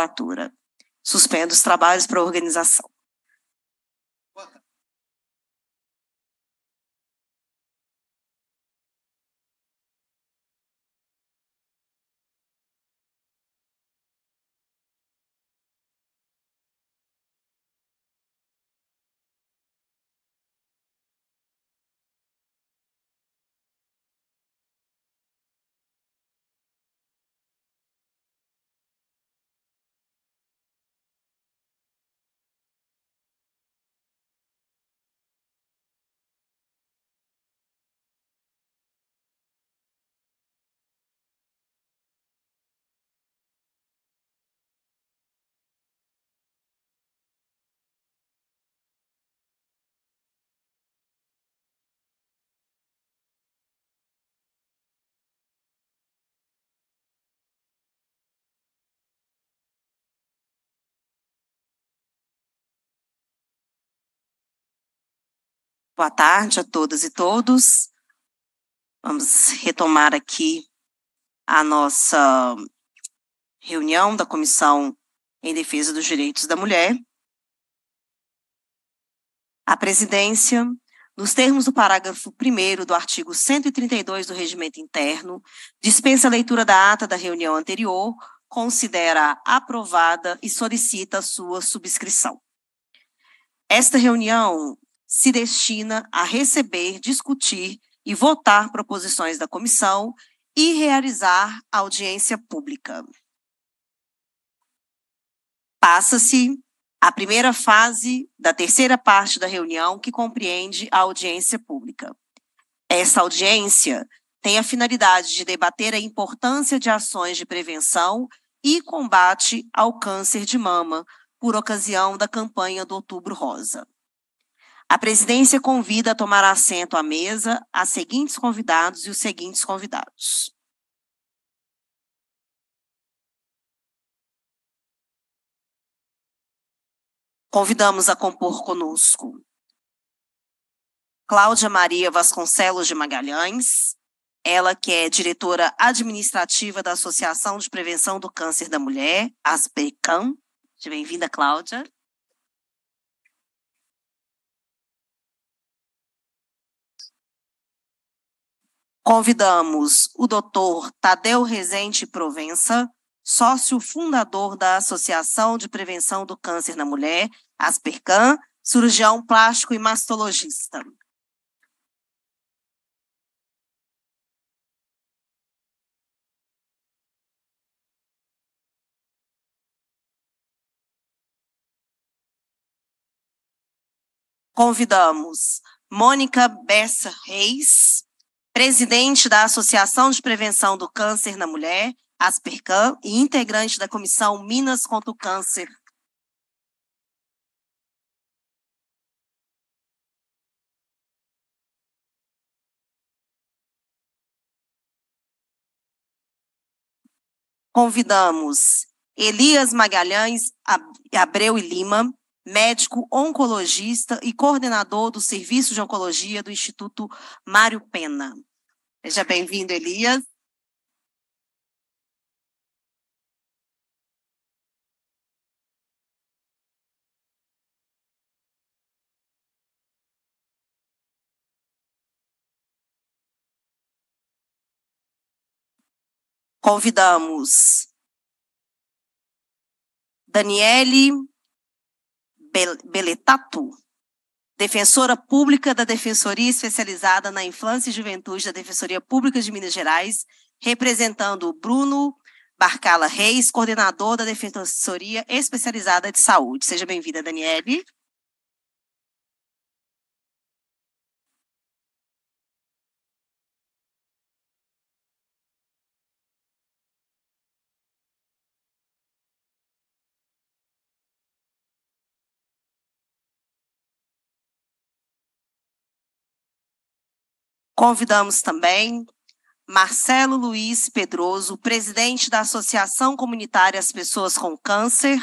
nomenclatura. Suspendo os trabalhos para a organização. Boa tarde a todas e todos. Vamos retomar aqui a nossa reunião da Comissão em Defesa dos Direitos da Mulher. A presidência, nos termos do parágrafo 1 do artigo 132 do Regimento Interno, dispensa a leitura da ata da reunião anterior, considera aprovada e solicita sua subscrição. Esta reunião se destina a receber, discutir e votar proposições da comissão e realizar audiência pública. Passa-se a primeira fase da terceira parte da reunião, que compreende a audiência pública. Essa audiência tem a finalidade de debater a importância de ações de prevenção e combate ao câncer de mama, por ocasião da campanha do Outubro Rosa. A presidência convida a tomar assento à mesa as seguintes convidados e os seguintes convidados. Convidamos a compor conosco Cláudia Maria Vasconcelos de Magalhães, ela que é diretora administrativa da Associação de Prevenção do Câncer da Mulher, ASPECAM. Seja bem-vinda, Cláudia. Convidamos o Dr. Tadeu Rezende Provença, sócio fundador da Associação de Prevenção do Câncer na Mulher, Aspercan, cirurgião plástico e mastologista. Convidamos Mônica Bessa Reis, presidente da Associação de Prevenção do Câncer na Mulher, Aspercam, e integrante da Comissão Minas contra o Câncer. Convidamos Elias Magalhães Abreu e Lima, médico oncologista e coordenador do Serviço de Oncologia do Instituto Mário Pena. Seja bem-vindo, Elias. Convidamos Daniele Beletatu, defensora pública da Defensoria Especializada na Infância e Juventude da Defensoria Pública de Minas Gerais, representando o Bruno Barcala Reis, coordenador da Defensoria Especializada de Saúde. Seja bem-vinda, Daniele. Convidamos também Marcelo Luiz Pedroso, presidente da Associação Comunitária As Pessoas com Câncer,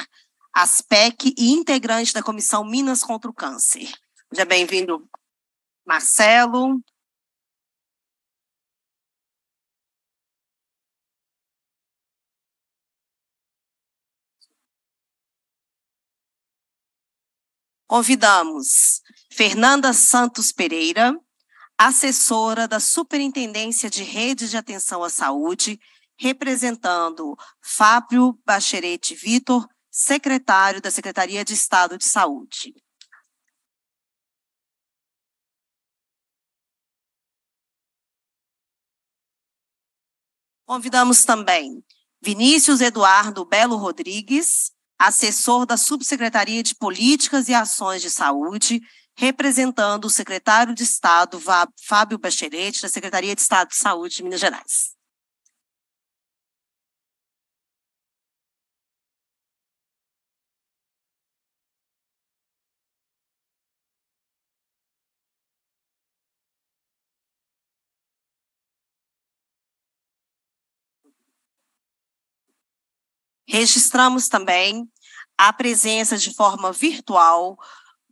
ASPEC, e integrante da Comissão Minas contra o Câncer. Seja bem-vindo, Marcelo. Convidamos Fernanda Santos Pereira, assessora da Superintendência de Rede de Atenção à Saúde, representando Fábio Bacherete Vitor, secretário da Secretaria de Estado de Saúde. Convidamos também Vinícius Eduardo Belo Rodrigues, assessor da Subsecretaria de Políticas e Ações de Saúde, representando o secretário de Estado, Fábio Bachelet, da Secretaria de Estado de Saúde de Minas Gerais. Registramos também a presença de forma virtual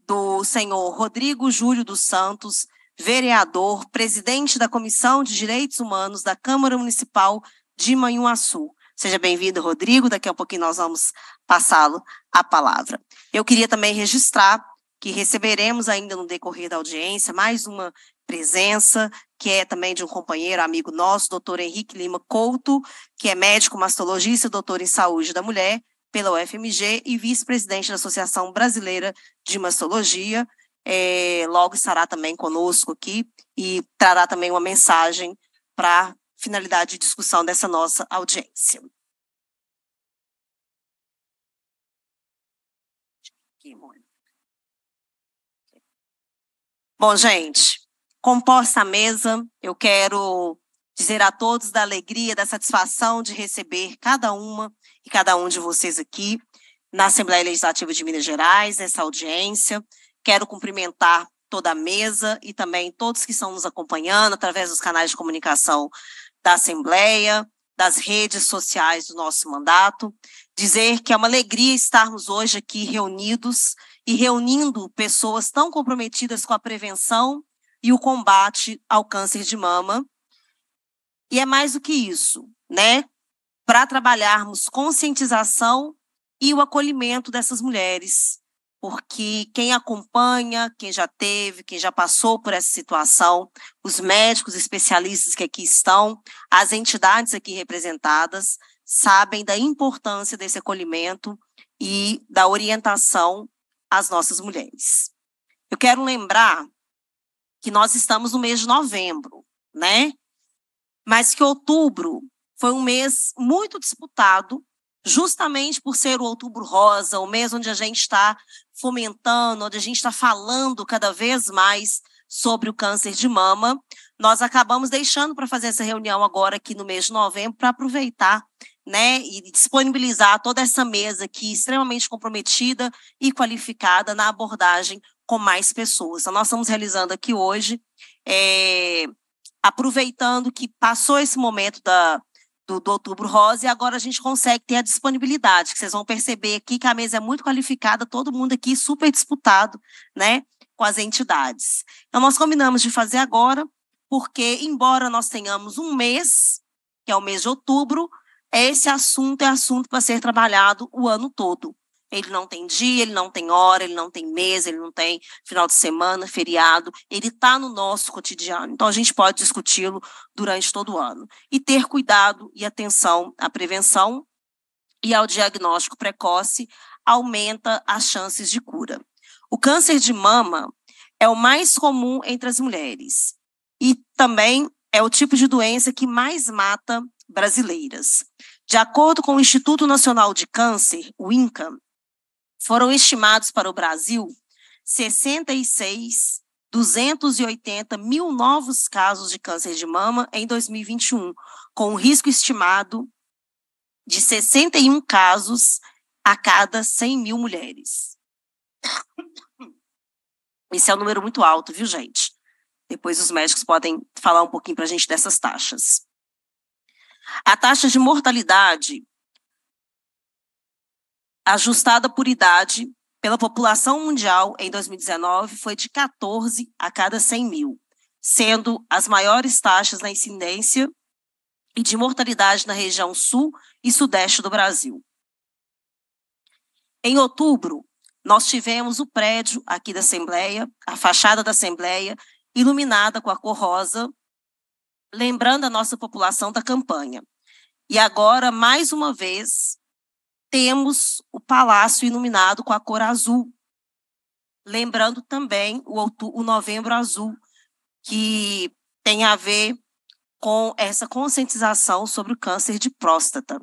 do senhor Rodrigo Júlio dos Santos, vereador, presidente da Comissão de Direitos Humanos da Câmara Municipal de Manhuaçu. Seja bem-vindo, Rodrigo. Daqui a pouquinho nós vamos passá-lo a palavra. Eu queria também registrar que receberemos ainda no decorrer da audiência mais uma presença, que é também de um companheiro, amigo nosso, doutor Henrique Lima Couto, que é médico mastologista, doutor em saúde da mulher, pela UFMG e vice-presidente da Associação Brasileira de Mastologia. É, logo estará também conosco aqui e trará também uma mensagem para finalidade de discussão dessa nossa audiência. Bom, gente, composta a mesa, eu quero dizer a todos da alegria, da satisfação de receber cada uma e cada um de vocês aqui na Assembleia Legislativa de Minas Gerais, nessa audiência. Quero cumprimentar toda a mesa e também todos que estão nos acompanhando através dos canais de comunicação da Assembleia, das redes sociais do nosso mandato. Dizer que é uma alegria estarmos hoje aqui reunidos e reunindo pessoas tão comprometidas com a prevenção e o combate ao câncer de mama. E é mais do que isso, né? para trabalharmos conscientização e o acolhimento dessas mulheres, porque quem acompanha, quem já teve, quem já passou por essa situação, os médicos especialistas que aqui estão, as entidades aqui representadas, sabem da importância desse acolhimento e da orientação às nossas mulheres. Eu quero lembrar que nós estamos no mês de novembro, né? Mas que outubro foi um mês muito disputado, justamente por ser o Outubro Rosa, o mês onde a gente está fomentando, onde a gente está falando cada vez mais sobre o câncer de mama. Nós acabamos deixando para fazer essa reunião agora aqui no mês de novembro para aproveitar, né, e disponibilizar toda essa mesa aqui extremamente comprometida e qualificada na abordagem com mais pessoas. Então, nós estamos realizando aqui hoje, é, aproveitando que passou esse momento da, do, do Outubro Rosa e agora a gente consegue ter a disponibilidade, que vocês vão perceber aqui que a mesa é muito qualificada, todo mundo aqui super disputado, né, com as entidades. Então, nós combinamos de fazer agora, porque, embora nós tenhamos um mês, que é o mês de outubro, esse assunto é assunto para ser trabalhado o ano todo. Ele não tem dia, ele não tem hora, ele não tem mês, ele não tem final de semana, feriado. Ele está no nosso cotidiano. Então, a gente pode discuti-lo durante todo o ano. E ter cuidado e atenção à prevenção e ao diagnóstico precoce aumenta as chances de cura. O câncer de mama é o mais comum entre as mulheres e também é o tipo de doença que mais mata brasileiras. De acordo com o Instituto Nacional de Câncer, o INCA, foram estimados para o Brasil 66,280 mil novos casos de câncer de mama em 2021, com um risco estimado de 61 casos a cada 100 mil mulheres. Esse é um número muito alto, viu, gente? Depois os médicos podem falar um pouquinho para a gente dessas taxas. A taxa de mortalidade ajustada por idade pela população mundial em 2019 foi de 14 a cada 100 mil, sendo as maiores taxas na incidência e de mortalidade na região sul e sudeste do Brasil. Em outubro, nós tivemos o prédio aqui da Assembleia, a fachada da Assembleia, iluminada com a cor rosa, lembrando a nossa população da campanha. E agora, mais uma vez, temos o palácio iluminado com a cor azul. Lembrando também o, outubro, o novembro azul, que tem a ver com essa conscientização sobre o câncer de próstata,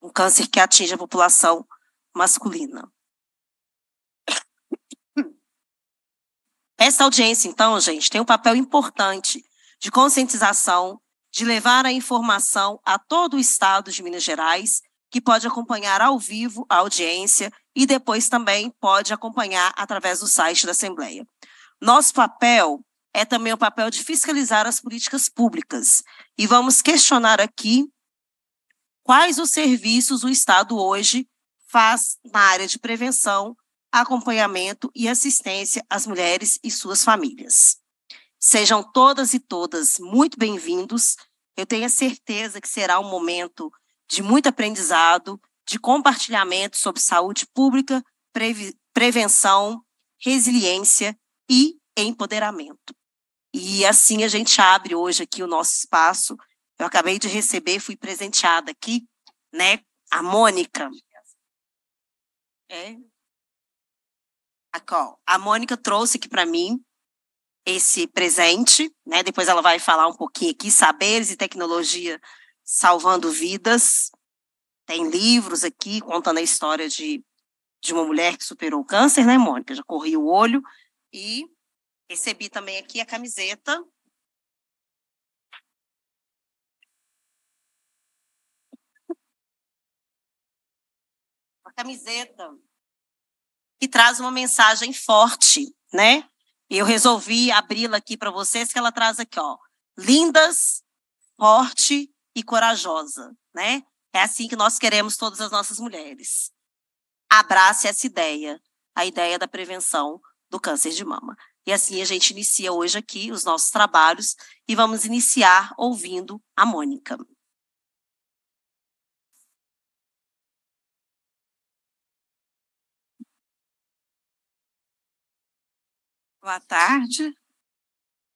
um câncer que atinge a população masculina. Essa audiência, então, gente, tem um papel importante de conscientização, de levar a informação a todo o estado de Minas Gerais que pode acompanhar ao vivo a audiência e depois também pode acompanhar através do site da Assembleia. Nosso papel é também o papel de fiscalizar as políticas públicas e vamos questionar aqui quais os serviços o Estado hoje faz na área de prevenção, acompanhamento e assistência às mulheres e suas famílias. Sejam todas e todas muito bem-vindos. Eu tenho a certeza que será um momento de muito aprendizado, de compartilhamento sobre saúde pública, prevenção, resiliência e empoderamento. E assim a gente abre hoje aqui o nosso espaço. Eu acabei de receber, fui presenteada aqui, né? A Mônica. É. a Mônica trouxe aqui para mim esse presente, né? Depois ela vai falar um pouquinho aqui, saberes e tecnologia salvando vidas. Tem livros aqui contando a história de, de uma mulher que superou o câncer, né, Mônica? Já corri o olho e recebi também aqui a camiseta. A camiseta que traz uma mensagem forte, né? Eu resolvi abri-la aqui para vocês, que ela traz aqui, ó. Lindas, forte e corajosa, né? É assim que nós queremos todas as nossas mulheres. Abrace essa ideia, a ideia da prevenção do câncer de mama. E assim a gente inicia hoje aqui os nossos trabalhos e vamos iniciar ouvindo a Mônica. Boa tarde.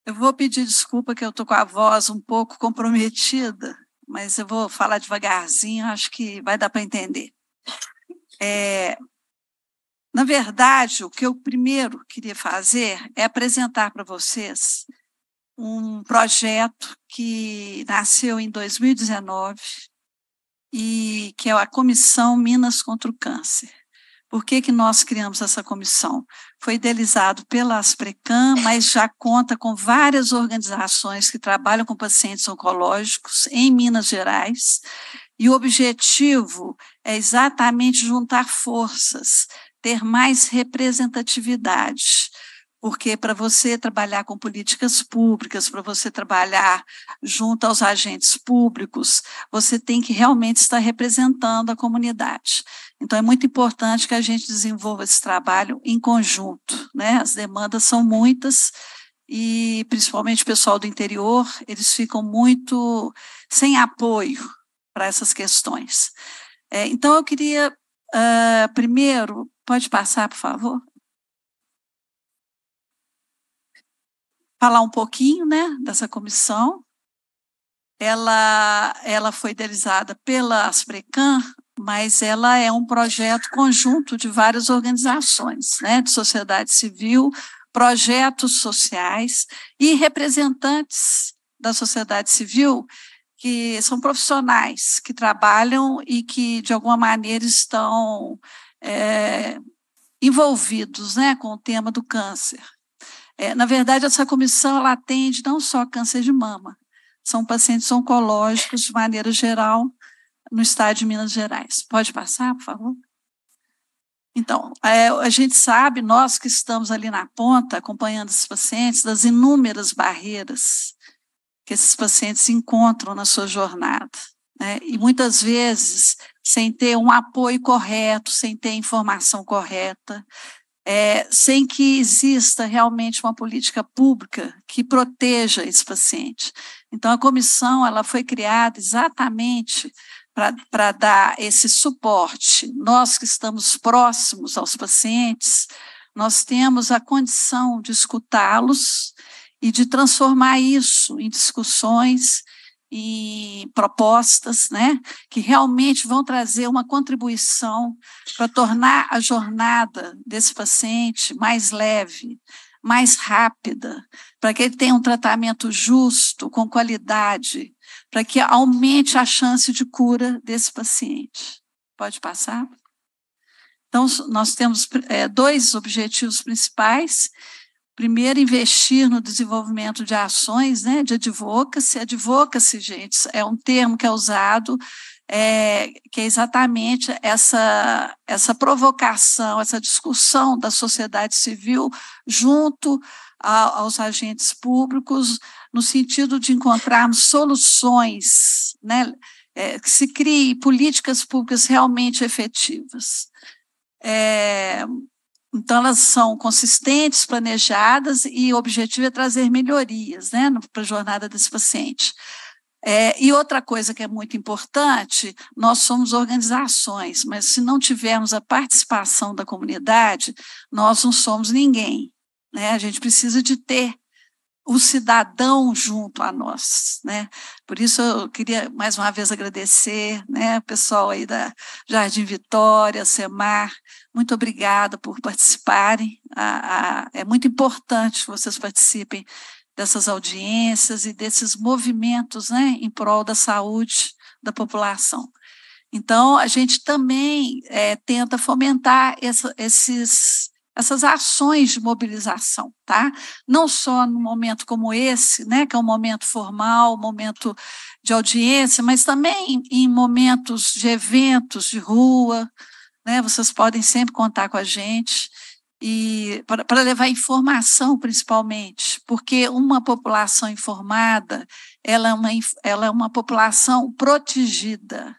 Eu vou pedir desculpa que eu estou com a voz um pouco comprometida, mas eu vou falar devagarzinho, acho que vai dar para entender. É, na verdade, o que eu primeiro queria fazer é apresentar para vocês um projeto que nasceu em 2019 e que é a Comissão Minas contra o Câncer. Por que, que nós criamos essa comissão? Foi idealizado pela Asprecam, mas já conta com várias organizações que trabalham com pacientes oncológicos em Minas Gerais, e o objetivo é exatamente juntar forças, ter mais representatividade porque para você trabalhar com políticas públicas, para você trabalhar junto aos agentes públicos, você tem que realmente estar representando a comunidade. Então, é muito importante que a gente desenvolva esse trabalho em conjunto. Né? As demandas são muitas e, principalmente, o pessoal do interior, eles ficam muito sem apoio para essas questões. É, então, eu queria, uh, primeiro, pode passar, por favor? Falar um pouquinho né, dessa comissão ela, ela foi idealizada pela Asprecan mas ela é um projeto conjunto de várias organizações, né, de sociedade civil, projetos sociais e representantes da sociedade civil que são profissionais que trabalham e que de alguma maneira estão é, envolvidos, né, com o tema do câncer. É, na verdade, essa comissão ela atende não só câncer de mama, são pacientes oncológicos de maneira geral no estado de Minas Gerais. Pode passar, por favor? Então, é, a gente sabe, nós que estamos ali na ponta, acompanhando esses pacientes, das inúmeras barreiras que esses pacientes encontram na sua jornada. Né? E muitas vezes, sem ter um apoio correto, sem ter informação correta, é, sem que exista realmente uma política pública que proteja esse paciente. Então, a comissão ela foi criada exatamente para dar esse suporte. Nós que estamos próximos aos pacientes, nós temos a condição de escutá-los e de transformar isso em discussões e propostas, né, que realmente vão trazer uma contribuição para tornar a jornada desse paciente mais leve, mais rápida, para que ele tenha um tratamento justo, com qualidade, para que aumente a chance de cura desse paciente. Pode passar? Então, nós temos é, dois objetivos principais. Primeiro, investir no desenvolvimento de ações né, de advocacy. Advocacy, gente, é um termo que é usado é, que é exatamente essa, essa provocação, essa discussão da sociedade civil junto a, aos agentes públicos, no sentido de encontrarmos soluções, né, é, que se criem políticas públicas realmente efetivas. É, então, elas são consistentes, planejadas e o objetivo é trazer melhorias né, para a jornada desse paciente. É, e outra coisa que é muito importante, nós somos organizações, mas se não tivermos a participação da comunidade, nós não somos ninguém. Né? A gente precisa de ter o cidadão junto a nós, né? Por isso eu queria mais uma vez agradecer, né, pessoal aí da Jardim Vitória, Semar, muito obrigada por participarem. A, a, é muito importante que vocês participem dessas audiências e desses movimentos né, em prol da saúde da população. Então, a gente também é, tenta fomentar essa, esses, essas ações de mobilização, tá? Não só num momento como esse, né, que é um momento formal, momento de audiência, mas também em momentos de eventos de rua, né? Vocês podem sempre contar com a gente e para levar informação principalmente, porque uma população informada ela é uma, ela é uma população protegida.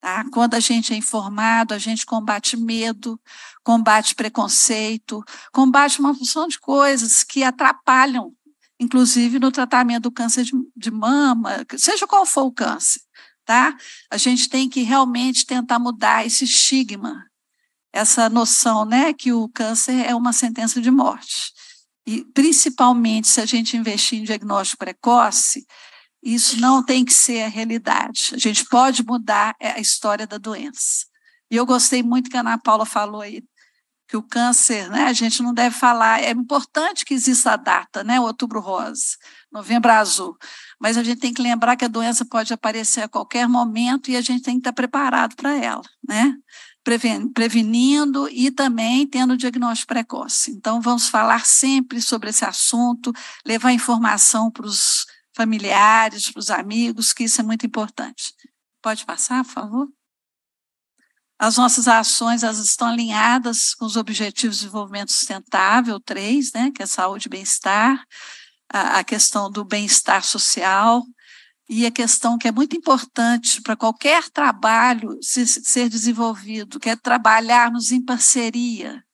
Tá? Quando a gente é informado, a gente combate medo, combate preconceito, combate uma função de coisas que atrapalham, inclusive no tratamento do câncer de, de mama, seja qual for o câncer. Tá? A gente tem que realmente tentar mudar esse estigma essa noção, né, que o câncer é uma sentença de morte. E principalmente se a gente investir em diagnóstico precoce, isso não tem que ser a realidade. A gente pode mudar é, a história da doença. E eu gostei muito que a Ana Paula falou aí que o câncer, né, a gente não deve falar, é importante que exista a data, né, outubro rosa, novembro azul, mas a gente tem que lembrar que a doença pode aparecer a qualquer momento e a gente tem que estar preparado para ela, né? prevenindo e também tendo diagnóstico precoce. Então, vamos falar sempre sobre esse assunto, levar informação para os familiares, para os amigos, que isso é muito importante. Pode passar, por favor? As nossas ações elas estão alinhadas com os Objetivos de Desenvolvimento Sustentável 3, né, que é saúde e bem-estar, a, a questão do bem-estar social, e a questão que é muito importante para qualquer trabalho ser desenvolvido, que é trabalharmos em parceria.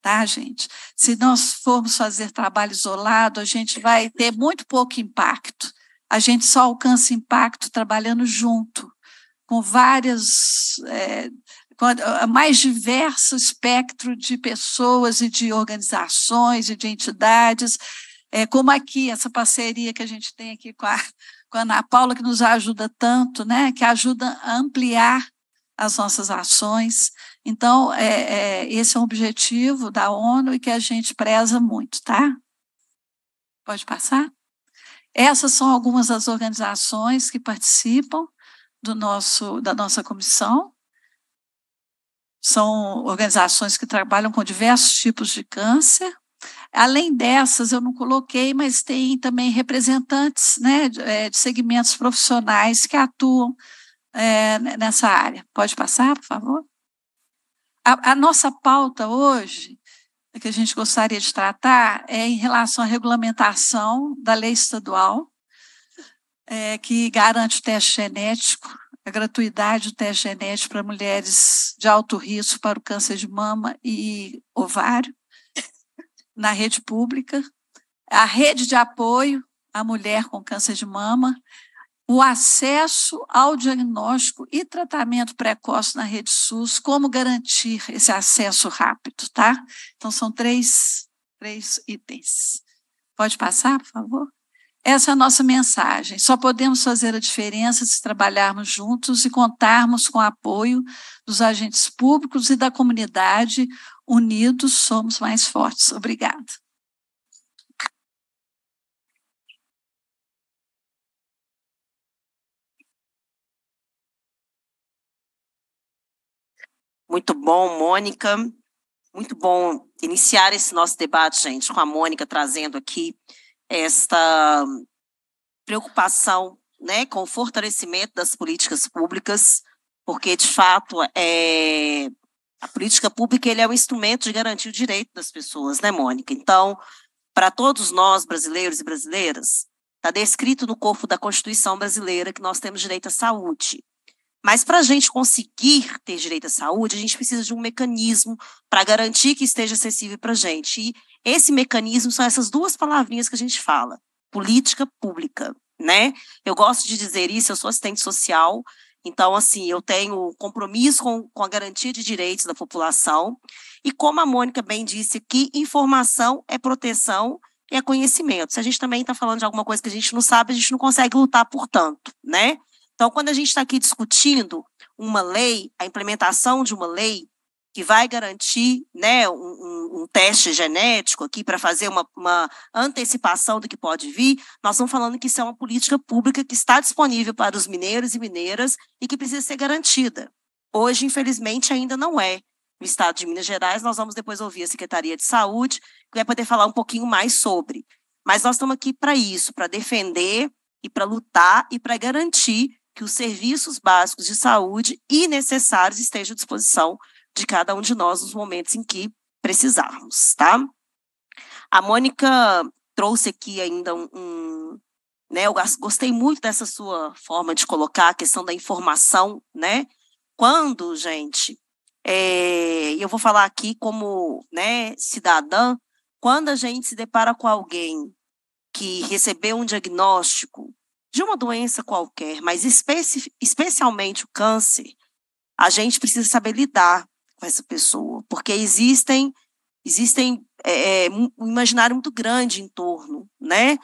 Tá, gente? Se nós formos fazer trabalho isolado, a gente vai ter muito pouco impacto. A gente só alcança impacto trabalhando junto, com várias, é, com mais diverso espectro de pessoas e de organizações e de entidades é, como aqui, essa parceria que a gente tem aqui com a, com a Ana Paula, que nos ajuda tanto, né? que ajuda a ampliar as nossas ações. Então, é, é, esse é um objetivo da ONU e que a gente preza muito, tá? Pode passar? Essas são algumas das organizações que participam do nosso, da nossa comissão. São organizações que trabalham com diversos tipos de câncer. Além dessas, eu não coloquei, mas tem também representantes né, de, é, de segmentos profissionais que atuam é, nessa área. Pode passar, por favor? A, a nossa pauta hoje, que a gente gostaria de tratar, é em relação à regulamentação da lei estadual, é, que garante o teste genético, a gratuidade do teste genético para mulheres de alto risco para o câncer de mama e ovário na rede pública, a rede de apoio à mulher com câncer de mama, o acesso ao diagnóstico e tratamento precoce na rede SUS, como garantir esse acesso rápido, tá? Então, são três, três itens. Pode passar, por favor? Essa é a nossa mensagem. Só podemos fazer a diferença se trabalharmos juntos e contarmos com o apoio dos agentes públicos e da comunidade, Unidos somos mais fortes. Obrigada. Muito bom, Mônica. Muito bom iniciar esse nosso debate, gente, com a Mônica trazendo aqui esta preocupação né, com o fortalecimento das políticas públicas, porque, de fato, é, a política pública ele é um instrumento de garantir o direito das pessoas, né, Mônica? Então, para todos nós, brasileiros e brasileiras, está descrito no corpo da Constituição brasileira que nós temos direito à saúde. Mas para a gente conseguir ter direito à saúde, a gente precisa de um mecanismo para garantir que esteja acessível para a gente. E esse mecanismo são essas duas palavrinhas que a gente fala: política pública. Né? Eu gosto de dizer isso, eu sou assistente social, então, assim, eu tenho compromisso com, com a garantia de direitos da população. E como a Mônica bem disse aqui, informação é proteção e é conhecimento. Se a gente também está falando de alguma coisa que a gente não sabe, a gente não consegue lutar por tanto, né? Então, quando a gente está aqui discutindo uma lei, a implementação de uma lei, que vai garantir né, um, um, teste genético aqui para fazer uma, uma, antecipação do que pode vir, nós estamos falando que isso é uma política pública que está disponível para os mineiros e mineiras e que precisa ser garantida. Hoje, infelizmente, ainda não é. No estado de Minas Gerais, nós vamos depois ouvir a Secretaria de Saúde, que vai poder falar um pouquinho mais sobre. Mas nós estamos aqui para isso, para defender e para lutar e para garantir que os serviços básicos de saúde e necessários estejam à disposição de cada um de nós nos momentos em que precisarmos, tá? A Mônica trouxe aqui ainda um, um né, eu gostei muito dessa sua forma de colocar a questão da informação, né? Quando, gente, é, eu vou falar aqui como né, cidadã, quando a gente se depara com alguém que recebeu um diagnóstico de uma doença qualquer, mas especi especialmente o câncer, a gente precisa saber lidar com essa pessoa, porque existem existem é, é um imaginário muito grande em torno, né,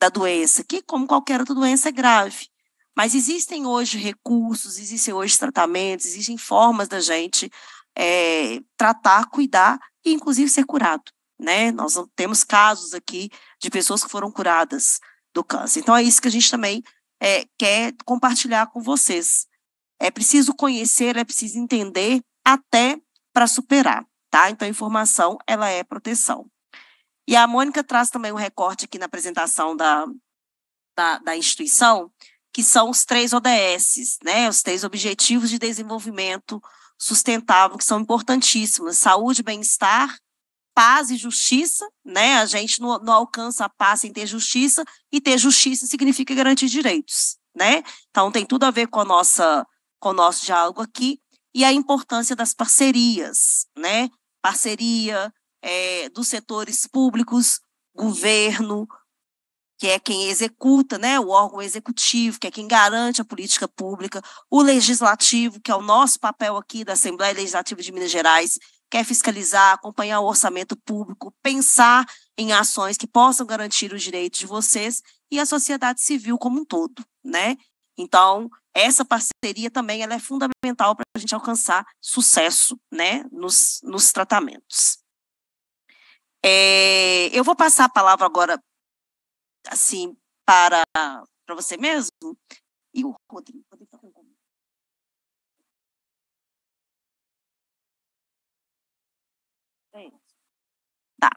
da doença, que como qualquer outra doença é grave. Mas existem hoje recursos, existem hoje tratamentos, existem formas da gente é, tratar, cuidar e inclusive ser curado, né? Nós temos casos aqui de pessoas que foram curadas do câncer. Então é isso que a gente também é, quer compartilhar com vocês. É preciso conhecer, é preciso entender até para superar, tá? Então, informação, ela é proteção. E a Mônica traz também um recorte aqui na apresentação da, da, da instituição, que são os três ODS, né? Os três Objetivos de Desenvolvimento Sustentável, que são importantíssimos: saúde, bem-estar, paz e justiça, né? A gente não, não, alcança a paz sem ter justiça, e ter justiça significa garantir direitos, né? Então tem tudo a ver com a nossa com o nosso diálogo aqui e a importância das parcerias, né? Parceria é, dos setores públicos, governo, que é quem executa, né? O órgão executivo, que é quem garante a política pública, o legislativo, que é o nosso papel aqui da Assembleia Legislativa de Minas Gerais, quer é fiscalizar, acompanhar o orçamento público, pensar em ações que possam garantir os direitos de vocês e a sociedade civil como um todo, né? Então, essa parceria também ela é fundamental para a gente alcançar sucesso né, nos, nos tratamentos. É, eu vou passar a palavra agora, assim, para, para você mesmo e o Rodrigo. Tá, tá.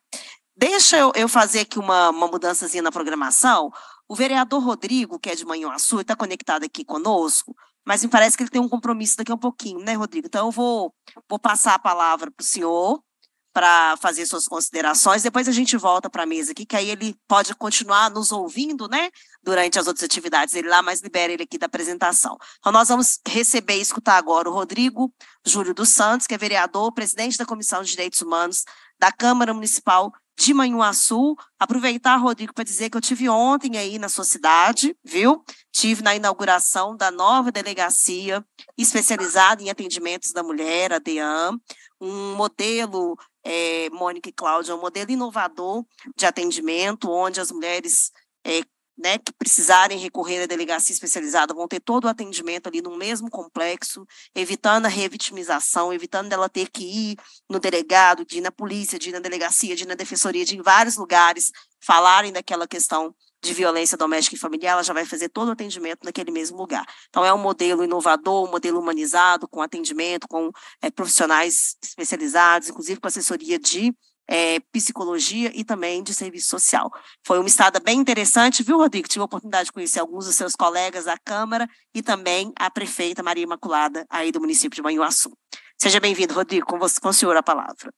Deixa eu, eu fazer aqui uma, uma mudançazinha na programação, o vereador Rodrigo, que é de Manhuaçu, está conectado aqui conosco, mas me parece que ele tem um compromisso daqui a um pouquinho, né, Rodrigo? Então eu vou, vou passar a palavra para o senhor para fazer suas considerações, depois a gente volta para a mesa aqui, que aí ele pode continuar nos ouvindo, né, durante as outras atividades ele lá, mas libera ele aqui da apresentação. Então nós vamos receber e escutar agora o Rodrigo Júlio dos Santos, que é vereador, presidente da Comissão de Direitos Humanos da Câmara Municipal de Manhuaçu. Aproveitar, Rodrigo, para dizer que eu tive ontem aí na sua cidade, viu? Tive na inauguração da nova delegacia especializada em atendimentos da mulher, a DEAM, um modelo, é, Mônica e Cláudia, um modelo inovador de atendimento, onde as mulheres é, né, que precisarem recorrer à delegacia especializada vão ter todo o atendimento ali no mesmo complexo, evitando a revitimização, evitando ela ter que ir no delegado, de ir na polícia, de ir na delegacia, de ir na defensoria, de ir em vários lugares falarem daquela questão de violência doméstica e familiar, ela já vai fazer todo o atendimento naquele mesmo lugar. Então, é um modelo inovador, um modelo humanizado, com atendimento, com é, profissionais especializados, inclusive com assessoria de é, psicologia e também de serviço social. Foi uma estada bem interessante, viu, Rodrigo? Tive a oportunidade de conhecer alguns dos seus colegas da Câmara e também a prefeita Maria Imaculada, aí do município de Manhuaçu. Seja bem-vindo, Rodrigo, com, você, com o senhor a palavra.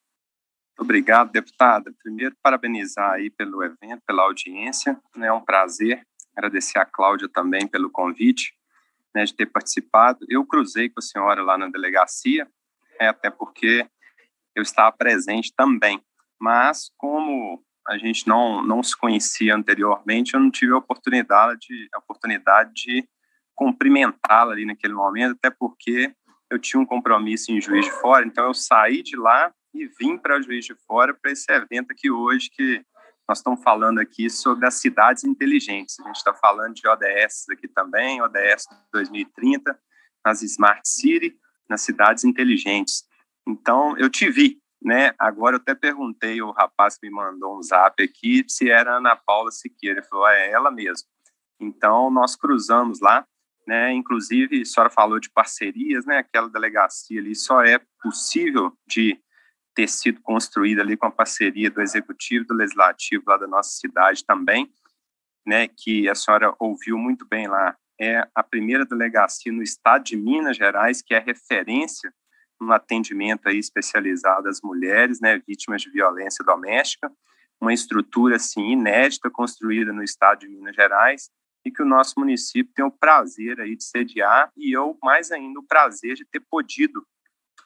Obrigado, deputada. Primeiro, parabenizar aí pelo evento, pela audiência. Né? É um prazer agradecer a Cláudia também pelo convite, né, de ter participado. Eu cruzei com a senhora lá na delegacia, é, até porque eu estava presente também mas como a gente não, não se conhecia anteriormente, eu não tive a oportunidade de, oportunidade de cumprimentá-la ali naquele momento, até porque eu tinha um compromisso em Juiz de Fora, então eu saí de lá e vim para Juiz de Fora para esse evento aqui hoje que nós estamos falando aqui sobre as cidades inteligentes. A gente está falando de ODS aqui também, ODS 2030, nas Smart City, nas cidades inteligentes. Então, eu te vi, né? Agora eu até perguntei o rapaz que me mandou um zap aqui se era Ana Paula Siqueira. Ele falou, ah, é ela mesmo. Então nós cruzamos lá, né? Inclusive, a senhora falou de parcerias, né? Aquela delegacia ali só é possível de ter sido construída ali com a parceria do executivo, do legislativo lá da nossa cidade também, né? Que a senhora ouviu muito bem lá. É a primeira delegacia no estado de Minas Gerais que é referência um atendimento aí especializado às mulheres, né, vítimas de violência doméstica, uma estrutura assim inédita construída no estado de Minas Gerais e que o nosso município tem o prazer aí de sediar e eu mais ainda o prazer de ter podido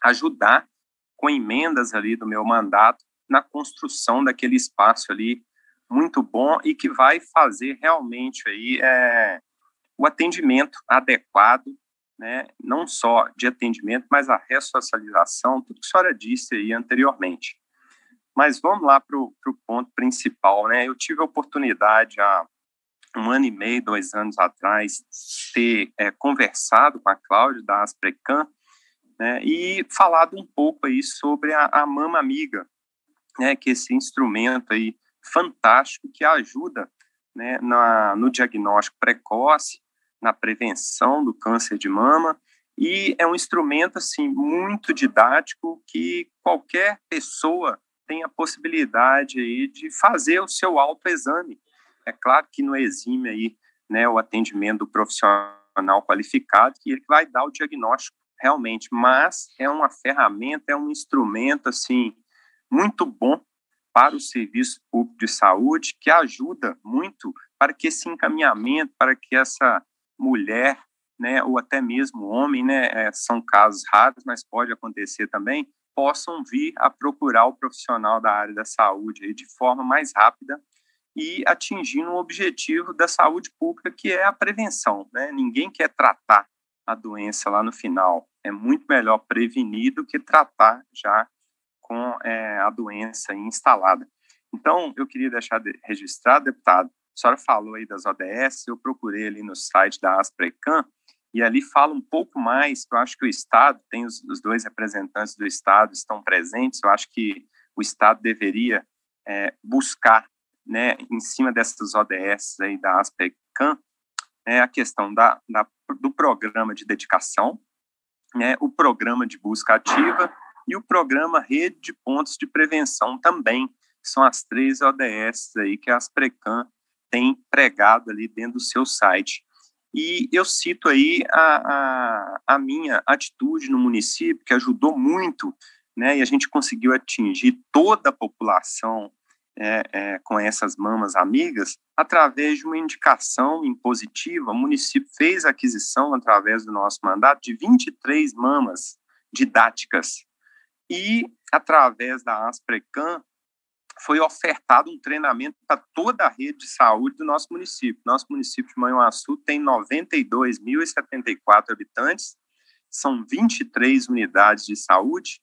ajudar com emendas ali do meu mandato na construção daquele espaço ali muito bom e que vai fazer realmente aí é, o atendimento adequado né, não só de atendimento, mas a ressocialização, tudo que a senhora disse aí anteriormente. Mas vamos lá para o ponto principal, né? Eu tive a oportunidade há um ano e meio, dois anos atrás, ter é, conversado com a Cláudia da Asprecan né, e falado um pouco aí sobre a, a Mama Amiga, né, que é esse instrumento aí fantástico que ajuda né, na, no diagnóstico precoce na prevenção do câncer de mama e é um instrumento assim muito didático que qualquer pessoa tem a possibilidade aí de fazer o seu autoexame. É claro que não exime aí, né, o atendimento do profissional qualificado que ele vai dar o diagnóstico realmente, mas é uma ferramenta, é um instrumento assim muito bom para o serviço público de saúde que ajuda muito para que esse encaminhamento, para que essa mulher, né, ou até mesmo homem, né, é, são casos raros, mas pode acontecer também, possam vir a procurar o profissional da área da saúde de forma mais rápida e atingindo o objetivo da saúde pública, que é a prevenção. Né? Ninguém quer tratar a doença lá no final. É muito melhor prevenir do que tratar já com é, a doença instalada. Então, eu queria deixar de registrado, deputado, a senhora falou aí das ODS, eu procurei ali no site da Asprecan, e ali fala um pouco mais, eu acho que o Estado, tem os, os dois representantes do Estado estão presentes, eu acho que o Estado deveria é, buscar, né, em cima dessas ODS aí da Asprecan, né, a questão da, da, do programa de dedicação, né, o programa de busca ativa e o programa Rede de Pontos de Prevenção também, que são as três ODS aí que a Asprecan tem pregado ali dentro do seu site. E eu cito aí a, a, a minha atitude no município, que ajudou muito, né, e a gente conseguiu atingir toda a população é, é, com essas mamas amigas, através de uma indicação impositiva, o município fez a aquisição, através do nosso mandato, de 23 mamas didáticas. E, através da Asprecan, foi ofertado um treinamento para toda a rede de saúde do nosso município. Nosso município de Manhuaçu tem 92.074 habitantes, são 23 unidades de saúde.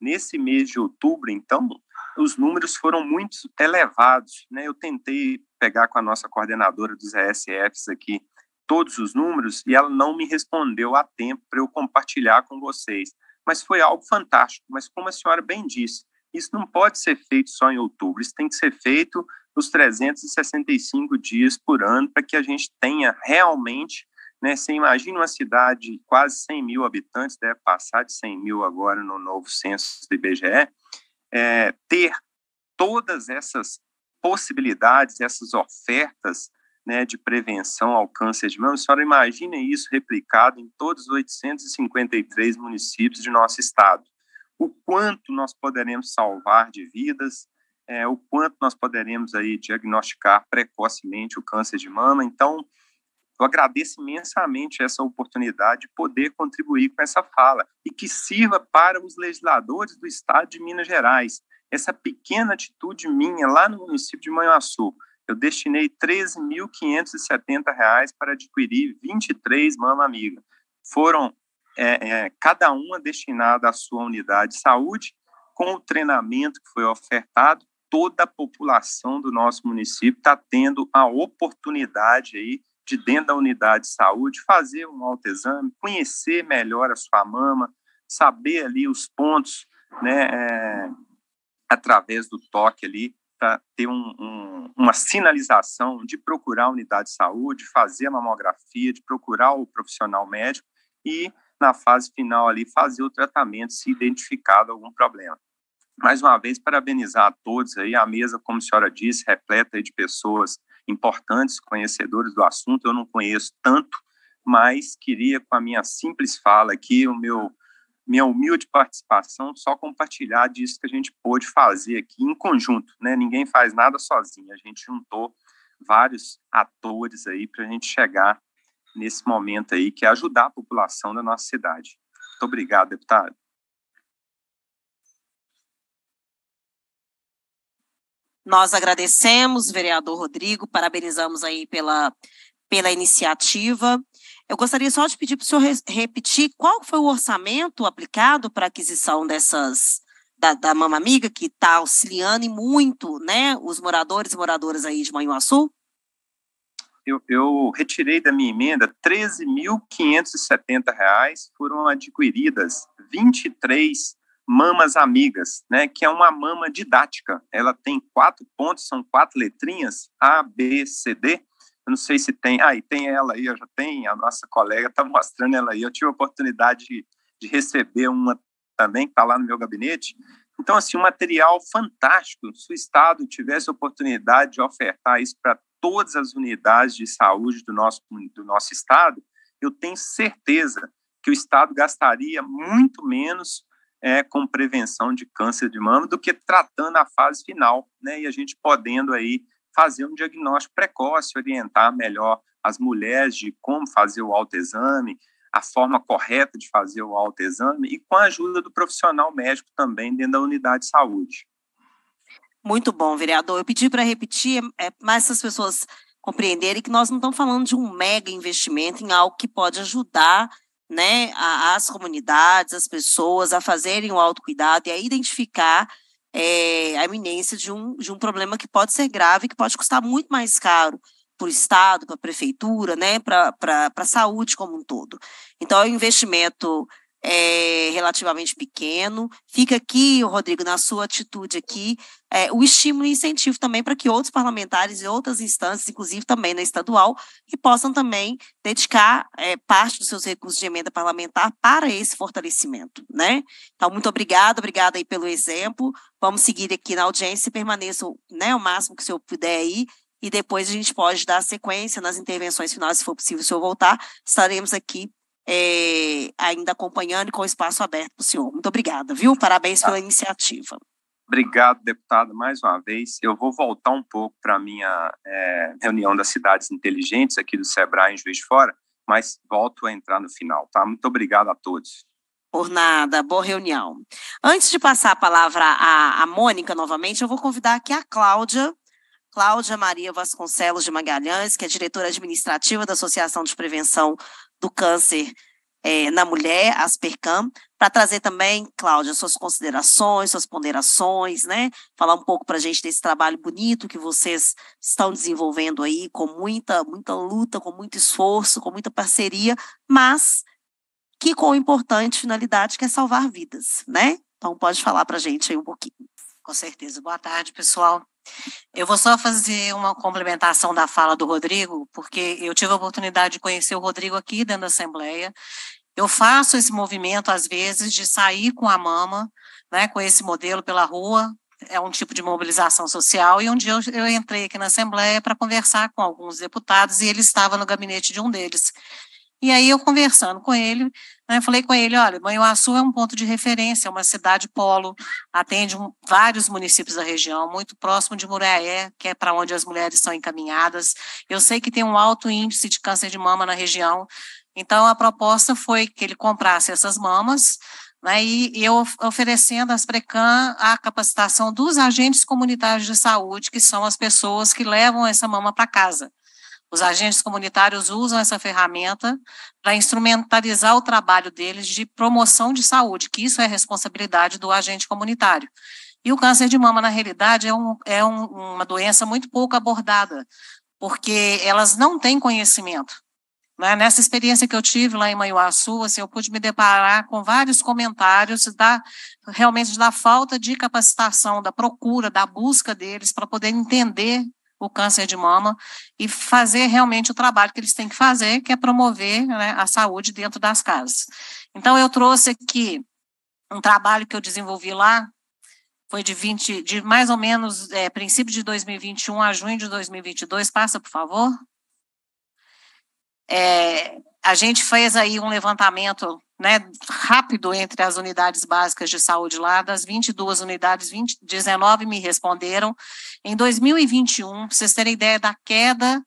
Nesse mês de outubro, então, os números foram muito elevados. Né? Eu tentei pegar com a nossa coordenadora dos ESFs aqui todos os números e ela não me respondeu a tempo para eu compartilhar com vocês. Mas foi algo fantástico. Mas, como a senhora bem disse, isso não pode ser feito só em outubro, isso tem que ser feito nos 365 dias por ano para que a gente tenha realmente né, você imagina uma cidade de quase 100 mil habitantes, deve passar de 100 mil agora no novo censo do IBGE, é, ter todas essas possibilidades, essas ofertas né, de prevenção ao câncer de mama. A senhora imagina isso replicado em todos os 853 municípios de nosso estado o quanto nós poderemos salvar de vidas, é, o quanto nós poderemos aí diagnosticar precocemente o câncer de mama. Então, eu agradeço imensamente essa oportunidade de poder contribuir com essa fala e que sirva para os legisladores do Estado de Minas Gerais. Essa pequena atitude minha lá no município de Manhuaçu, eu destinei R$ 13.570 para adquirir 23 mama amiga. Foram é, é, cada uma destinada à sua unidade de saúde, com o treinamento que foi ofertado, toda a população do nosso município está tendo a oportunidade aí de dentro da unidade de saúde fazer um autoexame, conhecer melhor a sua mama, saber ali os pontos, né, é, através do toque ali para ter um, um, uma sinalização de procurar a unidade de saúde, fazer a mamografia, de procurar o profissional médico e na fase final ali fazer o tratamento se identificado algum problema. Mais uma vez, parabenizar a todos aí, a mesa, como a senhora disse, repleta de pessoas importantes, conhecedores do assunto, eu não conheço tanto, mas queria com a minha simples fala aqui, o meu minha humilde participação, só compartilhar disso que a gente pôde fazer aqui em conjunto, né? Ninguém faz nada sozinho, a gente juntou vários atores aí para a gente chegar nesse momento aí, que é ajudar a população da nossa cidade. Muito obrigado, deputado. Nós agradecemos, vereador Rodrigo, parabenizamos aí pela, pela iniciativa. Eu gostaria só de pedir para o senhor repetir qual foi o orçamento aplicado para a aquisição dessas da, da amiga que está auxiliando e muito, né, os moradores e moradoras aí de Manhuaçu eu, eu retirei da minha emenda R$ reais foram adquiridas 23 mamas amigas, né, que é uma mama didática. Ela tem quatro pontos, são quatro letrinhas, A, B, C, D. Eu não sei se tem. Ah, e tem ela aí, eu já tem. A nossa colega está mostrando ela aí. Eu tive a oportunidade de, de receber uma também, que está lá no meu gabinete. Então, assim, um material fantástico. Se o Estado tivesse a oportunidade de ofertar isso para todas as unidades de saúde do nosso, do nosso estado, eu tenho certeza que o estado gastaria muito menos é, com prevenção de câncer de mama do que tratando a fase final, né? E a gente podendo aí fazer um diagnóstico precoce, orientar melhor as mulheres de como fazer o autoexame, a forma correta de fazer o autoexame e com a ajuda do profissional médico também dentro da unidade de saúde. Muito bom, vereador. Eu pedi para repetir, é, mais essas pessoas compreenderem que nós não estamos falando de um mega investimento em algo que pode ajudar né, a, as comunidades, as pessoas a fazerem o autocuidado e a identificar é, a iminência de um, de um problema que pode ser grave, que pode custar muito mais caro para o Estado, para a Prefeitura, né, para a saúde como um todo. Então, é um investimento é, relativamente pequeno. Fica aqui, Rodrigo, na sua atitude aqui, é, o estímulo e incentivo também para que outros parlamentares e outras instâncias, inclusive também na estadual, que possam também dedicar é, parte dos seus recursos de emenda parlamentar para esse fortalecimento, né? Então, muito obrigada, obrigada aí pelo exemplo. Vamos seguir aqui na audiência e permaneça né, o máximo que o senhor puder aí e depois a gente pode dar sequência nas intervenções finais, se for possível, se eu voltar, estaremos aqui é, ainda acompanhando e com o espaço aberto para o senhor. Muito obrigada, viu? Parabéns pela tá. iniciativa. Obrigado, deputado, mais uma vez. Eu vou voltar um pouco para a minha é, reunião das cidades inteligentes aqui do Sebrae em Juiz de Fora, mas volto a entrar no final, tá? Muito obrigado a todos. Por nada, boa reunião. Antes de passar a palavra à, à Mônica novamente, eu vou convidar aqui a Cláudia, Cláudia Maria Vasconcelos de Magalhães, que é diretora administrativa da Associação de Prevenção do Câncer é, na mulher, as Percam, para trazer também, Cláudia, suas considerações, suas ponderações, né? Falar um pouco para a gente desse trabalho bonito que vocês estão desenvolvendo aí, com muita, muita luta, com muito esforço, com muita parceria, mas que com importante finalidade que é salvar vidas, né? Então pode falar para a gente aí um pouquinho. Com certeza. Boa tarde, pessoal. Eu vou só fazer uma complementação da fala do Rodrigo, porque eu tive a oportunidade de conhecer o Rodrigo aqui dentro da Assembleia. Eu faço esse movimento, às vezes, de sair com a mama, né, com esse modelo pela rua, é um tipo de mobilização social, e um dia eu, eu entrei aqui na Assembleia para conversar com alguns deputados, e ele estava no gabinete de um deles. E aí eu conversando com ele, Falei com ele, olha, Manhuaçu é um ponto de referência, é uma cidade polo, atende um, vários municípios da região, muito próximo de Muriaé, que é para onde as mulheres são encaminhadas. Eu sei que tem um alto índice de câncer de mama na região, então a proposta foi que ele comprasse essas mamas, né, e eu oferecendo às Precan a capacitação dos agentes comunitários de saúde, que são as pessoas que levam essa mama para casa. Os agentes comunitários usam essa ferramenta para instrumentalizar o trabalho deles de promoção de saúde, que isso é responsabilidade do agente comunitário. E o câncer de mama, na realidade, é, um, é um, uma doença muito pouco abordada, porque elas não têm conhecimento. Né? Nessa experiência que eu tive lá em Manhuaçu, assim, eu pude me deparar com vários comentários da, realmente da falta de capacitação, da procura, da busca deles para poder entender o câncer de mama e fazer realmente o trabalho que eles têm que fazer, que é promover né, a saúde dentro das casas. Então, eu trouxe aqui um trabalho que eu desenvolvi lá, foi de 20, de mais ou menos é, princípio de 2021 a junho de 2022, passa, por favor. É, a gente fez aí um levantamento né, rápido entre as unidades básicas de saúde lá, das 22 unidades, 20, 19 me responderam. Em 2021, para vocês terem ideia da queda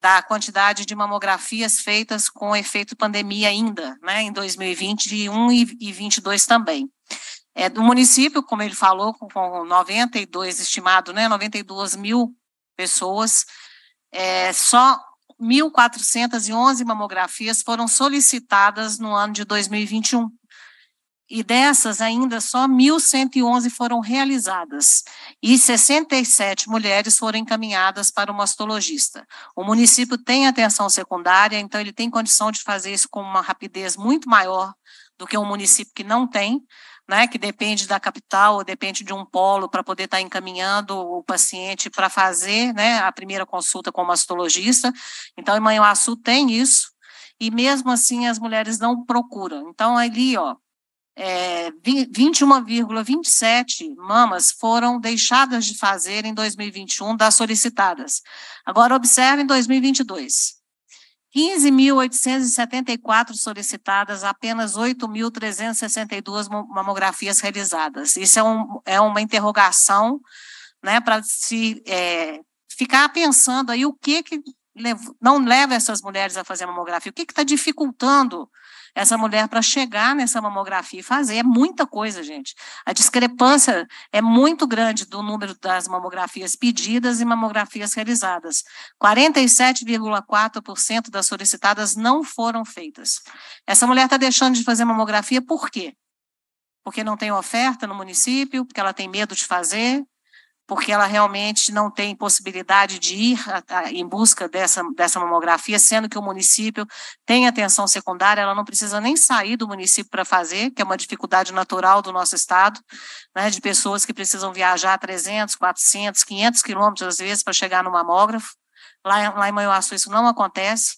da quantidade de mamografias feitas com efeito pandemia ainda, né, em 2021 e 22 também. É, do município, como ele falou, com, com 92 estimado, né, 92 mil pessoas, é, só 1.411 mamografias foram solicitadas no ano de 2021. E dessas, ainda só 1.111 foram realizadas e 67 mulheres foram encaminhadas para o mastologista. O município tem atenção secundária, então ele tem condição de fazer isso com uma rapidez muito maior do que um município que não tem, né, que depende da capital ou depende de um polo para poder estar tá encaminhando o paciente para fazer né, a primeira consulta com o mastologista. Então, em Manhuaçu tem isso, e mesmo assim as mulheres não procuram. Então, ali, ó, é, 21,27 mamas foram deixadas de fazer em 2021 das solicitadas. Agora, observe em 2022. 15.874 solicitadas, apenas 8.362 mamografias realizadas. Isso é, um, é uma interrogação né, para se é, ficar pensando aí o que, que não leva essas mulheres a fazer mamografia, o que está dificultando essa mulher para chegar nessa mamografia e fazer. É muita coisa, gente. A discrepância é muito grande do número das mamografias pedidas e mamografias realizadas. 47,4% das solicitadas não foram feitas. Essa mulher está deixando de fazer mamografia por quê? Porque não tem oferta no município, porque ela tem medo de fazer, porque ela realmente não tem possibilidade de ir em busca dessa, dessa mamografia, sendo que o município tem atenção secundária, ela não precisa nem sair do município para fazer, que é uma dificuldade natural do nosso estado, né, de pessoas que precisam viajar 300, 400, 500 quilômetros às vezes para chegar no mamógrafo. Lá, lá em Manhuaçu isso não acontece.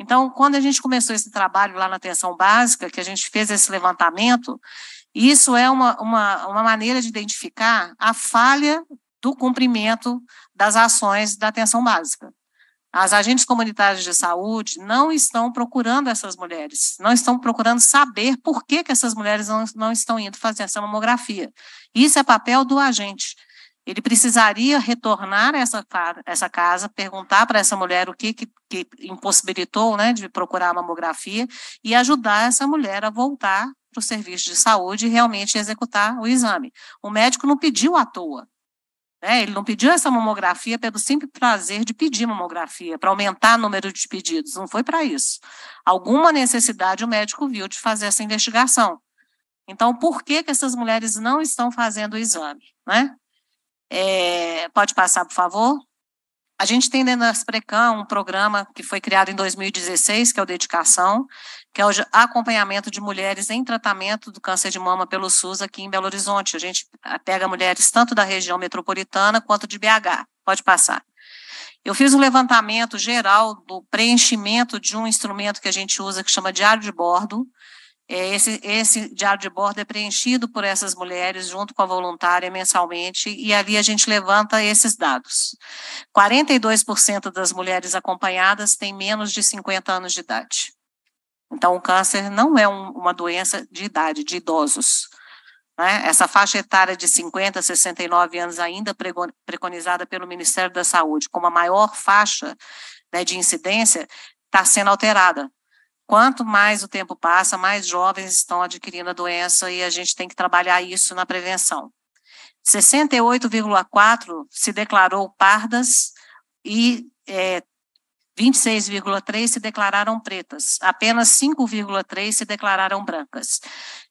Então, quando a gente começou esse trabalho lá na atenção básica, que a gente fez esse levantamento, isso é uma, uma, uma maneira de identificar a falha do cumprimento das ações da atenção básica. As agentes comunitárias de saúde não estão procurando essas mulheres, não estão procurando saber por que, que essas mulheres não, não estão indo fazer essa mamografia. Isso é papel do agente. Ele precisaria retornar a essa, essa casa, perguntar para essa mulher o que, que, que impossibilitou né, de procurar a mamografia e ajudar essa mulher a voltar para o serviço de saúde e realmente executar o exame. O médico não pediu à toa, né? Ele não pediu essa mamografia pelo simples prazer de pedir mamografia, para aumentar o número de pedidos, não foi para isso. Alguma necessidade o médico viu de fazer essa investigação. Então, por que, que essas mulheres não estão fazendo o exame? Né? É, pode passar, por favor? A gente tem dentro da Sprecam um programa que foi criado em 2016, que é o Dedicação, que é o acompanhamento de mulheres em tratamento do câncer de mama pelo SUS aqui em Belo Horizonte. A gente eh, pega mulheres tanto da região metropolitana quanto de BH. Pode passar. Eu fiz um levantamento geral do preenchimento de um instrumento que a gente usa que chama diário de bordo. É, esse, esse diário de bordo é preenchido por essas mulheres junto com a voluntária mensalmente e ali a gente levanta esses dados. 42% das mulheres acompanhadas têm menos de 50 anos de idade. Então, o câncer não é um, uma doença de idade, de idosos. Né? Essa faixa etária de 50 a 69 anos, ainda preconizada pelo Ministério da Saúde como a maior faixa né, de incidência, está sendo alterada. Quanto mais o tempo passa, mais jovens estão adquirindo a doença e a gente tem que trabalhar isso na prevenção. 68,4% se declarou pardas e é, 26,3 se declararam pretas, apenas 5,3 se declararam brancas.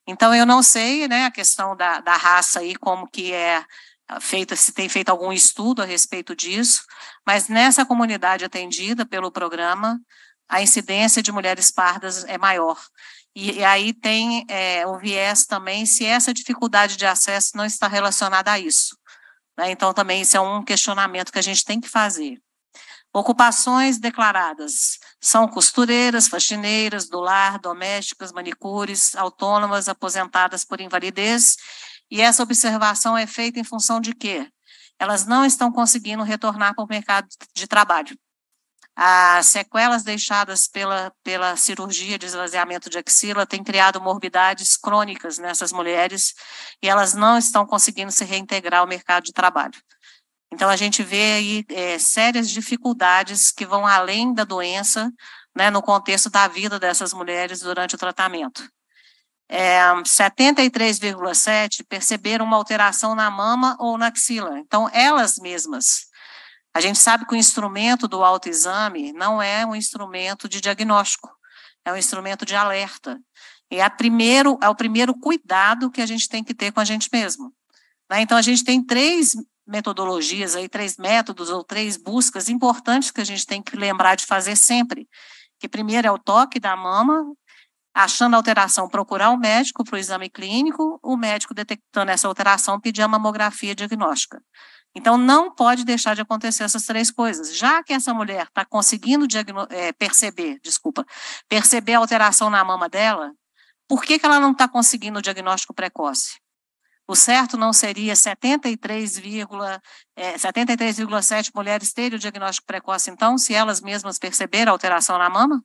Então eu não sei, né, a questão da, da raça aí como que é ah, feita, se tem feito algum estudo a respeito disso, mas nessa comunidade atendida pelo programa, a incidência de mulheres pardas é maior. E, e aí tem é, o viés também se essa dificuldade de acesso não está relacionada a isso. Né? Então também isso é um questionamento que a gente tem que fazer. Ocupações declaradas são costureiras, faxineiras, do lar, domésticas, manicures, autônomas, aposentadas por invalidez. E essa observação é feita em função de quê? Elas não estão conseguindo retornar para o mercado de trabalho. As sequelas deixadas pela, pela cirurgia de esvaziamento de axila têm criado morbidades crônicas nessas mulheres e elas não estão conseguindo se reintegrar ao mercado de trabalho. Então, a gente vê aí é, sérias dificuldades que vão além da doença, né, no contexto da vida dessas mulheres durante o tratamento. É, 73,7% perceberam uma alteração na mama ou na axila. Então, elas mesmas. A gente sabe que o instrumento do autoexame não é um instrumento de diagnóstico, é um instrumento de alerta. E é, primeiro, é o primeiro cuidado que a gente tem que ter com a gente mesmo. Né? Então, a gente tem três metodologias, aí, três métodos ou três buscas importantes que a gente tem que lembrar de fazer sempre. Que primeiro é o toque da mama, achando a alteração, procurar o um médico para o exame clínico, o médico detectando essa alteração, pedir a mamografia diagnóstica. Então, não pode deixar de acontecer essas três coisas. Já que essa mulher está conseguindo é, perceber, desculpa, perceber a alteração na mama dela, por que, que ela não está conseguindo o diagnóstico precoce? O certo não seria 73,7 é, 73 mulheres terem o diagnóstico precoce, então, se elas mesmas perceberam alteração na mama?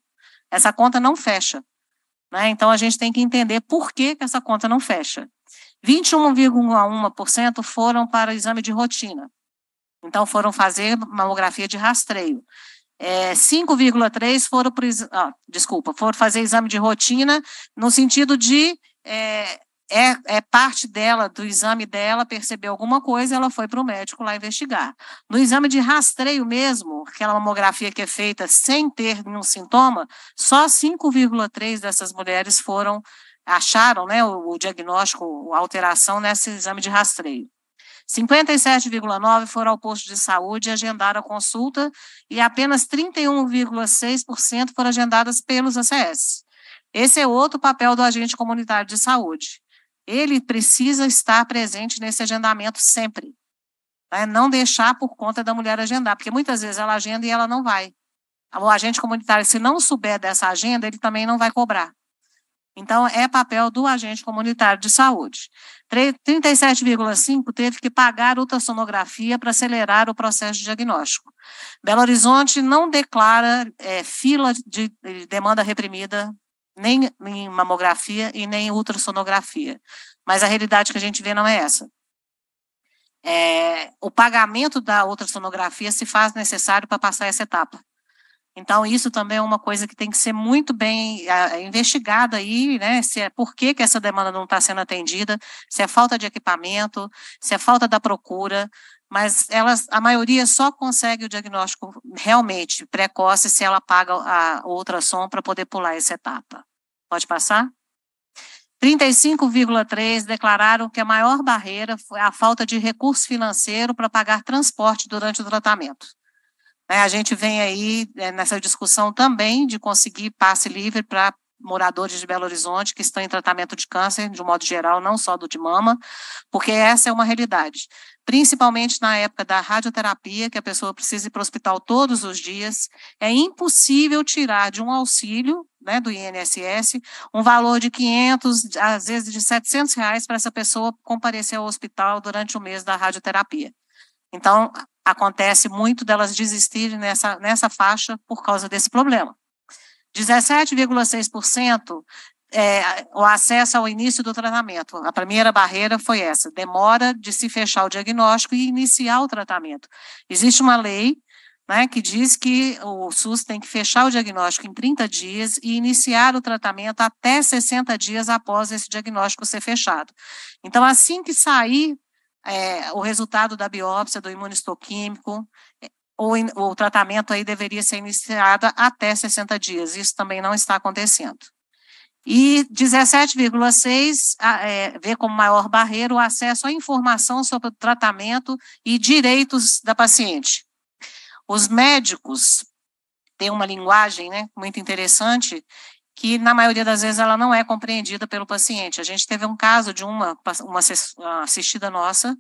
Essa conta não fecha. Né? Então, a gente tem que entender por que, que essa conta não fecha. 21,1% foram para exame de rotina. Então, foram fazer mamografia de rastreio. É, 5,3 foram para. Ah, desculpa, foram fazer exame de rotina no sentido de é, é, é, parte dela, do exame dela, percebeu alguma coisa, ela foi para o médico lá investigar. No exame de rastreio mesmo, aquela mamografia que é feita sem ter nenhum sintoma, só 5,3 dessas mulheres foram, acharam né, o, o diagnóstico, a alteração nesse exame de rastreio. 57,9% foram ao posto de saúde e agendaram a consulta, e apenas 31,6% foram agendadas pelos ACS. Esse é outro papel do agente comunitário de saúde. Ele precisa estar presente nesse agendamento sempre. Né? Não deixar por conta da mulher agendar, porque muitas vezes ela agenda e ela não vai. O agente comunitário, se não souber dessa agenda, ele também não vai cobrar. Então, é papel do agente comunitário de saúde. 37,5% teve que pagar ultrassonografia para acelerar o processo de diagnóstico. Belo Horizonte não declara é, fila de demanda reprimida nem em mamografia e nem ultrassonografia. Mas a realidade que a gente vê não é essa. É, o pagamento da ultrassonografia se faz necessário para passar essa etapa. Então, isso também é uma coisa que tem que ser muito bem é, é, investigada aí, né? Se é por que, que essa demanda não está sendo atendida, se é falta de equipamento, se é falta da procura, mas elas, a maioria só consegue o diagnóstico realmente precoce se ela paga a ultrassom para poder pular essa etapa. Pode passar? 35,3 declararam que a maior barreira foi a falta de recurso financeiro para pagar transporte durante o tratamento. Né, a gente vem aí é, nessa discussão também de conseguir passe livre para moradores de Belo Horizonte que estão em tratamento de câncer, de um modo geral, não só do de mama, porque essa é uma realidade principalmente na época da radioterapia, que a pessoa precisa ir para o hospital todos os dias, é impossível tirar de um auxílio né, do INSS um valor de 500, às vezes de 700 reais para essa pessoa comparecer ao hospital durante o mês da radioterapia. Então, acontece muito delas desistirem nessa, nessa faixa por causa desse problema. 17,6% é, o acesso ao início do tratamento. A primeira barreira foi essa: demora de se fechar o diagnóstico e iniciar o tratamento. Existe uma lei né, que diz que o SUS tem que fechar o diagnóstico em 30 dias e iniciar o tratamento até 60 dias após esse diagnóstico ser fechado. Então, assim que sair é, o resultado da biópsia do imunistoquímico, é, o, o tratamento aí deveria ser iniciado até 60 dias. Isso também não está acontecendo. E 17,6 é, vê como maior barreira o acesso à informação sobre o tratamento e direitos da paciente. Os médicos têm uma linguagem né, muito interessante que na maioria das vezes ela não é compreendida pelo paciente. A gente teve um caso de uma, uma assistida nossa,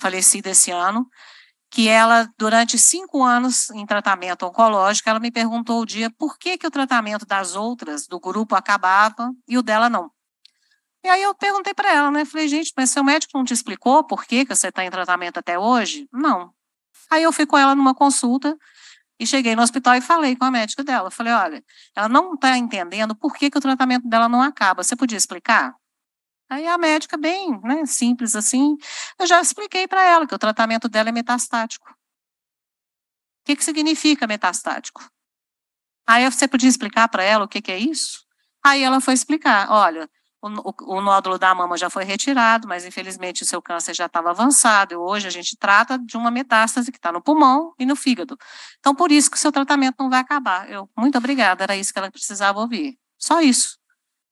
falecida esse ano, que ela, durante cinco anos em tratamento oncológico, ela me perguntou o dia por que, que o tratamento das outras, do grupo, acabava e o dela não. E aí eu perguntei para ela, né? Falei, gente, mas seu médico não te explicou por que, que você está em tratamento até hoje? Não. Aí eu fui com ela numa consulta e cheguei no hospital e falei com a médica dela. Falei, olha, ela não está entendendo por que, que o tratamento dela não acaba. Você podia explicar? Aí a médica, bem né, simples assim, eu já expliquei para ela que o tratamento dela é metastático. O que, que significa metastático? Aí você podia explicar para ela o que, que é isso? Aí ela foi explicar: olha, o, o, nódulo da mama já foi retirado, mas infelizmente o seu câncer já estava avançado, e hoje a gente trata de uma metástase que está no pulmão e no fígado. Então, por isso que o seu tratamento não vai acabar. Eu, muito obrigada, era isso que ela precisava ouvir. Só isso.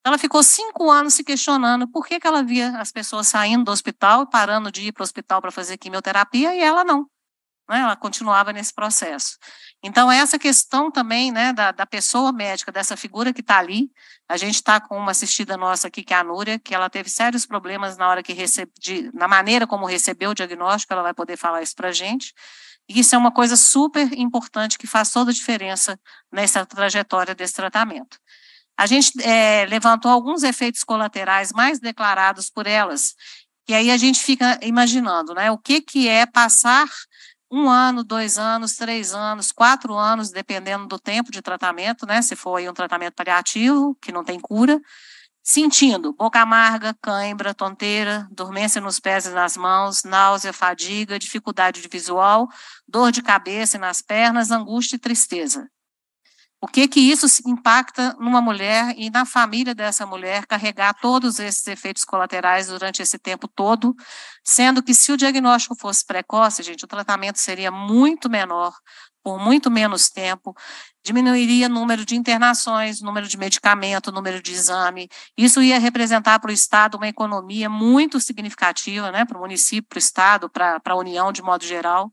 Ela ficou cinco anos se questionando por que, que ela via as pessoas saindo do hospital, parando de ir para o hospital para fazer quimioterapia, e ela não. Né? Ela continuava nesse processo. Então, essa questão também né, da, da pessoa médica, dessa figura que está ali, a gente está com uma assistida nossa aqui, que é a Núria, que ela teve sérios problemas na hora que recebe, na maneira como recebeu o diagnóstico, ela vai poder falar isso para a gente. E isso é uma coisa super importante que faz toda a diferença nessa trajetória desse tratamento. A gente é, levantou alguns efeitos colaterais mais declarados por elas, e aí a gente fica imaginando, né? O que, que é passar um ano, dois anos, três anos, quatro anos, dependendo do tempo de tratamento, né? Se for aí um tratamento paliativo, que não tem cura, sentindo boca amarga, cãibra, tonteira, dormência nos pés e nas mãos, náusea, fadiga, dificuldade de visual, dor de cabeça e nas pernas, angústia e tristeza. O que que isso impacta numa mulher e na família dessa mulher carregar todos esses efeitos colaterais durante esse tempo todo, sendo que se o diagnóstico fosse precoce, gente, o tratamento seria muito menor, por muito menos tempo, diminuiria o número de internações, número de medicamento, número de exame. Isso ia representar para o Estado uma economia muito significativa, né, para o município, para o Estado, para a União de modo geral.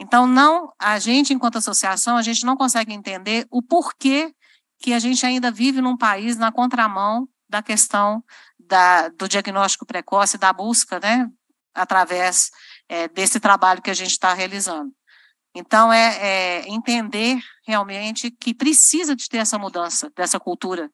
Então, não, a gente, enquanto associação, a gente não consegue entender o porquê que a gente ainda vive num país na contramão da questão da, do diagnóstico precoce, da busca, né, através é, desse trabalho que a gente está realizando. Então, é, é, entender realmente que precisa de ter essa mudança dessa cultura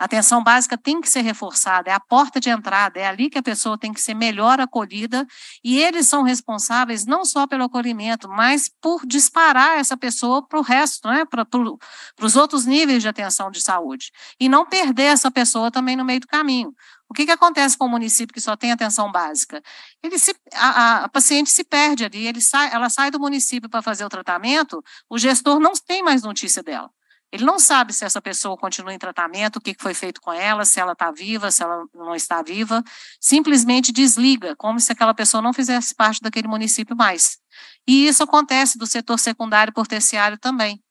a atenção básica tem que ser reforçada, é a porta de entrada, é ali que a pessoa tem que ser melhor acolhida e eles são responsáveis não só pelo acolhimento, mas por disparar essa pessoa para o resto, né, para pro, os outros níveis de atenção de saúde. E não perder essa pessoa também no meio do caminho. O que, que acontece com o município que só tem atenção básica? Ele se, a, a, paciente se perde ali, ele sai, ela sai do município para fazer o tratamento, o gestor não tem mais notícia dela. Ele não sabe se essa pessoa continua em tratamento, o que foi feito com ela, se ela está viva, se ela não está viva. Simplesmente desliga, como se aquela pessoa não fizesse parte daquele município mais. E isso acontece do setor secundário por terciário também.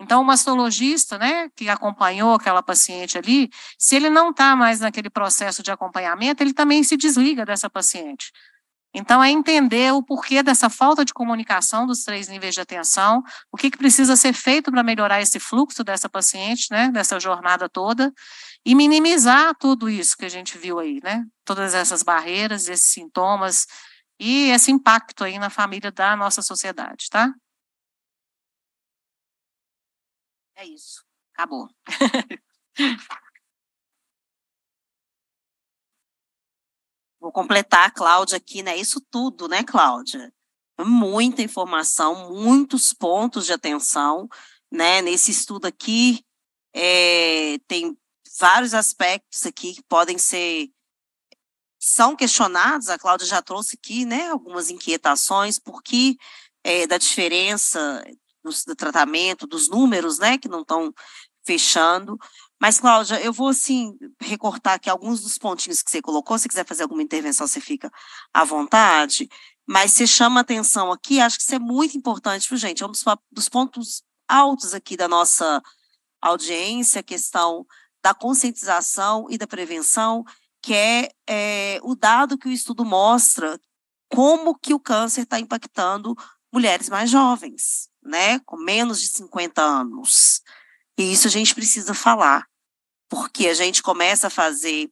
Então, o mastologista, né, que acompanhou aquela paciente ali, se ele não está mais naquele processo de acompanhamento, ele também se desliga dessa paciente. Então, é entender o porquê dessa falta de comunicação dos três níveis de atenção, o que, que precisa ser feito para melhorar esse fluxo dessa paciente, né, dessa jornada toda, e minimizar tudo isso que a gente viu aí, né? Todas essas barreiras, esses sintomas e esse impacto aí na família da nossa sociedade, tá? É isso. Acabou. Vou completar a Cláudia aqui, né? Isso tudo, né, Cláudia? Muita informação, muitos pontos de atenção, né? Nesse estudo aqui, é, tem vários aspectos aqui que podem ser são questionados, a Cláudia já trouxe aqui, né, algumas inquietações, porque é, da diferença do, do tratamento, dos números, né, que não estão fechando, mas, Cláudia, eu vou, assim, recortar aqui alguns dos pontinhos que você colocou. Se quiser fazer alguma intervenção, você fica à vontade. Mas você chama atenção aqui, acho que isso é muito importante, viu, gente? É um dos, pontos altos aqui da nossa audiência, a questão da conscientização e da prevenção, que é, é o dado que o estudo mostra como que o câncer está impactando mulheres mais jovens, né? Com menos de 50 anos. E isso a gente precisa falar, porque a gente começa a fazer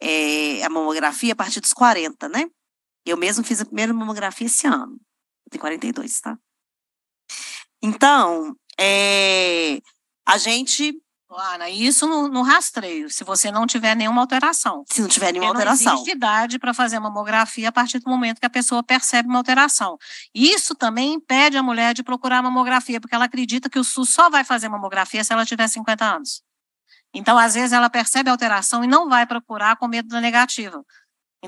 é, a mamografia a partir dos 40, né? Eu mesmo fiz a primeira mamografia esse ano. Eu tenho 42, tá? Então, é, a gente Ana, isso no, no, rastreio, se você não tiver nenhuma alteração. Se não tiver nenhuma Porque alteração. Não existe idade para fazer mamografia a partir do momento que a pessoa percebe uma alteração. Isso também impede a mulher de procurar mamografia, porque ela acredita que o SUS só vai fazer mamografia se ela tiver 50 anos. Então, às vezes, ela percebe a alteração e não vai procurar com medo da negativa.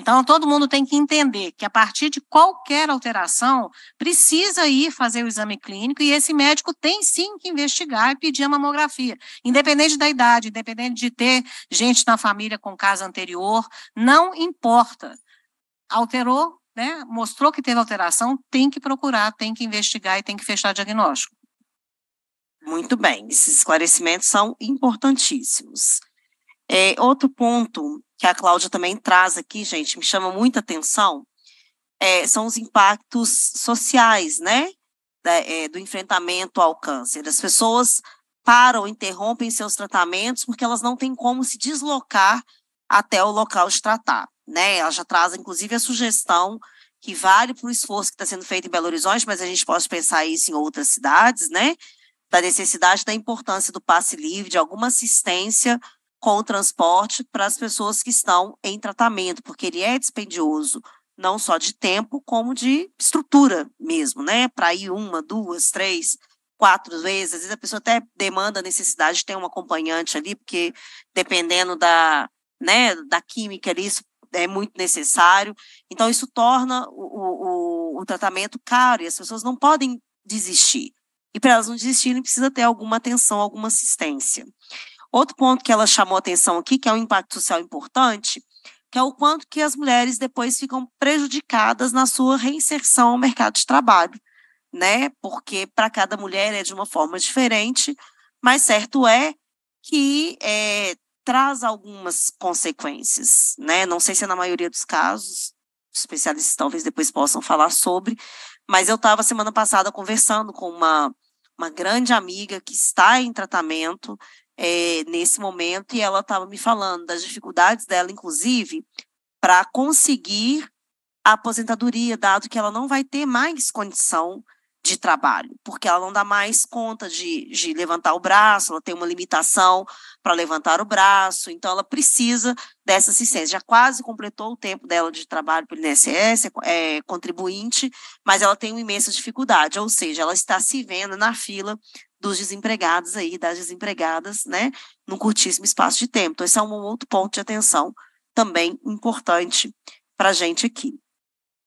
Então, todo mundo tem que entender que, a partir de qualquer alteração, precisa ir fazer o exame clínico e esse médico tem sim que investigar e pedir a mamografia, independente da idade, independente de ter gente na família com caso anterior, não importa. Alterou, né? mostrou que teve alteração, tem que procurar, tem que investigar e tem que fechar diagnóstico. Muito bem, esses esclarecimentos são importantíssimos. É, outro ponto que a Cláudia também traz aqui, gente, me chama muita atenção, é, são os impactos sociais, né? Da, é, do enfrentamento ao câncer. As pessoas param, interrompem seus tratamentos porque elas não têm como se deslocar até o local de tratar, né? Ela já traz, inclusive, a sugestão que vale para o esforço que está sendo feito em Belo Horizonte, mas a gente pode pensar isso em outras cidades, né? Da necessidade, da importância do passe livre, de alguma assistência com o transporte para as pessoas que estão em tratamento, porque ele é dispendioso, não só de tempo, como de estrutura mesmo, né? Para ir uma, duas, três, quatro vezes. Às vezes a pessoa até demanda a necessidade de ter um acompanhante ali, porque dependendo da, né, da química ali, isso é muito necessário. Então, isso torna o, o, o tratamento caro e as pessoas não podem desistir. E para elas não desistirem, precisa ter alguma atenção, alguma assistência. Outro ponto que ela chamou atenção aqui, que é um impacto social importante, que é o quanto que as mulheres depois ficam prejudicadas na sua reinserção ao mercado de trabalho, né? Porque para cada mulher é de uma forma diferente, mas certo é que é, traz algumas consequências, né? Não sei se é na maioria dos casos, especialistas talvez depois possam falar sobre, mas eu estava semana passada conversando com uma, uma grande amiga que está em tratamento é, nesse momento e ela estava me falando das dificuldades dela, inclusive, para conseguir a aposentadoria, dado que ela não vai ter mais condição de trabalho, porque ela não dá mais conta de, de levantar o braço, ela tem uma limitação para levantar o braço, então ela precisa dessa assistência. Já quase completou o tempo dela de trabalho pelo INSS, é, é contribuinte, mas ela tem uma imensa dificuldade, ou seja, ela está se vendo na fila dos desempregados aí, das desempregadas, né, num curtíssimo espaço de tempo. Então, esse é um outro ponto de atenção também importante para a gente aqui.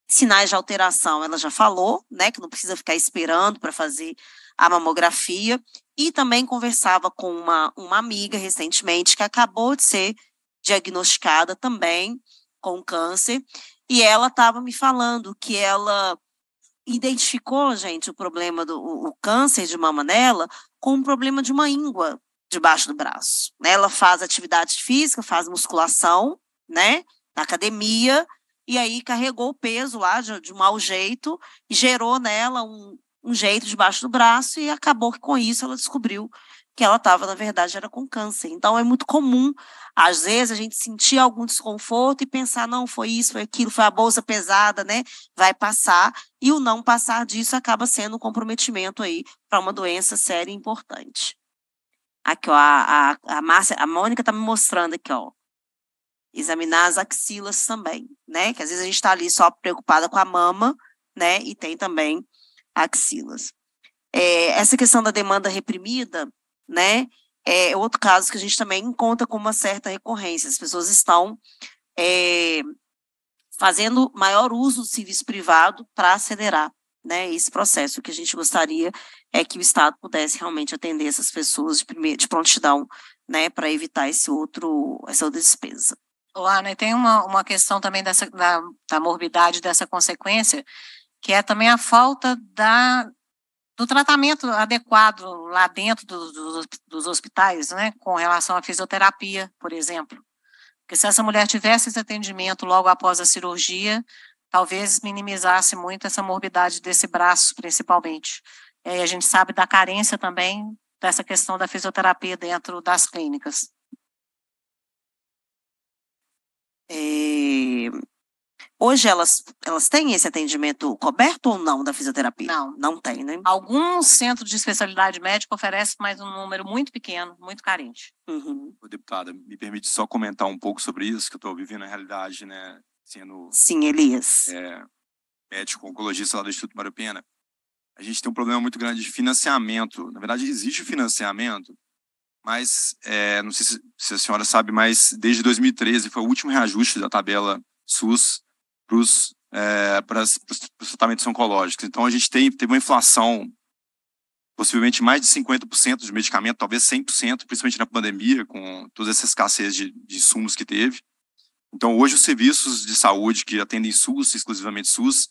Sinais de alteração, ela já falou, né, que não precisa ficar esperando para fazer a mamografia, e também conversava com uma, uma amiga recentemente que acabou de ser diagnosticada também com câncer, e ela estava me falando que ela identificou, gente, o problema do o câncer de mama nela com um problema de uma íngua debaixo do braço. Né? Ela faz atividade física, faz musculação, né, na academia, e aí carregou o peso lá de, de mau jeito, gerou nela um, um jeito debaixo do braço e acabou que com isso ela descobriu que ela estava, na verdade, era com câncer. Então é muito comum às vezes a gente sentir algum desconforto e pensar, não, foi isso, foi aquilo, foi a bolsa pesada, né? Vai passar. E o não passar disso acaba sendo um comprometimento aí para uma doença séria e importante. Aqui, ó, a, a, a, Márcia, a Mônica tá me mostrando aqui, ó. Examinar as axilas também, né? Que às vezes a gente está ali só preocupada com a mama, né? E tem também axilas. É, essa questão da demanda reprimida, né? é outro caso que a gente também encontra com uma certa recorrência. As pessoas estão é, fazendo maior uso do serviço privado para acelerar né, esse processo. O que a gente gostaria é que o Estado pudesse realmente atender essas pessoas de, primeir, de prontidão né, para evitar esse outro, essa outra despesa. Lá, né, tem uma, uma questão também dessa, da, da morbidade dessa consequência, que é também a falta da, do tratamento adequado lá dentro do, do, dos hospitais, né, com relação à fisioterapia, por exemplo. Porque se essa mulher tivesse esse atendimento logo após a cirurgia, talvez minimizasse muito essa morbidade desse braço, principalmente. E a gente sabe da carência também dessa questão da fisioterapia dentro das clínicas. E Hoje elas, elas têm esse atendimento coberto ou não da fisioterapia? Não. Não tem, né? Alguns centros de especialidade médica oferecem, mas um número muito pequeno, muito carente. Uhum. Deputada, me permite só comentar um pouco sobre isso, que eu estou vivendo a realidade, né? Sendo, Sim, Elias. É, médico oncologista lá do Instituto Mário Pena. A gente tem um problema muito grande de financiamento. Na verdade, existe financiamento, mas é, não sei se, se a senhora sabe, mas desde 2013 foi o último reajuste da tabela SUS para os é, tratamentos oncológicos. Então, a gente tem, teve uma inflação possivelmente mais de 50% de medicamento, talvez 100%, principalmente na pandemia, com toda essa escassez de, de insumos que teve. Então, hoje, os serviços de saúde que atendem SUS, exclusivamente SUS,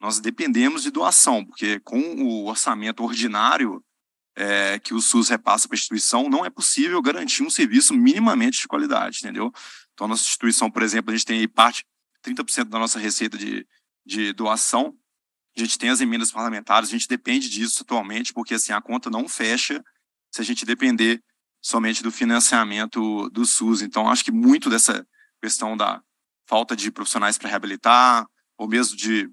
nós dependemos de doação, porque com o orçamento ordinário é, que o SUS repassa para a instituição, não é possível garantir um serviço minimamente de qualidade, entendeu? Então, a nossa instituição, por exemplo, a gente tem parte 30% da nossa receita de, de doação. A gente tem as emendas parlamentares, a gente depende disso atualmente, porque assim a conta não fecha se a gente depender somente do financiamento do SUS. Então, acho que muito dessa questão da falta de profissionais para reabilitar, ou mesmo de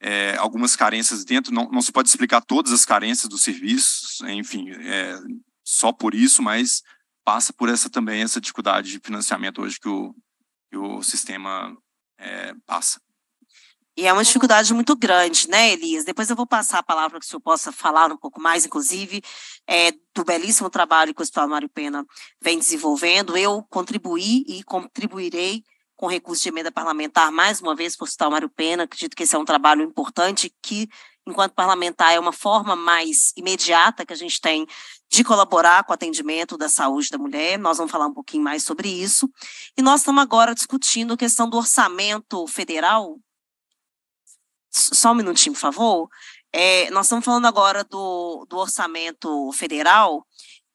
é, algumas carências dentro, não, não se pode explicar todas as carências dos serviços, enfim, é, só por isso, mas passa por essa também, essa dificuldade de financiamento hoje que o, que o sistema é, passa. E é uma dificuldade muito grande, né, Elias? Depois eu vou passar a palavra para que o senhor possa falar um pouco mais, inclusive, é, do belíssimo trabalho que o Hospital Mário Pena vem desenvolvendo. Eu contribuí e contribuirei com recurso de emenda parlamentar mais uma vez para o Hospital Mário Pena. Acredito que esse é um trabalho importante que, enquanto parlamentar, é uma forma mais imediata que a gente tem de colaborar com o atendimento da saúde da mulher. Nós vamos falar um pouquinho mais sobre isso. E nós estamos agora discutindo a questão do orçamento federal. Só um minutinho, por favor. É, nós estamos falando agora do, do orçamento federal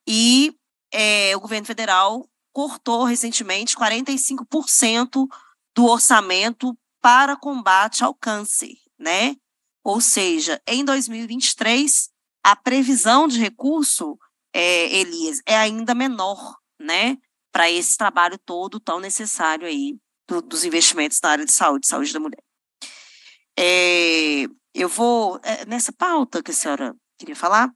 e é, o governo federal cortou recentemente 45% do orçamento para combate ao câncer, né? Ou seja, em 2023, a previsão de recurso, é, Elias, é ainda menor, né? Para esse trabalho todo tão necessário aí do, dos investimentos na área de saúde, saúde da mulher. É, eu vou, é, nessa pauta que a senhora queria falar,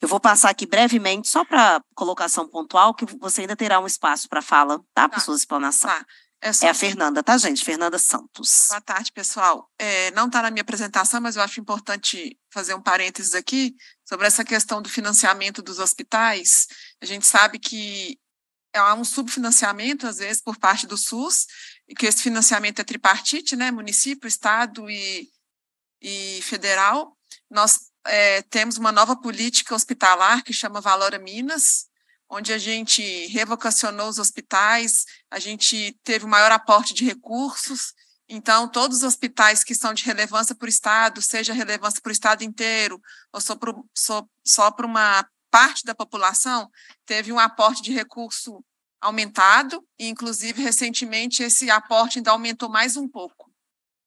eu vou passar aqui brevemente, só para colocação pontual, que você ainda terá um espaço para fala, tá? Para tá, sua explanação. Tá. É, só... é, a Fernanda, tá, gente? Fernanda Santos. Boa tarde, pessoal. É, não está na minha apresentação, mas eu acho importante fazer um parênteses aqui, sobre essa questão do financiamento dos hospitais, a gente sabe que há um subfinanciamento, às vezes, por parte do SUS, e que esse financiamento é tripartite, né, município, estado e, e federal. Nós é, temos uma nova política hospitalar que chama Valora Minas, onde a gente revocacionou os hospitais, a gente teve o maior aporte de recursos, então, todos os hospitais que são de relevância para o Estado, seja relevância para o Estado inteiro, ou só para, só, só uma parte da população, teve um aporte de recurso aumentado, e inclusive recentemente esse aporte ainda aumentou mais um pouco.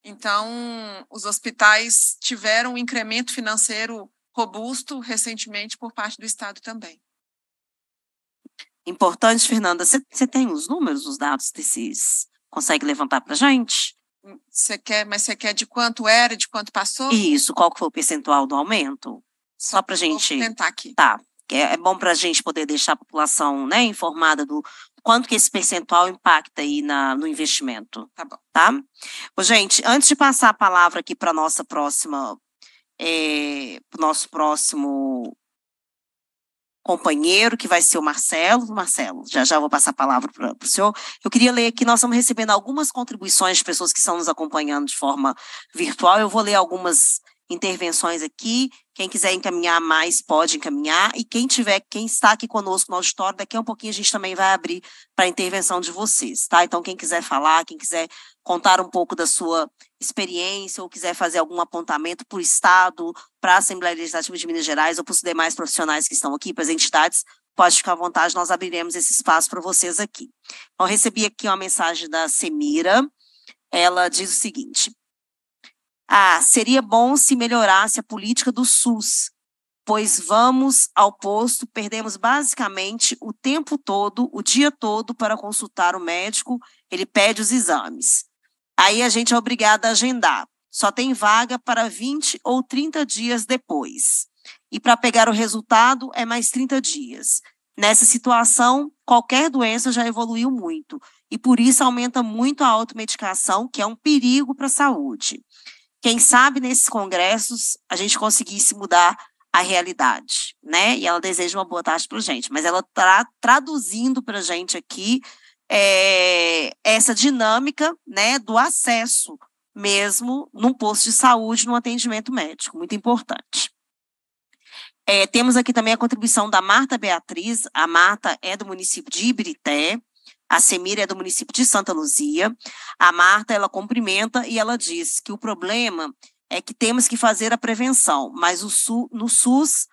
Então, os hospitais tiveram um incremento financeiro robusto recentemente por parte do Estado também. Importante, Fernanda, você tem os números, os dados desses? Consegue levantar para a gente? Você quer, mas você quer de quanto era, de quanto passou? Isso, qual que foi o percentual do aumento? Só para gente. Vou tentar aqui. Tá. É, é bom para a gente poder deixar a população né, informada do quanto que esse percentual impacta aí na, no investimento. Tá bom. Tá? Bom, gente, antes de passar a palavra aqui para nossa próxima, é, nosso próximo companheiro, que vai ser o Marcelo. Marcelo, já já vou passar a palavra para o senhor. Eu queria ler aqui, nós estamos recebendo algumas contribuições de pessoas que estão nos acompanhando de forma virtual. Eu vou ler algumas intervenções aqui. Quem quiser encaminhar mais, pode encaminhar. E quem tiver, quem está aqui conosco no auditório, daqui a um pouquinho a gente também vai abrir para a intervenção de vocês, tá? Então, quem quiser falar, quem quiser contar um pouco da sua experiência ou quiser fazer algum apontamento para o Estado, para a Assembleia Legislativa de Minas Gerais ou para os demais profissionais que estão aqui, para as entidades, pode ficar à vontade, nós abriremos esse espaço para vocês aqui. Então, eu recebi aqui uma mensagem da Semira, ela diz o seguinte: ah, seria bom se melhorasse a política do SUS, pois vamos ao posto, perdemos basicamente o tempo todo, o dia todo, para consultar o médico, ele pede os exames. Aí a gente é obrigado a agendar. Só tem vaga para 20 ou 30 dias depois. E para pegar o resultado é mais 30 dias. Nessa situação, qualquer doença já evoluiu muito. E por isso aumenta muito a automedicação, que é um perigo para a saúde quem sabe nesses congressos a gente conseguisse mudar a realidade, né? E ela deseja uma boa tarde para gente, mas ela está traduzindo para gente aqui é, essa dinâmica, né, do acesso mesmo num posto de saúde, num atendimento médico, muito importante. É, temos aqui também a contribuição da Marta Beatriz, a Marta é do município de Ibirité, a Semir é do município de Santa Luzia. A Marta, ela cumprimenta e ela diz que o problema é que temos que fazer a prevenção, mas o no SUS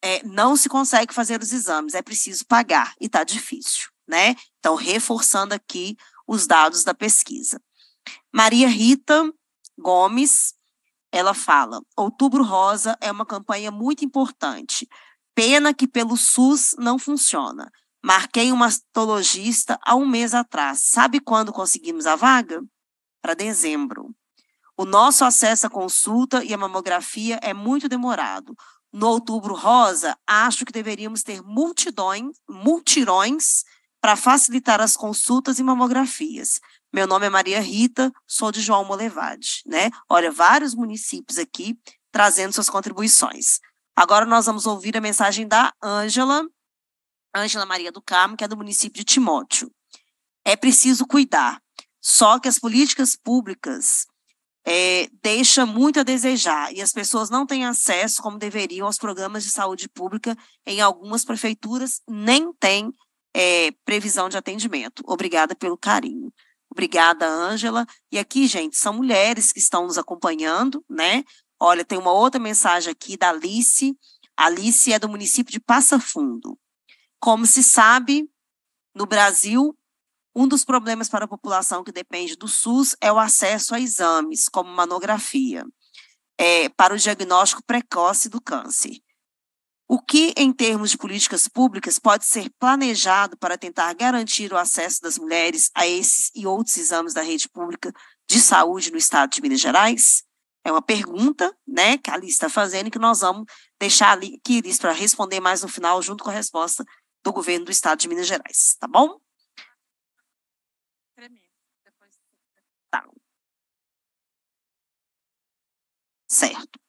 é, não se consegue fazer os exames, é preciso pagar e está difícil, né? Então, reforçando aqui os dados da pesquisa. Maria Rita Gomes, ela fala: Outubro Rosa é uma campanha muito importante. Pena que pelo SUS não funciona. Marquei um mastologista há um mês atrás. Sabe quando conseguimos a vaga? Para dezembro. O nosso acesso à consulta e à mamografia é muito demorado. No outubro rosa, acho que deveríamos ter multidões, multirões para facilitar as consultas e mamografias. Meu nome é Maria Rita, sou de João Molevade, né? Olha, vários municípios aqui trazendo suas contribuições. Agora nós vamos ouvir a mensagem da Ângela, Ângela Maria do Carmo, que é do município de Timóteo. É preciso cuidar. Só que as políticas públicas é, deixam muito a desejar e as pessoas não têm acesso como deveriam aos programas de saúde pública em algumas prefeituras, nem têm é, previsão de atendimento. Obrigada pelo carinho. Obrigada, Ângela. E aqui, gente, são mulheres que estão nos acompanhando, né? Olha, tem uma outra mensagem aqui da Alice. Alice é do município de Passa Fundo. Como se sabe, no Brasil, um dos problemas para a população que depende do SUS é o acesso a exames, como manografia, é, para o diagnóstico precoce do câncer. O que, em termos de políticas públicas, pode ser planejado para tentar garantir o acesso das mulheres a esses e outros exames da rede pública de saúde no estado de Minas Gerais? É uma pergunta né, que a Alice está fazendo e que nós vamos deixar ali, Iris para responder mais no final, junto com a resposta do governo do estado de Minas Gerais, tá bom? Tá. Certo.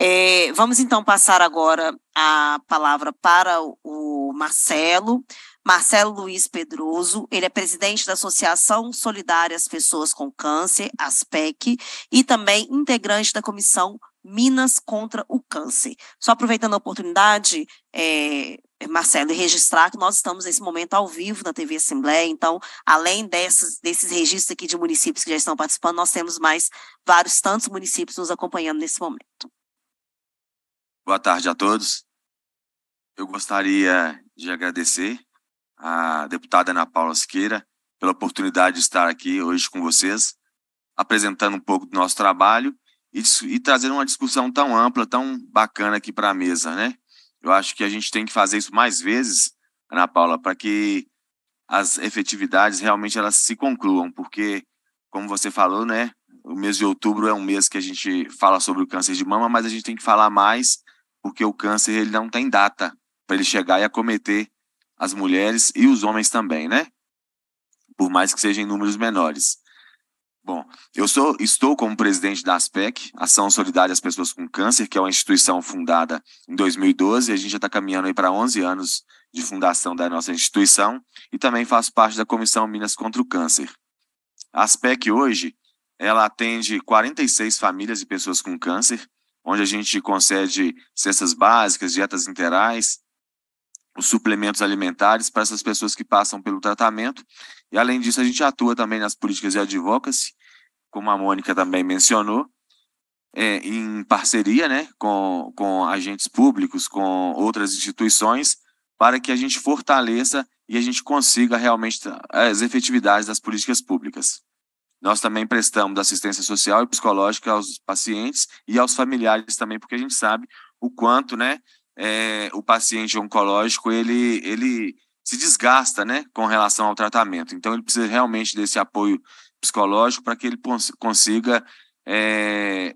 É, vamos então passar agora a palavra para o Marcelo. Marcelo Luiz Pedroso, ele é presidente da Associação Solidária às Pessoas com Câncer, ASPEC, e também integrante da comissão Minas contra o Câncer. Só aproveitando a oportunidade, é, é, Marcelo, e registrar que nós estamos nesse momento ao vivo na TV Assembleia, então, além dessas, desses registros aqui de municípios que já estão participando, nós temos mais vários tantos municípios nos acompanhando nesse momento. Boa tarde a todos. Eu gostaria de agradecer à deputada Ana Paula Siqueira pela oportunidade de estar aqui hoje com vocês, apresentando um pouco do nosso trabalho e, e trazer uma discussão tão ampla, tão bacana aqui para a mesa, né? Eu acho que a gente tem que fazer isso mais vezes, Ana Paula, para que as efetividades realmente elas se concluam, porque como você falou, né, o mês de outubro é um mês que a gente fala sobre o câncer de mama, mas a gente tem que falar mais, porque o câncer ele não tem data para ele chegar e acometer as mulheres e os homens também, né? Por mais que sejam números menores. Bom, eu sou, estou como presidente da ASPEC, Ação Solidária às Pessoas com Câncer, que é uma instituição fundada em 2012, a gente já está caminhando aí para 11 anos de fundação da nossa instituição, e também faço parte da Comissão Minas contra o Câncer. A ASPEC hoje, ela atende 46 famílias de pessoas com câncer, onde a gente concede cestas básicas, dietas interais, os suplementos alimentares para essas pessoas que passam pelo tratamento. E além disso, a gente atua também nas políticas de advocacy como a Mônica também mencionou, é, em parceria né, com, com agentes públicos, com outras instituições, para que a gente fortaleça e a gente consiga realmente as efetividades das políticas públicas. Nós também prestamos assistência social e psicológica aos pacientes e aos familiares também, porque a gente sabe o quanto, né, é, o paciente oncológico ele ele se desgasta, né, com relação ao tratamento. Então ele precisa realmente desse apoio psicológico para que ele consiga é,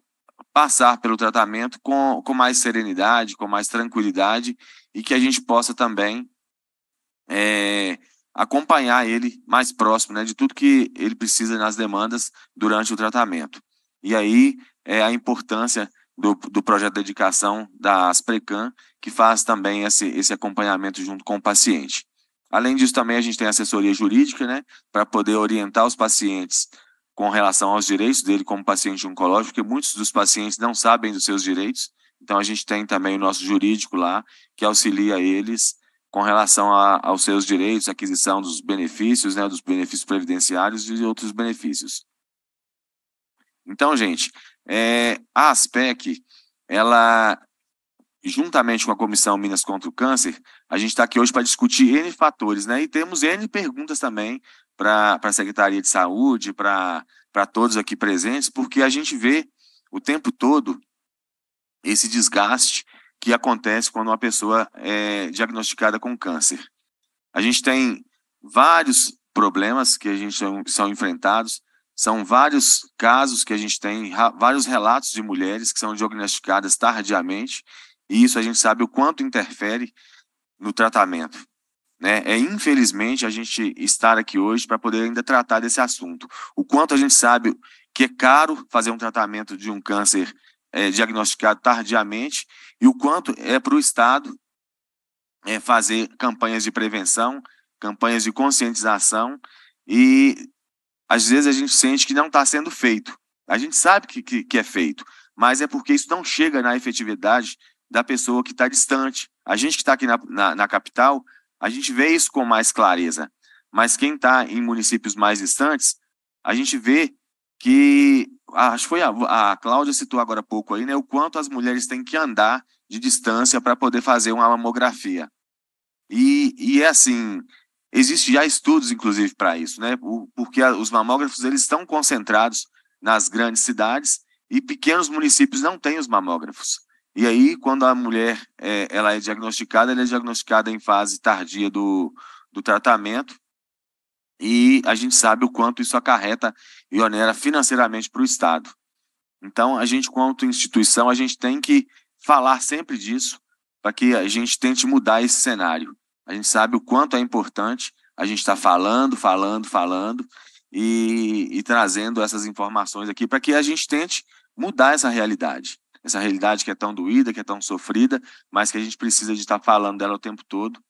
passar pelo tratamento com, com mais serenidade, com mais tranquilidade e que a gente possa também é, acompanhar ele mais próximo né, de tudo que ele precisa nas demandas durante o tratamento. E aí é a importância do, do projeto de dedicação da Asprecan, que faz também esse, esse acompanhamento junto com o paciente. Além disso, também a gente tem assessoria jurídica, né, para poder orientar os pacientes com relação aos direitos dele como paciente oncológico, porque muitos dos pacientes não sabem dos seus direitos. Então, a gente tem também o nosso jurídico lá, que auxilia eles com relação a, aos seus direitos, aquisição dos benefícios, né, dos benefícios previdenciários e outros benefícios. Então, gente, é, a ASPEC, ela juntamente com a Comissão Minas contra o Câncer, a gente está aqui hoje para discutir N fatores, né? E temos N perguntas também para a Secretaria de Saúde, para todos aqui presentes, porque a gente vê o tempo todo esse desgaste que acontece quando uma pessoa é diagnosticada com câncer. A gente tem vários problemas que a gente são, são enfrentados, são vários casos que a gente tem, vários relatos de mulheres que são diagnosticadas tardiamente e isso a gente sabe o quanto interfere no tratamento. Né? É infelizmente a gente estar aqui hoje para poder ainda tratar desse assunto. O quanto a gente sabe que é caro fazer um tratamento de um câncer é, diagnosticado tardiamente e o quanto é para o Estado é, fazer campanhas de prevenção, campanhas de conscientização e às vezes a gente sente que não está sendo feito. A gente sabe que, que, que é feito, mas é porque isso não chega na efetividade da pessoa que está distante. A gente que está aqui na, na, na, capital, a gente vê isso com mais clareza. Mas quem está em municípios mais distantes, a gente vê que. Ah, acho que foi a, a Cláudia citou agora há pouco aí, né? O quanto as mulheres têm que andar de distância para poder fazer uma mamografia. E, e é assim, existe já estudos, inclusive, para isso, né? Porque os mamógrafos eles estão concentrados nas grandes cidades e pequenos municípios não têm os mamógrafos. E aí, quando a mulher é, ela é diagnosticada, ela é diagnosticada em fase tardia do, do tratamento. E a gente sabe o quanto isso acarreta e onera financeiramente para o Estado. Então, a gente, quanto instituição, a gente tem que falar sempre disso para que a gente tente mudar esse cenário. A gente sabe o quanto é importante, a gente está falando, falando, falando e, e trazendo essas informações aqui para que a gente tente mudar essa realidade essa realidade que é tão doída, que é tão sofrida, mas que a gente precisa de estar falando dela o tempo todo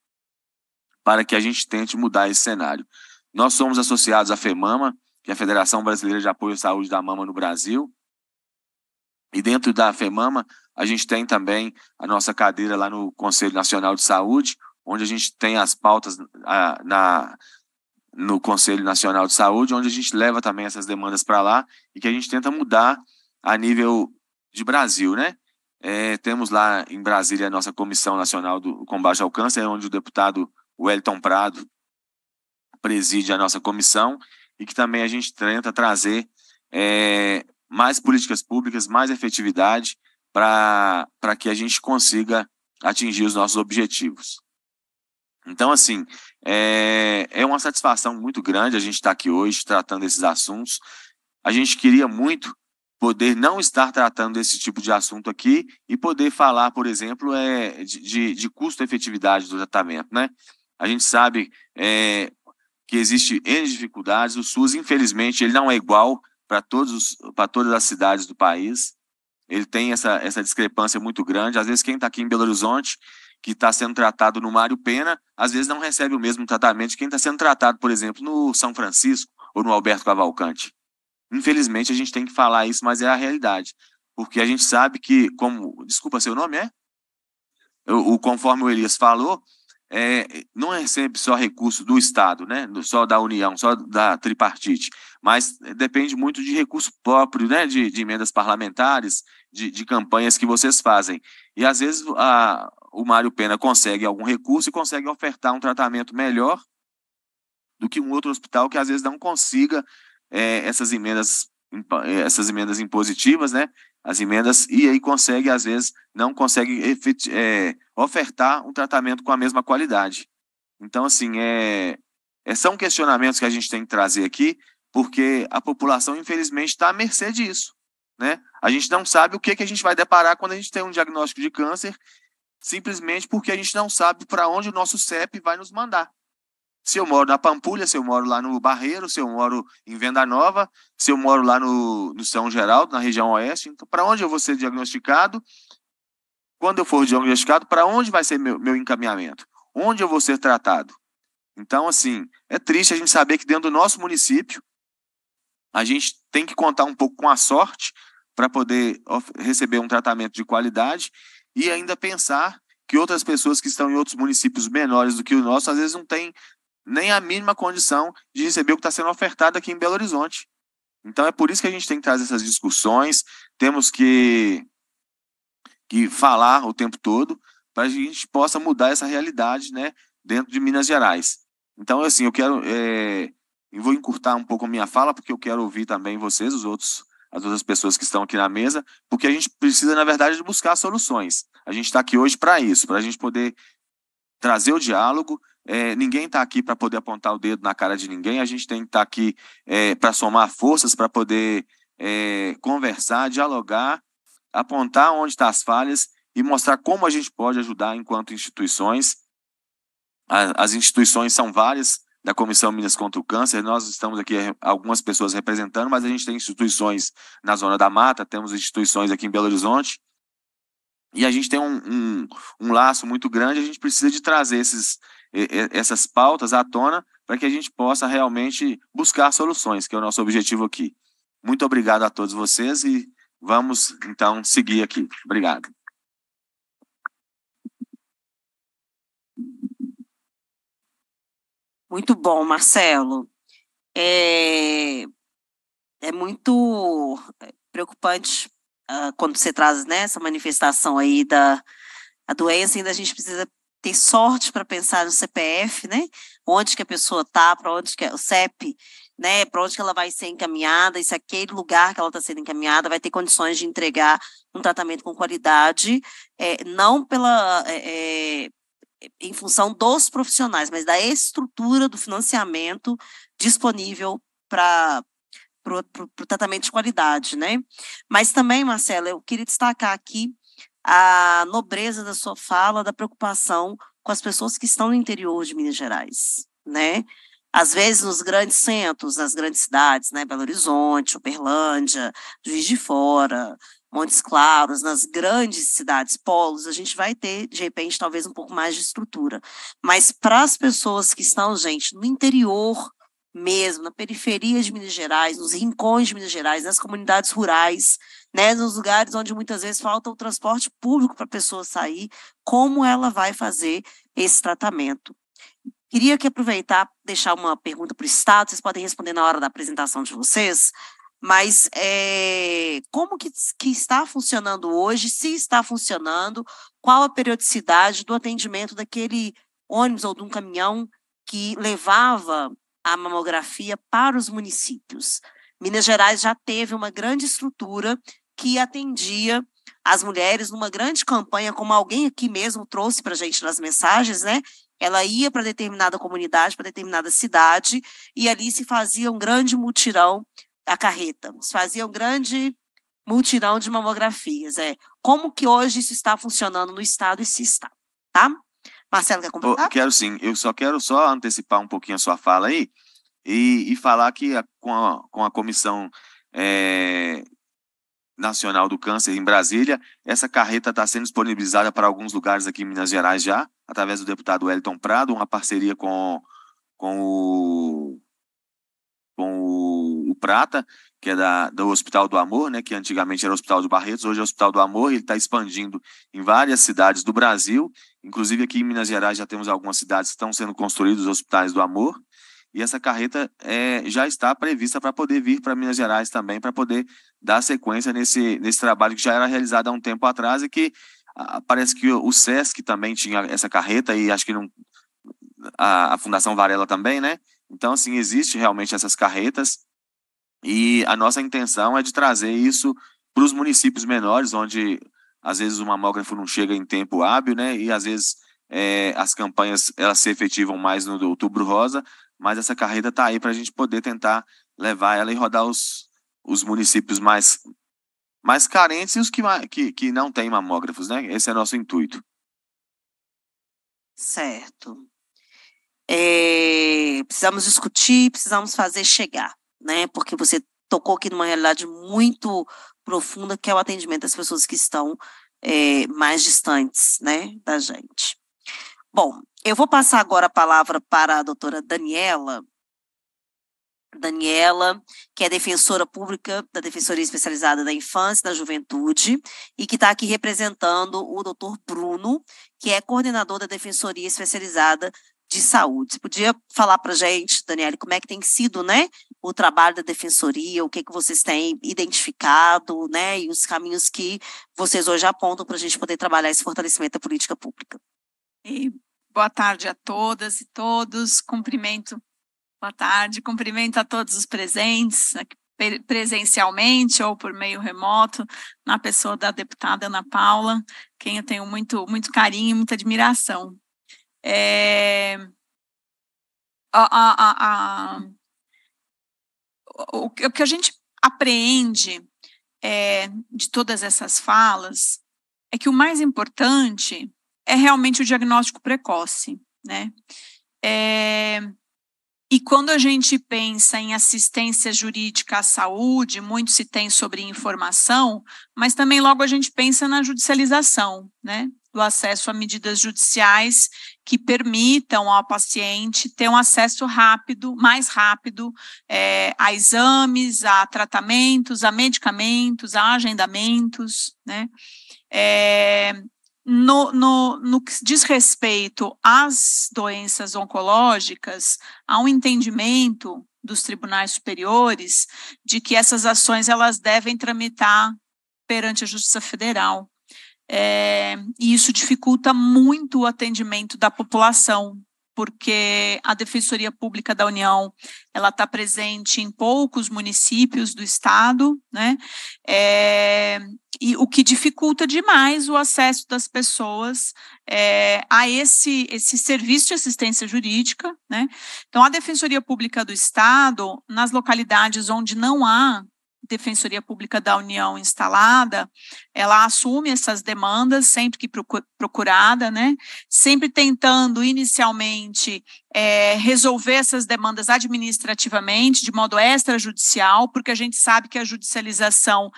para que a gente tente mudar esse cenário. Nós somos associados à FEMAMA, que é a Federação Brasileira de Apoio à Saúde da Mama no Brasil. E dentro da FEMAMA, a gente tem também a nossa cadeira lá no Conselho Nacional de Saúde, onde a gente tem as pautas a, na, no Conselho Nacional de Saúde, onde a gente leva também essas demandas para lá e que a gente tenta mudar a nível de Brasil, né? É, temos lá em Brasília a nossa Comissão Nacional do Combate ao Câncer, onde o deputado Wellington Prado preside a nossa comissão e que também a gente tenta trazer é, mais políticas públicas, mais efetividade para que a gente consiga atingir os nossos objetivos. Então, assim, é, é uma satisfação muito grande a gente estar tá aqui hoje tratando esses assuntos. A gente queria muito poder não estar tratando desse tipo de assunto aqui e poder falar, por exemplo, é, de, de custo-efetividade do tratamento, né? A gente sabe é, que existe N dificuldades, o SUS, infelizmente, ele não é igual para todas as cidades do país, ele tem essa, essa discrepância muito grande, às vezes quem está aqui em Belo Horizonte, que está sendo tratado no Mário Pena, às vezes não recebe o mesmo tratamento que quem está sendo tratado, por exemplo, no São Francisco ou no Alberto Cavalcante. Infelizmente, a gente tem que falar isso, mas é a realidade. Porque a gente sabe que, como. Desculpa, seu nome é? O, o conforme o Elias falou, é, não é sempre só recurso do Estado, né? só da União, só da tripartite, mas depende muito de recurso próprio, né? de, de emendas parlamentares, de, de, campanhas que vocês fazem. E às vezes a, o Mário Pena consegue algum recurso e consegue ofertar um tratamento melhor do que um outro hospital que às vezes não consiga é, essas emendas é, essas emendas impositivas, né? As emendas, e aí consegue, às vezes, não consegue é, ofertar um tratamento com a mesma qualidade. Então, assim, é, é, são questionamentos que a gente tem que trazer aqui, porque a população, infelizmente, está à mercê disso. Né? A gente não sabe o que, que a gente vai deparar quando a gente tem um diagnóstico de câncer, simplesmente porque a gente não sabe para onde o nosso CEP vai nos mandar se eu moro na Pampulha, se eu moro lá no Barreiro, se eu moro em Venda Nova, se eu moro lá no, no São Geraldo, na região oeste. Então, para onde eu vou ser diagnosticado? Quando eu for diagnosticado, para onde vai ser meu, meu encaminhamento? Onde eu vou ser tratado? Então, assim, é triste a gente saber que dentro do nosso município, a gente tem que contar um pouco com a sorte para poder receber um tratamento de qualidade e ainda pensar que outras pessoas que estão em outros municípios menores do que o nosso, às vezes não têm nem a mínima condição de receber o que está sendo ofertado aqui em Belo Horizonte. Então é por isso que a gente tem que trazer essas discussões, temos que, que falar o tempo todo para a gente possa mudar essa realidade né, dentro de Minas Gerais. Então, assim, eu quero. É, vou encurtar um pouco a minha fala, porque eu quero ouvir também vocês, os outros, as outras pessoas que estão aqui na mesa, porque a gente precisa, na verdade, de buscar soluções. A gente está aqui hoje para isso, para a gente poder trazer o diálogo é, ninguém está aqui para poder apontar o dedo na cara de ninguém, a gente tem que estar tá aqui é, para somar forças, para poder é, conversar, dialogar, apontar onde estão tá as falhas e mostrar como a gente pode ajudar enquanto instituições. A, as instituições são várias da Comissão Minas contra o Câncer, nós estamos aqui é, algumas pessoas representando, mas a gente tem instituições na Zona da Mata, temos instituições aqui em Belo Horizonte, e a gente tem um, um, um laço muito grande, a gente precisa de trazer esses, essas pautas à tona para que a gente possa realmente buscar soluções, que é o nosso objetivo aqui. Muito obrigado a todos vocês e vamos então seguir aqui. Obrigado. Muito bom, Marcelo. É, é muito preocupante uh, quando você traz né, essa manifestação aí da a doença, ainda a gente precisa ter sorte para pensar no CPF, né? Onde que a pessoa está, para onde que é o CEP, né? Para onde que ela vai ser encaminhada e se aquele lugar que ela está sendo encaminhada vai ter condições de entregar um tratamento com qualidade, é, não pela é, é em função dos profissionais, mas da estrutura do financiamento disponível para para o tratamento de qualidade, né? Mas também, Marcela, eu queria destacar aqui a nobreza da sua fala, da preocupação com as pessoas que estão no interior de Minas Gerais, né? Às vezes nos grandes centros, nas grandes cidades, né? Belo Horizonte, Uberlândia, Juiz de Fora, Montes Claros, nas grandes cidades, polos, a gente vai ter, de repente, talvez um pouco mais de estrutura. Mas para as pessoas que estão, gente, no interior mesmo, na periferia de Minas Gerais, nos rincões de Minas Gerais, nas comunidades rurais, né, nos lugares onde muitas vezes falta o transporte público para a pessoa sair, como ela vai fazer esse tratamento. Queria que aproveitar, deixar uma pergunta para o Estado, vocês podem responder na hora da apresentação de vocês, mas é, como que, que está funcionando hoje, se está funcionando, qual a periodicidade do atendimento daquele ônibus ou de um caminhão que levava a mamografia para os municípios. Minas Gerais já teve uma grande estrutura que atendia as mulheres numa grande campanha, como alguém aqui mesmo trouxe para a gente nas mensagens, né? Ela ia para determinada comunidade, para determinada cidade, e ali se fazia um grande mutirão da carreta, se fazia um grande mutirão de mamografias. É. Como que hoje isso está funcionando no Estado e se está, tá? Marcelo, quer completar? Eu quero sim, eu só quero só antecipar um pouquinho a sua fala aí e, e falar que a, com, a, com a comissão é, Nacional do Câncer em Brasília. Essa carreta está sendo disponibilizada para alguns lugares aqui em Minas Gerais já, através do deputado Elton Prado, uma parceria com, com o com o, o Prata, que é da, do Hospital do Amor, né, que antigamente era o Hospital de Barretos, hoje é o Hospital do Amor, e ele está expandindo em várias cidades do Brasil, inclusive aqui em Minas Gerais já temos algumas cidades que estão sendo construídos os hospitais do amor, e essa carreta é, já está prevista para poder vir para Minas Gerais também, para poder dar sequência nesse, nesse trabalho que já era realizado há um tempo atrás e que ah, parece que o, SESC também tinha essa carreta e acho que não, a, a Fundação Varela também, né? Então, assim, existe realmente essas carretas e a nossa intenção é de trazer isso para os municípios menores, onde às vezes o mamógrafo não chega em tempo hábil, né? E às vezes é, as campanhas elas se efetivam mais no outubro rosa, mas essa carreta está aí para a gente poder tentar levar ela e rodar os, os municípios mais, mais carentes e os que, que, que não têm mamógrafos, né? Esse é nosso intuito. Certo. É, precisamos discutir, precisamos fazer chegar, né? Porque você tocou aqui numa realidade muito profunda que é o atendimento das pessoas que estão é, mais distantes, né, da gente. Bom, eu vou passar agora a palavra para a doutora Daniela, Daniela, que é defensora pública da Defensoria Especializada da Infância e da Juventude, e que está aqui representando o doutor Bruno, que é coordenador da Defensoria Especializada de Saúde. Você podia falar para a gente, Daniela, como é que tem sido né, o trabalho da Defensoria, o que, que vocês têm identificado, né, e os caminhos que vocês hoje apontam para a gente poder trabalhar esse fortalecimento da política pública. E boa tarde a todas e todos, cumprimento Boa tarde. Cumprimento a todos os presentes, presencialmente ou por meio remoto, na pessoa da deputada Ana Paula, quem eu tenho muito, muito carinho e muita admiração. É... A, a, a... O que a gente apreende é, de todas essas falas é que o mais importante é realmente o diagnóstico precoce, né? É, e quando a gente pensa em assistência jurídica à saúde, muito se tem sobre informação, mas também logo a gente pensa na judicialização, né? Do acesso a medidas judiciais que permitam ao paciente ter um acesso rápido, mais rápido, é, a exames, a tratamentos, a medicamentos, a agendamentos, né? É, no, no, no que diz respeito às doenças oncológicas, há um entendimento dos tribunais superiores de que essas ações elas devem tramitar perante a Justiça Federal. É, e isso dificulta muito o atendimento da população, porque a Defensoria Pública da União ela está presente em poucos municípios do estado, né? É, e o que dificulta demais o acesso das pessoas é, a esse, esse serviço de assistência jurídica, né? Então, a Defensoria Pública do Estado, nas localidades onde não há Defensoria Pública da União instalada, ela assume essas demandas sempre que procurada, né? Sempre tentando inicialmente é, resolver essas demandas administrativamente, de modo extrajudicial, porque a gente sabe que a judicialização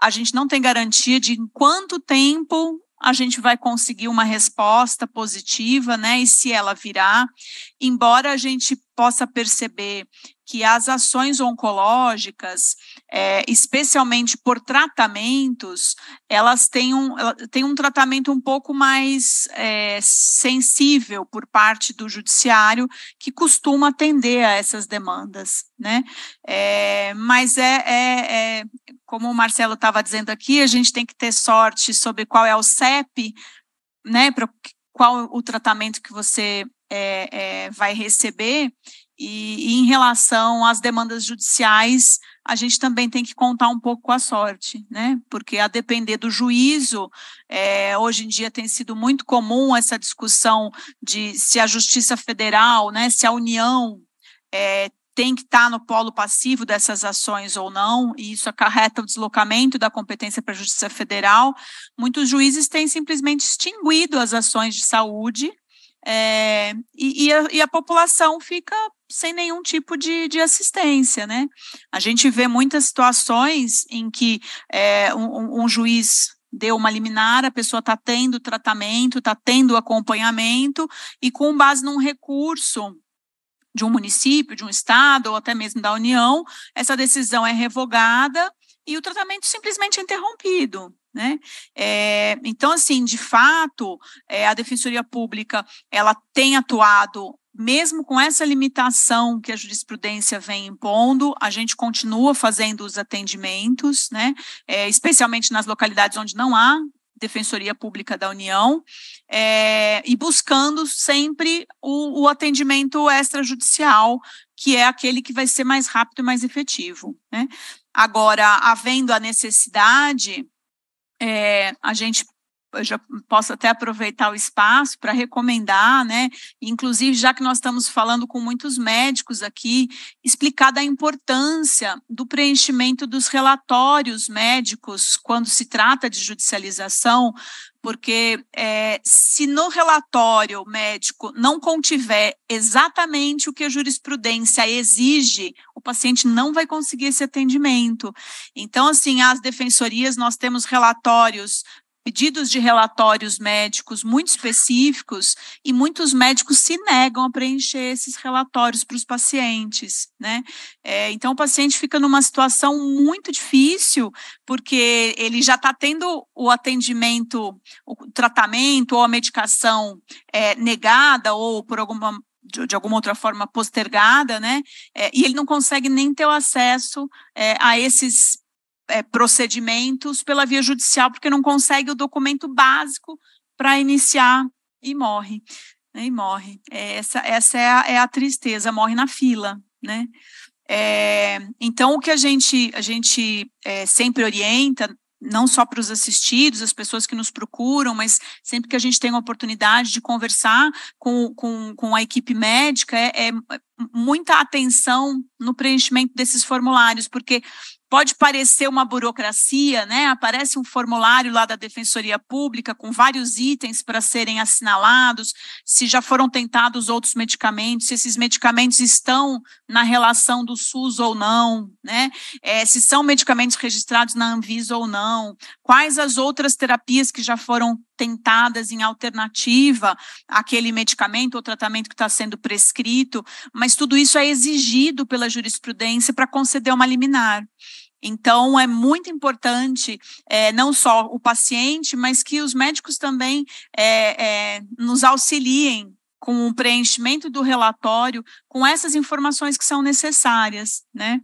a gente não tem garantia de em quanto tempo a gente vai conseguir uma resposta positiva, né? E se ela virar, embora a gente possa perceber que as ações oncológicas, é, especialmente por tratamentos, elas têm um, têm um tratamento um pouco mais é, sensível por parte do judiciário, que costuma atender a essas demandas, né? É, mas é, é, é como o Marcelo estava dizendo aqui, a gente tem que ter sorte sobre qual é o CEP, né, para qual o tratamento que você é, é, vai receber. E, e, em relação às demandas judiciais, a gente também tem que contar um pouco com a sorte, né? Porque a depender do juízo, é, hoje em dia tem sido muito comum essa discussão de se a Justiça Federal, né, se a União é, tem que estar tá no polo passivo dessas ações ou não, e isso acarreta o deslocamento da competência para a Justiça Federal. Muitos juízes têm simplesmente extinguido as ações de saúde é, e, e, a, e, a, população fica sem nenhum tipo de, de, assistência, né? A gente vê muitas situações em que é, um, um juiz deu uma liminar, a pessoa está tendo tratamento, está tendo acompanhamento, e com base num recurso de um município, de um estado ou até mesmo da União, essa decisão é revogada e o tratamento simplesmente é interrompido. Né? É, então, assim, de fato, é, a Defensoria Pública ela tem atuado mesmo com essa limitação que a jurisprudência vem impondo, a gente continua fazendo os atendimentos, né? É, especialmente nas localidades onde não há Defensoria Pública da União, é, e buscando sempre o, o, atendimento extrajudicial, que é aquele que vai ser mais rápido e mais efetivo. Né? Agora, havendo a necessidade, é, a gente eu já posso até aproveitar o espaço para recomendar, né? Inclusive, já que nós estamos falando com muitos médicos aqui, explicar da importância do preenchimento dos relatórios médicos quando se trata de judicialização, porque é, se no relatório médico não contiver exatamente o que a jurisprudência exige, o paciente não vai conseguir esse atendimento. Então, assim, as defensorias, nós temos relatórios pedidos de relatórios médicos muito específicos e muitos médicos se negam a preencher esses relatórios para os pacientes, né? É, então o paciente fica numa situação muito difícil porque ele já está tendo o atendimento, o tratamento ou a medicação é, negada ou por alguma de, de, alguma outra forma postergada, né? É, e ele não consegue nem ter o acesso é, a esses é, procedimentos pela via judicial, porque não consegue o documento básico para iniciar e morre. Né, e morre. É, essa essa é, a, é a tristeza, morre na fila. Né? É, então, o que a gente, a gente é, sempre orienta, não só para os assistidos, as pessoas que nos procuram, mas sempre que a gente tem a oportunidade de conversar com, com, com a equipe médica, é, é, é muita atenção no preenchimento desses formulários, porque pode parecer uma burocracia, né? Aparece um formulário lá da Defensoria Pública com vários itens para serem assinalados, se já foram tentados outros medicamentos, se esses medicamentos estão na relação do SUS ou não, né? É, se são medicamentos registrados na Anvisa ou não, quais as outras terapias que já foram tentadas em alternativa àquele medicamento ou tratamento que está sendo prescrito, mas tudo isso é exigido pela jurisprudência para conceder uma liminar. Então, é muito importante, é, não só o paciente, mas que os médicos também é, é, nos auxiliem com o preenchimento do relatório, com essas informações que são necessárias, né?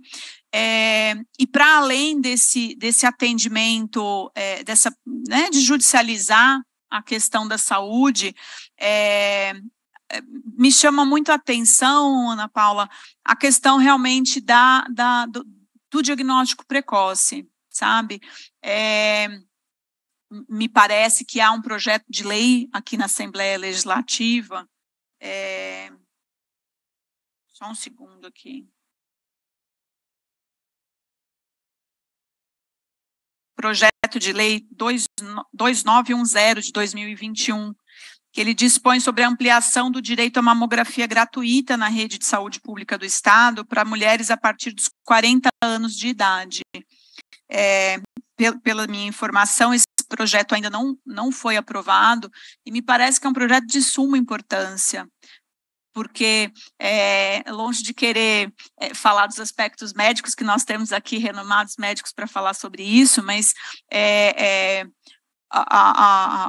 É, e para além desse, desse atendimento, é, dessa, né, de judicializar a questão da saúde, é, é, me chama muito a atenção, Ana Paula, a questão realmente da, da do, do, diagnóstico precoce, sabe? É, me parece que há um projeto de lei aqui na Assembleia Legislativa. É, só um segundo aqui. projeto de lei 2910 de 2021, que ele dispõe sobre a ampliação do direito à mamografia gratuita na rede de saúde pública do Estado para mulheres a partir dos 40 anos de idade. É, pela minha informação, esse projeto ainda não, não foi aprovado e me parece que é um projeto de suma importância, porque é, longe de querer é, falar dos aspectos médicos, que nós temos aqui renomados médicos para falar sobre isso, mas é, é, a, a,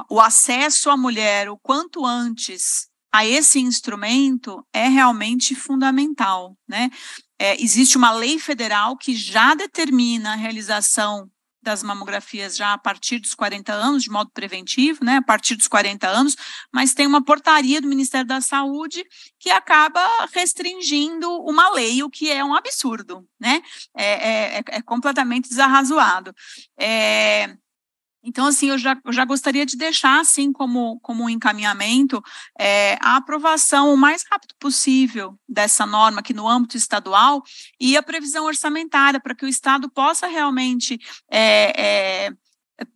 a, o acesso à mulher o quanto antes a esse instrumento é realmente fundamental, né? É, existe uma lei federal que já determina a realização das mamografias já a partir dos 40 anos, de modo preventivo, né, a partir dos 40 anos, mas tem uma portaria do Ministério da Saúde que acaba restringindo uma lei, o que é um absurdo, né, é, é, é, é completamente desarrazoado. É, então, assim, eu já, eu já gostaria de deixar, assim, como, como um encaminhamento, é, a aprovação o mais rápido possível dessa norma aqui no âmbito estadual e a previsão orçamentária, para que o Estado possa realmente é, é,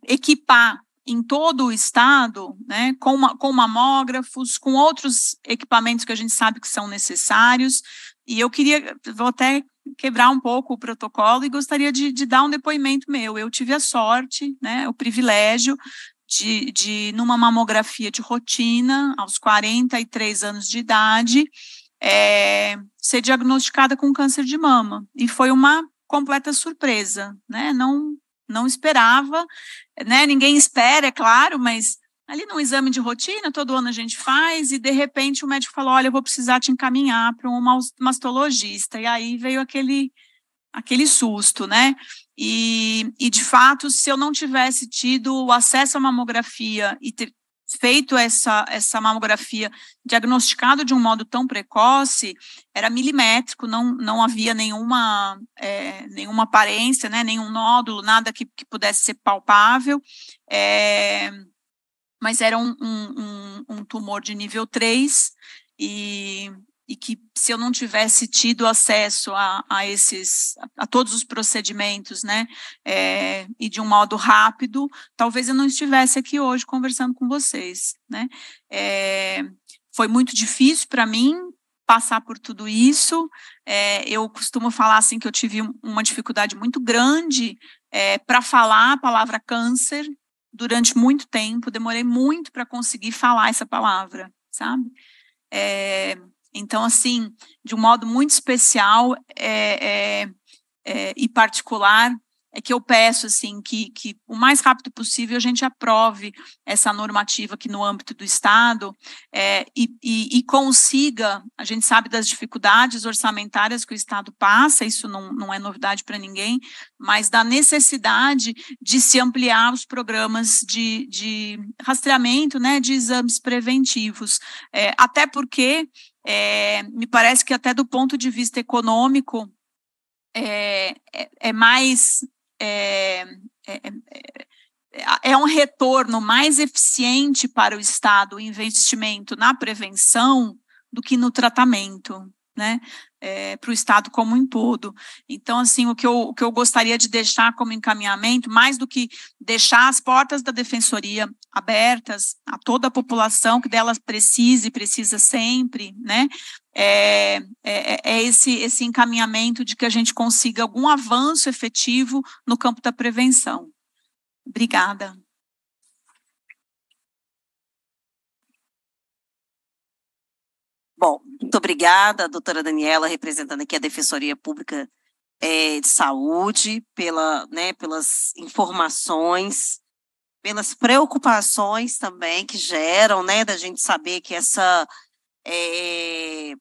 equipar em todo o estado, né, com, uma, com mamógrafos, com outros equipamentos que a gente sabe que são necessários. E eu queria, vou até quebrar um pouco o protocolo e gostaria de, de dar um depoimento meu. Eu tive a sorte, né, o privilégio de, de, numa mamografia de rotina, aos 43 anos de idade, é, ser diagnosticada com câncer de mama. E foi uma completa surpresa, né? Não, não esperava, né? Ninguém espera, é claro, mas ali num exame de rotina, todo ano a gente faz, e de repente o médico falou: olha, eu vou precisar te encaminhar para um mastologista. E aí veio aquele, aquele susto, né? E, e de fato, se eu não tivesse tido o acesso à mamografia e ter feito essa, essa mamografia diagnosticado de um modo tão precoce, era milimétrico, não, não havia nenhuma, é, nenhuma aparência, né, nenhum nódulo, nada que, que pudesse ser palpável. É, mas era um, um, um, tumor de nível 3 e, e que se eu não tivesse tido acesso a, a esses a, a todos os procedimentos, né, é, e de um modo rápido, talvez eu não estivesse aqui hoje conversando com vocês, né? É, foi muito difícil para mim passar por tudo isso. É, eu costumo falar assim que eu tive uma dificuldade muito grande é, para falar a palavra câncer, durante muito tempo, demorei muito para conseguir falar essa palavra, sabe? É, então, assim, de um modo muito especial é, é, é e particular, é que eu peço assim que, que o mais rápido possível a gente aprove essa normativa aqui no âmbito do Estado é, e, e, e, consiga, a gente sabe das dificuldades orçamentárias que o Estado passa, isso não, não é novidade para ninguém, mas da necessidade de se ampliar os programas de, de rastreamento, né, de exames preventivos, é, até porque é, me parece que até do ponto de vista econômico é, é, é mais é é, é, é, é um retorno mais eficiente para o Estado o investimento na prevenção do que no tratamento. Né? é, para o Estado como um todo. Então, assim, o que, eu, o que eu gostaria de deixar como encaminhamento, mais do que deixar as portas da defensoria abertas a toda a população que delas precise, precisa sempre, né? É, é, é, é esse, esse encaminhamento de que a gente consiga algum avanço efetivo no campo da prevenção. Obrigada. Bom, muito obrigada, doutora Daniela, representando aqui a Defensoria Pública é, de Saúde, pela, né, pelas informações, pelas preocupações também que geram, né, da gente saber que essa, é,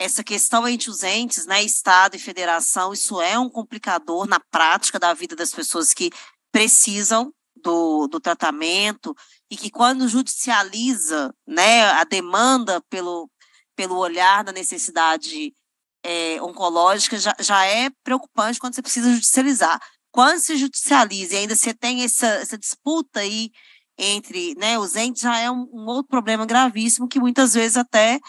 essa questão entre os entes, né, Estado e Federação, isso é um complicador na prática da vida das pessoas que precisam do, do tratamento e que quando judicializa né, a demanda pelo, pelo olhar da necessidade é, oncológica já, já é preocupante quando você precisa judicializar. Quando se judicializa e ainda você tem essa, essa disputa aí entre né, os entes, já é um, um outro problema gravíssimo que muitas vezes até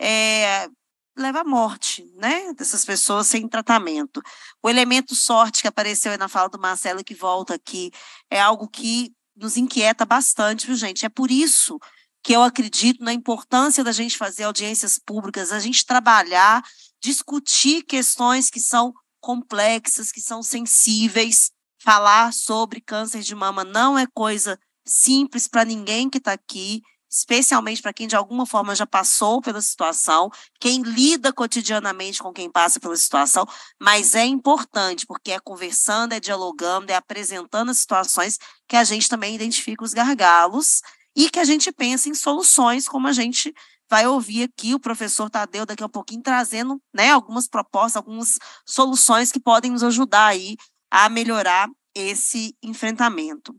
é, leva à morte né, dessas pessoas sem tratamento. O elemento sorte que apareceu aí na fala do Marcelo, que volta aqui, é algo que nos inquieta bastante, viu, gente? É por isso que eu acredito na importância da gente fazer audiências públicas, a gente trabalhar, discutir questões que são complexas, que são sensíveis. Falar sobre câncer de mama não é coisa simples para ninguém que está aqui, especialmente para quem de alguma forma já passou pela situação, quem lida cotidianamente com quem passa pela situação, mas é importante, porque é conversando, é dialogando, é apresentando as situações que a gente também identifica os gargalos e que a gente pense em soluções, como a gente vai ouvir aqui o professor Tadeu daqui a pouquinho trazendo né, algumas propostas, algumas soluções que podem nos ajudar aí a melhorar esse enfrentamento.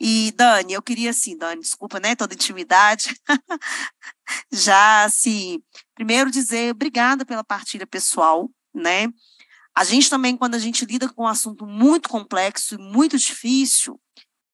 E, Dani, eu queria assim, Dani, desculpa, né? Toda intimidade. Já, assim, primeiro dizer obrigada pela partilha pessoal, né? A gente também, quando a gente lida com um assunto muito complexo e muito difícil,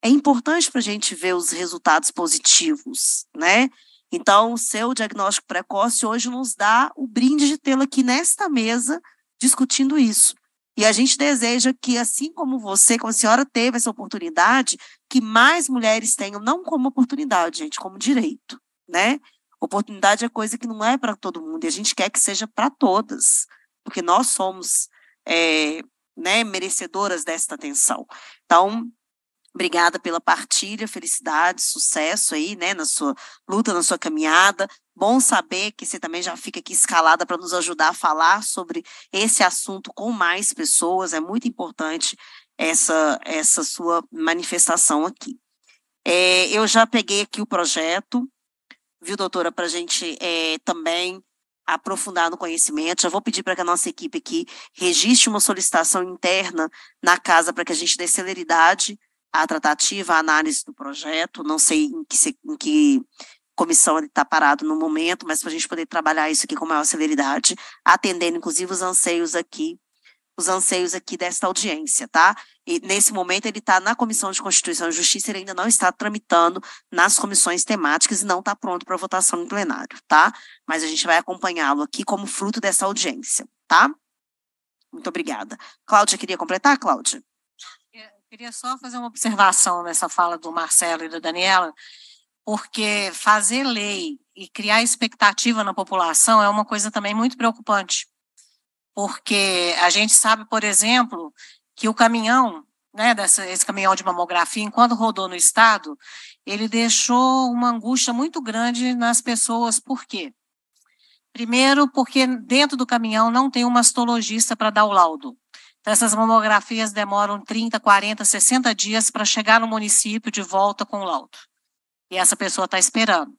é importante para a gente ver os resultados positivos, né? Então, o seu diagnóstico precoce hoje nos dá o brinde de tê-lo aqui nesta mesa discutindo isso. E a gente deseja que, assim como você, como a senhora teve essa oportunidade, que mais mulheres tenham, não como oportunidade, gente, como direito, né? Oportunidade é coisa que não é para todo mundo, e a gente quer que seja para todas, porque nós somos é, né, merecedoras desta atenção. Então, Obrigada pela partilha, felicidade, sucesso aí, né, na sua luta, na sua caminhada. Bom saber que você também já fica aqui escalada para nos ajudar a falar sobre esse assunto com mais pessoas. É muito importante essa, essa sua manifestação aqui. É, eu já peguei aqui o projeto, viu, doutora, para a gente é, também aprofundar no conhecimento. Já vou pedir para que a nossa equipe aqui registre uma solicitação interna na casa para que a gente dê celeridade a tratativa, a análise do projeto, não sei em que, em que comissão ele está parado no momento, mas para a gente poder trabalhar isso aqui com maior celeridade, atendendo inclusive os anseios aqui, os anseios aqui desta audiência, tá? E nesse momento ele está na Comissão de Constituição e Justiça, ele ainda não está tramitando nas comissões temáticas e não está pronto para votação no plenário, tá? Mas a gente vai acompanhá-lo aqui como fruto dessa audiência, tá? Muito obrigada. Cláudia, queria completar, Cláudia? Queria só fazer uma observação nessa fala do Marcelo e da Daniela, porque fazer lei e criar expectativa na população é uma coisa também muito preocupante. Porque a gente sabe, por exemplo, que o caminhão, né, dessa, esse caminhão de mamografia, enquanto rodou no estado, ele deixou uma angústia muito grande nas pessoas. Por quê? Primeiro, porque dentro do caminhão não tem um mastologista para dar o laudo. Essas mamografias demoram 30, 40, 60 dias para chegar no município de volta com o laudo. E essa pessoa está esperando.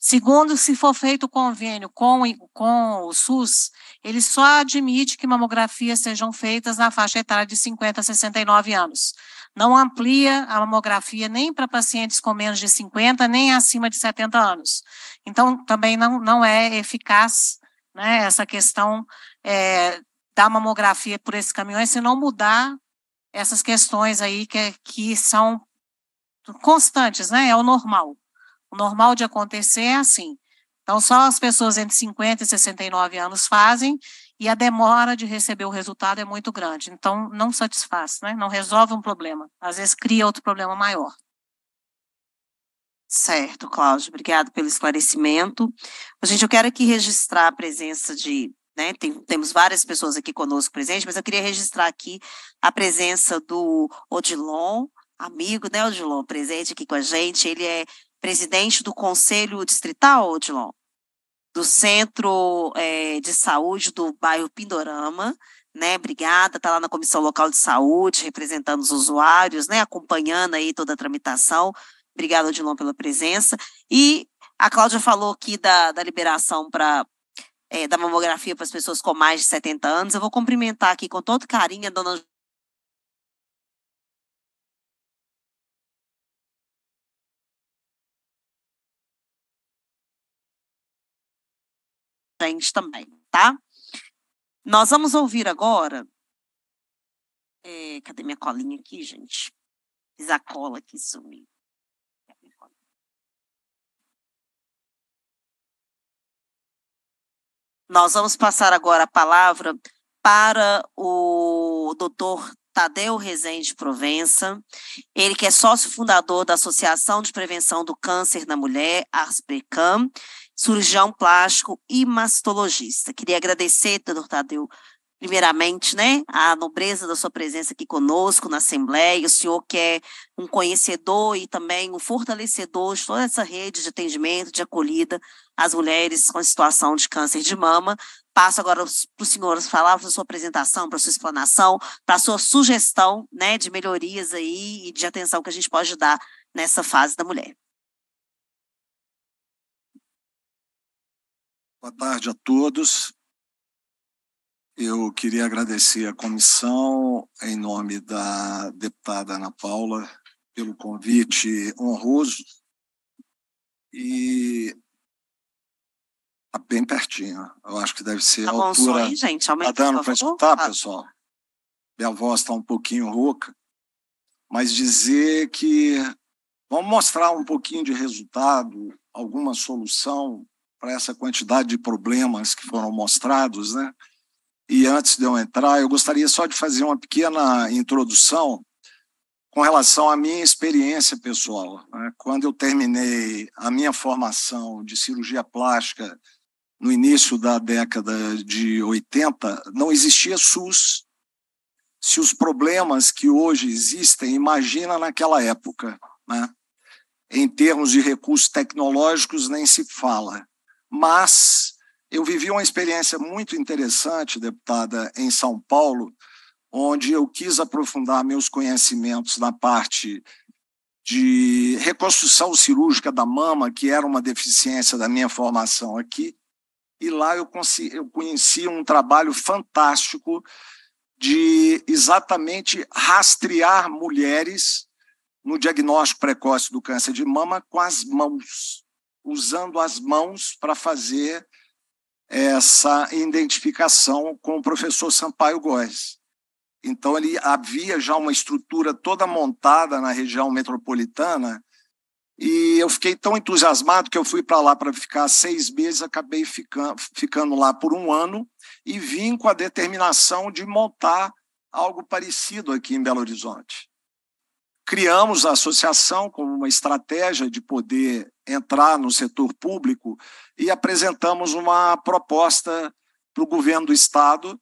Segundo, se for feito o convênio com, com o SUS, ele só admite que mamografias sejam feitas na faixa etária de 50 a 69 anos. Não amplia a mamografia nem para pacientes com menos de 50, nem acima de 70 anos. Então, também não, não é eficaz né, essa questão é, da mamografia por esses caminhões se não mudar essas questões aí que, que são constantes, né? É o normal. O normal de acontecer é assim. Então, só as pessoas entre 50 e 69 anos fazem e a demora de receber o resultado é muito grande. Então, não satisfaz, né? não resolve um problema. Às vezes, cria outro problema maior. Certo, Cláudio. Obrigado pelo esclarecimento. Gente, eu quero aqui registrar a presença de né? Tem, temos várias pessoas aqui conosco presentes, mas eu queria registrar aqui a presença do Odilon, amigo, né, Odilon, presente aqui com a gente. Ele é presidente do Conselho Distrital, Odilon, do Centro é, de Saúde do bairro Pindorama, né? Obrigada, está lá na Comissão Local de Saúde, representando os usuários, né? Acompanhando aí toda a tramitação. Obrigada, Odilon, pela presença. E a Cláudia falou aqui da, da liberação para é, da mamografia para as pessoas com mais de 70 anos. Eu vou cumprimentar aqui com todo carinho a dona gente também, tá? Nós vamos ouvir agora. É, cadê minha colinha aqui, gente? Fiz a cola aqui, sumiu. Nós vamos passar agora a palavra para o doutor Tadeu Rezende Provença, ele que é sócio fundador da Associação de Prevenção do Câncer na Mulher, ARSPRECAM, cirurgião plástico e mastologista. Queria agradecer, doutor Tadeu, primeiramente, né, a nobreza da sua presença aqui conosco na Assembleia, o senhor que é um conhecedor e também um fortalecedor de toda essa rede de atendimento, de acolhida às mulheres com situação de câncer de mama. Passo agora para o senhor falar para a sua apresentação, para a sua explanação, para a sua sugestão, né, de melhorias aí e de atenção que a gente pode dar nessa fase da mulher. Boa tarde a todos. Eu queria agradecer à comissão, em nome da deputada Ana Paula, pelo convite honroso e tá bem pertinho. Eu acho que deve ser tá a bom, altura. Sonho, gente. Aumenta, tá dando para escutar, ah. pessoal? Minha voz está um pouquinho rouca, mas dizer que vamos mostrar um pouquinho de resultado, alguma solução para essa quantidade de problemas que foram mostrados, né? e antes de eu entrar, eu gostaria só de fazer uma pequena introdução com relação à minha experiência pessoal. Né? Quando eu terminei a minha formação de cirurgia plástica no início da década de 80, não existia SUS. Se os problemas que hoje existem, imagina naquela época. Né? Em termos de recursos tecnológicos, nem se fala. Mas eu vivi uma experiência muito interessante, deputada, em São Paulo, onde eu quis aprofundar meus conhecimentos na parte de reconstrução cirúrgica da mama, que era uma deficiência da minha formação aqui. E lá eu, eu conheci um trabalho fantástico de exatamente rastrear mulheres no diagnóstico precoce do câncer de mama com as mãos, usando as mãos para fazer essa identificação com o professor Sampaio Góes. Então, ele havia já uma estrutura toda montada na região metropolitana, e eu fiquei tão entusiasmado que eu fui para lá para ficar seis meses, acabei ficando, ficando lá por um ano e vim com a determinação de montar algo parecido aqui em Belo Horizonte. Criamos a associação como uma estratégia de poder entrar no setor público e apresentamos uma proposta para o governo do Estado,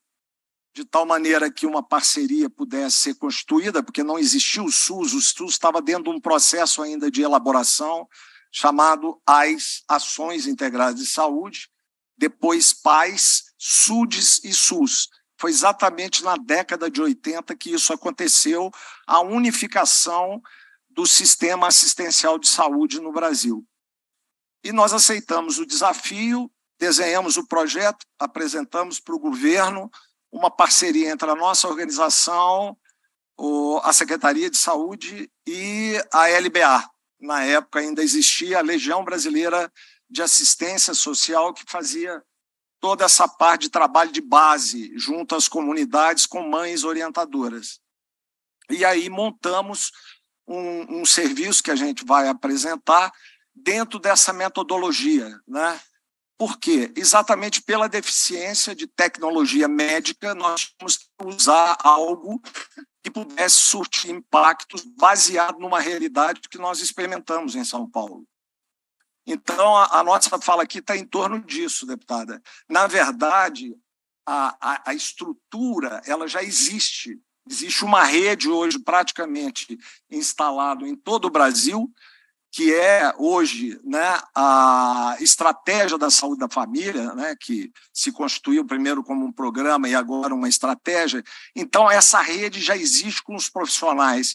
de tal maneira que uma parceria pudesse ser constituída, porque não existia o SUS, o SUS estava dentro de um processo ainda de elaboração chamado as Ações Integradas de Saúde, depois Pais SUDES e SUS. Foi exatamente na década de 80 que isso aconteceu, a unificação do sistema assistencial de saúde no Brasil. E nós aceitamos o desafio, desenhamos o projeto, apresentamos para o governo uma parceria entre a nossa organização, a Secretaria de Saúde e a LBA. Na época ainda existia a Legião Brasileira de Assistência Social, que fazia toda essa parte de trabalho de base junto às comunidades com mães orientadoras. E aí montamos um, um serviço que a gente vai apresentar, dentro dessa metodologia, né? Por quê? Exatamente pela deficiência de tecnologia médica, nós tínhamos que usar algo que pudesse surtir impactos baseado numa realidade que nós experimentamos em São Paulo. Então, a, a nossa fala aqui está em torno disso, deputada. Na verdade, a, a, a estrutura ela já existe. Existe uma rede hoje praticamente instalada em todo o Brasil que é hoje né, a estratégia da saúde da família, né, que se constituiu primeiro como um programa e agora uma estratégia. Então, essa rede já existe com os profissionais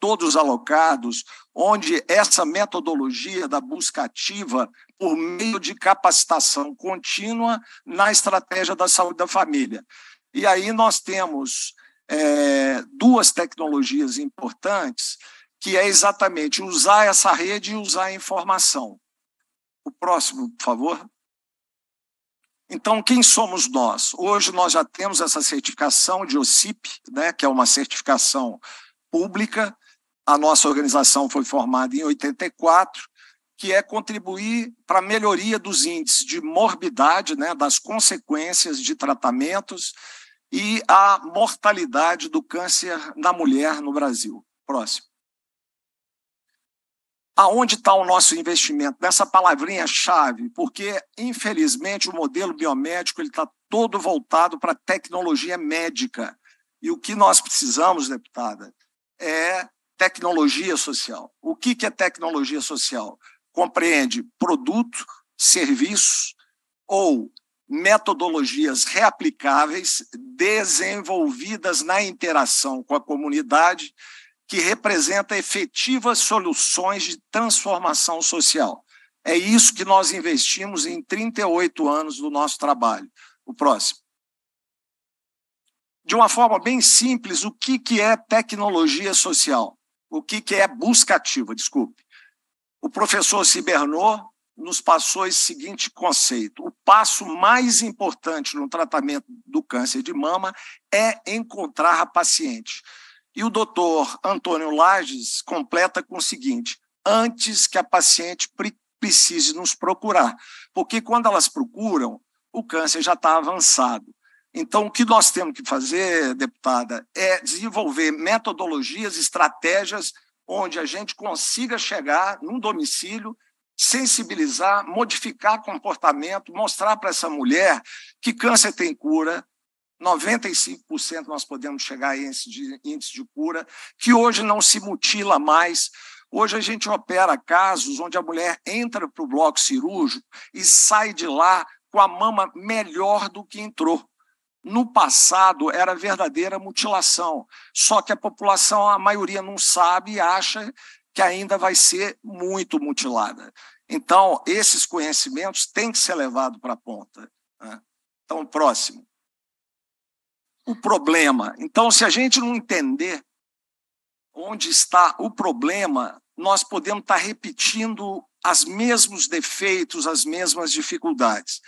todos alocados, onde essa metodologia da busca ativa por meio de capacitação contínua na estratégia da saúde da família. E aí nós temos é, duas tecnologias importantes que é exatamente usar essa rede e usar a informação. O próximo, por favor. Então, quem somos nós? Hoje nós já temos essa certificação de OCIP, né, que é uma certificação pública. A nossa organização foi formada em 84, que é contribuir para a melhoria dos índices de morbidade, né, das consequências de tratamentos e a mortalidade do câncer na mulher no Brasil. Próximo. Aonde está o nosso investimento? Nessa palavrinha-chave, porque, infelizmente, o modelo biomédico está todo voltado para a tecnologia médica. E o que nós precisamos, deputada, é tecnologia social. O que, que é tecnologia social? Compreende produto, serviços ou metodologias reaplicáveis desenvolvidas na interação com a comunidade que representa efetivas soluções de transformação social. É isso que nós investimos em 38 anos do nosso trabalho. O próximo. De uma forma bem simples, o que, que é tecnologia social? O que, que é busca ativa? Desculpe. O professor Cibernô nos passou esse seguinte conceito: o passo mais importante no tratamento do câncer de mama é encontrar a paciente. E o doutor Antônio Lages completa com o seguinte: antes que a paciente precise nos procurar, porque quando elas procuram, o câncer já está avançado. Então, o que nós temos que fazer, deputada, é desenvolver metodologias, estratégias onde a gente consiga chegar num domicílio, sensibilizar, modificar comportamento, mostrar para essa mulher que câncer tem cura, 95% nós podemos chegar a esse índice de cura, que hoje não se mutila mais. Hoje a gente opera casos onde a mulher entra para o bloco cirúrgico e sai de lá com a mama melhor do que entrou. No passado era verdadeira mutilação, só que a população, a maioria não sabe e acha que ainda vai ser muito mutilada. Então, esses conhecimentos têm que ser levados para a ponta. Né? Então, próximo o problema. Então, se a gente não entender onde está o problema, nós podemos estar tá repetindo os mesmos defeitos, as mesmas dificuldades.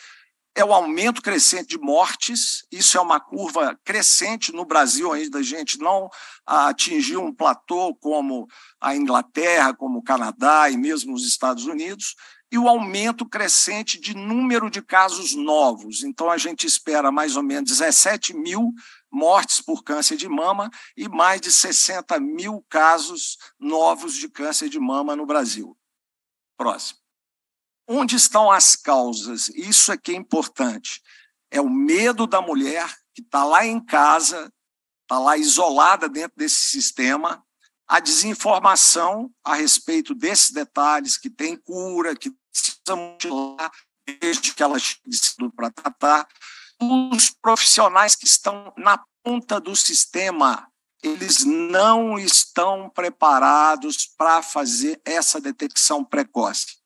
É o aumento crescente de mortes, isso é uma curva crescente no Brasil ainda, a gente não atingiu um platô como a Inglaterra, como o Canadá e mesmo os Estados Unidos e o aumento crescente de número de casos novos. Então, a gente espera mais ou menos 17 mil mortes por câncer de mama e mais de 60 mil casos novos de câncer de mama no Brasil. Próximo. Onde estão as causas? Isso é que é importante. É o medo da mulher que está lá em casa, está lá isolada dentro desse sistema, a desinformação a respeito desses detalhes, que tem cura, que precisa mutilar desde que ela chegue cedo para tratar. Os profissionais que estão na ponta do sistema, eles não estão preparados para fazer essa detecção precoce.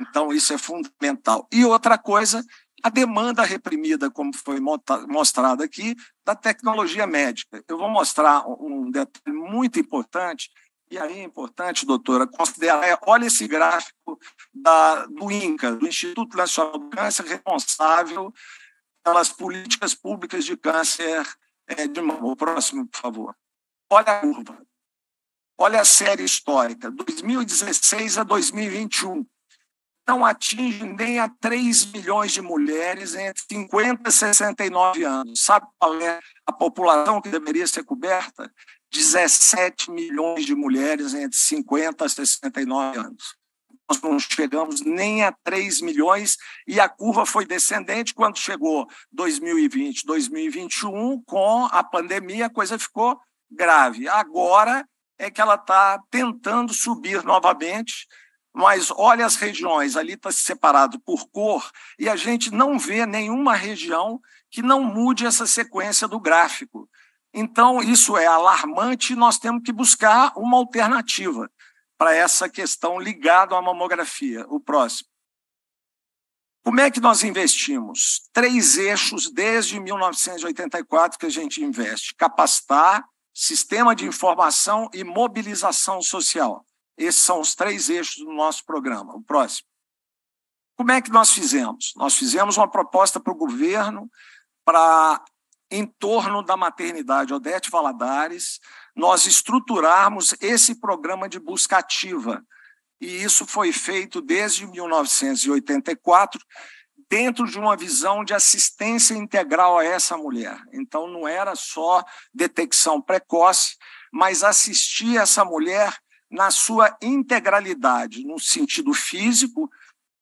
Então, isso é fundamental. E outra coisa, a demanda reprimida, como foi mostrado aqui, da tecnologia médica. Eu vou mostrar um detalhe muito importante e aí é importante, doutora, considerar, é, olha esse gráfico da, do INCA, do Instituto Nacional do Câncer, responsável pelas políticas públicas de câncer é, de mama. O próximo, por favor. Olha a curva. Olha a série histórica, 2016 a 2021. Não atinge nem a 3 milhões de mulheres entre 50 e 69 anos. Sabe qual é a população que deveria ser coberta? 17 milhões de mulheres entre 50 e 69 anos. Nós não chegamos nem a 3 milhões e a curva foi descendente quando chegou 2020, 2021, com a pandemia a coisa ficou grave. Agora é que ela está tentando subir novamente, mas olha as regiões, ali está separado por cor, e a gente não vê nenhuma região que não mude essa sequência do gráfico. Então, isso é alarmante e nós temos que buscar uma alternativa para essa questão ligada à mamografia. O próximo. Como é que nós investimos? Três eixos desde 1984 que a gente investe: capacitar, sistema de informação e mobilização social. Esses são os três eixos do nosso programa. O próximo. Como é que nós fizemos? Nós fizemos uma proposta para o governo para em torno da maternidade Odete Valadares, nós estruturarmos esse programa de busca ativa. E isso foi feito desde 1984, dentro de uma visão de assistência integral a essa mulher. Então, não era só detecção precoce, mas assistir essa mulher na sua integralidade, no sentido físico,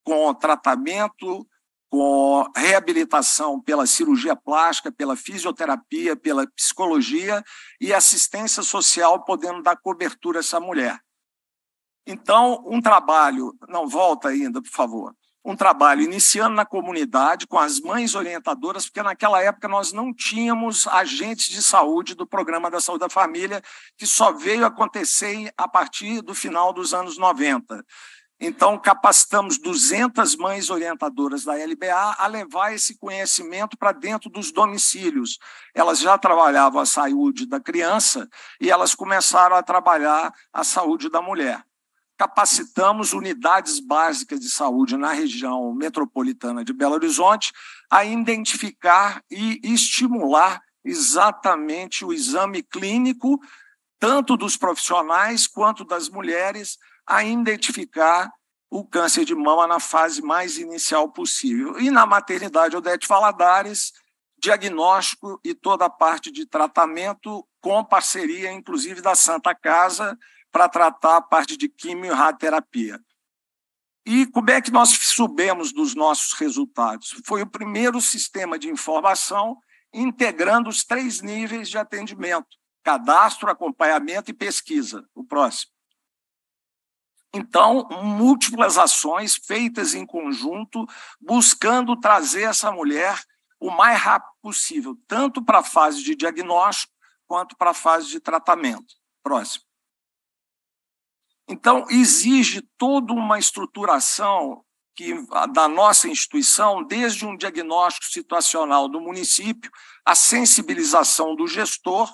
com tratamento, com reabilitação pela cirurgia plástica, pela fisioterapia, pela psicologia e assistência social, podendo dar cobertura a essa mulher. Então, um trabalho, não volta ainda, por favor. Um trabalho iniciando na comunidade com as mães orientadoras, porque naquela época nós não tínhamos agentes de saúde do programa da saúde da família, que só veio acontecer a partir do final dos anos 90. Então, capacitamos 200 mães orientadoras da LBA a levar esse conhecimento para dentro dos domicílios. Elas já trabalhavam a saúde da criança e elas começaram a trabalhar a saúde da mulher. Capacitamos unidades básicas de saúde na região metropolitana de Belo Horizonte a identificar e estimular exatamente o exame clínico, tanto dos profissionais quanto das mulheres a identificar o câncer de mama na fase mais inicial possível. E na maternidade Odete Valadares, diagnóstico e toda a parte de tratamento com parceria, inclusive, da Santa Casa para tratar a parte de quimio e radioterapia. E como é que nós subimos dos nossos resultados? Foi o primeiro sistema de informação integrando os três níveis de atendimento: cadastro, acompanhamento e pesquisa. O próximo. Então, múltiplas ações feitas em conjunto, buscando trazer essa mulher o mais rápido possível, tanto para a fase de diagnóstico quanto para a fase de tratamento. Próximo. Então, exige toda uma estruturação que, da nossa instituição, desde um diagnóstico situacional do município, a sensibilização do gestor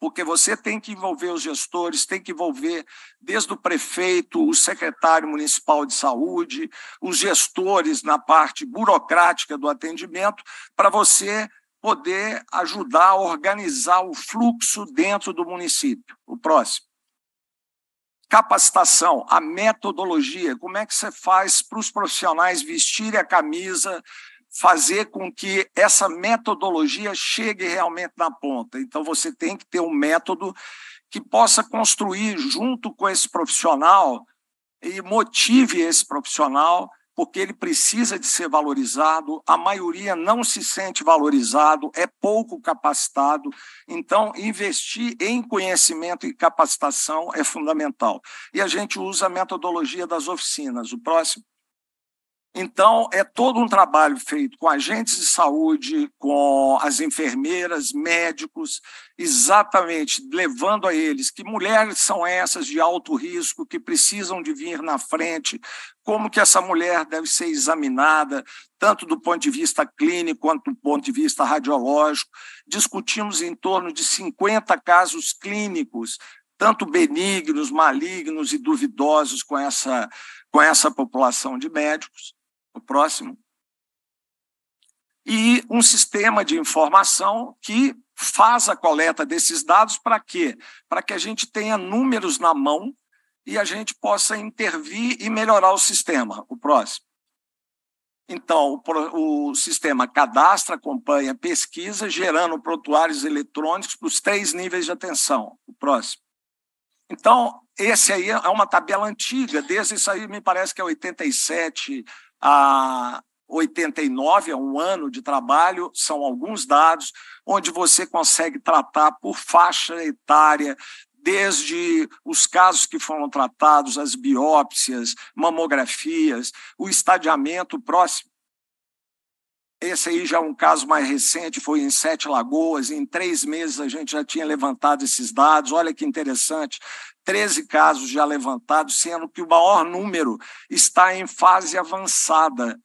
porque você tem que envolver os gestores, tem que envolver desde o prefeito, o secretário municipal de saúde, os gestores na parte burocrática do atendimento, para você poder ajudar a organizar o fluxo dentro do município. O próximo. Capacitação, a metodologia, como é que você faz para os profissionais vestirem a camisa fazer com que essa metodologia chegue realmente na ponta. Então, você tem que ter um método que possa construir junto com esse profissional e motive esse profissional, porque ele precisa de ser valorizado, a maioria não se sente valorizado, é pouco capacitado. Então, investir em conhecimento e capacitação é fundamental. E a gente usa a metodologia das oficinas. O próximo. Então, é todo um trabalho feito com agentes de saúde, com as enfermeiras, médicos, exatamente levando a eles que mulheres são essas de alto risco, que precisam de vir na frente, como que essa mulher deve ser examinada, tanto do ponto de vista clínico quanto do ponto de vista radiológico. Discutimos em torno de 50 casos clínicos, tanto benignos, malignos e duvidosos com essa, com essa população de médicos o próximo. E um sistema de informação que faz a coleta desses dados para quê? Para que a gente tenha números na mão e a gente possa intervir e melhorar o sistema, o próximo. Então, o, o sistema cadastra, acompanha, pesquisa, gerando prontuários eletrônicos para os três níveis de atenção, o próximo. Então, esse aí é uma tabela antiga, desde isso aí me parece que é 87, a 89, é um ano de trabalho, são alguns dados, onde você consegue tratar por faixa etária, desde os casos que foram tratados, as biópsias, mamografias, o estadiamento próximo esse aí já é um caso mais recente, foi em Sete Lagoas. Em três meses a gente já tinha levantado esses dados. Olha que interessante: 13 casos já levantados, sendo que o maior número está em fase avançada.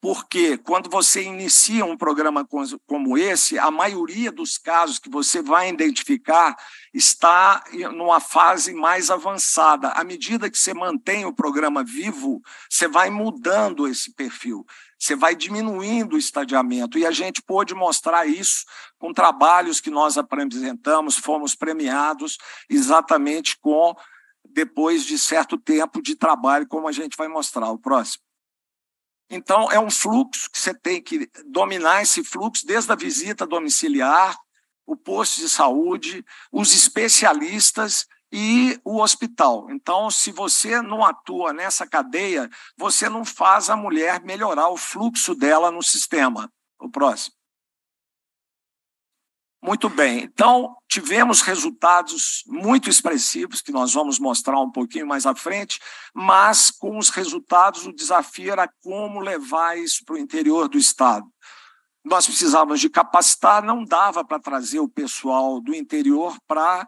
Porque quando você inicia um programa como esse, a maioria dos casos que você vai identificar está numa fase mais avançada. À medida que você mantém o programa vivo, você vai mudando esse perfil. Você vai diminuindo o estadiamento. E a gente pôde mostrar isso com trabalhos que nós apresentamos, fomos premiados exatamente com, depois de certo tempo de trabalho, como a gente vai mostrar. O próximo. Então, é um fluxo que você tem que dominar esse fluxo desde a visita domiciliar, o posto de saúde, os especialistas e o hospital. Então, se você não atua nessa cadeia, você não faz a mulher melhorar o fluxo dela no sistema. O próximo. Muito bem. Então, tivemos resultados muito expressivos, que nós vamos mostrar um pouquinho mais à frente, mas com os resultados, o desafio era como levar isso para o interior do Estado. Nós precisávamos de capacitar, não dava para trazer o pessoal do interior para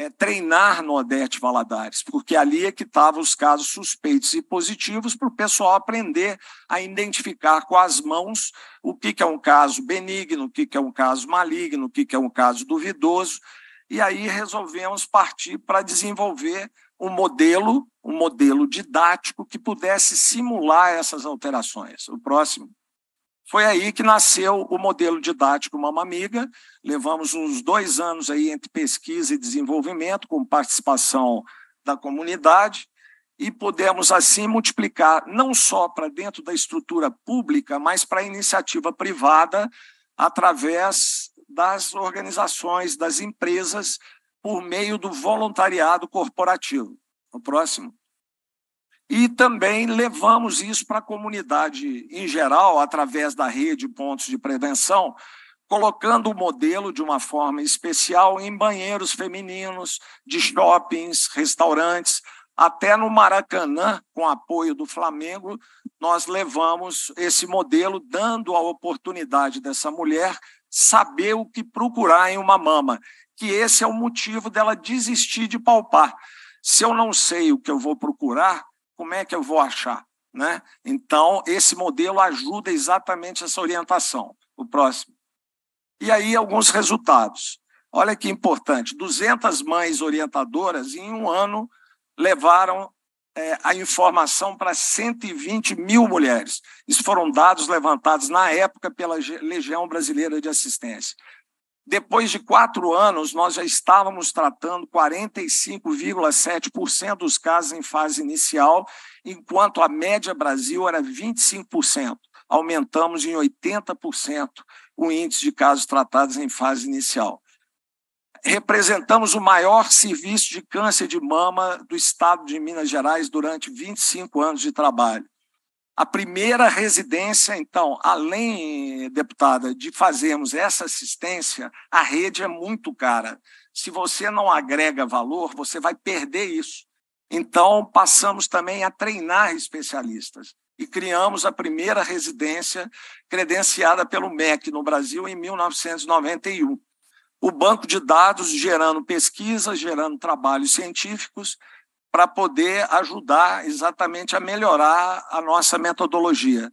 é, treinar no Odete Valadares, porque ali é que estavam os casos suspeitos e positivos para o pessoal aprender a identificar com as mãos o que, que é um caso benigno, o que, que é um caso maligno, o que, que é um caso duvidoso. E aí resolvemos partir para desenvolver um modelo, um modelo didático que pudesse simular essas alterações. O próximo. Foi aí que nasceu o modelo didático Mama Amiga. Levamos uns dois anos aí entre pesquisa e desenvolvimento, com participação da comunidade, e pudemos assim multiplicar não só para dentro da estrutura pública, mas para a iniciativa privada, através das organizações, das empresas, por meio do voluntariado corporativo. O próximo. E também levamos isso para a comunidade em geral, através da rede Pontos de Prevenção, colocando o modelo de uma forma especial em banheiros femininos, de shoppings, restaurantes, até no Maracanã, com apoio do Flamengo, nós levamos esse modelo, dando a oportunidade dessa mulher saber o que procurar em uma mama, que esse é o motivo dela desistir de palpar. Se eu não sei o que eu vou procurar, como é que eu vou achar? Né? Então, esse modelo ajuda exatamente essa orientação. O próximo. E aí, alguns resultados. Olha que importante: 200 mães orientadoras em um ano levaram é, a informação para 120 mil mulheres. Isso foram dados levantados na época pela Legião Brasileira de Assistência. Depois de quatro anos, nós já estávamos tratando 45,7% dos casos em fase inicial, enquanto a média Brasil era 25%. Aumentamos em 80% o índice de casos tratados em fase inicial. Representamos o maior serviço de câncer de mama do estado de Minas Gerais durante 25 anos de trabalho. A primeira residência, então, além, deputada, de fazermos essa assistência, a rede é muito cara. Se você não agrega valor, você vai perder isso. Então, passamos também a treinar especialistas e criamos a primeira residência credenciada pelo MEC no Brasil em 1991. O banco de dados gerando pesquisas, gerando trabalhos científicos para poder ajudar exatamente a melhorar a nossa metodologia.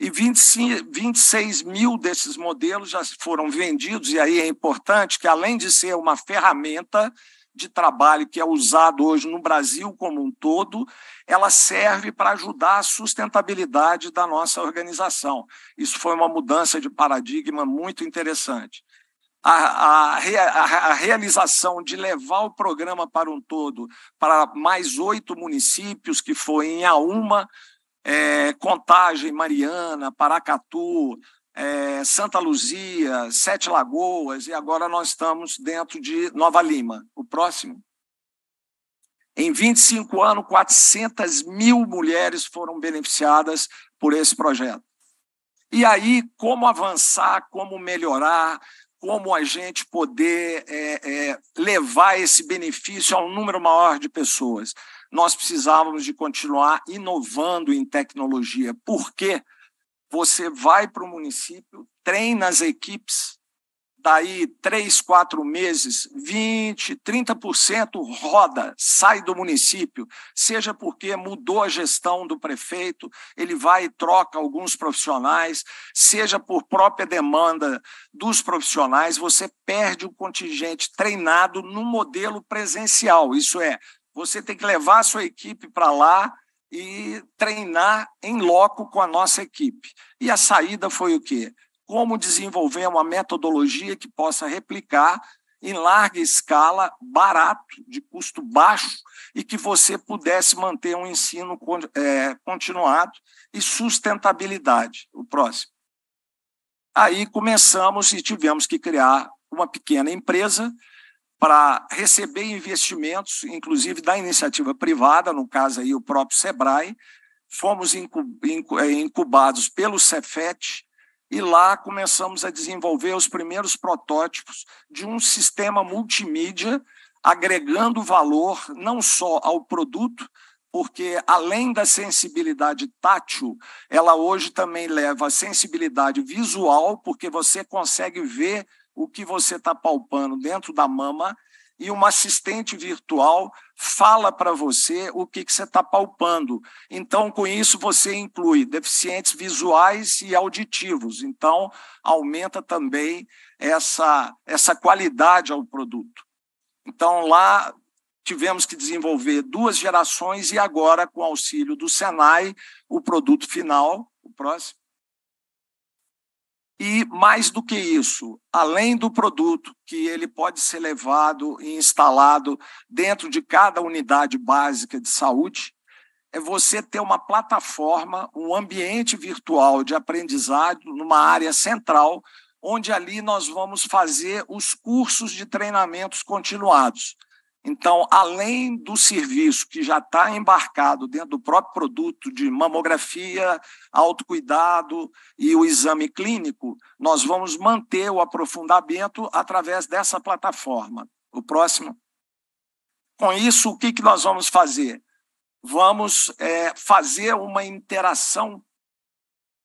E 25, 26 mil desses modelos já foram vendidos, e aí é importante que, além de ser uma ferramenta de trabalho que é usado hoje no Brasil como um todo, ela serve para ajudar a sustentabilidade da nossa organização. Isso foi uma mudança de paradigma muito interessante a, a, a, realização de levar o programa para um todo, para mais oito municípios, que foi em Auma, é, Contagem, Mariana, Paracatu, é, Santa Luzia, Sete Lagoas, e agora nós estamos dentro de Nova Lima, o próximo. Em 25 anos, 400 mil mulheres foram beneficiadas por esse projeto. E aí, como avançar, como melhorar, como a gente poder é, é, levar esse benefício a um número maior de pessoas. Nós precisávamos de continuar inovando em tecnologia, porque você vai para o município, treina as equipes Tá aí três, quatro meses, 20, 30% roda, sai do município, seja porque mudou a gestão do prefeito, ele vai e troca alguns profissionais, seja por própria demanda dos profissionais, você perde o contingente treinado no modelo presencial. Isso é, você tem que levar a sua equipe para lá e treinar em loco com a nossa equipe. E a saída foi o quê? como desenvolver uma metodologia que possa replicar em larga escala, barato, de custo baixo, e que você pudesse manter um ensino é, continuado e sustentabilidade. O próximo. Aí começamos e tivemos que criar uma pequena empresa para receber investimentos, inclusive da iniciativa privada, no caso aí o próprio Sebrae. Fomos é, incubados pelo Cefet, e lá começamos a desenvolver os primeiros protótipos de um sistema multimídia agregando valor não só ao produto, porque além da sensibilidade tátil, ela hoje também leva a sensibilidade visual, porque você consegue ver o que você está palpando dentro da mama e uma assistente virtual fala para você o que, que você está palpando. Então, com isso, você inclui deficientes visuais e auditivos. Então, aumenta também essa, essa qualidade ao produto. Então, lá tivemos que desenvolver duas gerações e agora, com auxílio do Senai, o produto final. O próximo. E mais do que isso, além do produto que ele pode ser levado e instalado dentro de cada unidade básica de saúde, é você ter uma plataforma, um ambiente virtual de aprendizado numa área central, onde ali nós vamos fazer os cursos de treinamentos continuados. Então, além do serviço que já está embarcado dentro do próprio produto de mamografia, autocuidado e o exame clínico, nós vamos manter o aprofundamento através dessa plataforma. O próximo. Com isso, o que, que nós vamos fazer? Vamos é, fazer uma interação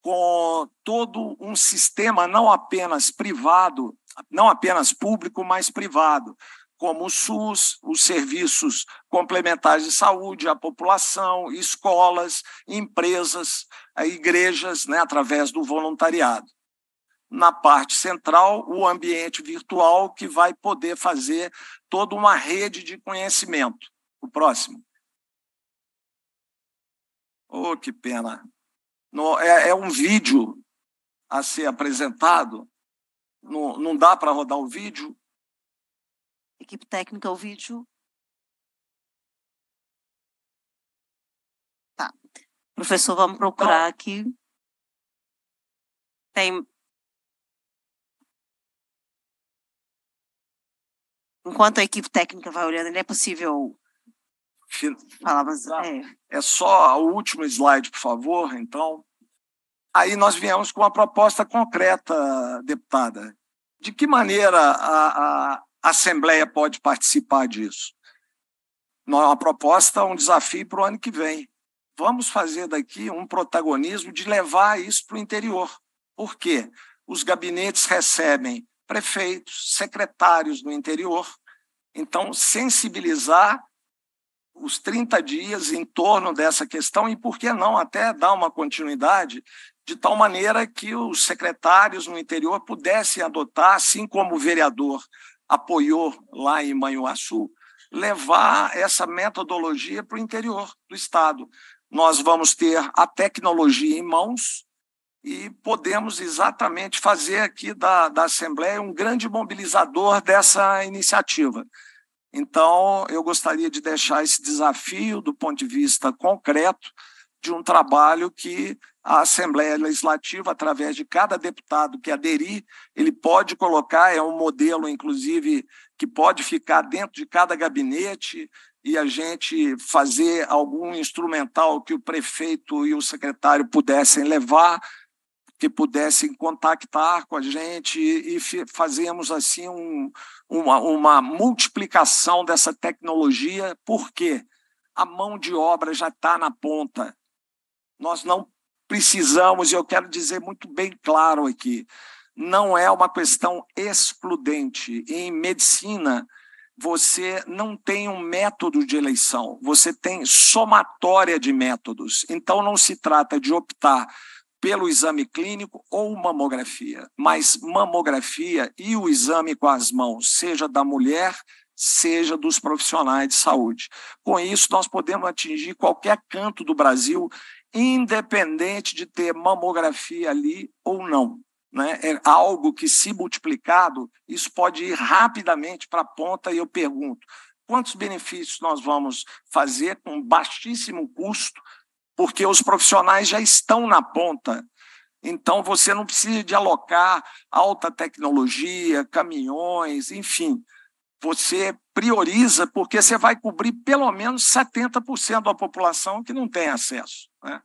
com todo um sistema, não apenas privado, não apenas público, mas privado como o SUS, os serviços complementares de saúde, a população, escolas, empresas, igrejas, né, através do voluntariado. Na parte central, o ambiente virtual que vai poder fazer toda uma rede de conhecimento. O próximo. Oh, que pena. No, é, é um vídeo a ser apresentado. No, não dá para rodar o vídeo, equipe técnica, o vídeo. Tá. Professor, vamos procurar aqui. Tem. Enquanto a equipe técnica vai olhando, ele é possível falar, tá. é. é só o último slide, por favor, então. Aí nós viemos com uma proposta concreta, deputada. De que maneira a, a a Assembleia pode participar disso. Não é uma proposta, é um desafio para o ano que vem. Vamos fazer daqui um protagonismo de levar isso para o interior. Por quê? Os gabinetes recebem prefeitos, secretários do interior. Então, sensibilizar os 30 dias em torno dessa questão e, por que não, até dar uma continuidade de tal maneira que os secretários no interior pudessem adotar, assim como o vereador apoiou lá em Manhuaçu levar essa metodologia para o interior do estado. Nós vamos ter a tecnologia em mãos e podemos exatamente fazer aqui da, da Assembleia um grande mobilizador dessa iniciativa. Então, eu gostaria de deixar esse desafio do ponto de vista concreto de um trabalho que a Assembleia Legislativa, através de cada deputado que aderir, ele pode colocar, é um modelo, inclusive, que pode ficar dentro de cada gabinete e a gente fazer algum instrumental que o prefeito e o secretário pudessem levar, que pudessem contactar com a gente e fazemos assim um, uma, uma multiplicação dessa tecnologia, porque a mão de obra já está na ponta. Nós não precisamos, e eu quero dizer muito bem claro aqui, não é uma questão excludente. Em medicina, você não tem um método de eleição, você tem somatória de métodos. Então, não se trata de optar pelo exame clínico ou mamografia, mas mamografia e o exame com as mãos, seja da mulher, seja dos profissionais de saúde. Com isso, nós podemos atingir qualquer canto do Brasil independente de ter mamografia ali ou não. Né? É algo que, se multiplicado, isso pode ir rapidamente para a ponta, e eu pergunto: quantos benefícios nós vamos fazer com baixíssimo custo, porque os profissionais já estão na ponta. Então, você não precisa de alocar alta tecnologia, caminhões, enfim você prioriza, porque você vai cobrir pelo menos 70% da população que não tem acesso. Né?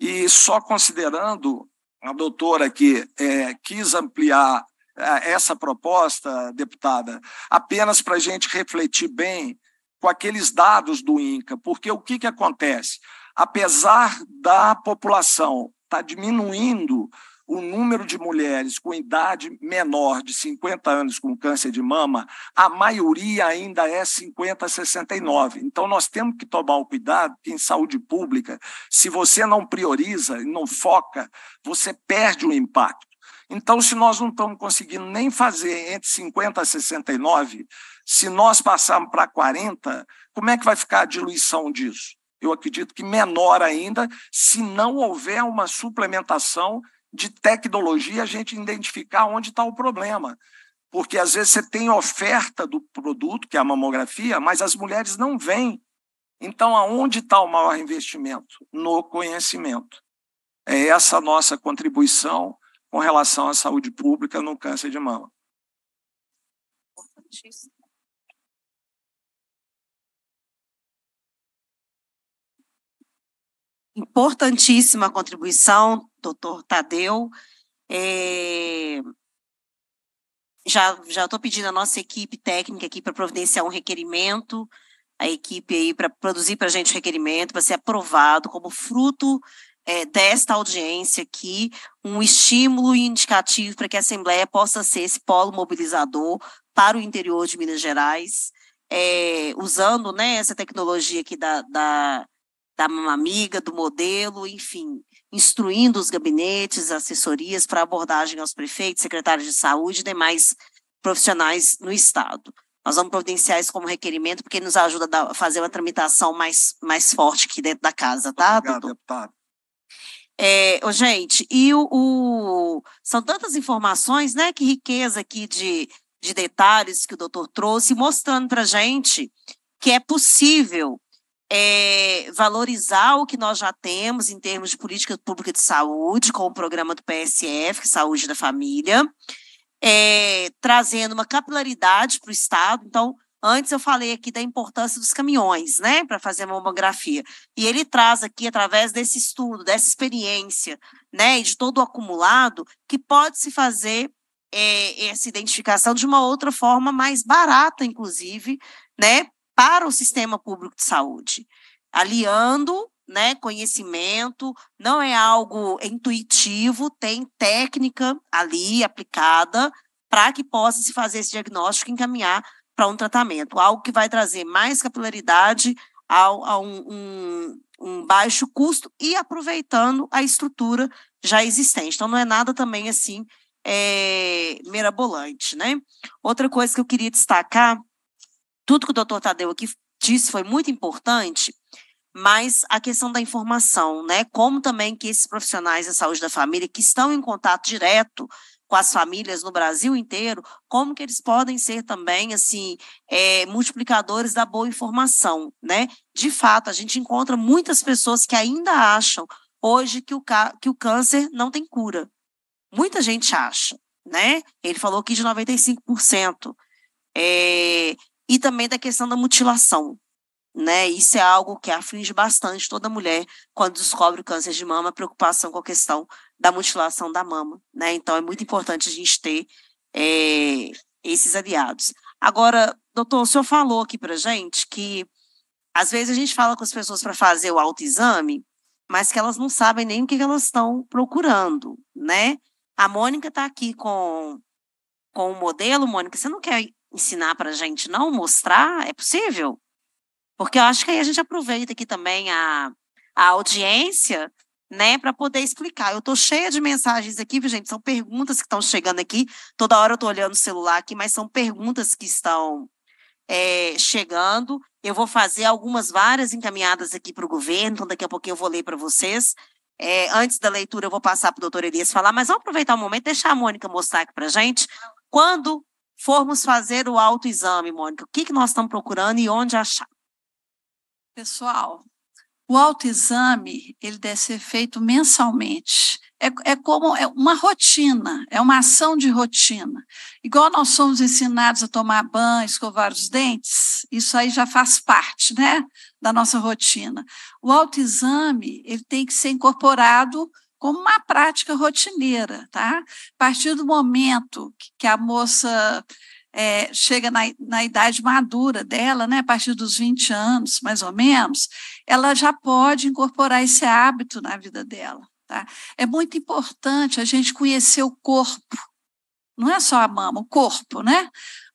E só considerando, a doutora que é, quis ampliar é, essa proposta, deputada, apenas para a gente refletir bem com aqueles dados do INCA, porque o que, que acontece? Apesar da população estar tá diminuindo o número de mulheres com idade menor de 50 anos com câncer de mama, a maioria ainda é 50 a 69. Então, nós temos que tomar o cuidado que em saúde pública, se você não prioriza e não foca, você perde o impacto. Então, se nós não estamos conseguindo nem fazer entre 50 a 69, se nós passarmos para 40, como é que vai ficar a diluição disso? Eu acredito que menor ainda, se não houver uma suplementação de tecnologia a gente identificar onde está o problema. Porque às vezes você tem oferta do produto, que é a mamografia, mas as mulheres não vêm. Então, aonde está o maior investimento? No conhecimento. É essa a nossa contribuição com relação à saúde pública no câncer de mama. importantíssima contribuição doutor Tadeu. É, já já estou pedindo a nossa equipe técnica aqui para providenciar um requerimento, a equipe aí para produzir para a gente o requerimento, para ser aprovado como fruto é, desta audiência aqui, um estímulo indicativo para que a Assembleia possa ser esse polo mobilizador para o interior de Minas Gerais, é, usando né, essa tecnologia aqui da, da, da amiga, do modelo, enfim, instruindo os gabinetes, assessorias para abordagem aos prefeitos, secretários de saúde e demais profissionais no Estado. Nós vamos providenciar isso como requerimento, porque nos ajuda a fazer uma tramitação mais, mais forte aqui dentro da casa, tá, Obrigado, doutor? deputado. É, oh, gente, e o, o, são tantas informações, né? Que riqueza aqui de, de detalhes que o doutor trouxe, mostrando para gente que é possível é, valorizar o que nós já temos em termos de política pública de saúde, com o programa do PSF, que Saúde da Família, é, trazendo uma capilaridade para o Estado. Então, antes eu falei aqui da importância dos caminhões, né, para fazer a mamografia. E ele traz aqui, através desse estudo, dessa experiência, né, e de todo o acumulado, que pode se fazer é, essa identificação de uma outra forma mais barata, inclusive, né, para o sistema público de saúde, aliando né, conhecimento, não é algo intuitivo, tem técnica ali aplicada para que possa se fazer esse diagnóstico e encaminhar para um tratamento, algo que vai trazer mais capilaridade ao, a um, um, um baixo custo e aproveitando a estrutura já existente. Então, não é nada também assim é, mirabolante, né? Outra coisa que eu queria destacar tudo que o doutor Tadeu aqui disse foi muito importante, mas a questão da informação, né? Como também que esses profissionais da saúde da família que estão em contato direto com as famílias no Brasil inteiro, como que eles podem ser também, assim, é, multiplicadores da boa informação, né? De fato, a gente encontra muitas pessoas que ainda acham hoje que o, que o câncer não tem cura. Muita gente acha, né? Ele falou aqui de 95%. É, e também da questão da mutilação. Né? Isso é algo que aflige bastante toda mulher quando descobre o câncer de mama, preocupação com a questão da mutilação da mama. Né? Então, é muito importante a gente ter é, esses aliados. Agora, doutor, o senhor falou aqui para gente que às vezes a gente fala com as pessoas para fazer o autoexame, mas que elas não sabem nem o que elas estão procurando, né? A Mônica está aqui com, com o modelo, Mônica, você não quer ensinar para a gente não mostrar? É possível? Porque eu acho que aí a gente aproveita aqui também a, a audiência, né, para poder explicar. Eu estou cheia de mensagens aqui, viu, gente? São perguntas que estão chegando aqui. Toda hora eu estou olhando o celular aqui, mas são perguntas que estão é, chegando. Eu vou fazer algumas várias encaminhadas aqui para o governo, então daqui a pouquinho eu vou ler para vocês. É, antes da leitura, eu vou passar para o doutor Elias falar, mas vamos aproveitar o um momento, deixar a Mônica mostrar aqui para gente quando formos fazer o autoexame, Mônica, o que, que nós estamos procurando e onde achar? Pessoal, o autoexame ele deve ser feito mensalmente. É, é, como é uma rotina, é uma ação de rotina. Igual nós somos ensinados a tomar banho, escovar os dentes, isso aí já faz parte, né, da nossa rotina. O autoexame ele tem que ser incorporado como uma prática rotineira, tá? A partir do momento que a moça é, chega na, na idade madura dela, né, a partir dos 20 anos, mais ou menos, ela já pode incorporar esse hábito na vida dela, tá? É muito importante a gente conhecer o corpo, não é só a mama, o corpo, né?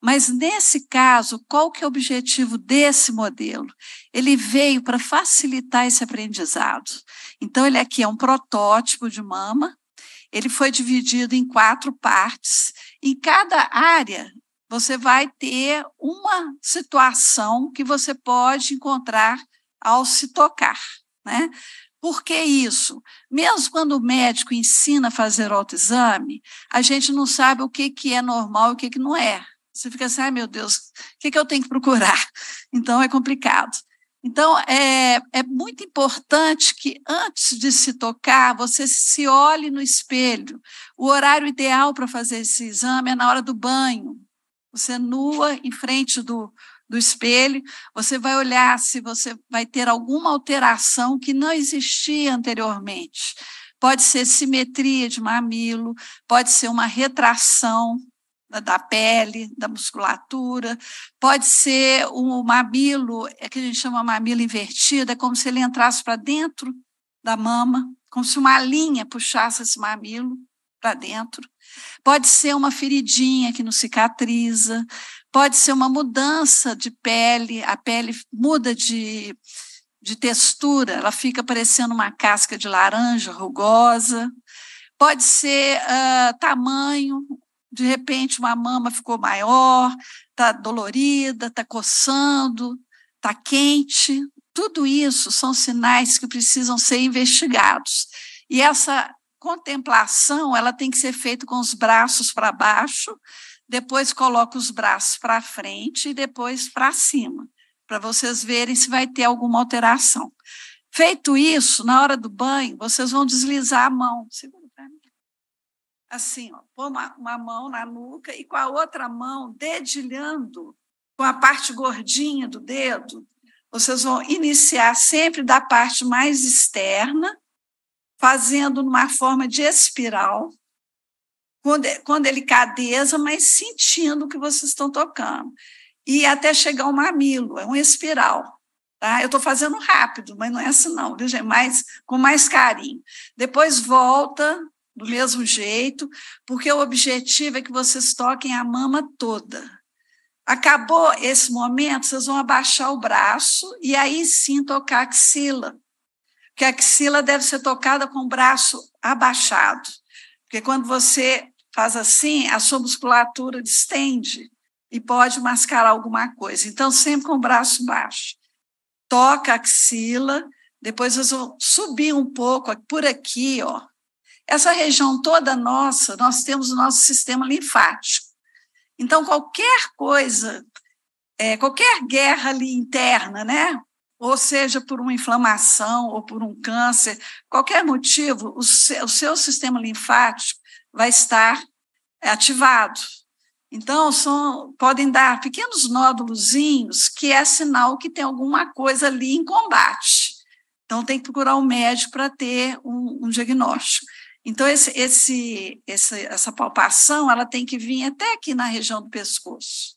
Mas nesse caso, qual que é o objetivo desse modelo? Ele veio para facilitar esse aprendizado. Então, ele aqui é um protótipo de mama, ele foi dividido em quatro partes. Em cada área, você vai ter uma situação que você pode encontrar ao se tocar, né? Por que isso? Mesmo quando o médico ensina a fazer autoexame, a gente não sabe o que, que é normal e o que, que não é. Você fica assim, ai meu Deus, o que, que eu tenho que procurar? Então é complicado. Então, é, é muito importante que antes de se tocar, você se olhe no espelho. O horário ideal para fazer esse exame é na hora do banho. Você nua em frente do, do espelho, você vai olhar se você vai ter alguma alteração que não existia anteriormente. Pode ser simetria de mamilo, pode ser uma retração da pele, da musculatura, pode ser o um mamilo, é que a gente chama mamilo invertido, é como se ele entrasse para dentro da mama, como se uma linha puxasse esse mamilo para dentro. Pode ser uma feridinha que não cicatriza, pode ser uma mudança de pele, a pele muda de, de textura, ela fica parecendo uma casca de laranja rugosa. Pode ser uh, tamanho, de repente uma mama ficou maior, está dolorida, está coçando, está quente. Tudo isso são sinais que precisam ser investigados. E essa contemplação ela tem que ser feita com os braços para baixo, depois coloca os braços para frente e depois para cima, para vocês verem se vai ter alguma alteração. Feito isso, na hora do banho, vocês vão deslizar a mão, assim, ó, pôr uma, uma mão na nuca e com a outra mão dedilhando com a parte gordinha do dedo. Vocês vão iniciar sempre da parte mais externa, fazendo numa forma de espiral, com, delicadeza, mas sentindo o que vocês estão tocando. E até chegar ao mamilo, é um espiral. Tá? Eu estou fazendo rápido, mas não é assim não, viu, gente? mais com mais carinho. Depois volta do mesmo jeito, porque o objetivo é que vocês toquem a mama toda. Acabou esse momento, vocês vão abaixar o braço e aí sim tocar a axila. Porque a axila deve ser tocada com o braço abaixado. Porque quando você faz assim, a sua musculatura distende e pode mascarar alguma coisa. Então, sempre com o braço baixo. Toca a axila, depois vocês vão subir um pouco por aqui, ó, essa região toda nossa, nós temos o nosso sistema linfático. Então, qualquer coisa, é, qualquer guerra ali interna, né? Ou seja, por uma inflamação ou por um câncer, qualquer motivo, o seu, o seu sistema linfático vai estar ativado. Então, são, podem dar pequenos nódulos, que é sinal que tem alguma coisa ali em combate. Então, tem que procurar o um médico para ter um, um diagnóstico. Então, esse, esse, esse, essa palpação ela tem que vir até aqui na região do pescoço,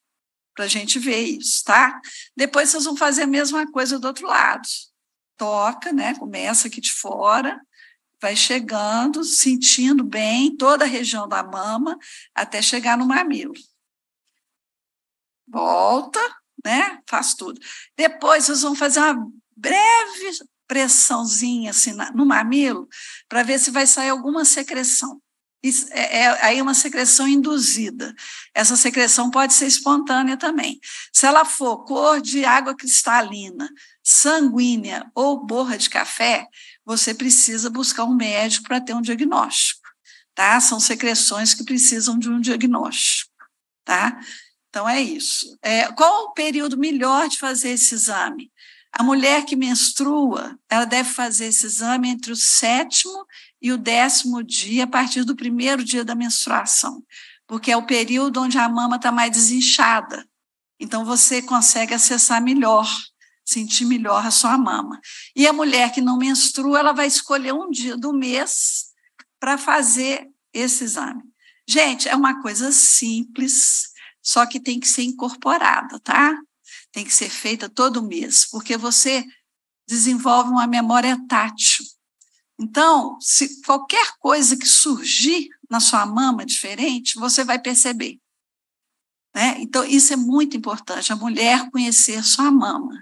para a gente ver isso, tá? Depois vocês vão fazer a mesma coisa do outro lado. Toca, né? Começa aqui de fora, vai chegando, sentindo bem toda a região da mama, até chegar no mamilo. Volta, né? Faz tudo. Depois vocês vão fazer uma breve pressãozinha assim, no mamilo para ver se vai sair alguma secreção. é, é, aí uma secreção induzida. Essa secreção pode ser espontânea também. Se ela for cor de água cristalina, sanguínea ou borra de café, você precisa buscar um médico para ter um diagnóstico, tá? São secreções que precisam de um diagnóstico, tá? Então é isso. É, qual o período melhor de fazer esse exame? A mulher que menstrua, ela deve fazer esse exame entre o sétimo e o décimo dia, a partir do primeiro dia da menstruação, porque é o período onde a mama está mais desinchada. Então, você consegue acessar melhor, sentir melhor a sua mama. E a mulher que não menstrua, ela vai escolher um dia do mês para fazer esse exame. Gente, é uma coisa simples, só que tem que ser incorporada, tá? tem que ser feita todo mês, porque você desenvolve uma memória tátil. Então, se qualquer coisa que surgir na sua mama diferente, você vai perceber. Né? Então, isso é muito importante, a mulher conhecer sua mama.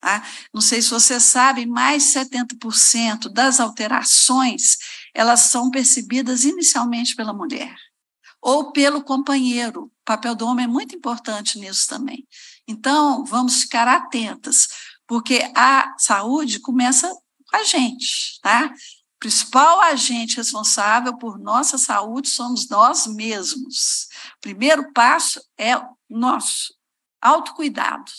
Tá? Não sei se você sabe, mais 70% das alterações, elas são percebidas inicialmente pela mulher ou pelo companheiro. O papel do homem é muito importante nisso também. Então, vamos ficar atentas, porque a saúde começa com a gente, tá? O principal agente responsável por nossa saúde somos nós mesmos. O primeiro passo é nosso autocuidado.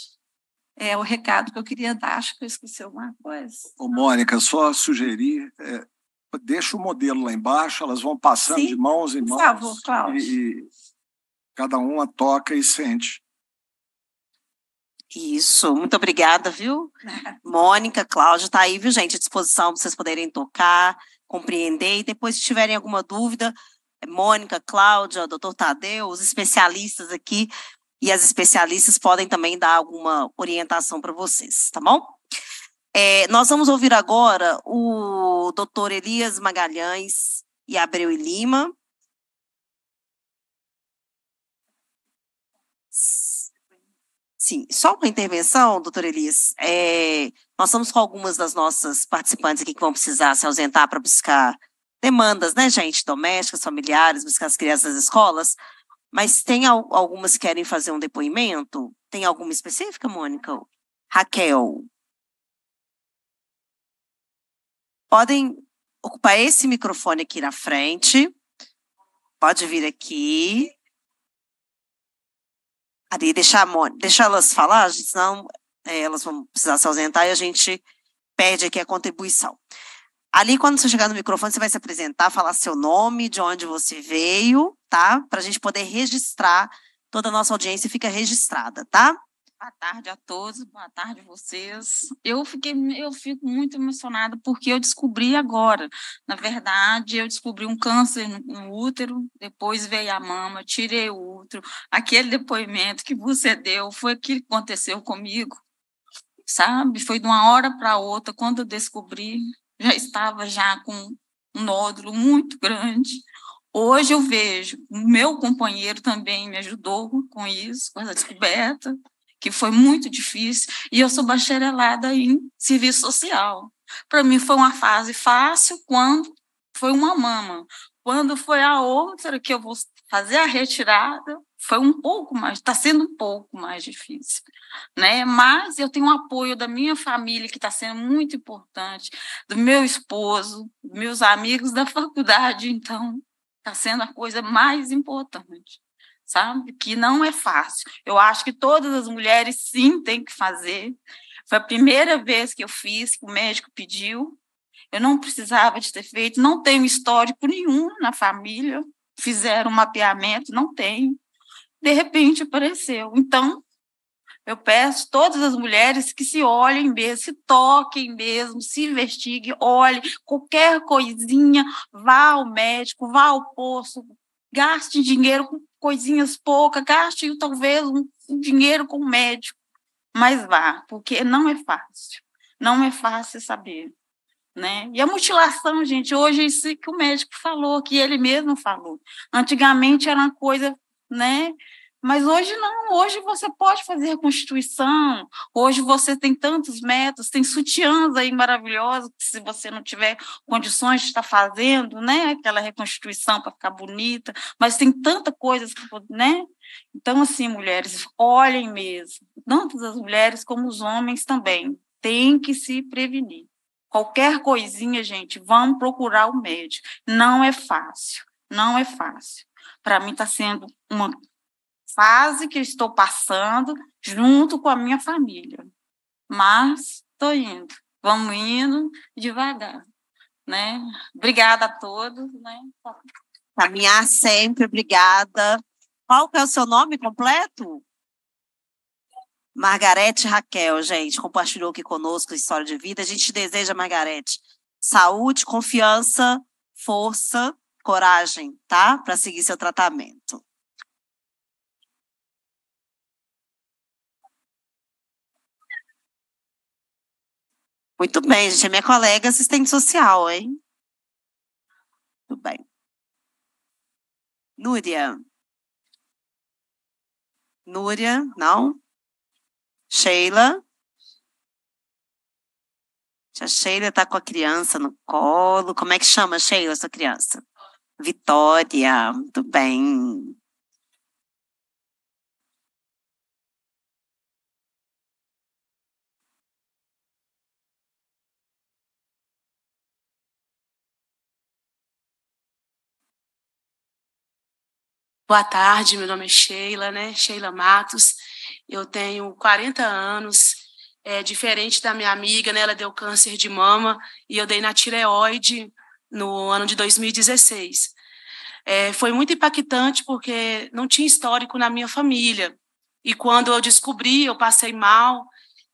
É o recado que eu queria dar. Acho que eu esqueci alguma coisa. Ô, Mônica, só sugerir, é, deixa o modelo lá embaixo, elas vão passando Sim, de mãos em mãos. Por favor, Cláudio. E, cada uma toca e sente. Isso, muito obrigada, viu? Mônica, Cláudia, tá aí, viu, gente, à disposição para vocês poderem tocar, compreender e depois, se tiverem alguma dúvida, Mônica, Cláudia, doutor Tadeu, os especialistas aqui e as especialistas podem também dar alguma orientação para vocês, tá bom? É, nós vamos ouvir agora o doutor Elias Magalhães e Abreu e Lima, Sim, só uma intervenção, doutora Elis. É, nós estamos com algumas das nossas participantes aqui que vão precisar se ausentar para buscar demandas, né, gente, domésticas, familiares, buscar as crianças nas escolas. Mas tem algumas que querem fazer um depoimento? Tem alguma específica, Mônica? Raquel. Podem ocupar esse microfone aqui na frente. Pode vir aqui. Ali, deixar, deixar elas falar, senão é, elas vão precisar se ausentar e a gente pede aqui a contribuição. Ali, quando você chegar no microfone, você vai se apresentar, falar seu nome, de onde você veio, tá? Para a gente poder registrar toda a nossa audiência fica registrada, tá? Boa tarde a todos, boa tarde a vocês. Eu fiquei, eu fico muito emocionada porque eu descobri agora. Na verdade, eu descobri um câncer no, no útero, depois veio a mama, tirei o útero. Aquele depoimento que você deu foi aquilo que aconteceu comigo, sabe? Foi de uma hora para outra. Quando eu descobri, já estava já com um nódulo muito grande. Hoje eu vejo, o meu companheiro também me ajudou com isso, com essa descoberta que foi muito difícil, e eu sou bacharelada em serviço social. Para mim foi uma fase fácil quando foi uma mama. Quando foi a outra que eu vou fazer a retirada, foi um pouco mais, está sendo um pouco mais difícil, né? Mas eu tenho o apoio da minha família, que está sendo muito importante, do meu esposo, meus amigos da faculdade, então está sendo a coisa mais importante sabe? Que não é fácil. Eu acho que todas as mulheres sim têm que fazer. Foi a primeira vez que eu fiz, que o médico pediu. Eu não precisava de ter feito, não tenho histórico nenhum na família. Fizeram um mapeamento, não tenho. De repente apareceu. Então, eu peço todas as mulheres que se olhem mesmo, se toquem mesmo, se investiguem, olhem, qualquer coisinha, vá ao médico, vá ao posto, gaste dinheiro com coisinhas poucas, gaste talvez um, um dinheiro com o médico, mas vá, porque não é fácil, não é fácil saber. Né? E a mutilação, gente, hoje é isso que o médico falou, que ele mesmo falou. Antigamente era uma coisa né, mas hoje não, hoje você pode fazer constituição, hoje você tem tantos métodos, tem sutiãs aí maravilhosos, que se você não tiver condições de estar fazendo, né, aquela reconstituição para ficar bonita, mas tem tanta coisa, né? Então, assim, mulheres, olhem mesmo, tanto as mulheres como os homens também, tem que se prevenir. Qualquer coisinha, gente, vão procurar o médico. Não é fácil, não é fácil. Para mim está sendo uma fase que estou passando junto com a minha família. Mas estou indo, vamos indo devagar. Né? Obrigada a todos. Né? Caminhar sempre, obrigada. Qual que é o seu nome completo? Margarete Raquel, gente, compartilhou aqui conosco a história de vida. A gente deseja, Margarete, saúde, confiança, força, coragem, tá? Para seguir seu tratamento. Muito bem, gente. É minha colega assistente social, hein? Muito bem. Núria. Núria, não? Sheila. a Sheila está com a criança no colo. Como é que chama, Sheila, sua criança? Vitória. Muito bem. Boa tarde, meu nome é Sheila, né? Sheila Matos. Eu tenho 40 anos. É diferente da minha amiga, né? Ela deu câncer de mama e eu dei na tireoide no ano de 2016. É, foi muito impactante porque não tinha histórico na minha família. E quando eu descobri, eu passei mal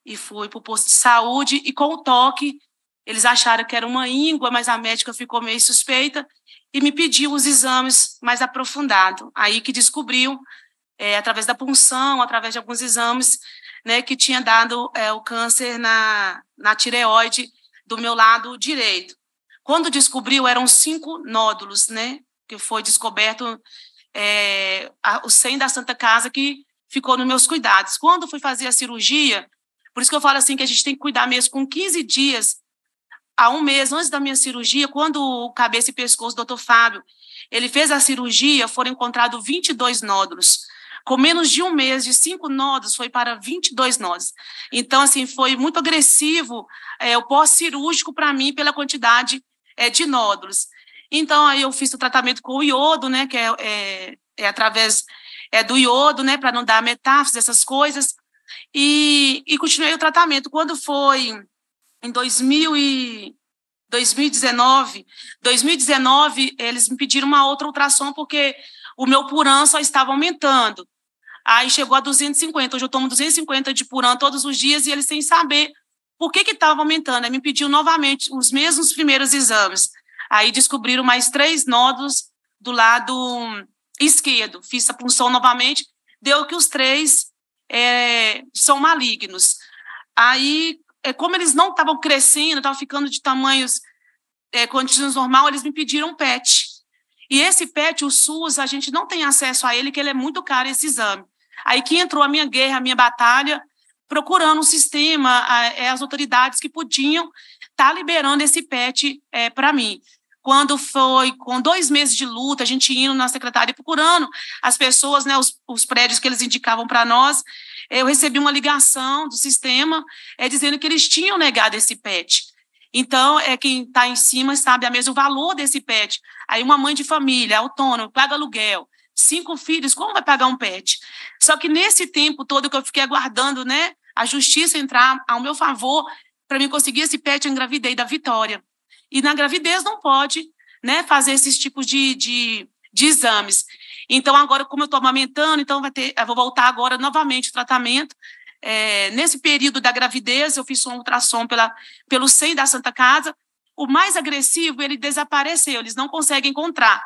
e fui para o posto de saúde e com o toque eles acharam que era uma íngua, mas a médica ficou meio suspeita e me pediu os exames mais aprofundados. Aí que descobriu, é, através da punção, através de alguns exames, né, que tinha dado é, o câncer na, na tireoide do meu lado direito. Quando descobriu, eram cinco nódulos, né, que foi descoberto é, a, o SEM da Santa Casa, que ficou nos meus cuidados. Quando fui fazer a cirurgia, por isso que eu falo assim, que a gente tem que cuidar mesmo com 15 dias há um mês antes da minha cirurgia, quando o cabeça e pescoço do Dr. Fábio, ele fez a cirurgia, foram encontrados 22 nódulos. Com menos de um mês, de cinco nódulos, foi para 22 nódulos. Então, assim, foi muito agressivo é, o pós-cirúrgico para mim pela quantidade é, de nódulos. Então, aí eu fiz o tratamento com o iodo, né, que é, é, é através é, do iodo, né, para não dar metáfase, essas coisas. E, e continuei o tratamento. Quando foi em 2000 e 2019, 2019 eles me pediram uma outra ultrassom porque o meu puran só estava aumentando. Aí chegou a 250, hoje eu tomo 250 de puran todos os dias e eles sem saber por que estava aumentando. Aí me pediu novamente os mesmos primeiros exames. Aí descobriram mais três nódulos do lado esquerdo. Fiz a punção novamente, deu que os três é, são malignos. Aí é, como eles não estavam crescendo, estavam ficando de tamanhos é, contínuos normal, eles me pediram um PET. E esse PET, o SUS, a gente não tem acesso a ele, que ele é muito caro, esse exame. Aí que entrou a minha guerra, a minha batalha, procurando um sistema, é, as autoridades que podiam estar tá liberando esse PET é, para mim. Quando foi com dois meses de luta, a gente indo na secretaria procurando as pessoas, né, os, os prédios que eles indicavam para nós, é, eu recebi uma ligação do sistema é, dizendo que eles tinham negado esse PET. Então, é quem está em cima sabe a mesmo o valor desse PET. Aí uma mãe de família, autônomo, paga aluguel, cinco filhos, como vai pagar um PET? Só que nesse tempo todo que eu fiquei aguardando, né, a justiça entrar ao meu favor para mim conseguir esse PET, eu engravidei da Vitória. E na gravidez não pode, né, fazer esses tipos de, de, de exames. Então, agora, como eu estou amamentando, então vai ter, vou voltar agora novamente o tratamento. É, nesse período da gravidez, eu fiz um ultrassom pela, pelo SEI da Santa Casa. O mais agressivo, ele desapareceu, eles não conseguem encontrar.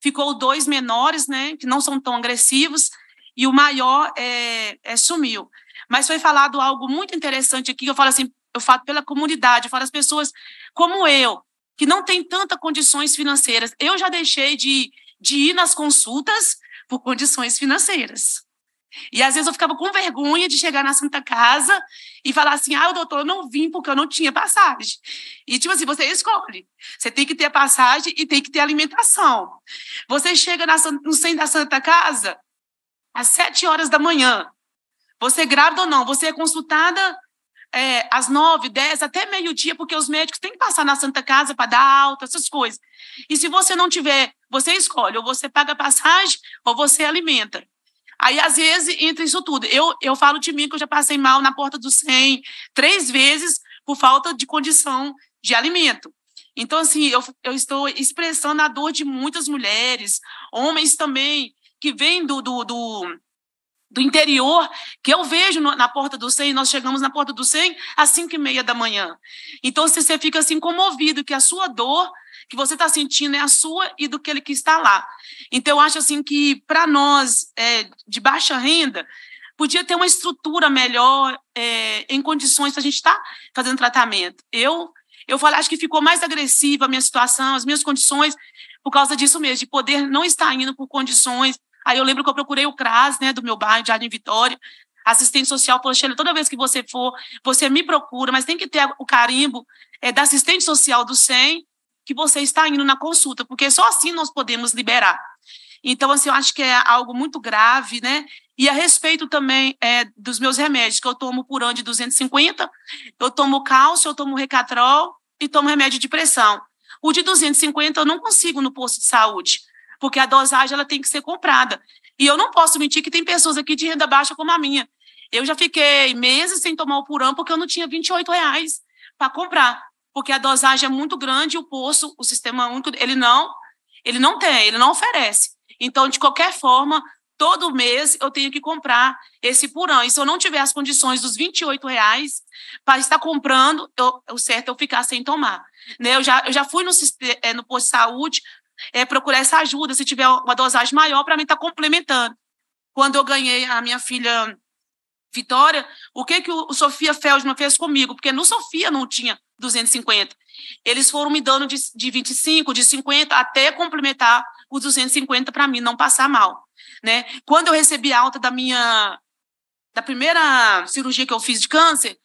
Ficou dois menores, né, que não são tão agressivos, e o maior é, é, sumiu. Mas foi falado algo muito interessante aqui, eu falo assim, eu falo pela comunidade, eu falo as pessoas como eu, que não tem tantas condições financeiras. Eu já deixei de de ir nas consultas por condições financeiras. E às vezes eu ficava com vergonha de chegar na Santa Casa e falar assim: ah, doutor, eu não vim porque eu não tinha passagem. E tipo assim, você escolhe. Você tem que ter passagem e tem que ter alimentação. Você chega na, no centro da Santa Casa às sete horas da manhã. Você é grávida ou não, você é consultada é, às nove, dez, até meio-dia, porque os médicos têm que passar na Santa Casa para dar alta, essas coisas. E se você não tiver você escolhe, ou você paga passagem, ou você alimenta. Aí, às vezes, entra isso tudo. Eu, eu falo de mim que eu já passei mal na porta do 100 três vezes por falta de condição de alimento. Então, assim, eu, eu estou expressando a dor de muitas mulheres, homens também, que vêm do, do, do, do interior, que eu vejo na porta do 100, nós chegamos na porta do 100 às 5 e meia da manhã. Então, se você fica assim comovido que a sua dor que você está sentindo é a sua e do que ele que está lá. Então, eu acho assim que para nós é, de baixa renda, podia ter uma estrutura melhor é, em condições que a gente está fazendo tratamento. Eu eu falei, acho que ficou mais agressiva a minha situação, as minhas condições, por causa disso mesmo, de poder não estar indo por condições. Aí eu lembro que eu procurei o CRAS, né, do meu bairro, de Jardim Vitória, assistente social falou, Sheila, toda vez que você for, você me procura, mas tem que ter o carimbo é, da assistente social do SEM que você está indo na consulta, porque só assim nós podemos liberar. Então, assim, eu acho que é algo muito grave, né? E a respeito também é, dos meus remédios, que eu tomo por ano de 250, eu tomo cálcio, eu tomo recatrol e tomo remédio de pressão. O de 250 eu não consigo no posto de saúde, porque a dosagem ela tem que ser comprada. E eu não posso mentir que tem pessoas aqui de renda baixa como a minha. Eu já fiquei meses sem tomar o purão porque eu não tinha 28 reais para comprar porque a dosagem é muito grande e o poço, o sistema único, ele não, ele não tem, ele não oferece. Então, de qualquer forma, todo mês eu tenho que comprar esse purão. E se eu não tiver as condições dos 28 reais para estar comprando, eu, o certo é eu ficar sem tomar. Né? Eu, já, eu já fui no, é, no posto de saúde é, procurar essa ajuda, se tiver uma dosagem maior, para mim estar tá complementando. Quando eu ganhei a minha filha Vitória, o que que o Sofia Feldman fez comigo? Porque no Sofia não tinha 250. Eles foram me dando de, de 25, de 50, até complementar os 250 para mim não passar mal. Né? Quando eu recebi alta da minha da primeira cirurgia que eu fiz de câncer,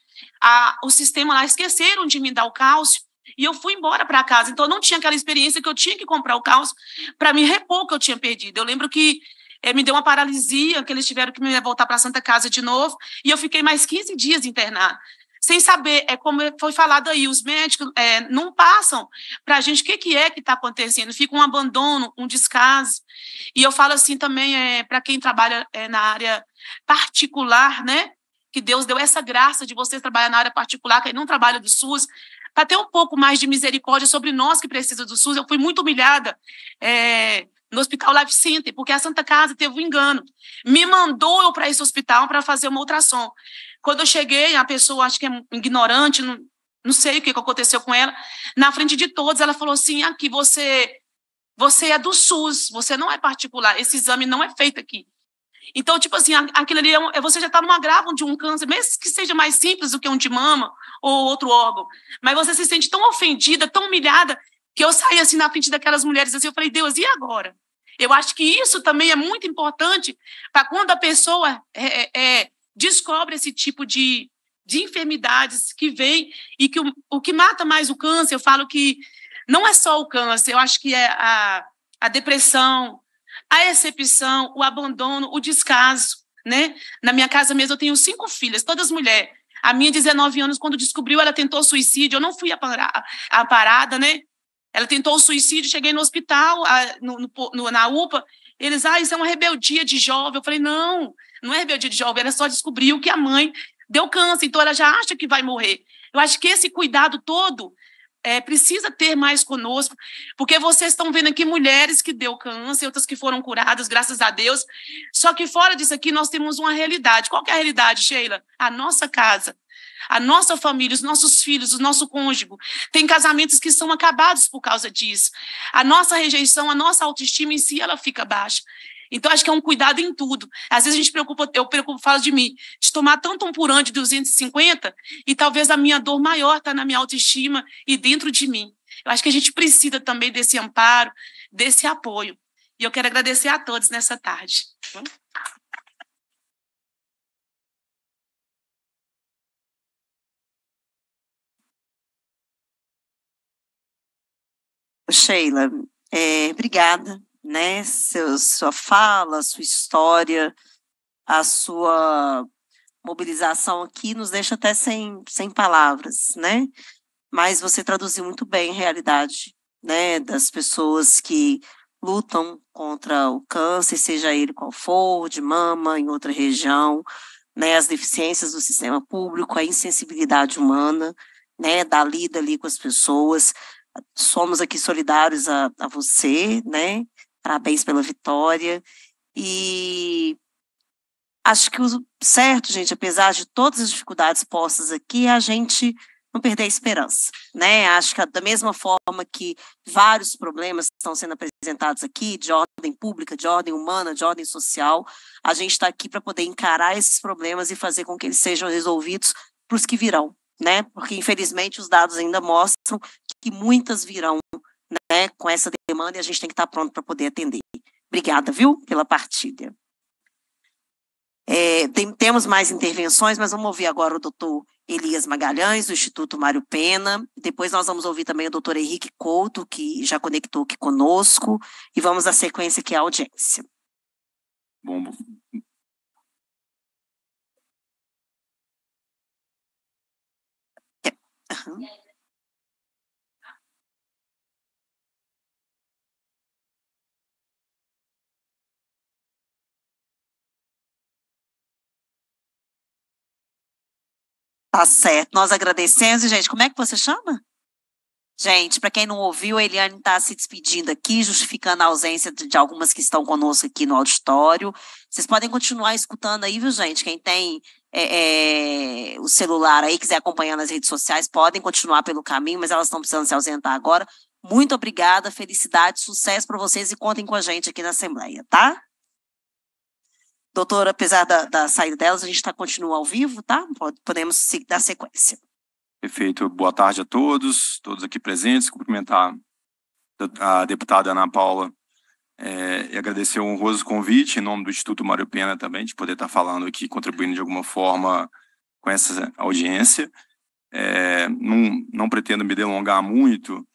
a, o sistema lá esqueceram de me dar o cálcio e eu fui embora para casa. Então, eu não tinha aquela experiência que eu tinha que comprar o cálcio para me repor o que eu tinha perdido. Eu lembro que é, me deu uma paralisia, que eles tiveram que me voltar para a Santa Casa de novo, e eu fiquei mais 15 dias internada sem saber, é como foi falado aí, os médicos é, não passam para a gente o que, que é que está acontecendo, fica um abandono, um descaso. E eu falo assim também é, para quem trabalha é, na área particular, né? Que Deus deu essa graça de você trabalhar na área particular, que é não trabalha do SUS, para ter um pouco mais de misericórdia sobre nós que precisamos do SUS. Eu fui muito humilhada. É, no Hospital Life Center, porque a Santa Casa teve um engano. Me mandou eu para esse hospital para fazer uma ultrassom. Quando eu cheguei, a pessoa, acho que é ignorante, não, não sei o que aconteceu com ela, na frente de todos, ela falou assim: aqui você, você é do SUS, você não é particular, esse exame não é feito aqui. Então, tipo assim, aquilo ali, é você já está numa agravo de um câncer, mesmo que seja mais simples do que um de mama ou outro órgão. Mas você se sente tão ofendida, tão humilhada, que eu saí assim na frente daquelas mulheres assim, eu falei, Deus, e agora? Eu acho que isso também é muito importante para quando a pessoa é, é, é, descobre esse tipo de, de enfermidades que vem e que o, o que mata mais o câncer, eu falo que não é só o câncer, eu acho que é a, a depressão, a excepção, o abandono, o descaso, né? Na minha casa mesmo eu tenho cinco filhas, todas mulheres. A minha, 19 anos, quando descobriu, ela tentou suicídio, eu não fui a, parada, né? Ela tentou o suicídio, cheguei no hospital, no, no, na UPA, eles, ah, isso é uma rebeldia de jovem. Eu falei, não, não é rebeldia de jovem, ela só descobriu que a mãe deu câncer, então ela já acha que vai morrer. Eu acho que esse cuidado todo é, precisa ter mais conosco, porque vocês estão vendo aqui mulheres que deu câncer, outras que foram curadas, graças a Deus. Só que fora disso aqui, nós temos uma realidade. Qual é a realidade, Sheila? A nossa casa a nossa família, os nossos filhos, o nosso cônjuge. Tem casamentos que são acabados por causa disso. A nossa rejeição, a nossa autoestima em si, ela fica baixa. Então, acho que é um cuidado em tudo. Às vezes a gente preocupa, eu preocupo, falo de mim, de tomar tanto um por ano de 250 e talvez a minha dor maior está na minha autoestima e dentro de mim. Eu acho que a gente precisa também desse amparo, desse apoio. E eu quero agradecer a todos nessa tarde. Sheila, é, obrigada, né? Seu, sua fala, sua história, a sua mobilização aqui nos deixa até sem, sem palavras, né? Mas você traduziu muito bem a realidade, né? Das pessoas que lutam contra o câncer, seja ele qual for, de mama, em outra região, né? As deficiências do sistema público, a insensibilidade humana, né? Da lida ali com as pessoas somos aqui solidários a, a você, né? Parabéns pela vitória. E acho que o certo, gente, apesar de todas as dificuldades postas aqui, é a gente não perder a esperança, né? Acho que da mesma forma que vários problemas estão sendo apresentados aqui, de ordem pública, de ordem humana, de ordem social, a gente está aqui para poder encarar esses problemas e fazer com que eles sejam resolvidos para os que virão, né? Porque infelizmente os dados ainda mostram que muitas virão né, com essa demanda e a gente tem que estar pronto para poder atender. Obrigada, viu, pela partilha. É, tem, temos mais intervenções, mas vamos ouvir agora o doutor Elias Magalhães, do Instituto Mário Pena. Depois nós vamos ouvir também o doutor Henrique Couto, que já conectou aqui conosco, e vamos à sequência que é audiência. Bom, é. Uhum. Tá certo. Nós agradecemos. E, gente, como é que você chama? Gente, para quem não ouviu, a Eliane está se despedindo aqui, justificando a ausência de, algumas que estão conosco aqui no auditório. Vocês podem continuar escutando aí, viu, gente? Quem tem é, é, o celular aí, quiser acompanhar nas redes sociais, podem continuar pelo caminho, mas elas estão precisando se ausentar agora. Muito obrigada, felicidade, sucesso para vocês e contem com a gente aqui na Assembleia, tá? Doutora, apesar da, da saída delas, a gente tá, continua ao vivo, tá? Podemos dar sequência. Perfeito. Boa tarde a todos, todos aqui presentes. Cumprimentar a deputada Ana Paula é, e agradecer o honroso convite em nome do Instituto Mário Pena também, de poder estar falando aqui, contribuindo de alguma forma com essa audiência. É, não, não pretendo me delongar muito,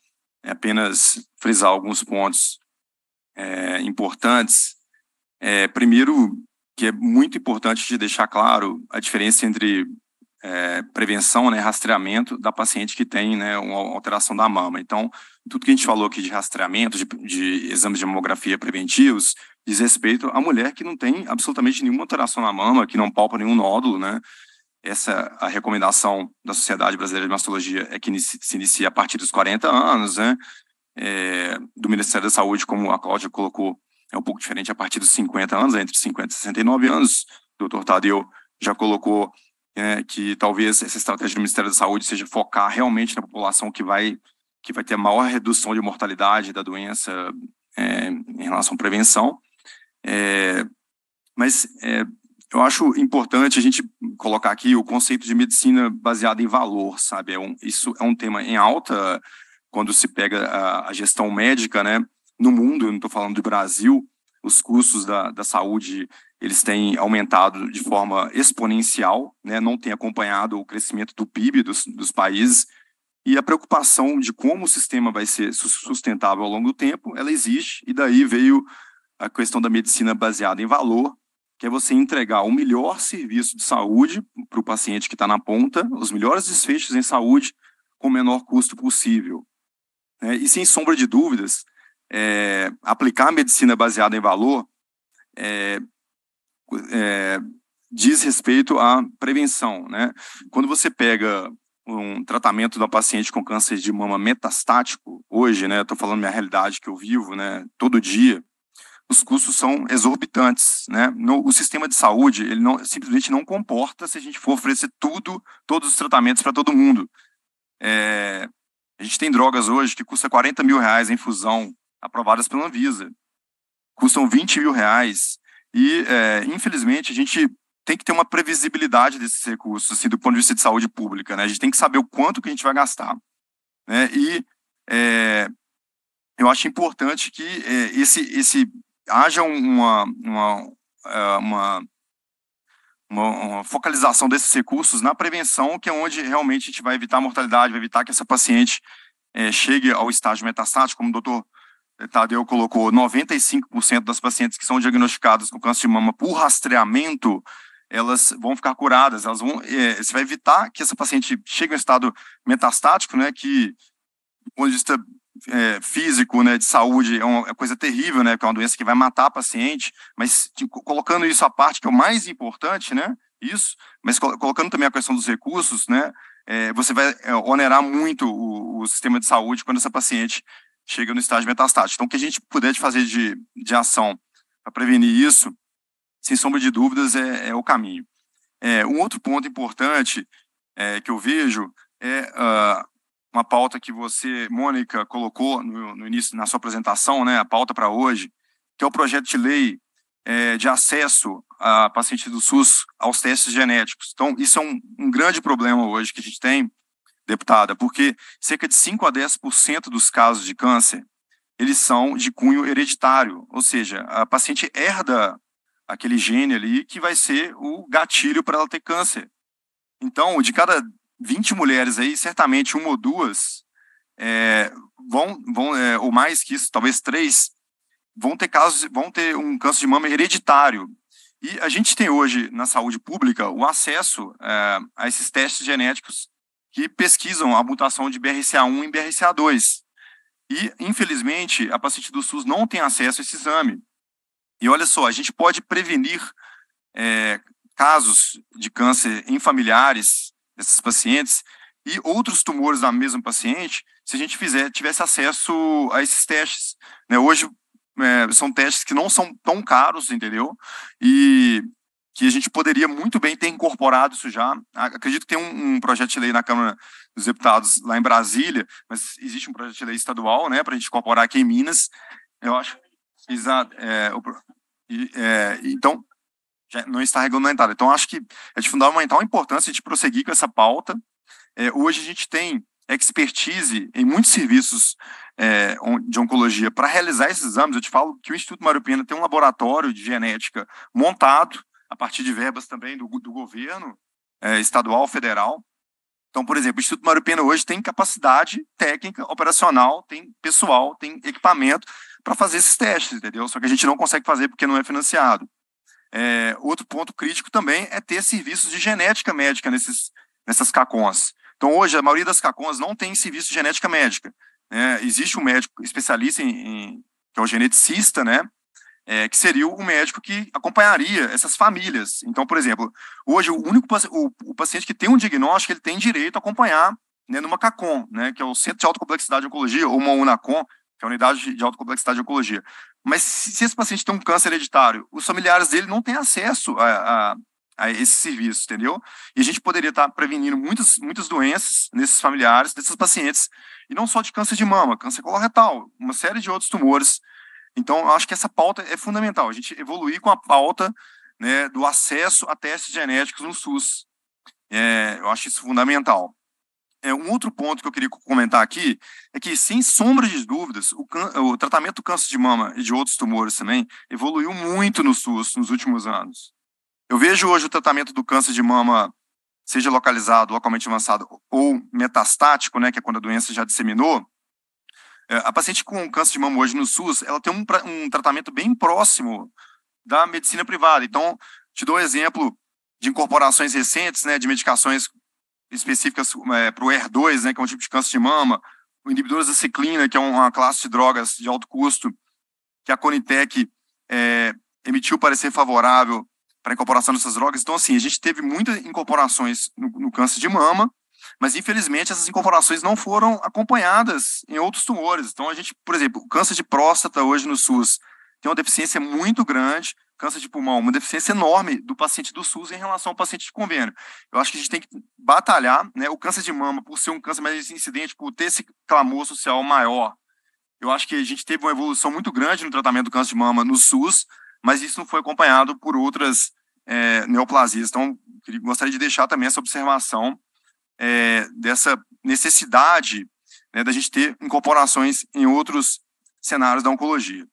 é apenas frisar alguns pontos é, importantes. É, primeiro, que é muito importante de deixar claro a diferença entre é, prevenção, né, rastreamento da paciente que tem né, uma alteração da mama. Então, tudo que a gente falou aqui de rastreamento, de, de exames de mamografia preventivos, diz respeito à mulher que não tem absolutamente nenhuma alteração na mama, que não palpa nenhum nódulo, né? Essa a recomendação da Sociedade Brasileira de Mastologia é que se inicie a partir dos 40 anos, né? É, do Ministério da Saúde, como a Cláudia colocou, é um pouco diferente a partir dos 50 anos, entre 50 e 69 anos. O doutor Tadeu já colocou é, que talvez essa estratégia do Ministério da Saúde seja focar realmente na população que vai, que vai ter a maior redução de mortalidade da doença é, em relação à prevenção. É, mas é, eu acho importante a gente colocar aqui o conceito de medicina baseada em valor, sabe? É um, isso é um tema em alta quando se pega a, a gestão médica, né? no mundo, eu não estou falando do Brasil, os custos da, da saúde eles têm aumentado de forma exponencial, né? não tem acompanhado o crescimento do PIB dos, dos países, e a preocupação de como o sistema vai ser sustentável ao longo do tempo, ela existe, e daí veio a questão da medicina baseada em valor, que é você entregar o melhor serviço de saúde para o paciente que está na ponta, os melhores desfechos em saúde, com o menor custo possível. Né, e sem sombra de dúvidas, é, aplicar a medicina baseada em valor é, é, diz respeito à prevenção. Né? Quando você pega um tratamento da paciente com câncer de mama metastático, hoje, né, estou falando minha realidade que eu vivo, né, todo dia, os custos são exorbitantes, né? No, o sistema de saúde, ele não, simplesmente não comporta se a gente for oferecer tudo, todos os tratamentos para todo mundo. É, a gente tem drogas hoje que custa 40 mil reais a infusão aprovadas pela Anvisa. Custam 20 mil reais. E, é, infelizmente, a gente tem que ter uma previsibilidade desses recursos, assim, do ponto de vista de saúde pública, né? A gente tem que saber o quanto que a gente vai gastar. Né? E é, eu acho importante que é, esse, esse haja uma, uma, é, uma, uma, focalização desses recursos na prevenção, que é onde realmente a gente vai evitar a mortalidade, vai evitar que essa paciente é, chegue ao estágio metastático, como o doutor Tadeu colocou, 95% das pacientes que são diagnosticadas com câncer de mama por rastreamento, elas vão ficar curadas, elas vão, é, você vai evitar que essa paciente chegue a um estado metastático, né, que do ponto de vista é, físico, né, de saúde, é uma é coisa terrível, né, que é uma doença que vai matar a paciente, mas tipo, colocando isso à parte, que é o mais importante, né, isso, mas colocando também a questão dos recursos, né, é, você vai onerar muito o, o sistema de saúde quando essa paciente chega no estágio metastático. Então, o que a gente puder fazer de, de ação para prevenir isso, sem sombra de dúvidas, é, é o caminho. É, um outro ponto importante é, que eu vejo é uh, uma pauta que você, Mônica, colocou no, no, início, na sua apresentação, né, a pauta para hoje, que é o projeto de lei é, de acesso a pacientes do SUS aos testes genéticos. Então, isso é um, um grande problema hoje que a gente tem, deputada, porque cerca de 5 a 10% dos casos de câncer, eles são de cunho hereditário, ou seja, a paciente herda aquele gene ali que vai ser o gatilho para ela ter câncer. Então, de cada 20 mulheres aí, certamente uma ou duas é, vão, vão é, ou mais que isso, talvez três, vão ter casos, vão ter um câncer de mama hereditário. E a gente tem hoje na saúde pública o acesso é, a esses testes genéticos que pesquisam a mutação de BRCA1 em BRCA2. E, infelizmente, a paciente do SUS não tem acesso a esse exame. E olha só, a gente pode prevenir é, casos de câncer em familiares desses pacientes e outros tumores da mesma paciente se a gente fizer, tivesse acesso a esses testes. Né? Hoje, é, são testes que não são tão caros, entendeu? E que a gente poderia muito bem ter incorporado isso já. Acredito que tem um, um projeto de lei na Câmara dos Deputados lá em Brasília, mas existe um projeto de lei estadual, né, para a gente incorporar aqui em Minas. Eu acho. Exato. É, é, então, já não está regulamentado. Então, acho que é de fundamental importância a gente prosseguir com essa pauta. É, hoje a gente tem expertise em muitos serviços é, de oncologia para realizar esses exames. Eu te falo que o Instituto Mário Pena tem um laboratório de genética montado a partir de verbas também do, do governo é, estadual, federal. Então, por exemplo, o Instituto Mário Pena hoje tem capacidade técnica, operacional, tem pessoal, tem equipamento para fazer esses testes, entendeu? Só que a gente não consegue fazer porque não é financiado. É, outro ponto crítico também é ter serviços de genética médica nesses, nessas CACONs. Então, hoje, a maioria das CACONs não tem serviço de genética médica. Né? Existe um médico especialista em, em, que é o geneticista, né? é, que seria o médico que acompanharia essas famílias. Então, por exemplo, hoje o único o, o paciente que tem um diagnóstico, ele tem direito a acompanhar né, numa CACOM, né, que é o Centro de Alta Complexidade de Oncologia, ou uma UNACOM, que é a Unidade de Alta Complexidade de Oncologia. Mas se, se esse paciente tem um câncer hereditário, os familiares dele não têm acesso a, a, a esse serviço, entendeu? E a gente poderia estar prevenindo muitas, muitas doenças nesses familiares, desses pacientes, e não só de câncer de mama, câncer coloretal, uma série de outros tumores então, eu acho que essa pauta é fundamental, a gente evoluir com a pauta né, do acesso a testes genéticos no SUS. É, eu acho isso fundamental. É, um outro ponto que eu queria comentar aqui é que, sem sombra de dúvidas, o, o tratamento do câncer de mama e de outros tumores também evoluiu muito no SUS nos últimos anos. Eu vejo hoje o tratamento do câncer de mama, seja localizado, localmente avançado ou metastático, né, que é quando a doença já disseminou, é, a paciente com câncer de mama hoje no SUS, ela tem um, um tratamento bem próximo da medicina privada. Então, te dou um exemplo de incorporações recentes, né, de medicações específicas é, para o ER2, né, que é um tipo de câncer de mama, O inibidor da ciclina, que é uma classe de drogas de alto custo, que a Conitec é, emitiu parecer favorável para a incorporação dessas drogas. Então, assim, a gente teve muitas incorporações no, no câncer de mama, mas, infelizmente, essas incorporações não foram acompanhadas em outros tumores. Então, a gente, por exemplo, o câncer de próstata hoje no SUS tem uma deficiência muito grande, câncer de pulmão, uma deficiência enorme do paciente do SUS em relação ao paciente de convênio. Eu acho que a gente tem que batalhar, né? O câncer de mama, por ser um câncer mais incidente, por ter esse clamor social maior, eu acho que a gente teve uma evolução muito grande no tratamento do câncer de mama no SUS, mas isso não foi acompanhado por outras é, neoplasias. Então, gostaria de deixar também essa observação é, dessa necessidade né, da gente ter incorporações em outros cenários da oncologia.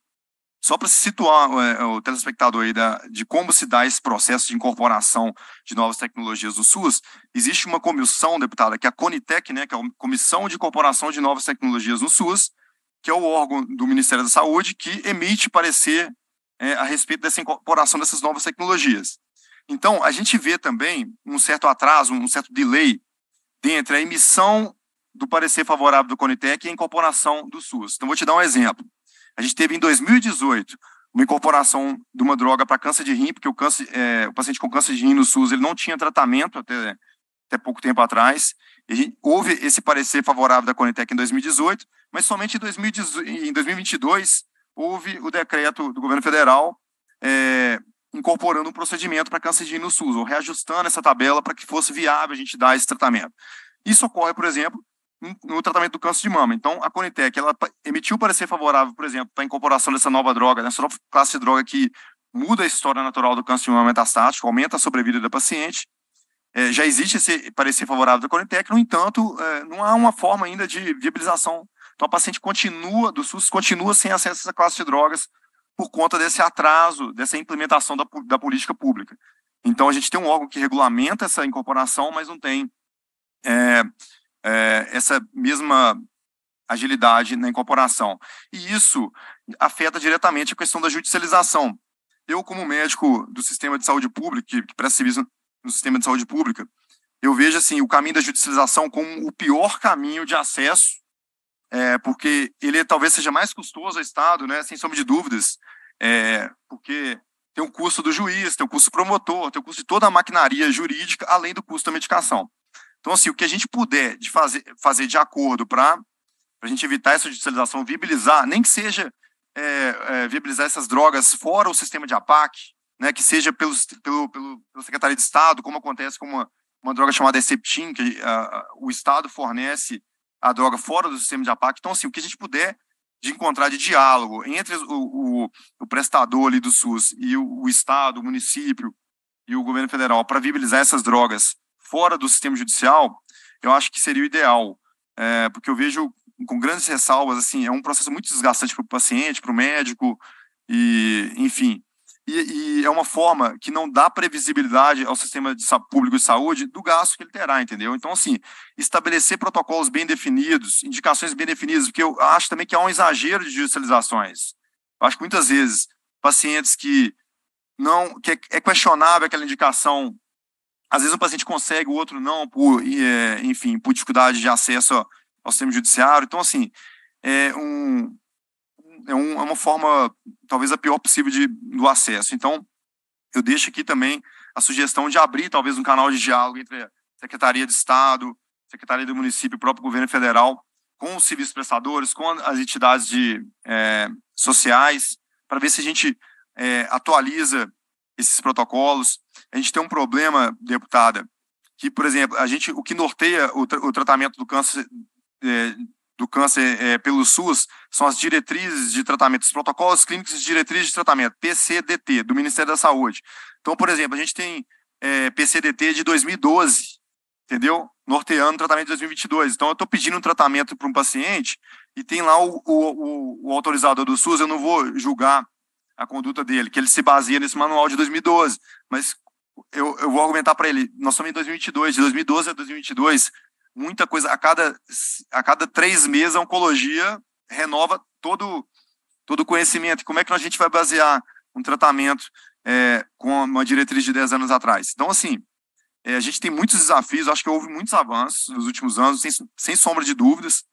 Só para situar é, o telespectador aí da, de como se dá esse processo de incorporação de novas tecnologias do SUS, existe uma comissão, deputada, que é a CONITEC, né, que é a Comissão de Incorporação de Novas Tecnologias no SUS, que é o órgão do Ministério da Saúde que emite parecer é, a respeito dessa incorporação dessas novas tecnologias. Então, a gente vê também um certo atraso, um certo delay dentre a emissão do parecer favorável do Conitec e a incorporação do SUS. Então, vou te dar um exemplo. A gente teve em 2018 uma incorporação de uma droga para câncer de rim, porque o, câncer, é, o paciente com câncer de rim no SUS ele não tinha tratamento até, até pouco tempo atrás. Gente, houve esse parecer favorável da Conitec em 2018, mas somente em, 2018, em 2022 houve o decreto do governo federal é, incorporando um procedimento para câncer cancerígeno no SUS, ou reajustando essa tabela para que fosse viável a gente dar esse tratamento. Isso ocorre, por exemplo, no tratamento do câncer de mama. Então, a Conitec, ela emitiu parecer favorável, por exemplo, para a incorporação dessa nova droga, dessa né, nova classe de droga que muda a história natural do câncer de mama metastático, aumenta a sobrevida da paciente. É, já existe esse parecer favorável da Conitec, no entanto, é, não há uma forma ainda de viabilização. Então, a paciente continua, do SUS, continua sem acesso a essa classe de drogas, por conta desse atraso, dessa implementação da, da política pública. Então, a gente tem um órgão que regulamenta essa incorporação, mas não tem é, é, essa mesma agilidade na incorporação. E isso afeta diretamente a questão da judicialização. Eu, como médico do sistema de saúde pública, que, que presta serviço no sistema de saúde pública, eu vejo assim o caminho da judicialização como o pior caminho de acesso é, porque ele talvez seja mais custoso ao Estado, né, sem sombra de dúvidas, é, porque tem o custo do juiz, tem o custo do promotor, tem o custo de toda a maquinaria jurídica, além do custo da medicação. Então, assim, o que a gente puder de fazer, fazer de acordo para a gente evitar essa judicialização, viabilizar, nem que seja é, é, viabilizar essas drogas fora o sistema de APAC, né, que seja pelos, pelo, pelo, pela Secretaria de Estado, como acontece com uma, uma droga chamada Receptin, que a, a, o Estado fornece a droga fora do sistema de APAC. Então, assim, o que a gente puder de encontrar de diálogo entre o, o, o prestador ali do SUS e o, o, Estado, o município e o governo federal para viabilizar essas drogas fora do sistema judicial, eu acho que seria o ideal. É, porque eu vejo com grandes ressalvas, assim, é um processo muito desgastante para o paciente, para o médico, e, enfim, e, e, é uma forma que não dá previsibilidade ao sistema de, público de saúde do gasto que ele terá, entendeu? Então, assim, estabelecer protocolos bem definidos, indicações bem definidas, porque eu acho também que há um exagero de judicializações. Eu acho que muitas vezes pacientes que não que é, é questionável aquela indicação, às vezes um paciente consegue, o outro não, por é, enfim, por dificuldade de acesso ao sistema judiciário. Então, assim, é um é, um, é uma forma, talvez a pior possível de, do acesso. Então, eu deixo aqui também a sugestão de abrir talvez um canal de diálogo entre a Secretaria de Estado, Secretaria do Município, o próprio governo federal, com os serviços prestadores, com as entidades de, é, sociais, para ver se a gente é, atualiza esses protocolos. A gente tem um problema, deputada, que, por exemplo, a gente, o que norteia o, tra o tratamento do câncer é, do câncer é, pelo SUS são as diretrizes de tratamento, os protocolos clínicos de diretrizes de tratamento, PCDT, do Ministério da Saúde. Então, por exemplo, a gente tem é, PCDT de 2012, entendeu? Norteando o tratamento de 2022. Então, eu estou pedindo um tratamento para um paciente e tem lá o, o, o, autorizador do SUS, eu não vou julgar a conduta dele, que ele se baseia nesse manual de 2012, mas eu, eu vou argumentar para ele, nós estamos em 2022, de 2012 a 2022, muita coisa. A cada, a cada três meses, a oncologia renova todo todo o conhecimento. Como é que a gente vai basear um tratamento é, com uma diretriz de 10 anos atrás? Então, assim, é, a gente tem muitos desafios, acho que houve muitos avanços nos últimos anos, sem, sem sombra de dúvidas,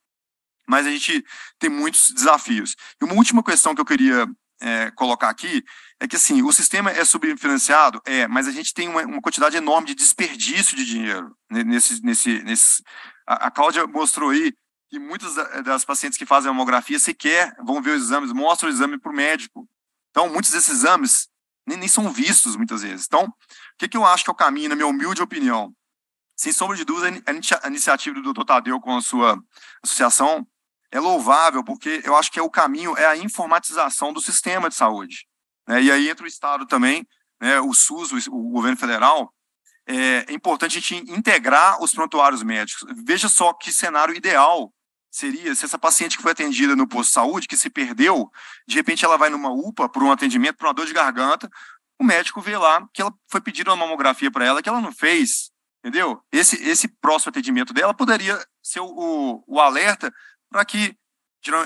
mas a gente tem muitos desafios. E uma última questão que eu queria é, colocar aqui é que assim, o sistema é subfinanciado? É, mas a gente tem uma, uma quantidade enorme de desperdício de dinheiro né, nesse. nesse, nesse... A, a Cláudia mostrou aí que muitas das pacientes que fazem a mamografia sequer vão ver os exames, mostram o exame para o médico. Então, muitos desses exames nem, nem, são vistos muitas vezes. Então, o que, que eu acho que é o caminho, na minha humilde opinião? Sem sombra de dúvida, a iniciativa do Dr. Tadeu com a sua associação é louvável, porque eu acho que é o caminho é a informatização do sistema de saúde. Né? E aí entra o Estado também, né? o SUS, o, governo federal. É, é, importante a gente integrar os prontuários médicos. Veja só que cenário ideal seria se essa paciente que foi atendida no posto de saúde, que se perdeu, de repente ela vai numa UPA por um atendimento, por uma dor de garganta, o médico vê lá que ela foi pedir uma mamografia para ela que ela não fez, entendeu? Esse, esse próximo atendimento dela poderia ser o, o, o alerta para que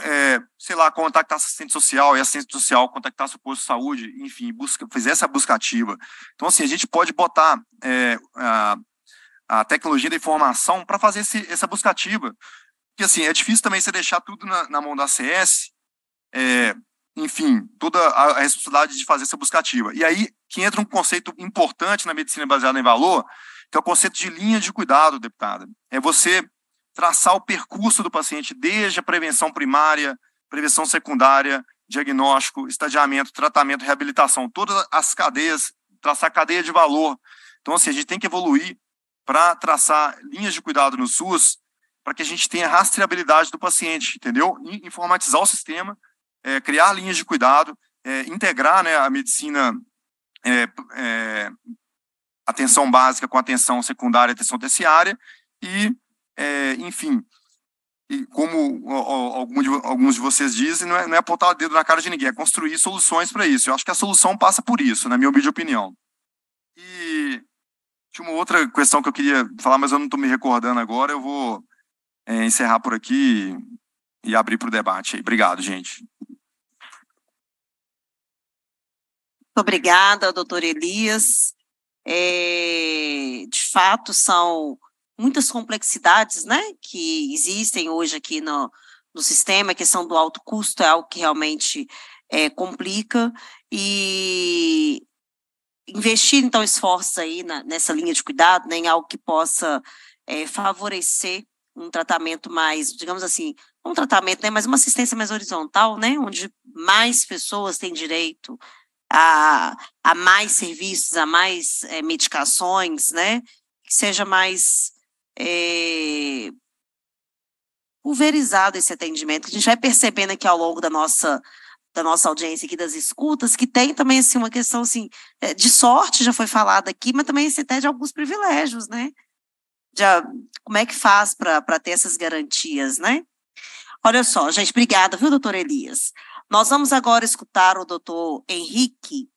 é, sei lá, contactasse assistente social e assistente social contactasse o posto de saúde, enfim, busca, fizesse essa busca ativa. Então, assim, a gente pode botar é, a, a, tecnologia da informação para fazer esse, essa busca ativa. Porque, assim, é difícil também você deixar tudo na, na mão da CS, é, enfim, toda a, a responsabilidade de fazer essa busca ativa. E aí que entra um conceito importante na medicina baseada em valor, que é o conceito de linha de cuidado, deputada. É você traçar o percurso do paciente desde a prevenção primária, prevenção secundária, diagnóstico, estadiamento, tratamento, reabilitação, todas as cadeias, traçar cadeia de valor. Então, assim, a gente tem que evoluir para traçar linhas de cuidado no SUS para que a gente tenha rastreabilidade do paciente, entendeu? informatizar o sistema, é, criar linhas de cuidado, é, integrar né, a medicina é, é atenção básica com atenção secundária e atenção terciária e é, enfim, e como alguns de vocês dizem, não é, não é apontar o dedo na cara de ninguém, é construir soluções para isso. Eu acho que a solução passa por isso, na minha humilde opinião. E tinha uma outra questão que eu queria falar, mas eu não estou me recordando agora, eu vou é, encerrar por aqui e abrir para o debate. Obrigado, gente. Muito obrigada, doutor Elias. É, de fato, são muitas complexidades né, que existem hoje aqui no, no sistema, a questão do alto custo é algo que realmente é, complica, e investir, então, esforços aí na, nessa linha de cuidado, né, em algo que possa é, favorecer um tratamento mais, digamos assim, um tratamento, né, mas uma assistência mais horizontal, né, onde mais pessoas têm direito a, a mais serviços, a mais é, medicações, né, que seja mais é, pulverizado esse atendimento, que a gente vai percebendo aqui ao longo da nossa da nossa audiência aqui das escutas, que tem também assim uma questão assim é, de sorte já foi falada aqui, mas também se até de alguns privilégios, né? já como é que faz para ter essas garantias, né? Olha só, gente, obrigada, viu, doutor Elias? Nós vamos agora escutar o doutor Henrique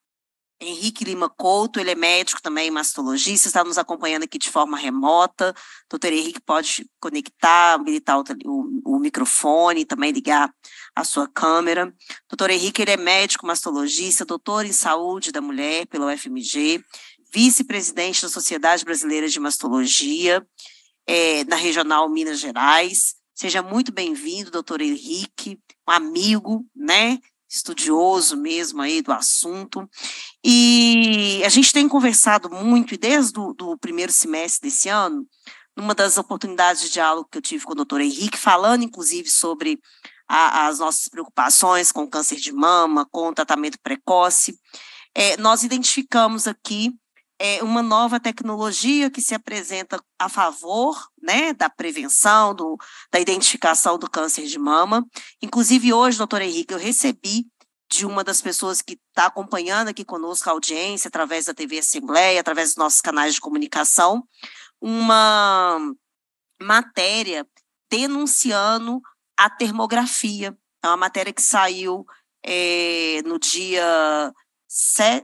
Henrique Lima Couto, ele é médico também, mastologista, está nos acompanhando aqui de forma remota. Doutor Henrique pode conectar, habilitar o, o, microfone, também ligar a sua câmera. Doutor Henrique, ele é médico mastologista, doutor em saúde da mulher pela UFMG, vice-presidente da Sociedade Brasileira de Mastologia, é, na Regional Minas Gerais. Seja muito bem-vindo, doutor Henrique, um amigo, né? estudioso mesmo aí do assunto. E a gente tem conversado muito, e desde o do primeiro semestre desse ano, numa das oportunidades de diálogo que eu tive com o doutor Henrique, falando inclusive sobre a, as nossas preocupações com câncer de mama, com tratamento precoce, é, nós identificamos aqui é, uma nova tecnologia que se apresenta a favor né, da prevenção, do, da identificação do câncer de mama. Inclusive, hoje, doutor Henrique, eu recebi de uma das pessoas que está acompanhando aqui conosco a audiência, através da TV Assembleia, através dos nossos canais de comunicação, uma matéria denunciando a termografia. É uma matéria que saiu é, no dia.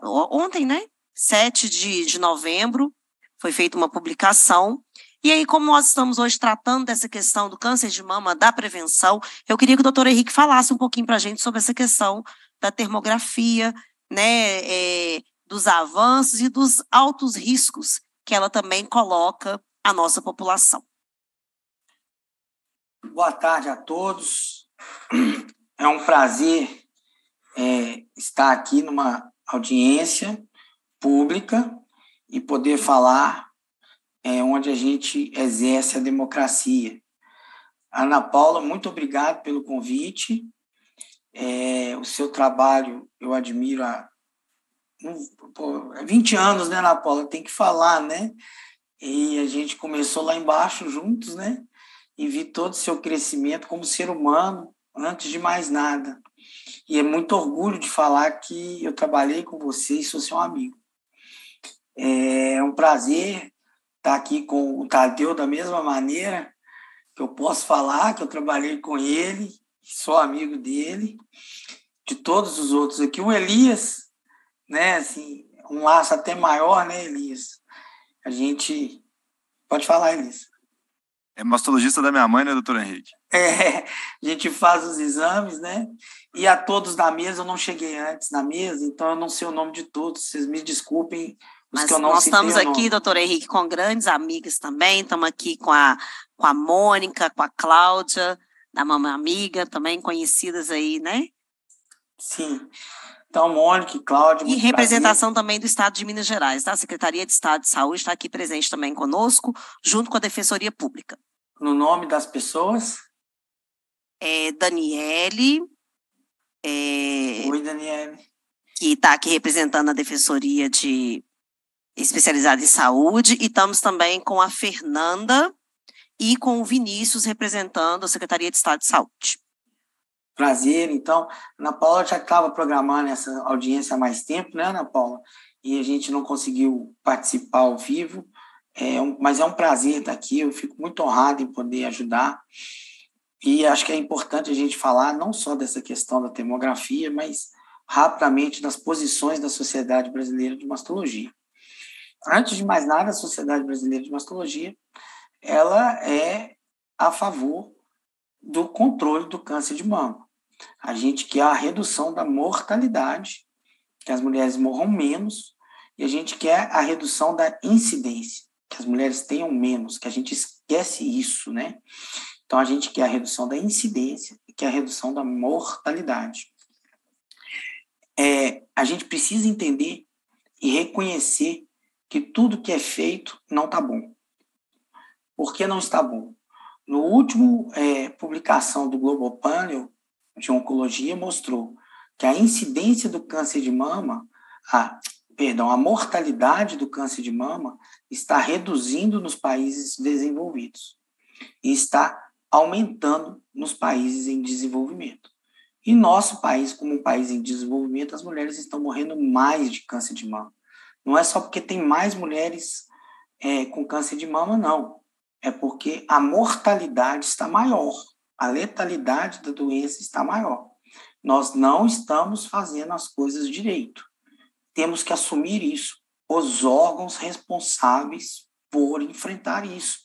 Ontem, né? 7 de, de novembro, foi feita uma publicação. E aí, como nós estamos hoje tratando dessa questão do câncer de mama, da prevenção, eu queria que o doutor Henrique falasse um pouquinho para a gente sobre essa questão da termografia, né, é, dos avanços e dos altos riscos que ela também coloca à nossa população. Boa tarde a todos. É um prazer é, estar aqui numa audiência pública e poder falar é, onde a gente exerce a democracia. Ana Paula, muito obrigado pelo convite. É, o seu trabalho eu admiro há, pô, há é 20 anos, né, Ana Paula? Tem que falar, né? E a gente começou lá embaixo juntos, né? E vi todo o seu crescimento como ser humano, antes de mais nada. E é muito orgulho de falar que eu trabalhei com você e sou seu amigo. É um prazer estar aqui com o Tadeu da mesma maneira que eu posso falar, que eu trabalhei com ele, sou amigo dele, de todos os outros aqui. O Elias, né, assim, um laço até maior, né, Elias? A gente. Pode falar, Elias. É mastologista da minha mãe, né, doutor Henrique? É, a gente faz os exames, né? E a todos da mesa, eu não cheguei antes na mesa, então eu não sei o nome de todos, vocês me desculpem mas nós estamos aqui, doutor Henrique, com grandes amigas também, estamos aqui com a, com a Mônica, com a Cláudia, da Mama Amiga, também conhecidas aí, né? Sim. Então, Mônica e Cláudia. E representação prazer. também do Estado de Minas Gerais, tá? A Secretaria de Estado de Saúde está aqui presente também conosco, junto com a Defensoria Pública. No nome das pessoas? É Daniele. É... Oi, Daniele. Que está aqui representando a Defensoria de especializada em saúde, e estamos também com a Fernanda e com o Vinícius, representando a Secretaria de Estado de Saúde. Prazer, então, Ana Paula já estava programando essa audiência há mais tempo, né, Ana Paula? E a gente não conseguiu participar ao vivo, é um, mas é um prazer estar aqui, eu fico muito honrado em poder ajudar. E acho que é importante a gente falar não só dessa questão da termografia, mas rapidamente das posições da Sociedade Brasileira de Mastologia. Antes de mais nada, a Sociedade Brasileira de Mastologia, ela é a favor do controle do câncer de mama. A gente quer a redução da mortalidade, que as mulheres morram menos, e a gente quer a redução da incidência, que as mulheres tenham menos, que a gente esquece isso, né? Então, a gente quer a redução da incidência e quer a redução da mortalidade. É, a gente precisa entender e reconhecer que tudo que é feito não está bom. Por que não está bom? No último é, publicação do Global Panel de Oncologia mostrou que a incidência do câncer de mama, a, perdão, a mortalidade do câncer de mama está reduzindo nos países desenvolvidos e está aumentando nos países em desenvolvimento. E nosso país, como um país em desenvolvimento, as mulheres estão morrendo mais de câncer de mama. Não é só porque tem mais mulheres é, com câncer de mama, não. É porque a mortalidade está maior, a letalidade da doença está maior. Nós não estamos fazendo as coisas direito. Temos que assumir isso. Os órgãos responsáveis por enfrentar isso.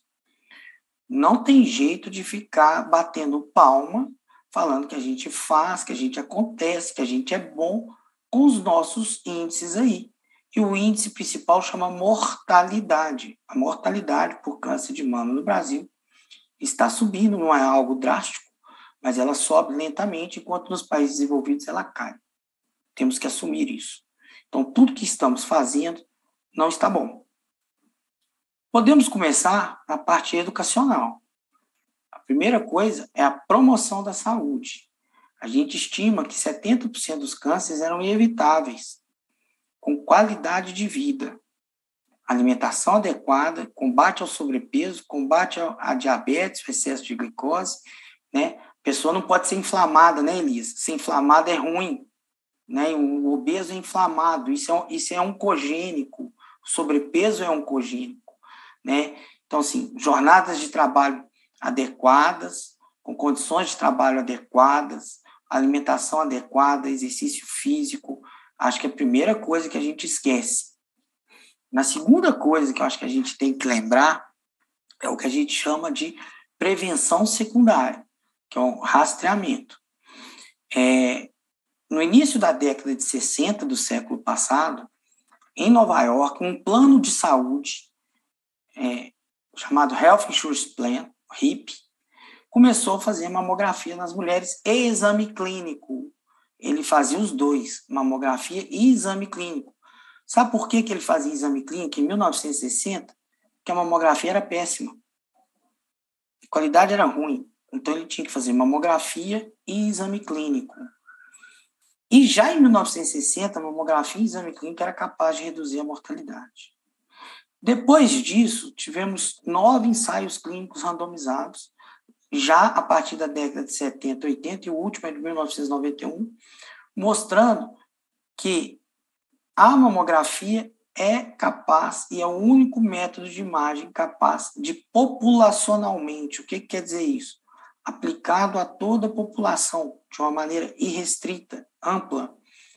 Não tem jeito de ficar batendo palma, falando que a gente faz, que a gente acontece, que a gente é bom com os nossos índices aí. E o índice principal chama mortalidade. A mortalidade por câncer de mama no Brasil está subindo, não é algo drástico, mas ela sobe lentamente, enquanto nos países desenvolvidos ela cai. Temos que assumir isso. Então, tudo que estamos fazendo não está bom. Podemos começar na parte educacional. A primeira coisa é a promoção da saúde. A gente estima que 70% dos cânceres eram evitáveis com qualidade de vida. Alimentação adequada, combate ao sobrepeso, combate à diabetes, excesso de glicose, né? A pessoa não pode ser inflamada, né, Elisa? Ser inflamada é ruim, né? O obeso é inflamado, isso é, isso é um o sobrepeso é um né? Então, assim, jornadas de trabalho adequadas, com condições de trabalho adequadas, alimentação adequada, exercício físico, Acho que é a primeira coisa que a gente esquece. Na segunda coisa que eu acho que a gente tem que lembrar é o que a gente chama de prevenção secundária, que é o rastreamento. É, no início da década de 60 do século passado, em Nova York, um plano de saúde é, chamado Health Insurance Plan, HIP, começou a fazer mamografia nas mulheres e exame clínico ele fazia os dois, mamografia e exame clínico. Sabe por que, que ele fazia exame clínico em 1960? Porque a mamografia era péssima. A qualidade era ruim. Então ele tinha que fazer mamografia e exame clínico. E já em 1960, a mamografia e exame clínico era capaz de reduzir a mortalidade. Depois disso, tivemos nove ensaios clínicos randomizados já a partir da década de 70, 80 e o último é de 1991, mostrando que a mamografia é capaz e é o único método de imagem capaz de populacionalmente, o que, que quer dizer isso? Aplicado a toda a população de uma maneira irrestrita, ampla,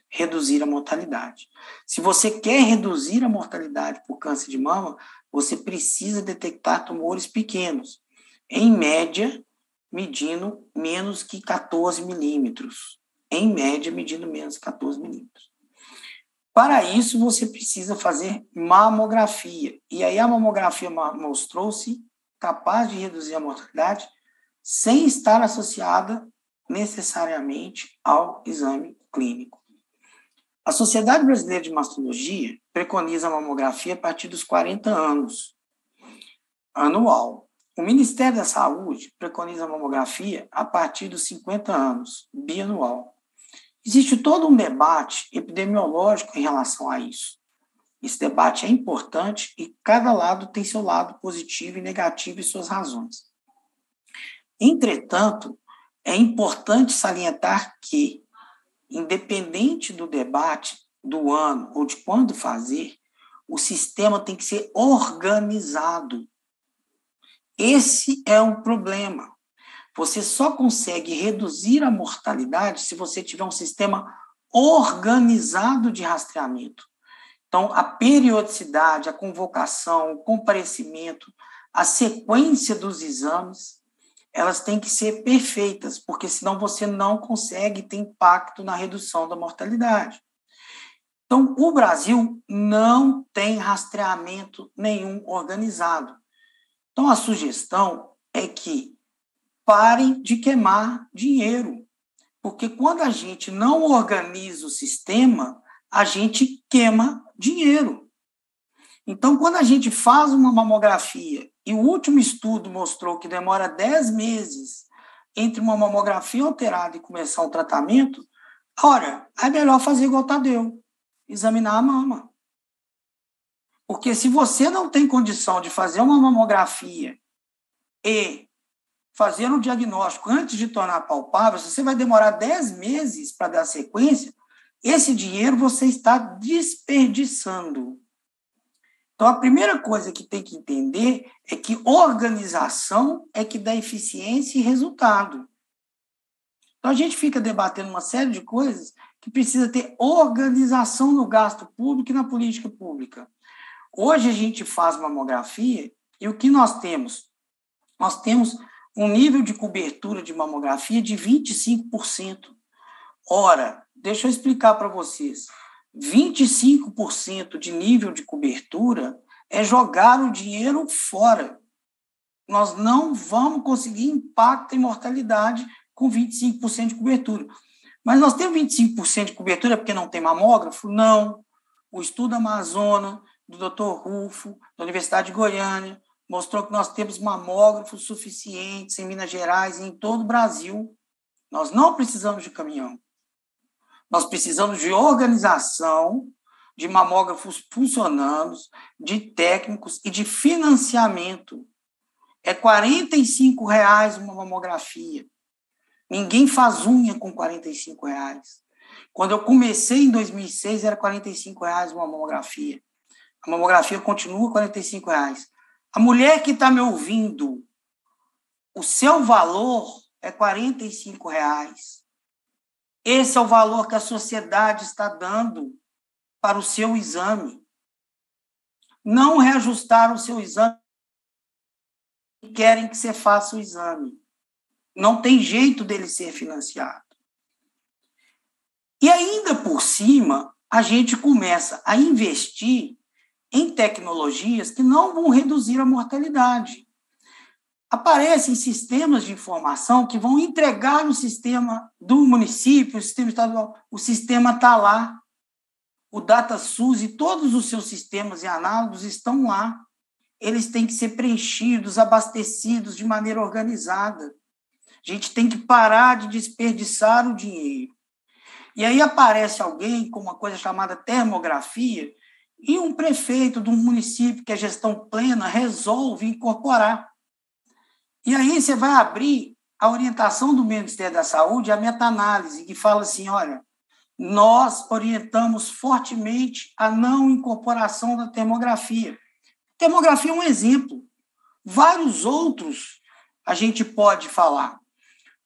reduzir a mortalidade. Se você quer reduzir a mortalidade por câncer de mama, você precisa detectar tumores pequenos. Em média, medindo menos que 14 milímetros. Em média, medindo menos que 14 milímetros. Para isso, você precisa fazer mamografia. E aí, a mamografia mostrou-se capaz de reduzir a mortalidade sem estar associada necessariamente ao exame clínico. A Sociedade Brasileira de Mastologia preconiza a mamografia a partir dos 40 anos anual, o Ministério da Saúde preconiza a mamografia a partir dos 50 anos, bianual. Existe todo um debate epidemiológico em relação a isso. Esse debate é importante e cada lado tem seu lado positivo e negativo e suas razões. Entretanto, é importante salientar que, independente do debate, do ano ou de quando fazer, o sistema tem que ser organizado esse é o problema. Você só consegue reduzir a mortalidade se você tiver um sistema organizado de rastreamento. Então, a periodicidade, a convocação, o comparecimento, a sequência dos exames, elas têm que ser perfeitas, porque senão você não consegue ter impacto na redução da mortalidade. Então, o Brasil não tem rastreamento nenhum organizado. Então, a sugestão é que parem de queimar dinheiro, porque quando a gente não organiza o sistema, a gente queima dinheiro. Então, quando a gente faz uma mamografia, e o último estudo mostrou que demora 10 meses entre uma mamografia alterada e começar o tratamento, ora, é melhor fazer igual Tadeu, examinar a mama. Porque se você não tem condição de fazer uma mamografia e fazer um diagnóstico antes de tornar palpável, se você vai demorar 10 meses para dar sequência, esse dinheiro você está desperdiçando. Então, a primeira coisa que tem que entender é que organização é que dá eficiência e resultado. Então, a gente fica debatendo uma série de coisas que precisa ter organização no gasto público e na política pública. Hoje a gente faz mamografia e o que nós temos? Nós temos um nível de cobertura de mamografia de 25%. Ora, deixa eu explicar para vocês. 25% de nível de cobertura é jogar o dinheiro fora. Nós não vamos conseguir impacto em mortalidade com 25% de cobertura. Mas nós temos 25% de cobertura porque não tem mamógrafo? Não. O estudo Amazona, do Dr. Rufo, da Universidade de Goiânia, mostrou que nós temos mamógrafos suficientes em Minas Gerais e em todo o Brasil. Nós não precisamos de caminhão. Nós precisamos de organização, de mamógrafos funcionando, de técnicos e de financiamento. É R$ 45 reais uma mamografia. Ninguém faz unha com 45 reais. Quando eu comecei em 2006, era 45 reais uma mamografia. A mamografia continua R$ reais. A mulher que está me ouvindo, o seu valor é R$ reais. Esse é o valor que a sociedade está dando para o seu exame. Não reajustar o seu exame querem que você faça o exame. Não tem jeito dele ser financiado. E ainda por cima, a gente começa a investir em tecnologias que não vão reduzir a mortalidade. Aparecem sistemas de informação que vão entregar o sistema do município, o sistema estadual. O sistema está lá. O DataSUS e todos os seus sistemas e análogos estão lá. Eles têm que ser preenchidos, abastecidos de maneira organizada. A gente tem que parar de desperdiçar o dinheiro. E aí aparece alguém com uma coisa chamada termografia, e um prefeito de um município que é gestão plena resolve incorporar. E aí você vai abrir a orientação do Ministério da Saúde, a meta-análise, que fala assim: olha, nós orientamos fortemente a não incorporação da termografia. Termografia é um exemplo. Vários outros a gente pode falar.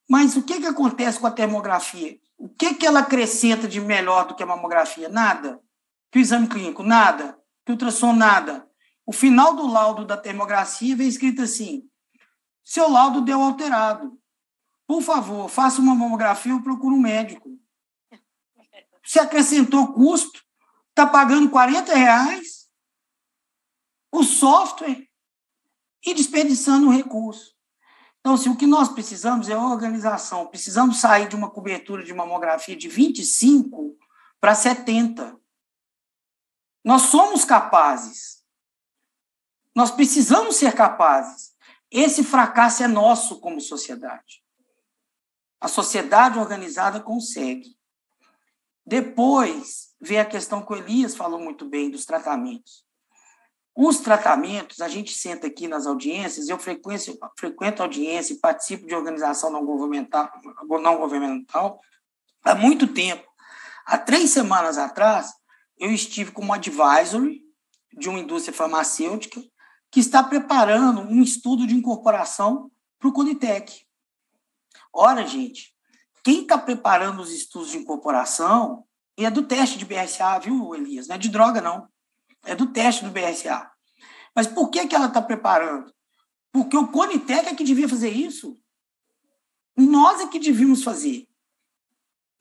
Mas o que, que acontece com a termografia? O que, que ela acrescenta de melhor do que a mamografia? Nada. Que o exame clínico, nada. Que o ultrassom, nada. O final do laudo da termografia vem escrito assim: seu laudo deu alterado. Por favor, faça uma mamografia ou procure um médico. você acrescentou custo, está pagando 40 reais o software e desperdiçando o recurso. Então, assim, o que nós precisamos é organização. Precisamos sair de uma cobertura de mamografia de 25 para 70. Nós somos capazes. Nós precisamos ser capazes. Esse fracasso é nosso como sociedade. A sociedade organizada consegue. Depois vem a questão que o Elias falou muito bem dos tratamentos. Os tratamentos, a gente senta aqui nas audiências, eu frequento, frequento audiência e participo de organização não governamental, não governamental há muito tempo. Há três semanas atrás, eu estive como advisory de uma indústria farmacêutica que está preparando um estudo de incorporação para o Conitec. Ora, gente, quem está preparando os estudos de incorporação e é do teste de BRCA, viu, Elias? Não é de droga, não. É do teste do BRCA. Mas por que, que ela está preparando? Porque o Conitec é que devia fazer isso. Nós é que devíamos fazer.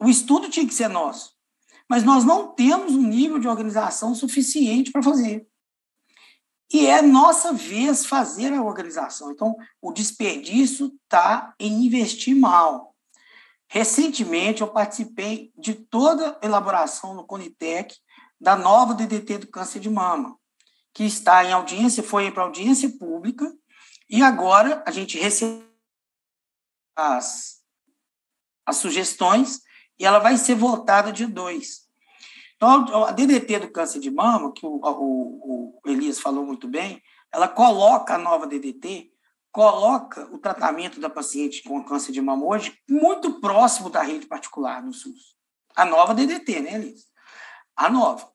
O estudo tinha que ser nosso mas nós não temos um nível de organização suficiente para fazer. E é nossa vez fazer a organização. Então, o desperdício está em investir mal. Recentemente, eu participei de toda a elaboração no Conitec da nova DDT do câncer de mama, que está em audiência, foi para audiência pública, e agora a gente recebeu as, as sugestões e ela vai ser votada de dois. Então, a DDT do câncer de mama, que o, o, o Elias falou muito bem, ela coloca a nova DDT, coloca o tratamento da paciente com câncer de mama hoje muito próximo da rede particular no SUS. A nova DDT, né, Elias? A nova.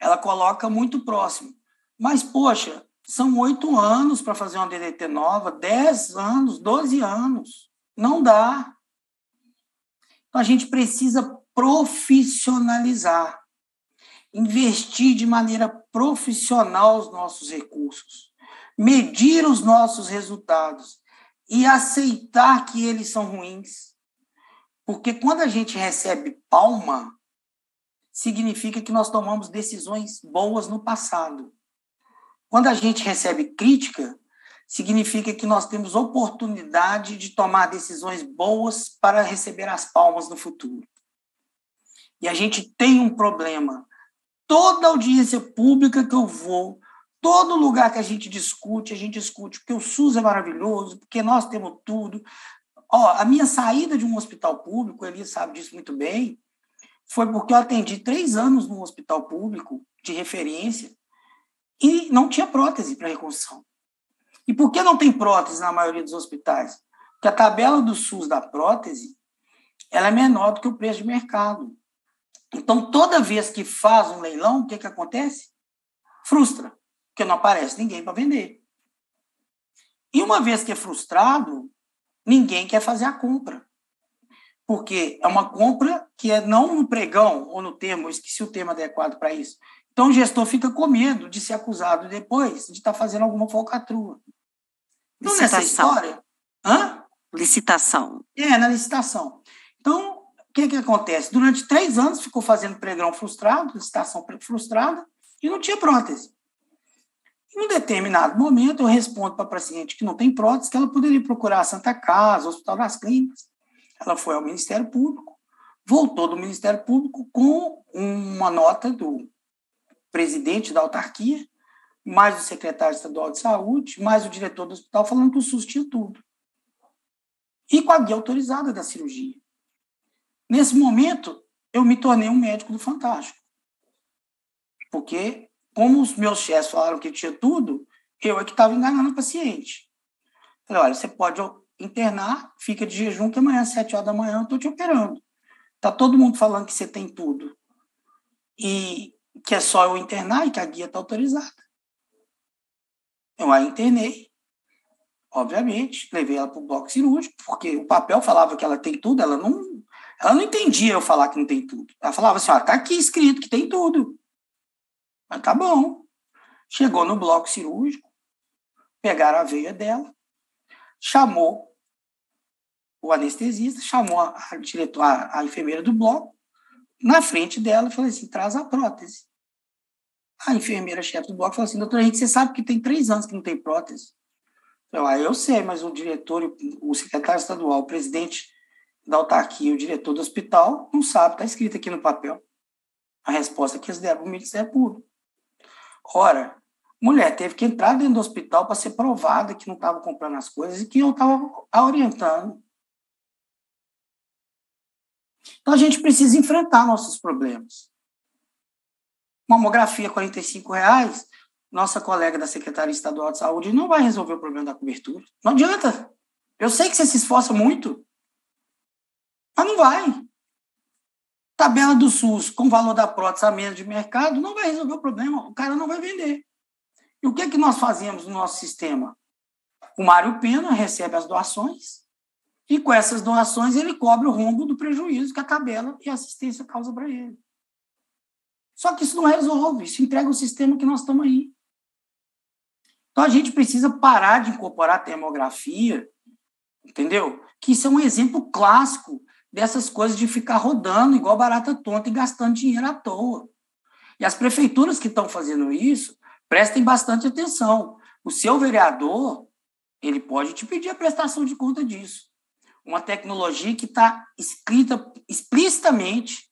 Ela coloca muito próximo. Mas, poxa, são oito anos para fazer uma DDT nova, dez anos, doze anos. Não dá. Então, a gente precisa profissionalizar, investir de maneira profissional os nossos recursos, medir os nossos resultados e aceitar que eles são ruins. Porque quando a gente recebe palma, significa que nós tomamos decisões boas no passado. Quando a gente recebe crítica, significa que nós temos oportunidade de tomar decisões boas para receber as palmas no futuro. E a gente tem um problema. Toda audiência pública que eu vou, todo lugar que a gente discute, a gente discute porque o SUS é maravilhoso, porque nós temos tudo. Ó, a minha saída de um hospital público, ele sabe disso muito bem, foi porque eu atendi três anos num hospital público de referência e não tinha prótese para reconstrução. E por que não tem prótese na maioria dos hospitais? Porque a tabela do SUS da prótese ela é menor do que o preço de mercado. Então, toda vez que faz um leilão, o que, que acontece? Frustra, porque não aparece ninguém para vender. E uma vez que é frustrado, ninguém quer fazer a compra. Porque é uma compra que é não no pregão ou no termo, eu esqueci o termo adequado para isso. Então, o gestor fica com medo de ser acusado depois de estar tá fazendo alguma falcatrua. Então, licitação. nessa história. Hã? Licitação. É, na licitação. Então, o que, é que acontece? Durante três anos ficou fazendo pregão frustrado, licitação frustrada, e não tinha prótese. Em um determinado momento, eu respondo para a paciente que não tem prótese, que ela poderia procurar a Santa Casa, o Hospital das Clínicas. Ela foi ao Ministério Público, voltou do Ministério Público com uma nota do presidente da autarquia, mais o secretário estadual de saúde, mais o diretor do hospital, falando que o SUS tinha tudo. E com a guia autorizada da cirurgia. Nesse momento, eu me tornei um médico do Fantástico. Porque, como os meus chefes falaram que tinha tudo, eu é que estava enganando o paciente. Falei, olha, você pode internar, fica de jejum, que amanhã às 7 horas da manhã eu estou te operando. Está todo mundo falando que você tem tudo. E que é só eu internar e que a guia está autorizada. Eu a internei, obviamente, levei ela para o bloco cirúrgico, porque o papel falava que ela tem tudo, ela não, ela não entendia eu falar que não tem tudo. Ela falava assim, está tá aqui escrito que tem tudo. Mas tá bom. Chegou no bloco cirúrgico, pegaram a veia dela, chamou o anestesista, chamou a, diretor a, a enfermeira do bloco, na frente dela, e falou assim, traz a prótese. A enfermeira-chefe do bloco falou assim, doutora, a gente, você sabe que tem três anos que não tem prótese. Eu, ah, eu sei, mas o diretor, o secretário estadual, o presidente da autarquia, o diretor do hospital, não sabe, está escrito aqui no papel. A resposta que eles deram para o Ministério é Público. Ora, mulher teve que entrar dentro do hospital para ser provada que não estava comprando as coisas e que eu estava orientando. Então a gente precisa enfrentar nossos problemas. Mamografia, R$ reais. Nossa colega da Secretaria Estadual de Saúde não vai resolver o problema da cobertura. Não adianta. Eu sei que você se esforça muito, mas não vai. Tabela do SUS com valor da prótese a menos de mercado não vai resolver o problema. O cara não vai vender. E o que, é que nós fazemos no nosso sistema? O Mário Pena recebe as doações e, com essas doações, ele cobre o rombo do prejuízo que a tabela e a assistência causa para ele. Só que isso não resolve, isso entrega o sistema que nós estamos aí. Então a gente precisa parar de incorporar a termografia, entendeu? Que isso é um exemplo clássico dessas coisas de ficar rodando igual barata tonta e gastando dinheiro à toa. E as prefeituras que estão fazendo isso, prestem bastante atenção. O seu vereador, ele pode te pedir a prestação de conta disso. Uma tecnologia que está escrita explicitamente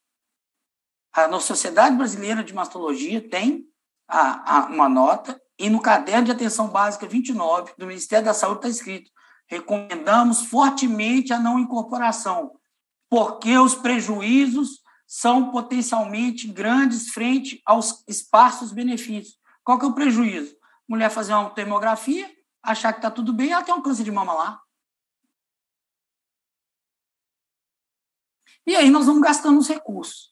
a Sociedade Brasileira de Mastologia tem a, a, uma nota, e no caderno de atenção básica 29 do Ministério da Saúde está escrito: recomendamos fortemente a não incorporação, porque os prejuízos são potencialmente grandes frente aos esparsos benefícios. Qual que é o prejuízo? Mulher fazer uma termografia, achar que está tudo bem, ela tem um câncer de mama lá. E aí nós vamos gastando os recursos.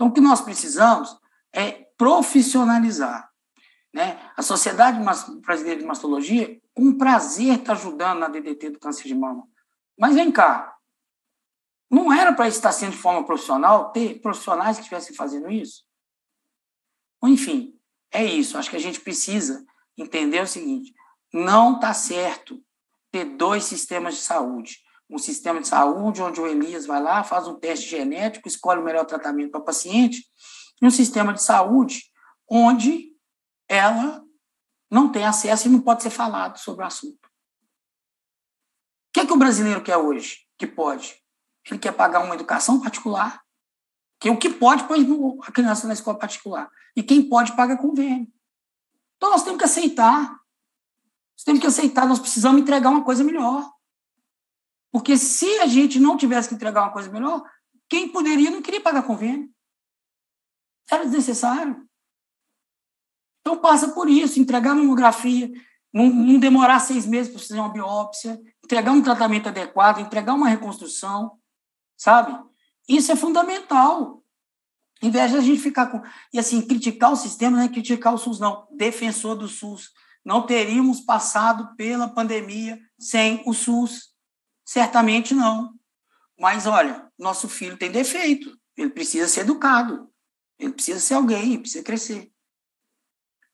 Então, o que nós precisamos é profissionalizar. Né? A Sociedade Brasileira de Mastologia, com prazer, está ajudando na DDT do câncer de mama. Mas vem cá, não era para estar sendo de forma profissional, ter profissionais que estivessem fazendo isso? Enfim, é isso. Acho que a gente precisa entender o seguinte: não está certo ter dois sistemas de saúde um sistema de saúde onde o Elias vai lá, faz um teste genético, escolhe o melhor tratamento para o paciente, e um sistema de saúde onde ela não tem acesso e não pode ser falado sobre o assunto. O que, é que o brasileiro quer hoje? Que pode? Ele quer pagar uma educação particular, que o que pode põe a criança na escola particular. E quem pode paga convênio. Então nós temos que aceitar. Nós temos que aceitar, nós precisamos entregar uma coisa melhor. Porque se a gente não tivesse que entregar uma coisa melhor, quem poderia não queria pagar convênio. Era desnecessário. Então passa por isso, entregar mamografia, não, não demorar seis meses para fazer uma biópsia, entregar um tratamento adequado, entregar uma reconstrução, sabe? Isso é fundamental. Em vez de a gente ficar com. E assim, criticar o sistema não é criticar o SUS, não. Defensor do SUS. Não teríamos passado pela pandemia sem o SUS. Certamente não. Mas olha, nosso filho tem defeito, ele precisa ser educado, ele precisa ser alguém, ele precisa crescer.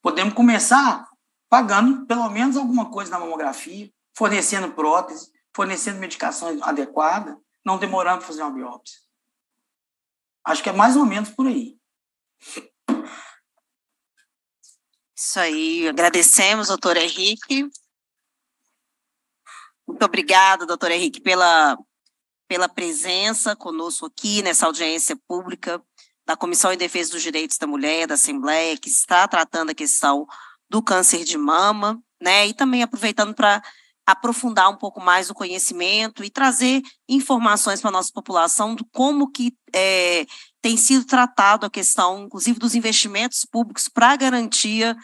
Podemos começar pagando pelo menos alguma coisa na mamografia, fornecendo prótese, fornecendo medicação adequada, não demorando para fazer uma biópsia. Acho que é mais ou menos por aí. Isso aí. Agradecemos, doutor Henrique. Muito obrigada, doutor Henrique, pela, pela presença conosco aqui nessa audiência pública da Comissão em Defesa dos Direitos da Mulher, da Assembleia, que está tratando a questão do câncer de mama, né? E também aproveitando para aprofundar um pouco mais o conhecimento e trazer informações para a nossa população do como que é, tem sido tratado a questão, inclusive, dos investimentos públicos para a garantia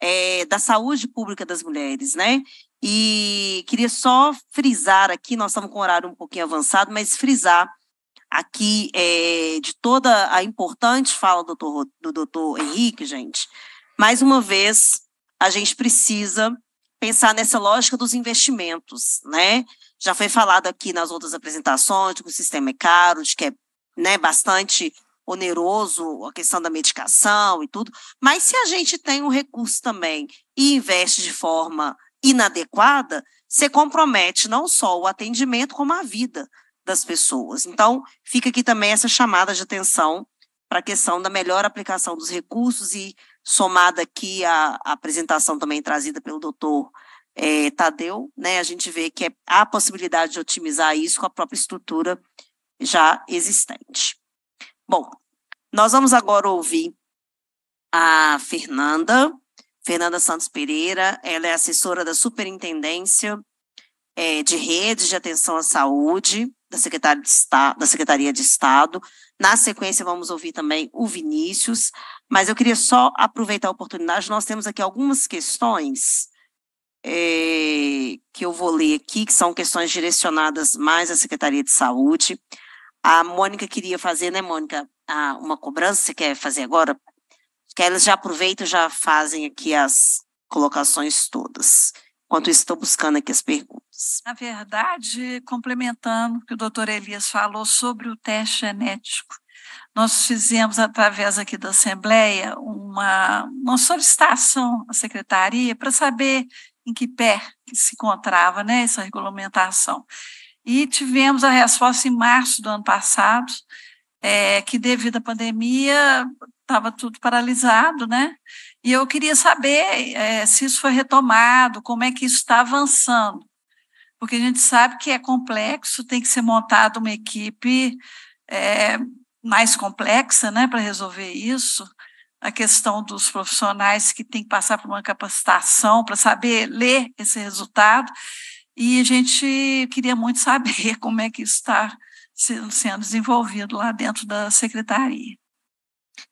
é, da saúde pública das mulheres, né? E queria só frisar aqui, nós estamos com o horário um pouquinho avançado, mas frisar aqui é, de toda a importante fala do doutor, do doutor Henrique, gente, mais uma vez, a gente precisa pensar nessa lógica dos investimentos, né? Já foi falado aqui nas outras apresentações de que o sistema é caro, de que é né, bastante oneroso a questão da medicação e tudo, mas se a gente tem um recurso também e investe de forma inadequada, você compromete não só o atendimento, como a vida das pessoas. Então, fica aqui também essa chamada de atenção para a questão da melhor aplicação dos recursos e somada aqui a, a apresentação também trazida pelo doutor é, Tadeu, né, a gente vê que é, há a possibilidade de otimizar isso com a própria estrutura já existente. Bom, nós vamos agora ouvir a Fernanda, Fernanda Santos Pereira, ela é assessora da Superintendência é, de Redes de Atenção à Saúde da Secretaria, de Estado, da Secretaria de Estado. Na sequência, vamos ouvir também o Vinícius, mas eu queria só aproveitar a oportunidade, nós temos aqui algumas questões é, que eu vou ler aqui, que são questões direcionadas mais à Secretaria de Saúde. A Mônica queria fazer, né, Mônica, ah, uma cobrança, você quer fazer agora que aí eles já aproveitam e já fazem aqui as colocações todas. Enquanto isso, estou buscando aqui as perguntas. Na verdade, complementando o que o doutor Elias falou sobre o teste genético, nós fizemos, através aqui da Assembleia, uma, uma solicitação à Secretaria para saber em que pé que se encontrava né, essa regulamentação. E tivemos a resposta em março do ano passado, é, que devido à pandemia estava tudo paralisado, né? E eu queria saber é, se isso foi retomado, como é que isso está avançando, porque a gente sabe que é complexo, tem que ser montada uma equipe é, mais complexa, né, para resolver isso. A questão dos profissionais que tem que passar por uma capacitação para saber ler esse resultado. E a gente queria muito saber como é que isso está sendo desenvolvido lá dentro da secretaria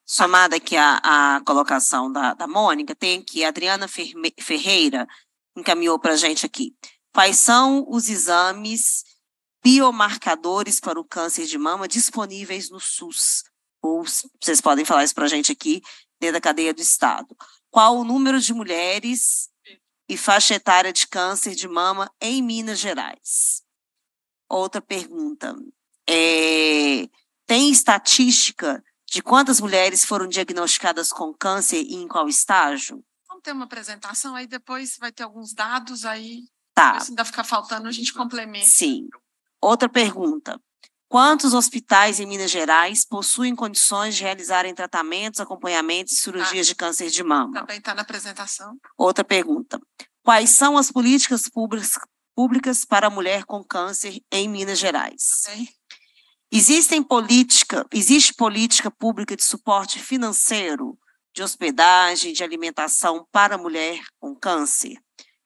somada aqui a, a colocação da, da Mônica, tem que a Adriana Ferme, Ferreira encaminhou para a gente aqui. Quais são os exames biomarcadores para o câncer de mama disponíveis no SUS? Ou vocês podem falar isso para a gente aqui dentro da cadeia do Estado. Qual o número de mulheres e faixa etária de câncer de mama em Minas Gerais? Outra pergunta. É, tem estatística de quantas mulheres foram diagnosticadas com câncer e em qual estágio? Vamos ter uma apresentação, aí depois vai ter alguns dados, aí tá. se ainda ficar faltando, a gente complementa. Sim. Outra pergunta. Quantos hospitais em Minas Gerais possuem condições de realizarem tratamentos, acompanhamentos e cirurgias tá. de câncer de mama? Também está na apresentação. Outra pergunta. Quais são as políticas públicas, públicas para a mulher com câncer em Minas Gerais? Também. Existem política, existe política pública de suporte financeiro, de hospedagem, de alimentação para mulher com câncer?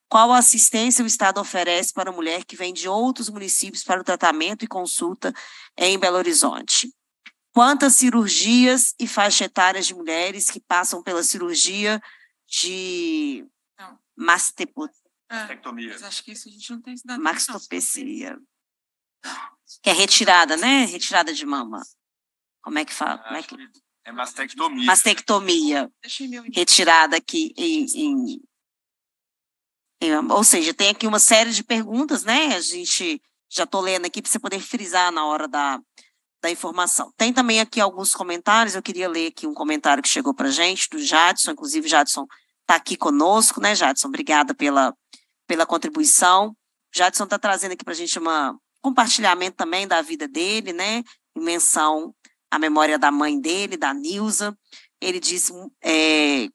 Qual assistência o Estado oferece para a mulher que vem de outros municípios para o tratamento e consulta em Belo Horizonte? Quantas cirurgias e faixa etárias de mulheres que passam pela cirurgia de ah, mastectomia? Ah, acho que isso a gente não tem estudado. Mastopecia que é retirada, né? Retirada de mama. Como é que fala? Como é, que... é mastectomia. Mastectomia. Retirada aqui em, em, Ou seja, tem aqui uma série de perguntas, né? A gente já estou lendo aqui para você poder frisar na hora da, da informação. Tem também aqui alguns comentários, eu queria ler aqui um comentário que chegou para gente, do Jadson, inclusive Jadson está aqui conosco, né, Jadson? Obrigada pela, pela contribuição. Jadson está trazendo aqui para a gente uma, compartilhamento também da vida dele, né? Em menção à memória da mãe dele, da Nilza. Ele disse, é,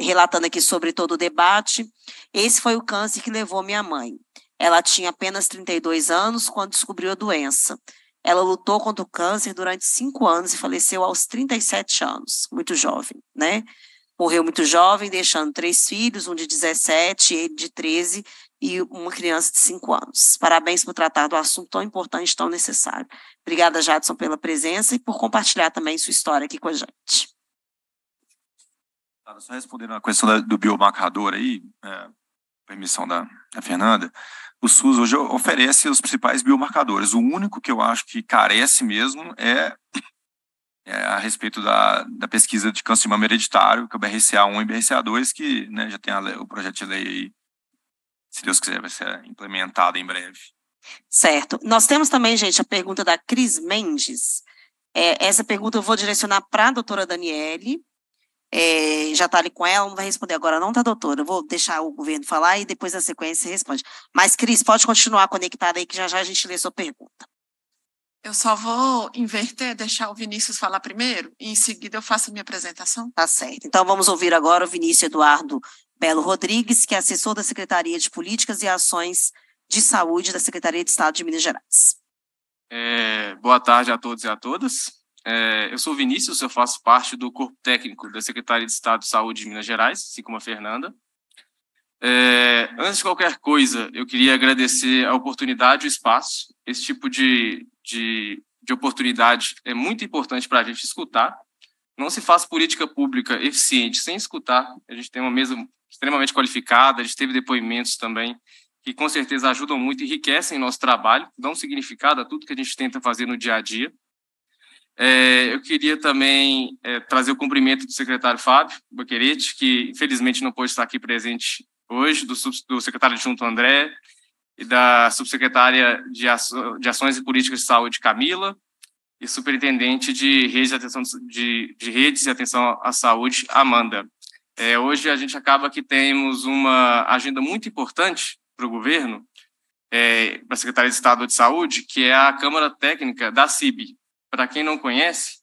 relatando aqui sobre todo o debate, esse foi o câncer que levou minha mãe. Ela tinha apenas 32 anos quando descobriu a doença. Ela lutou contra o câncer durante cinco anos e faleceu aos 37 anos, muito jovem, né? Morreu muito jovem, deixando três filhos, um de 17, ele de 13 e uma criança de 5 anos. Parabéns por tratar do assunto tão importante, tão necessário. Obrigada, Jadson, pela presença e por compartilhar também sua história aqui com a gente. Só respondendo a questão do biomarcador aí, é, permissão da, da Fernanda, o SUS hoje oferece os principais biomarcadores. O único que eu acho que carece mesmo é, é a respeito da, da pesquisa de câncer de mama hereditário, que é o BRCA1 e BRCA2, que né, já tem a, o projeto de lei aí se Deus quiser, vai ser implementada em breve. Certo. Nós temos também, gente, a pergunta da Cris Mendes. É, essa pergunta eu vou direcionar para a doutora Daniele. É, já está ali com ela, não vai responder agora, não, tá, doutora? Eu vou deixar o governo falar e depois na sequência você responde. Mas, Cris, pode continuar conectada aí, que já já a gente lê a sua pergunta. Eu só vou inverter, deixar o Vinícius falar primeiro e em seguida eu faço a minha apresentação. Tá certo. Então vamos ouvir agora o Vinícius Eduardo Belo Rodrigues, que é assessor da Secretaria de Políticas e Ações de Saúde da Secretaria de Estado de Minas Gerais. É, boa tarde a todos e a todas. É, eu sou Vinícius, eu faço parte do corpo técnico da Secretaria de Estado de Saúde de Minas Gerais, assim como a Fernanda. É, antes de qualquer coisa, eu queria agradecer a oportunidade e o espaço. Esse tipo de, de, de oportunidade é muito importante para a gente escutar. Não se faz política pública eficiente sem escutar. A gente tem uma mesa extremamente qualificada, a gente teve depoimentos também que com certeza ajudam muito, enriquecem nosso trabalho, dão significado a tudo que a gente tenta fazer no dia a dia. É, eu queria também é, trazer o cumprimento do secretário Fábio Boquerete, que infelizmente não pôde estar aqui presente hoje, do, sub, do secretário André e da subsecretária de, aço, de, Ações e Políticas de Saúde, Camila, e superintendente de redes de, atenção, de, de redes e atenção à saúde, Amanda. É, hoje a gente acaba que temos uma agenda muito importante para o governo, é, para a Secretaria de Estado de Saúde, que é a Câmara Técnica da CIB. Para quem não conhece,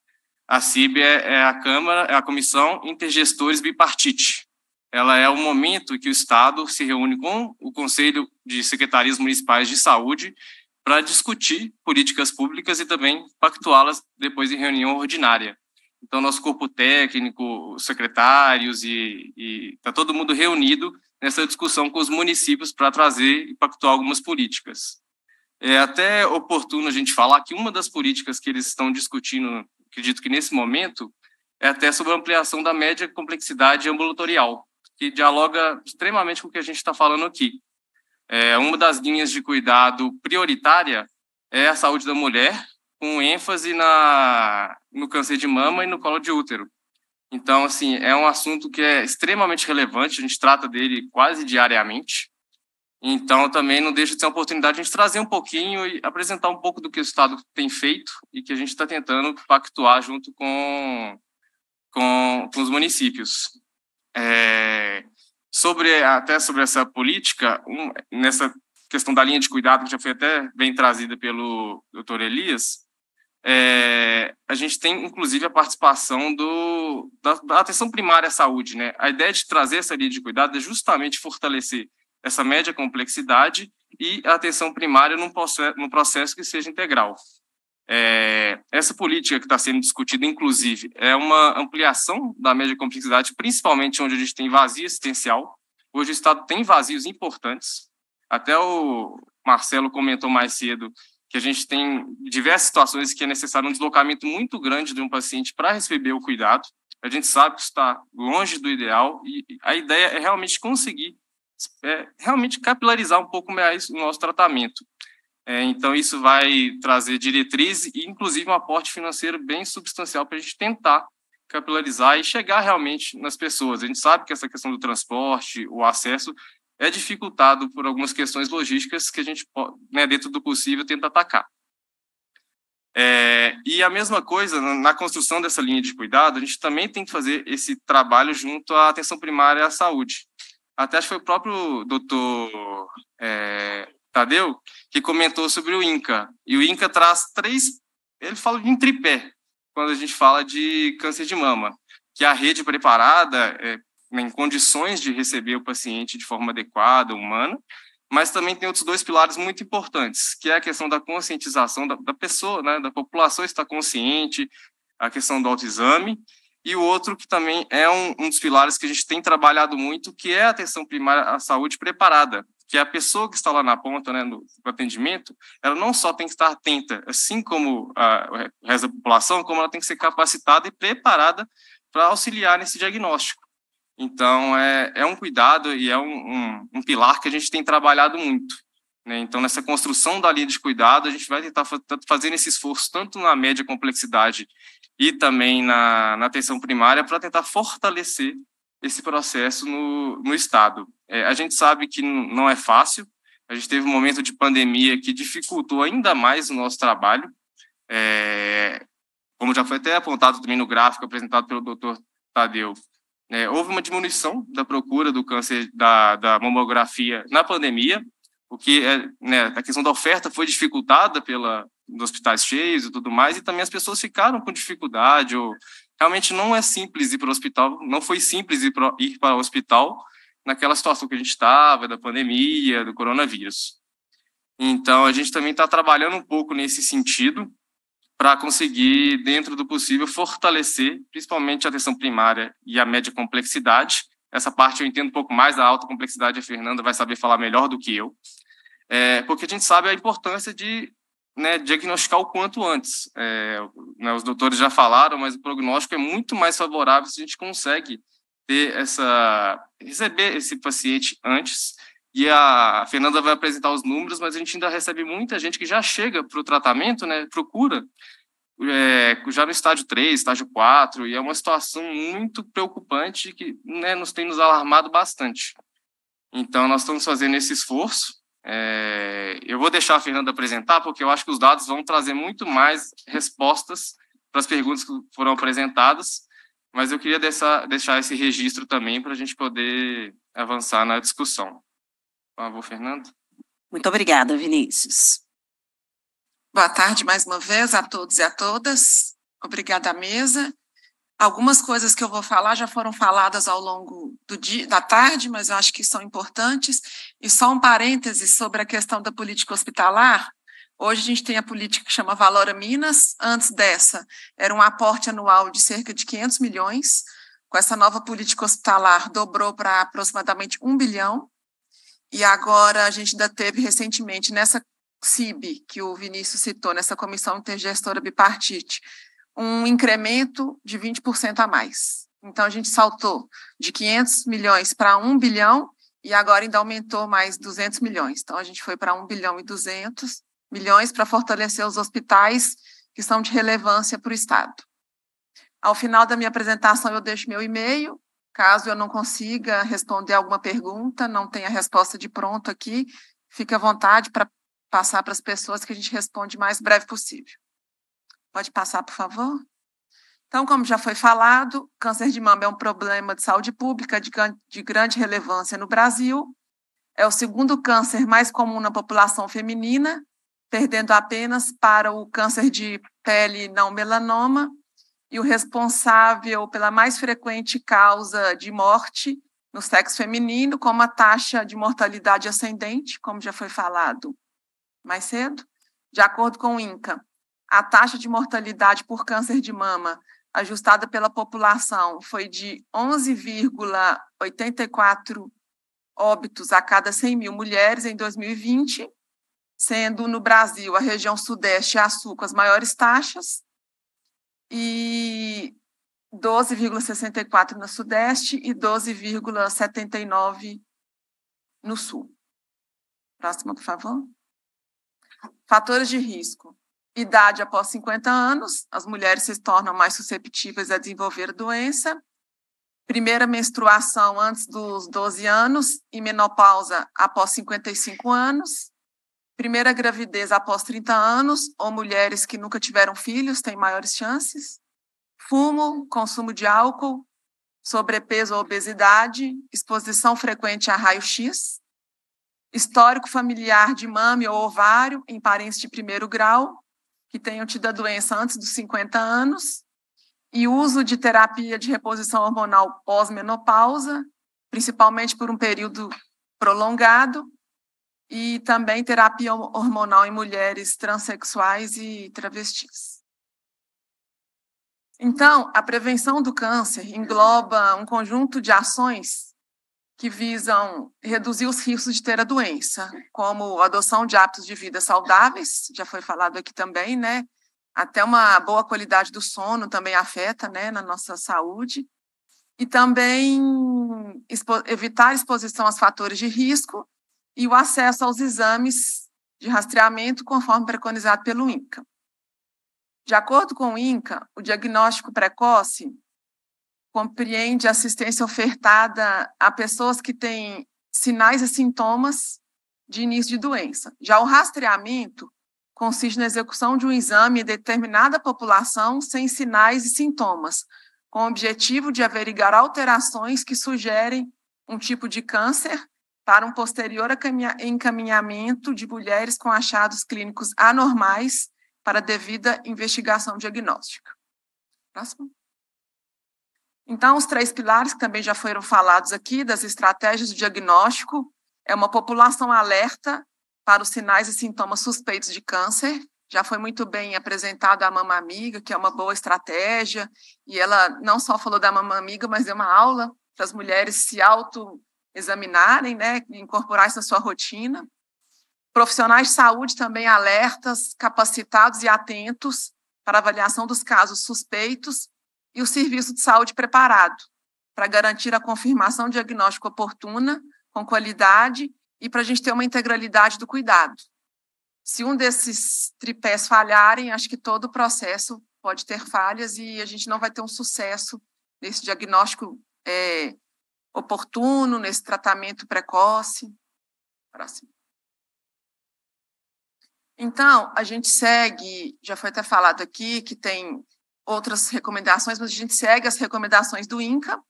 a CIB é, é a Câmara, é a Comissão Intergestores Bipartite. Ela é o momento que o Estado se reúne com o Conselho de Secretarias Municipais de Saúde para discutir políticas públicas e também pactuá-las depois em reunião ordinária. Então, nosso corpo técnico, secretários e está todo mundo reunido nessa discussão com os municípios para trazer e pactuar algumas políticas. É até oportuno a gente falar que uma das políticas que eles estão discutindo, acredito que nesse momento, é até sobre a ampliação da média complexidade ambulatorial, que dialoga extremamente com o que a gente está falando aqui. É, uma das linhas de cuidado prioritária é a saúde da mulher, com ênfase na, no câncer de mama e no colo de útero. Então, assim, é um assunto que é extremamente relevante, a gente trata dele quase diariamente. Então, também não deixa de ser uma oportunidade de a gente trazer um pouquinho e apresentar um pouco do que o Estado tem feito e que a gente está tentando pactuar junto com, com, com os municípios. É, sobre até sobre essa política, um, nessa questão da linha de cuidado que já foi até bem trazida pelo doutor Elias, é, a gente tem inclusive a participação do, da, da, atenção primária à saúde. Né? A ideia de trazer essa linha de cuidado é justamente fortalecer essa média complexidade e a atenção primária num, num processo que seja integral. É, essa política que está sendo discutida, inclusive, é uma ampliação da média complexidade, principalmente onde a gente tem vazio assistencial. Hoje o Estado tem vazios importantes. Até o Marcelo comentou mais cedo que a gente tem diversas situações que é necessário um deslocamento muito grande de um paciente para receber o cuidado. A gente sabe que está longe do ideal e a ideia é realmente conseguir é, realmente capilarizar um pouco mais o nosso tratamento. É, então, isso vai trazer diretrizes e, inclusive, um aporte financeiro bem substancial para a gente tentar capilarizar e chegar realmente nas pessoas. A gente sabe que essa questão do transporte, o acesso, é dificultado por algumas questões logísticas que a gente, né, dentro do possível, tenta atacar. É, e a mesma coisa, na construção dessa linha de cuidado, a gente também tem que fazer esse trabalho junto à atenção primária e à saúde. Até acho que foi o próprio doutor é, Tadeu que comentou sobre o INCA. E o INCA traz três, ele fala de um tripé, quando a gente fala de câncer de mama, que a rede preparada, é, em condições de receber o paciente de forma adequada, humana, mas também tem outros dois pilares muito importantes, que é a questão da conscientização da, da pessoa, né, da população estar consciente, a questão do autoexame, e o outro que também é um, um, dos pilares que a gente tem trabalhado muito, que é a atenção primária à saúde preparada, que é a pessoa que está lá na ponta, né, no, atendimento, ela não só tem que estar atenta, assim como a, da população, como ela tem que ser capacitada e preparada para auxiliar nesse diagnóstico. Então, é, é um cuidado e é um, um, um pilar que a gente tem trabalhado muito. Né? Então, nessa construção da linha de cuidado, a gente vai tentar fa fazer esse esforço tanto na média complexidade e também na, na atenção primária para tentar fortalecer esse processo no, no Estado. É, a gente sabe que não é fácil, a gente teve um momento de pandemia que dificultou ainda mais o nosso trabalho. É, como já foi até apontado também no gráfico apresentado pelo doutor Tadeu, é, houve uma diminuição da procura do câncer da, da mamografia na pandemia, o que é, né, a questão da oferta foi dificultada pela dos hospitais cheios e tudo mais, e também as pessoas ficaram com dificuldade ou realmente não é simples ir para o hospital, não foi simples ir para, ir para o hospital naquela situação que a gente estava, da pandemia, do coronavírus. Então, a gente também está trabalhando um pouco nesse sentido, para conseguir, dentro do possível, fortalecer principalmente a atenção primária e a média complexidade. Essa parte eu entendo um pouco mais, da alta complexidade a Fernanda vai saber falar melhor do que eu, é, porque a gente sabe a importância de né, diagnosticar o quanto antes. É, né, os doutores já falaram, mas o prognóstico é muito mais favorável se a gente consegue ter essa receber esse paciente antes e a Fernanda vai apresentar os números, mas a gente ainda recebe muita gente que já chega para o tratamento, né, procura, é, já no estágio 3, estágio 4, e é uma situação muito preocupante que né, nos tem nos alarmado bastante. Então, nós estamos fazendo esse esforço. É, eu vou deixar a Fernanda apresentar, porque eu acho que os dados vão trazer muito mais respostas para as perguntas que foram apresentadas, mas eu queria deixar, deixar esse registro também para a gente poder avançar na discussão. Por favor, Fernando. Muito obrigada, Vinícius. Boa tarde mais uma vez a todos e a todas. Obrigada à mesa. Algumas coisas que eu vou falar já foram faladas ao longo dia, da tarde, mas eu acho que são importantes. E só um parêntese sobre a questão da política hospitalar. Hoje a gente tem a política que chama Valora Minas. Antes dessa, era um aporte anual de cerca de 500 milhões. Com essa nova política hospitalar, dobrou para aproximadamente 1 bilhão. E agora a gente ainda teve recentemente nessa CIB, que o Vinícius citou, nessa comissão intergestora bipartite, um incremento de 20% a mais. Então a gente saltou de 500 milhões para 1 bilhão e agora ainda aumentou mais 200 milhões. Então a gente foi para 1 bilhão e 200 milhões para fortalecer os hospitais que são de relevância para o Estado. Ao final da minha apresentação, eu deixo meu e-mail Caso eu não consiga responder alguma pergunta, não tenha resposta de pronto aqui, fique à vontade para passar para as pessoas que a gente responde o mais breve possível. Pode passar, por favor? Então, como já foi falado, câncer de mama é um problema de saúde pública de grande relevância no Brasil. É o segundo câncer mais comum na população feminina, perdendo apenas para o câncer de pele não melanoma e o responsável pela mais frequente causa de morte no sexo feminino, como a taxa de mortalidade ascendente, como já foi falado mais cedo. De acordo com o INCA, a taxa de mortalidade por câncer de mama ajustada pela população foi de 11,84 óbitos a cada 100 mil mulheres em 2020, sendo no Brasil a região sudeste e a sul com as maiores taxas, e 12,64 no Sudeste e 12,79 no Sul. Próxima, por favor. Fatores de risco. Idade após 50 anos, as mulheres se tornam mais susceptíveis a desenvolver doença. Primeira menstruação antes dos 12 anos e menopausa após 55 anos. Primeira gravidez após 30 anos ou mulheres que nunca tiveram filhos têm maiores chances. Fumo, consumo de álcool, sobrepeso ou obesidade, exposição frequente a raio-x, histórico familiar de mame ou ovário em parentes de primeiro grau que tenham tido a doença antes dos 50 anos e uso de terapia de reposição hormonal pós-menopausa, principalmente por um período prolongado, e também terapia hormonal em mulheres transexuais e travestis. Então, a prevenção do câncer engloba um conjunto de ações que visam reduzir os riscos de ter a doença, como a adoção de hábitos de vida saudáveis, já foi falado aqui também, né? Até uma boa qualidade do sono também afeta, né, na nossa saúde. E também expo evitar exposição aos fatores de risco e o acesso aos exames de rastreamento conforme preconizado pelo INCA. De acordo com o INCA, o diagnóstico precoce compreende assistência ofertada a pessoas que têm sinais e sintomas de início de doença. Já o rastreamento consiste na execução de um exame em determinada população sem sinais e sintomas, com o objetivo de averiguar alterações que sugerem um tipo de câncer para um posterior encaminhamento de mulheres com achados clínicos anormais para devida investigação diagnóstica. Próximo. Então, os três pilares que também já foram falados aqui das estratégias de diagnóstico é uma população alerta para os sinais e sintomas suspeitos de câncer. Já foi muito bem apresentado a Mama Amiga, que é uma boa estratégia, e ela não só falou da Mama Amiga, mas deu uma aula para as mulheres se auto examinarem, né, incorporar isso na sua rotina. Profissionais de saúde também alertas, capacitados e atentos para avaliação dos casos suspeitos e o serviço de saúde preparado para garantir a confirmação diagnóstico oportuna, com qualidade e para a gente ter uma integralidade do cuidado. Se um desses tripés falharem, acho que todo o processo pode ter falhas e a gente não vai ter um sucesso nesse diagnóstico é, oportuno nesse tratamento precoce. Próximo. Então, a gente segue, já foi até falado aqui que tem outras recomendações, mas a gente segue as recomendações do INCA.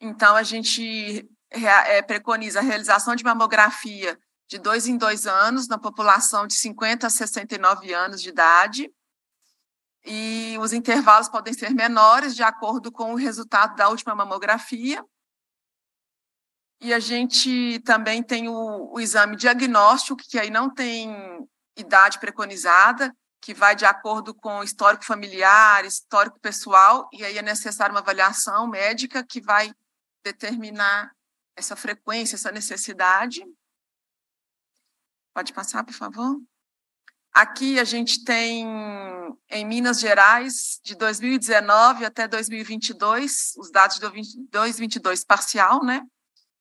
Então, a gente é, preconiza a realização de mamografia de dois em dois anos na população de 50 a 69 anos de idade. E os intervalos podem ser menores de acordo com o resultado da última mamografia. E a gente também tem o, o exame diagnóstico, que aí não tem idade preconizada, que vai de acordo com histórico familiar, histórico pessoal, e aí é necessária uma avaliação médica que vai determinar essa frequência, essa necessidade. Pode passar, por favor. Aqui a gente tem, em Minas Gerais, de 2019 até 2022, os dados de 2022 parcial, né?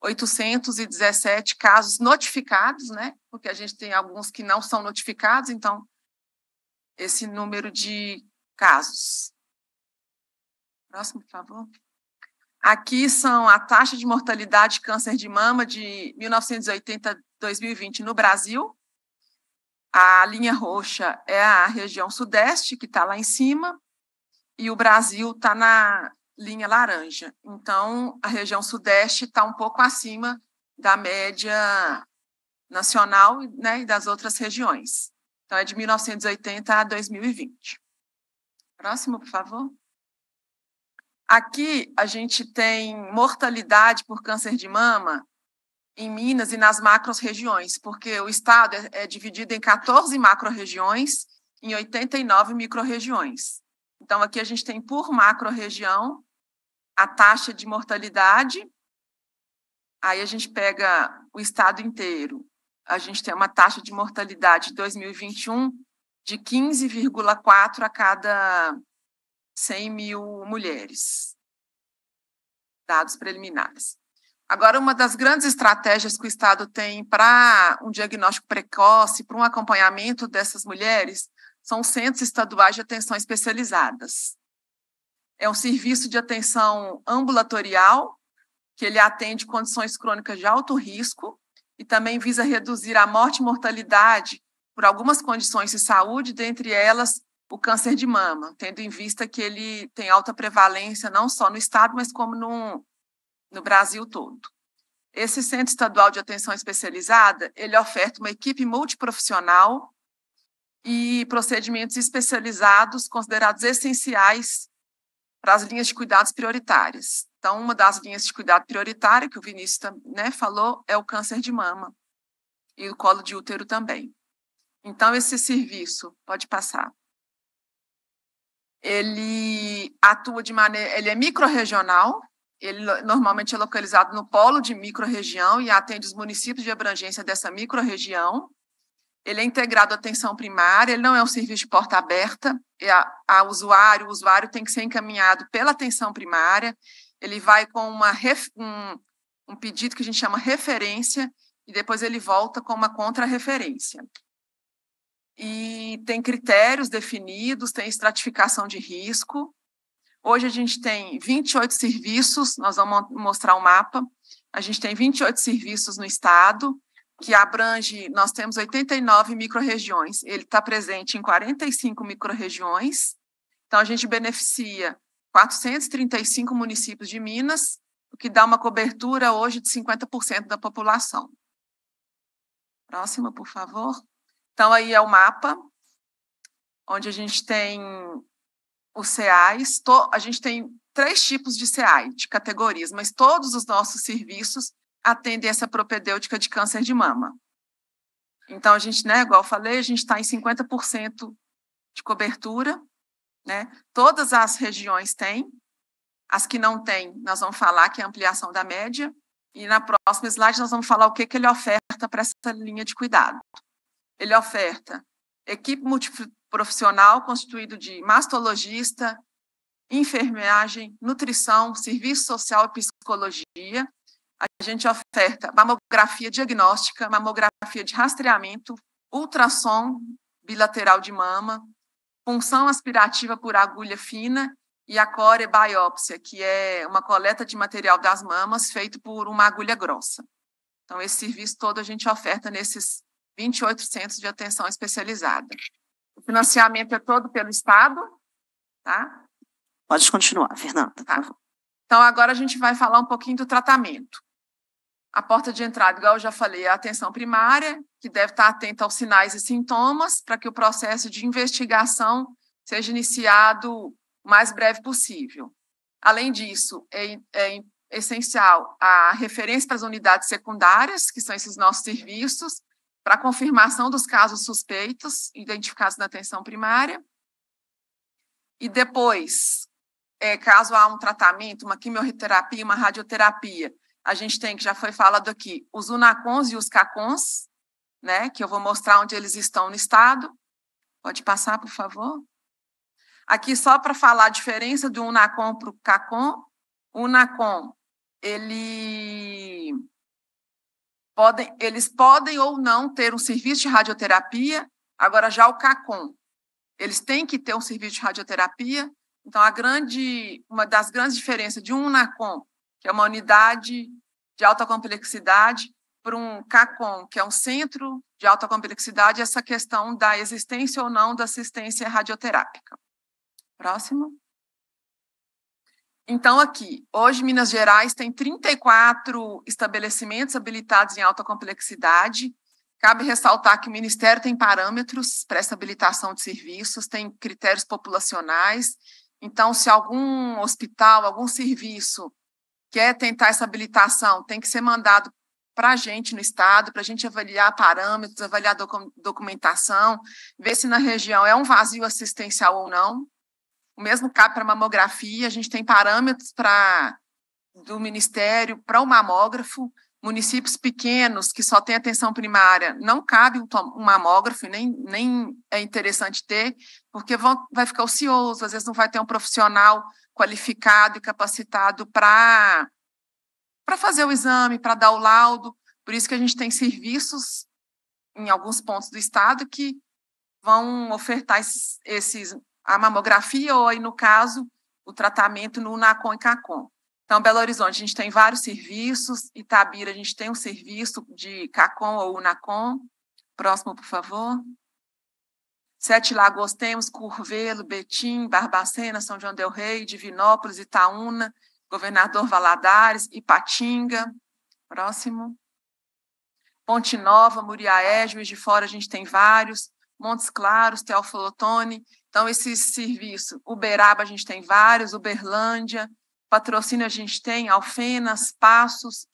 817 casos notificados, né? Porque a gente tem alguns que não são notificados, então esse número de casos. Próximo, por favor. Aqui são a taxa de mortalidade de câncer de mama de 1980 a 2020 no Brasil. A linha roxa é a região sudeste, que está lá em cima, e o Brasil está na linha laranja. Então, a região sudeste está um pouco acima da média nacional né, e das outras regiões. Então, é de 1980 a 2020. Próximo, por favor. Aqui a gente tem mortalidade por câncer de mama em Minas e nas macro-regiões, porque o estado é, é dividido em 14 macro-regiões e 89 micro-regiões. Então, aqui a gente tem por macro-região a taxa de mortalidade. Aí a gente pega o estado inteiro. A gente tem uma taxa de mortalidade em 2021 de 15,4 a cada 100 mil mulheres. Dados preliminares. Agora, uma das grandes estratégias que o Estado tem para um diagnóstico precoce, para um acompanhamento dessas mulheres, são os centros estaduais de atenção especializadas é um serviço de atenção ambulatorial, que ele atende condições crônicas de alto risco e também visa reduzir a morte e mortalidade por algumas condições de saúde, dentre elas o câncer de mama, tendo em vista que ele tem alta prevalência não só no estado, mas como no, no Brasil todo. Esse Centro Estadual de Atenção Especializada, ele oferta uma equipe multiprofissional e procedimentos especializados considerados essenciais para as linhas de cuidados prioritárias. Então, uma das linhas de cuidado prioritário que o Vinícius né, falou é o câncer de mama e o colo de útero também. Então, esse serviço, pode passar. Ele atua de maneira. Ele é microrregional, ele normalmente é localizado no polo de microrregião e atende os municípios de abrangência dessa microrregião. Ele é integrado à atenção primária, ele não é um serviço de porta aberta. A, a usuário, o usuário tem que ser encaminhado pela atenção primária. Ele vai com uma, um, um pedido que a gente chama referência e depois ele volta com uma contra-referência. E tem critérios definidos, tem estratificação de risco. Hoje a gente tem 28 serviços, nós vamos mostrar o um mapa. A gente tem 28 serviços no estado, que abrange, nós temos 89 microrregiões, ele está presente em 45 microrregiões, então a gente beneficia 435 municípios de Minas, o que dá uma cobertura hoje de 50% da população. Próxima, por favor. Então, aí é o mapa, onde a gente tem os CEAs, a gente tem três tipos de CEAI, de categorias, mas todos os nossos serviços atender essa propedêutica de câncer de mama. Então, a gente, né, igual eu falei, a gente está em 50% de cobertura, né? Todas as regiões têm. As que não têm, nós vamos falar que é a ampliação da média. E na próxima slide nós vamos falar o que, que ele oferta para essa linha de cuidado. Ele oferta equipe multiprofissional constituído de mastologista, enfermagem, nutrição, serviço social e psicologia, a gente oferta mamografia diagnóstica, mamografia de rastreamento, ultrassom bilateral de mama, punção aspirativa por agulha fina e a core biópsia, que é uma coleta de material das mamas feito por uma agulha grossa. Então, esse serviço todo a gente oferta nesses 28 centros de atenção especializada. O financiamento é todo pelo Estado, tá? Pode continuar, Fernanda. Tá. Então, agora a gente vai falar um pouquinho do tratamento. A porta de entrada, igual eu já falei, é a atenção primária, que deve estar atenta aos sinais e sintomas, para que o processo de investigação seja iniciado o mais breve possível. Além disso, é, é essencial a referência para as unidades secundárias, que são esses nossos serviços, para a confirmação dos casos suspeitos identificados na atenção primária. E depois, é, caso há um tratamento, uma quimioterapia, uma radioterapia, a gente tem, que já foi falado aqui, os UNACONs e os CACONs, né, que eu vou mostrar onde eles estão no estado. Pode passar, por favor? Aqui, só para falar a diferença do UNACOM para o CACOM, o UNACOM, ele podem, eles podem ou não ter um serviço de radioterapia, agora já o CACOM, eles têm que ter um serviço de radioterapia, então a grande, uma das grandes diferenças de um UNACOM que é uma unidade de alta complexidade, para um CACOM, que é um centro de alta complexidade, essa questão da existência ou não da assistência radioterápica. Próximo. Então, aqui, hoje Minas Gerais tem 34 estabelecimentos habilitados em alta complexidade. Cabe ressaltar que o Ministério tem parâmetros para essa habilitação de serviços, tem critérios populacionais. Então, se algum hospital, algum serviço quer tentar essa habilitação, tem que ser mandado para a gente no estado, para a gente avaliar parâmetros, avaliar docu documentação, ver se na região é um vazio assistencial ou não. O mesmo cabe para mamografia, a gente tem parâmetros para do Ministério para o mamógrafo. Municípios pequenos que só têm atenção primária, não cabe um, um mamógrafo, nem, nem é interessante ter, porque vão, vai ficar ocioso, às vezes não vai ter um profissional qualificado e capacitado para para fazer o exame, para dar o laudo. Por isso que a gente tem serviços em alguns pontos do estado que vão ofertar esses, esses a mamografia ou aí no caso o tratamento no Nacon e Cacom. Então, Belo Horizonte, a gente tem vários serviços. Itabira, a gente tem um serviço de CACOM ou UNACOM. Próximo, por favor. Sete Lagoas temos Curvelo, Betim, Barbacena, São João del Rei, Divinópolis, Itaúna, Governador Valadares, Ipatinga. Próximo. Ponte Nova, Muriaé, Juiz de Fora, a gente tem vários. Montes Claros, Teoflotone. Então, esse serviço. Uberaba, a gente tem vários. Uberlândia. Patrocínio, a gente tem. Alfenas, Passos,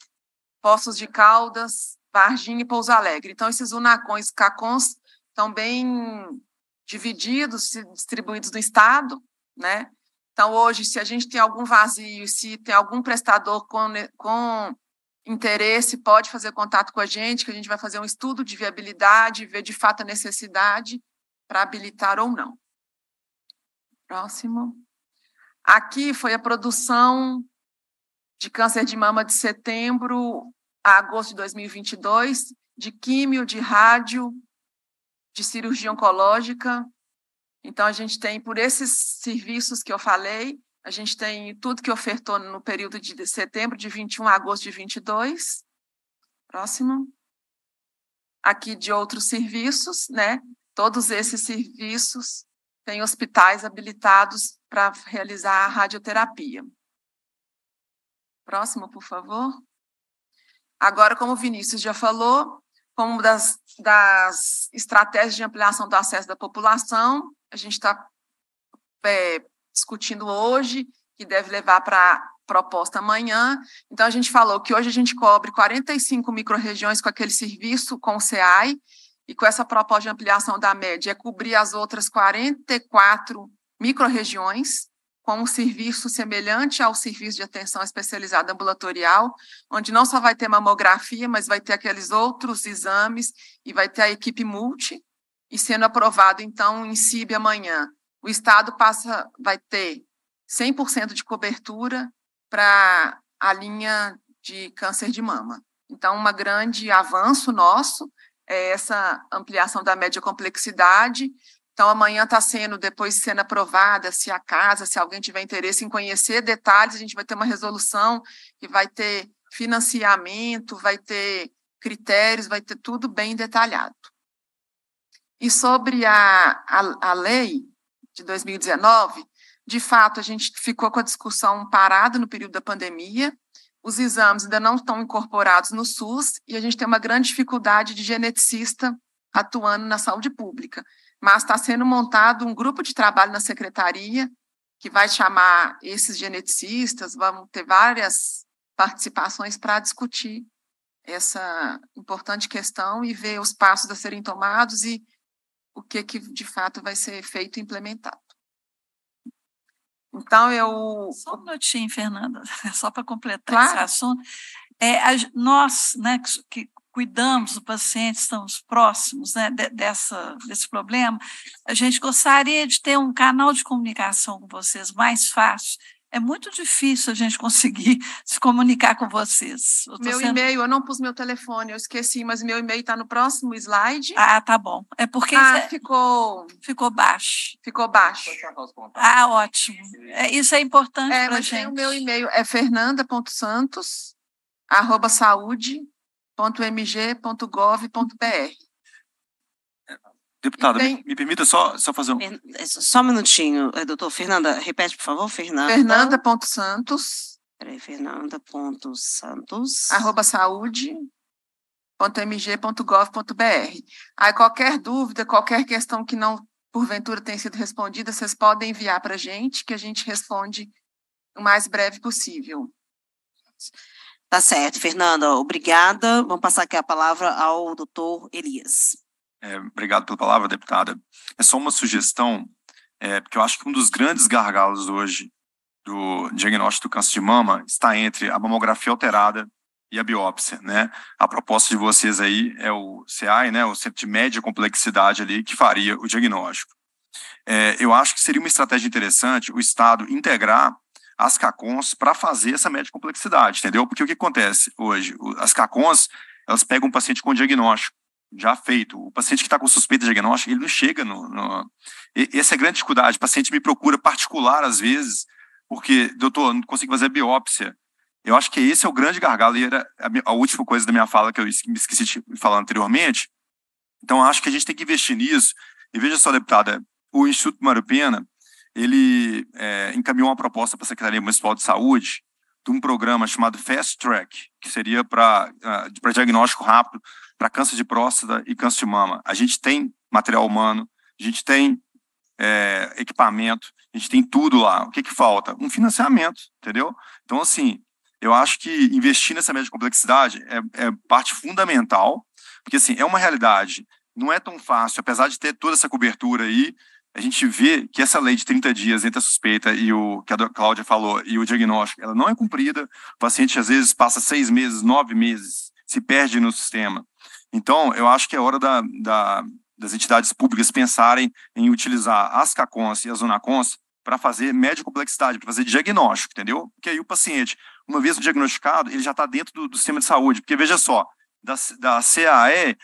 Poços de Caldas, Varginha e Pouso Alegre. Então, esses unacões, cacons, estão bem divididos, distribuídos no Estado, né? Então, hoje, se a gente tem algum vazio, se tem algum prestador com, com interesse, pode fazer contato com a gente, que a gente vai fazer um estudo de viabilidade, ver de fato a necessidade para habilitar ou não. Próximo. Aqui foi a produção de câncer de mama de setembro a agosto de 2022, de químio, de rádio, de cirurgia oncológica. Então, a gente tem, por esses serviços que eu falei, a gente tem tudo que ofertou no período de setembro de 21 a agosto de 22. Próximo. Aqui de outros serviços, né? Todos esses serviços têm hospitais habilitados para realizar a radioterapia. Próximo, por favor. Agora, como o Vinícius já falou, como das, das estratégias de ampliação do acesso da população. A gente está é, discutindo hoje, que deve levar para proposta amanhã. Então, a gente falou que hoje a gente cobre 45 microrregiões com aquele serviço, com o SEAI, e com essa proposta de ampliação da média, é cobrir as outras 44 microrregiões com um serviço semelhante ao serviço de atenção especializada ambulatorial, onde não só vai ter mamografia, mas vai ter aqueles outros exames e vai ter a equipe multi, e sendo aprovado, então, em CIB amanhã. O Estado passa, vai ter 100% de cobertura para a linha de câncer de mama. Então, um grande avanço nosso é essa ampliação da média complexidade então, amanhã está sendo, depois sendo aprovada, se a casa, se alguém tiver interesse em conhecer detalhes, a gente vai ter uma resolução e vai ter financiamento, vai ter critérios, vai ter tudo bem detalhado. E sobre a, a, a lei de 2019, de fato, a gente ficou com a discussão parada no período da pandemia, os exames ainda não estão incorporados no SUS e a gente tem uma grande dificuldade de geneticista atuando na saúde pública mas está sendo montado um grupo de trabalho na secretaria que vai chamar esses geneticistas, vamos ter várias participações para discutir essa importante questão e ver os passos a serem tomados e o que, que de fato vai ser feito e implementado. Então, eu. Só um minutinho, Fernanda, só para completar claro. esse assunto. É, nós, né, que, cuidamos do paciente, estamos próximos né, dessa, desse problema, a gente gostaria de ter um canal de comunicação com vocês mais fácil. É muito difícil a gente conseguir se comunicar com vocês. Meu sendo... e-mail, eu não pus meu telefone, eu esqueci, mas meu e-mail está no próximo slide. Ah, tá bom. É porque. Ah, é... ficou. Ficou baixo. Ficou baixo. Ah, ótimo. É, isso é importante é, para a gente. o meu e-mail, é fernanda.santos, www.mg.gov.br. Deputada, tem... me, me, permita só, só fazer um. É, só um minutinho, é, doutor. Fernanda, repete, por favor, Fernanda. Fernanda.santos. Peraí, Fernanda.santos. Arroba saúde. Aí qualquer dúvida, qualquer questão que não porventura tenha sido respondida, vocês podem enviar para a gente, que a gente responde o mais breve possível. Tá certo, Fernanda, obrigada. Vamos passar aqui a palavra ao doutor Elias. É, obrigado pela palavra, deputada. É só uma sugestão, é, porque eu acho que um dos grandes gargalos hoje do diagnóstico do câncer de mama está entre a mamografia alterada e a biópsia, né? A proposta de vocês aí é o CAI, né, o centro de média complexidade ali que faria o diagnóstico. É, eu acho que seria uma estratégia interessante o Estado integrar as CACONs para fazer essa média de complexidade, entendeu? Porque o que acontece hoje? As CACONs, elas pegam um paciente com diagnóstico já feito. O paciente que está com suspeita de diagnóstico ele não chega no, no... Essa é a grande dificuldade. O paciente me procura particular, às vezes, porque, doutor, não consigo fazer biópsia. Eu acho que esse é o grande gargalo, e era a, última coisa da minha fala que eu me esqueci de falar anteriormente. Então, acho que a gente tem que investir nisso. E veja só, deputada, o Instituto Mário Pena, ele é, encaminhou uma proposta para a Secretaria Municipal de Saúde de um programa chamado Fast Track, que seria para uh, ah, diagnóstico rápido para câncer de próstata e câncer de mama. A gente tem material humano, a gente tem é, equipamento, a gente tem tudo lá. O que, que falta? Um financiamento, entendeu? Então, assim, eu acho que investir nessa média de complexidade é, é parte fundamental, porque, assim, é uma realidade. Não é tão fácil, apesar de ter toda essa cobertura aí, a gente vê que essa lei de 30 dias entre a suspeita e o que a Cláudia falou e o diagnóstico, ela não é cumprida. O paciente às vezes passa seis meses, nove meses, se perde no sistema. Então, eu acho que é hora da, da, das entidades públicas pensarem em utilizar as CACONs e as UNACONs para fazer média complexidade, para fazer diagnóstico, entendeu? Porque aí o paciente, uma vez diagnosticado, ele já está dentro do, do sistema de saúde. Porque veja só, da, da CAE,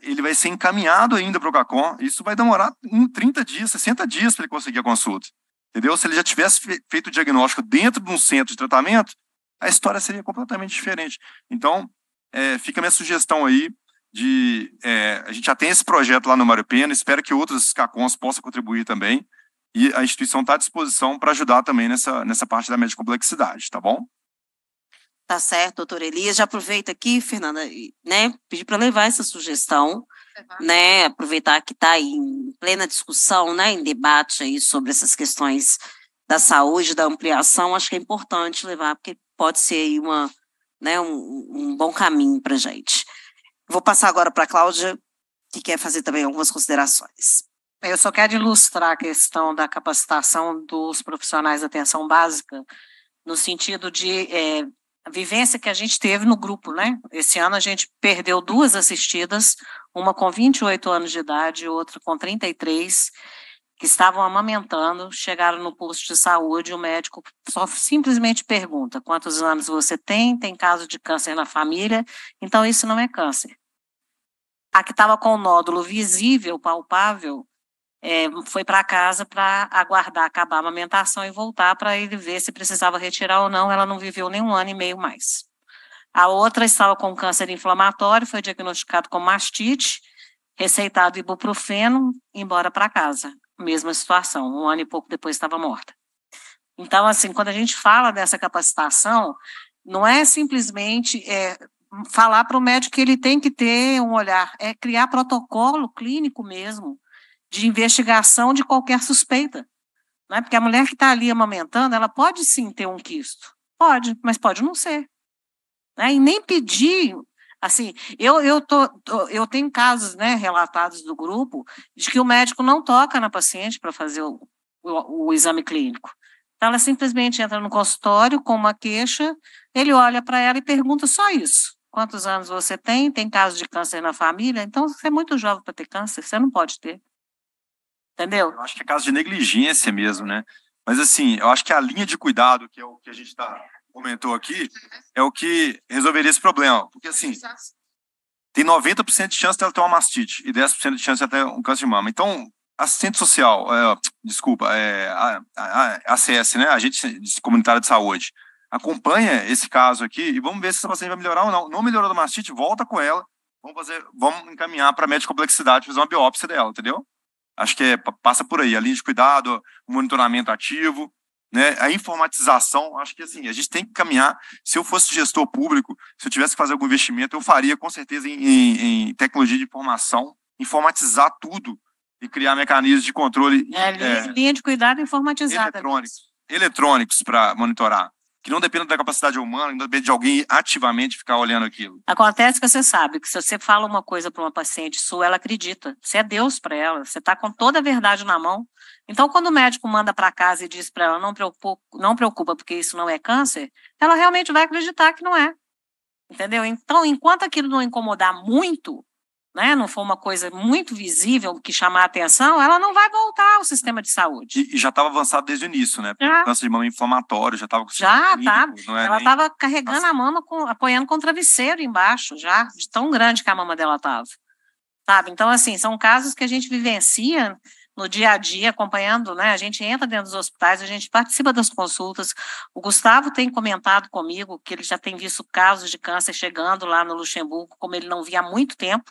ele vai ser encaminhado ainda para o CACOM. Isso vai demorar 30 dias, 60 dias para ele conseguir a consulta. Entendeu? Se ele já tivesse feito o diagnóstico dentro de um centro de tratamento, a história seria completamente diferente. Então, é, fica a minha sugestão aí de. É, a gente já tem esse projeto lá no Mário Pena, espero que outros CACONs possam contribuir também. E a instituição está à disposição para ajudar também nessa, nessa parte da média complexidade, tá bom? Tá certo, doutora Elias. Já aproveita aqui, Fernanda, né? Pedir para levar essa sugestão, né? Aproveitar que está em plena discussão, né? Em debate aí sobre essas questões da saúde, da ampliação. Acho que é importante levar, porque pode ser aí uma, né? um, um bom caminho para gente. Vou passar agora para a Cláudia, que quer fazer também algumas considerações. Eu só quero ilustrar a questão da capacitação dos profissionais de atenção básica, no sentido de é, a vivência que a gente teve no grupo, né? Esse ano a gente perdeu duas assistidas, uma com 28 anos de idade, outra com 33, que estavam amamentando, chegaram no posto de saúde, o médico só simplesmente pergunta quantos anos você tem, tem caso de câncer na família, então isso não é câncer. A que estava com o nódulo visível, palpável, é, foi para casa para aguardar acabar a amamentação e voltar para ele ver se precisava retirar ou não. Ela não viveu nem um ano e meio mais. A outra estava com câncer inflamatório, foi diagnosticado com mastite, receitado ibuprofeno, embora para casa. Mesma situação, um ano e pouco depois estava morta. Então, assim, quando a gente fala dessa capacitação, não é simplesmente é, falar para o médico que ele tem que ter um olhar, é criar protocolo clínico mesmo de investigação de qualquer suspeita. Né? Porque a mulher que está ali amamentando, ela pode sim ter um quisto. Pode, mas pode não ser. Né? E nem pedir. Assim, eu, eu, tô, eu tenho casos né, relatados do grupo de que o médico não toca na paciente para fazer o, o, o exame clínico. Então, ela simplesmente entra no consultório com uma queixa, ele olha para ela e pergunta só isso. Quantos anos você tem? Tem caso de câncer na família? Então, você é muito jovem para ter câncer, você não pode ter. Entendeu? Eu acho que é caso de negligência mesmo, né? Mas assim, eu acho que a linha de cuidado, que é o que a gente tá, comentou aqui, é o que resolveria esse problema. Porque assim, tem 90% de chance dela ter uma mastite e 10% de chance de ter um câncer de mama. Então, assistente social, é, desculpa, é, a, ACS, né? Agente comunitário de Saúde, acompanha esse caso aqui e vamos ver se essa paciente vai melhorar ou não. Não melhorou da mastite, volta com ela. Vamos, fazer, vamos encaminhar para a médica complexidade, fazer uma biópsia dela, entendeu? Acho que é, passa por aí, a linha de cuidado, o monitoramento ativo, né? a informatização. Acho que assim, a gente tem que caminhar. Se eu fosse gestor público, se eu tivesse que fazer algum investimento, eu faria com certeza em, em, em tecnologia de informação, informatizar tudo e criar mecanismos de controle. É, é linha de cuidado informatizada. Eletrônicos, eletrônicos para monitorar que não dependa da capacidade humana, não depende de alguém ativamente ficar olhando aquilo. Acontece que você sabe que se você fala uma coisa para uma paciente sua, ela acredita. Você é Deus para ela, você está com toda a verdade na mão. Então, quando o médico manda para casa e diz para ela não preocupa, não preocupa porque isso não é câncer, ela realmente vai acreditar que não é. Entendeu? Então, enquanto aquilo não incomodar muito, né, não for uma coisa muito visível que chamar a atenção, ela não vai voltar ao sistema de saúde. E, e já estava avançado desde o início, né? Câncer de mama inflamatório, já estava com Já, clínico, tá. É ela estava nem... carregando Nossa. Assim. a mama, com, apoiando com o travesseiro embaixo, já, de tão grande que a mama dela estava. Sabe? Então, assim, são casos que a gente vivencia no dia a dia, acompanhando, né? A gente entra dentro dos hospitais, a gente participa das consultas. O Gustavo tem comentado comigo que ele já tem visto casos de câncer chegando lá no Luxemburgo, como ele não via há muito tempo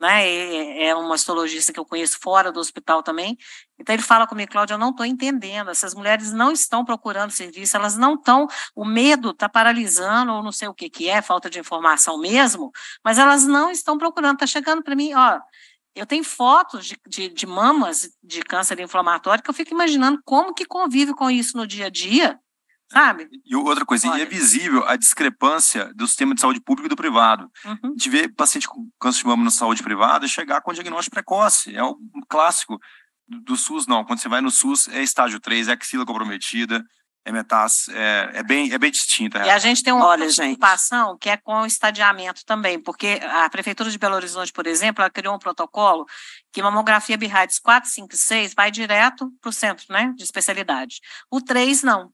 né? É, é uma histologista que eu conheço fora do hospital também. Então ele fala comigo, Cláudia, eu não estou entendendo. Essas mulheres não estão procurando serviço, elas não estão. O medo está paralisando, ou não sei o que, que é, falta de informação mesmo, mas elas não estão procurando. Está chegando para mim, ó. Eu tenho fotos de, de, de mamas de câncer inflamatório que eu fico imaginando como que convive com isso no dia a dia sabe? E outra coisa, Olha. e é visível a discrepância do sistema de saúde público e do privado. Uhum. De ver paciente com câncer de mama na saúde privada chegar com diagnóstico precoce, é o clássico do, SUS, não. Quando você vai no SUS, é estágio 3, é axila comprometida, é metástase, é, é, bem, é bem distinta. E é. a gente tem uma Olha, preocupação gente. que é com o estadiamento também, porque a Prefeitura de Belo Horizonte, por exemplo, ela criou um protocolo que mamografia BIRADS 4, 5 e 6 vai direto para o centro né, de especialidade. O 3 não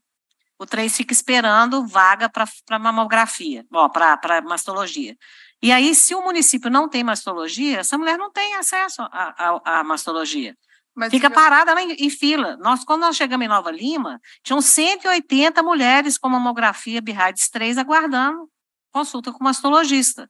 o 3 fica esperando vaga para mamografia, para mastologia. E aí, se o município não tem mastologia, essa mulher não tem acesso à mastologia. Mas Fica eu... parada lá em, em, fila. Nós, quando nós chegamos em Nova Lima, tinham 180 mulheres com mamografia Birrades 3 aguardando consulta com mastologista.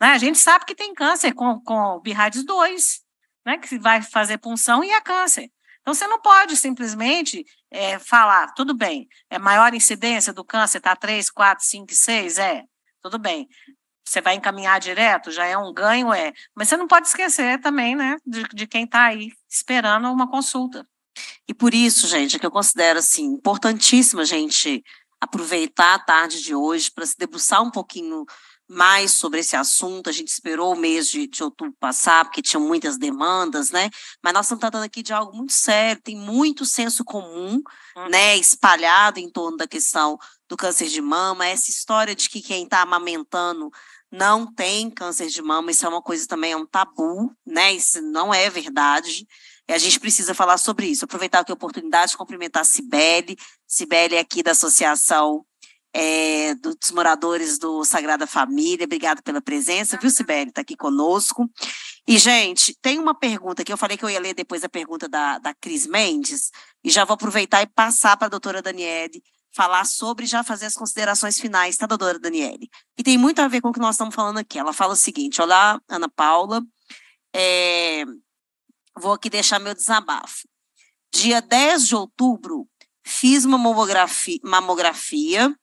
Né? A gente sabe que tem câncer com, com Birrades 2, né? que vai fazer punção e é câncer. Então, você não pode simplesmente é, falar, tudo bem, é maior incidência do câncer, está 3, 4, 5, 6, é, tudo bem. Você vai encaminhar direto, já é um ganho, é. Mas você não pode esquecer também, né, de, de quem está aí esperando uma consulta. E por isso, gente, é que eu considero, assim, importantíssimo a gente aproveitar a tarde de hoje para se debruçar um pouquinho mais sobre esse assunto. A gente esperou o mês de, de outubro passar, porque tinham muitas demandas, né? Mas nós estamos tratando aqui de algo muito sério, tem muito senso comum, né, uhum. né? Espalhado em torno da questão do câncer de mama, essa história de que quem está amamentando não tem câncer de mama, isso é uma coisa também, é um tabu, né? Isso não é verdade. E a gente precisa falar sobre isso. Aproveitar aqui a oportunidade de cumprimentar a Cibele. Cibele é aqui da Associação é, dos moradores do Sagrada Família. Obrigada pela presença, viu, Sibeli? Está aqui conosco. E, gente, tem uma pergunta que eu falei que eu ia ler depois a pergunta da, da Cris Mendes, e já vou aproveitar e passar para a doutora Daniele falar sobre já fazer as considerações finais, tá, doutora Daniele? E tem muito a ver com o que nós estamos falando aqui. Ela fala o seguinte: olá, Ana Paula, é, vou aqui deixar meu desabafo. Dia 10 de outubro, fiz uma mamografia, mamografia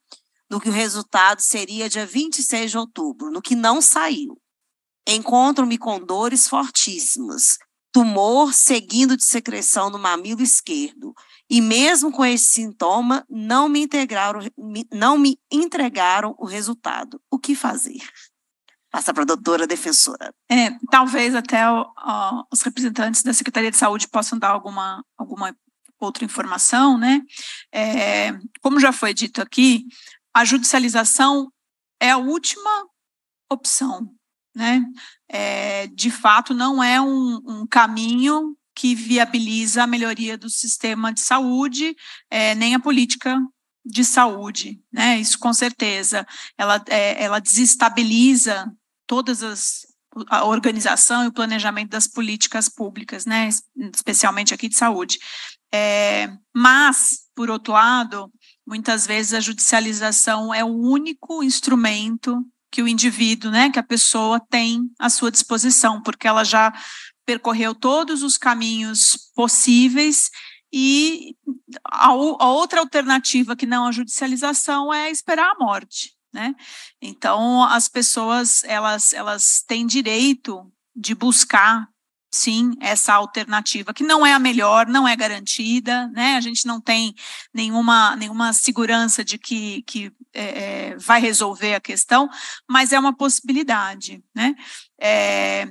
do que o resultado seria dia 26 de outubro, no que não saiu. Encontro-me com dores fortíssimas, tumor seguindo de secreção no mamilo esquerdo, e mesmo com esse sintoma, não me, integraram, não me entregaram o resultado. O que fazer? Passa para a doutora defensora. É, talvez até ó, os representantes da Secretaria de Saúde possam dar alguma, alguma outra informação, né? É, como já foi dito aqui, a judicialização é a última opção. Né? É, de fato, não é um, um, caminho que viabiliza a melhoria do sistema de saúde, é, nem a política de saúde, né? Isso com certeza. Ela, é, ela desestabiliza todas as a organização e o planejamento das políticas públicas, né? Especialmente aqui de saúde. É, mas, por outro lado, Muitas vezes a judicialização é o único instrumento que o indivíduo, né, que a pessoa tem à sua disposição, porque ela já percorreu todos os caminhos possíveis e a, a outra alternativa que não a judicialização é esperar a morte, né? Então as pessoas elas elas têm direito de buscar sim essa alternativa, que não é a melhor, não é garantida, né? A gente não tem nenhuma, nenhuma segurança de que, que é, é vai resolver a questão, mas é uma possibilidade, né? É,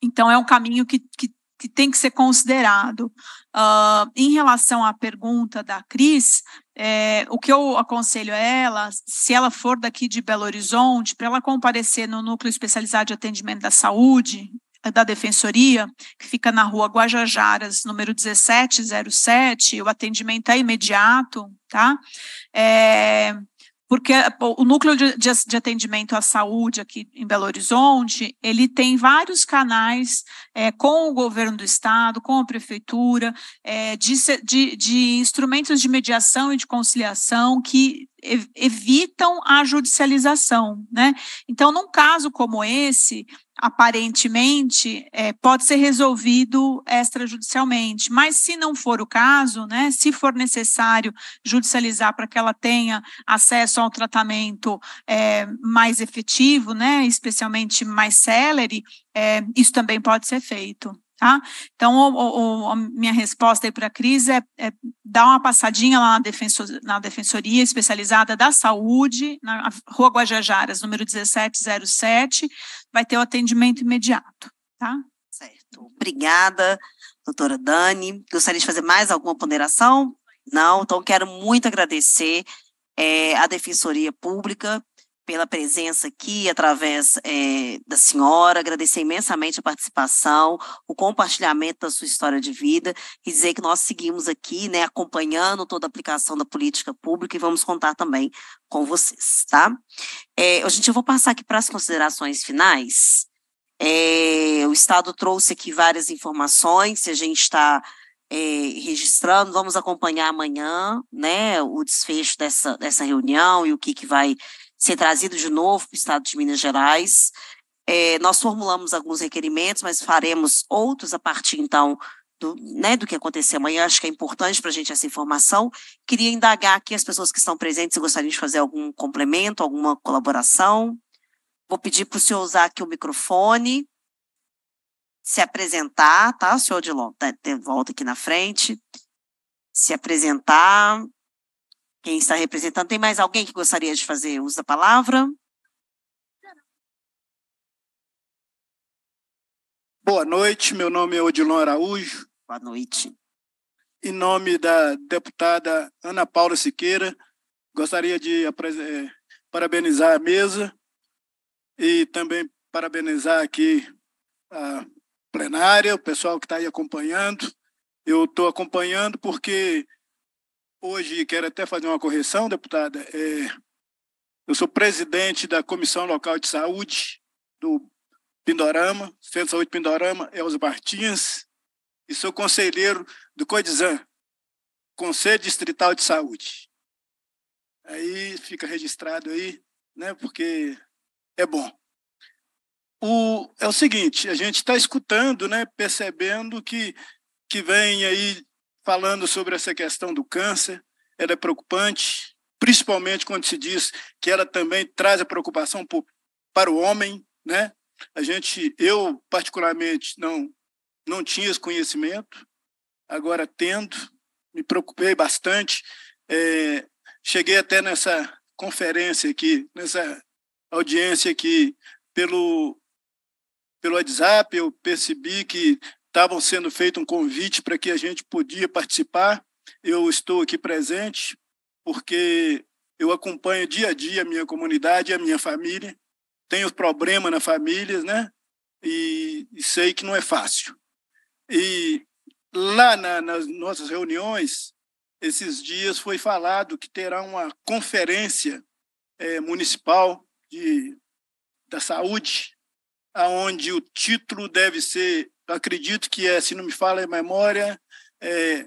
então, é um caminho que, que, que tem que ser considerado. Uh, em relação à pergunta da Cris, é, o que eu aconselho a ela, se ela for daqui de Belo Horizonte, para ela comparecer no Núcleo Especializado de Atendimento da Saúde, da Defensoria, que fica na rua Guajajaras, número 1707, o atendimento é imediato, tá? É, porque o núcleo de, de, de, atendimento à saúde aqui em Belo Horizonte, ele tem vários canais é, com o governo do estado, com a prefeitura, é, de, de, instrumentos de mediação e de conciliação que evitam a judicialização, né? Então, num caso como esse, aparentemente é, pode ser resolvido extrajudicialmente. Mas se não for o caso, né, se for necessário judicializar para que ela tenha acesso a um tratamento é, mais efetivo, né, especialmente mais celere, é, isso também pode ser feito. Tá? Então, o, o, a minha resposta para a Cris é, é, dar uma passadinha lá na, na Defensoria Especializada da Saúde, na Rua Guajajaras, número 1707, vai ter o atendimento imediato, tá? Certo. Obrigada, doutora Dani. Gostaria de fazer mais alguma ponderação? Não? Então, quero muito agradecer é, eh, à Defensoria Pública pela presença aqui através é, da senhora, agradecer imensamente a participação, o compartilhamento da sua história de vida e dizer que nós seguimos aqui, né, acompanhando toda a aplicação da política pública e vamos contar também com vocês, tá? É, a gente eu vou passar aqui para as considerações finais. É, o Estado trouxe aqui várias informações, a gente está é, registrando, vamos acompanhar amanhã, né, o desfecho dessa, dessa reunião e o que, que vai ser trazido de novo para o Estado de Minas Gerais. É, nós formulamos alguns requerimentos, mas faremos outros a partir, então, do, né, do que acontecer amanhã. Acho que é importante para a gente essa informação. Queria indagar aqui as pessoas que estão presentes se gostariam de fazer algum complemento, alguma colaboração. Vou pedir para o senhor usar aqui o microfone, se apresentar, tá? O senhor de volta, tá, de volta aqui na frente, se apresentar, quem está representando. Tem mais alguém que gostaria de fazer uso da palavra? Boa noite, meu nome é Odilon Araújo. Boa noite. Em nome da deputada Ana Paula Siqueira, gostaria de eh, parabenizar a mesa e também parabenizar aqui a plenária, o pessoal que está aí acompanhando. Eu estou acompanhando porque hoje quero até fazer uma correção, deputada. É, eu sou presidente da Comissão Local de Saúde do Pindorama, Centro de Saúde Pindorama, Elza Martins, e sou conselheiro do CODISAN, Conselho Distrital de Saúde. Aí fica registrado aí, né, porque é bom. O, é o seguinte, a gente está escutando, né, percebendo que, que vem aí falando sobre essa questão do câncer. Ela é preocupante, principalmente quando se diz que ela também traz a preocupação por, para o homem, né? A gente, eu particularmente não não tinha esse conhecimento, agora tendo, me preocupei bastante. É, cheguei até nessa conferência aqui, nessa audiência aqui pelo pelo WhatsApp, eu percebi que estavam sendo feito um convite para que a gente podia participar. Eu estou aqui presente porque eu acompanho dia a dia a minha comunidade, a minha família, tenho problema na família, né? E, e sei que não é fácil. E lá na, nas nossas reuniões, esses dias foi falado que terá uma conferência é, municipal de, da saúde, aonde o título deve ser acredito que é, se não me fala a memória, é,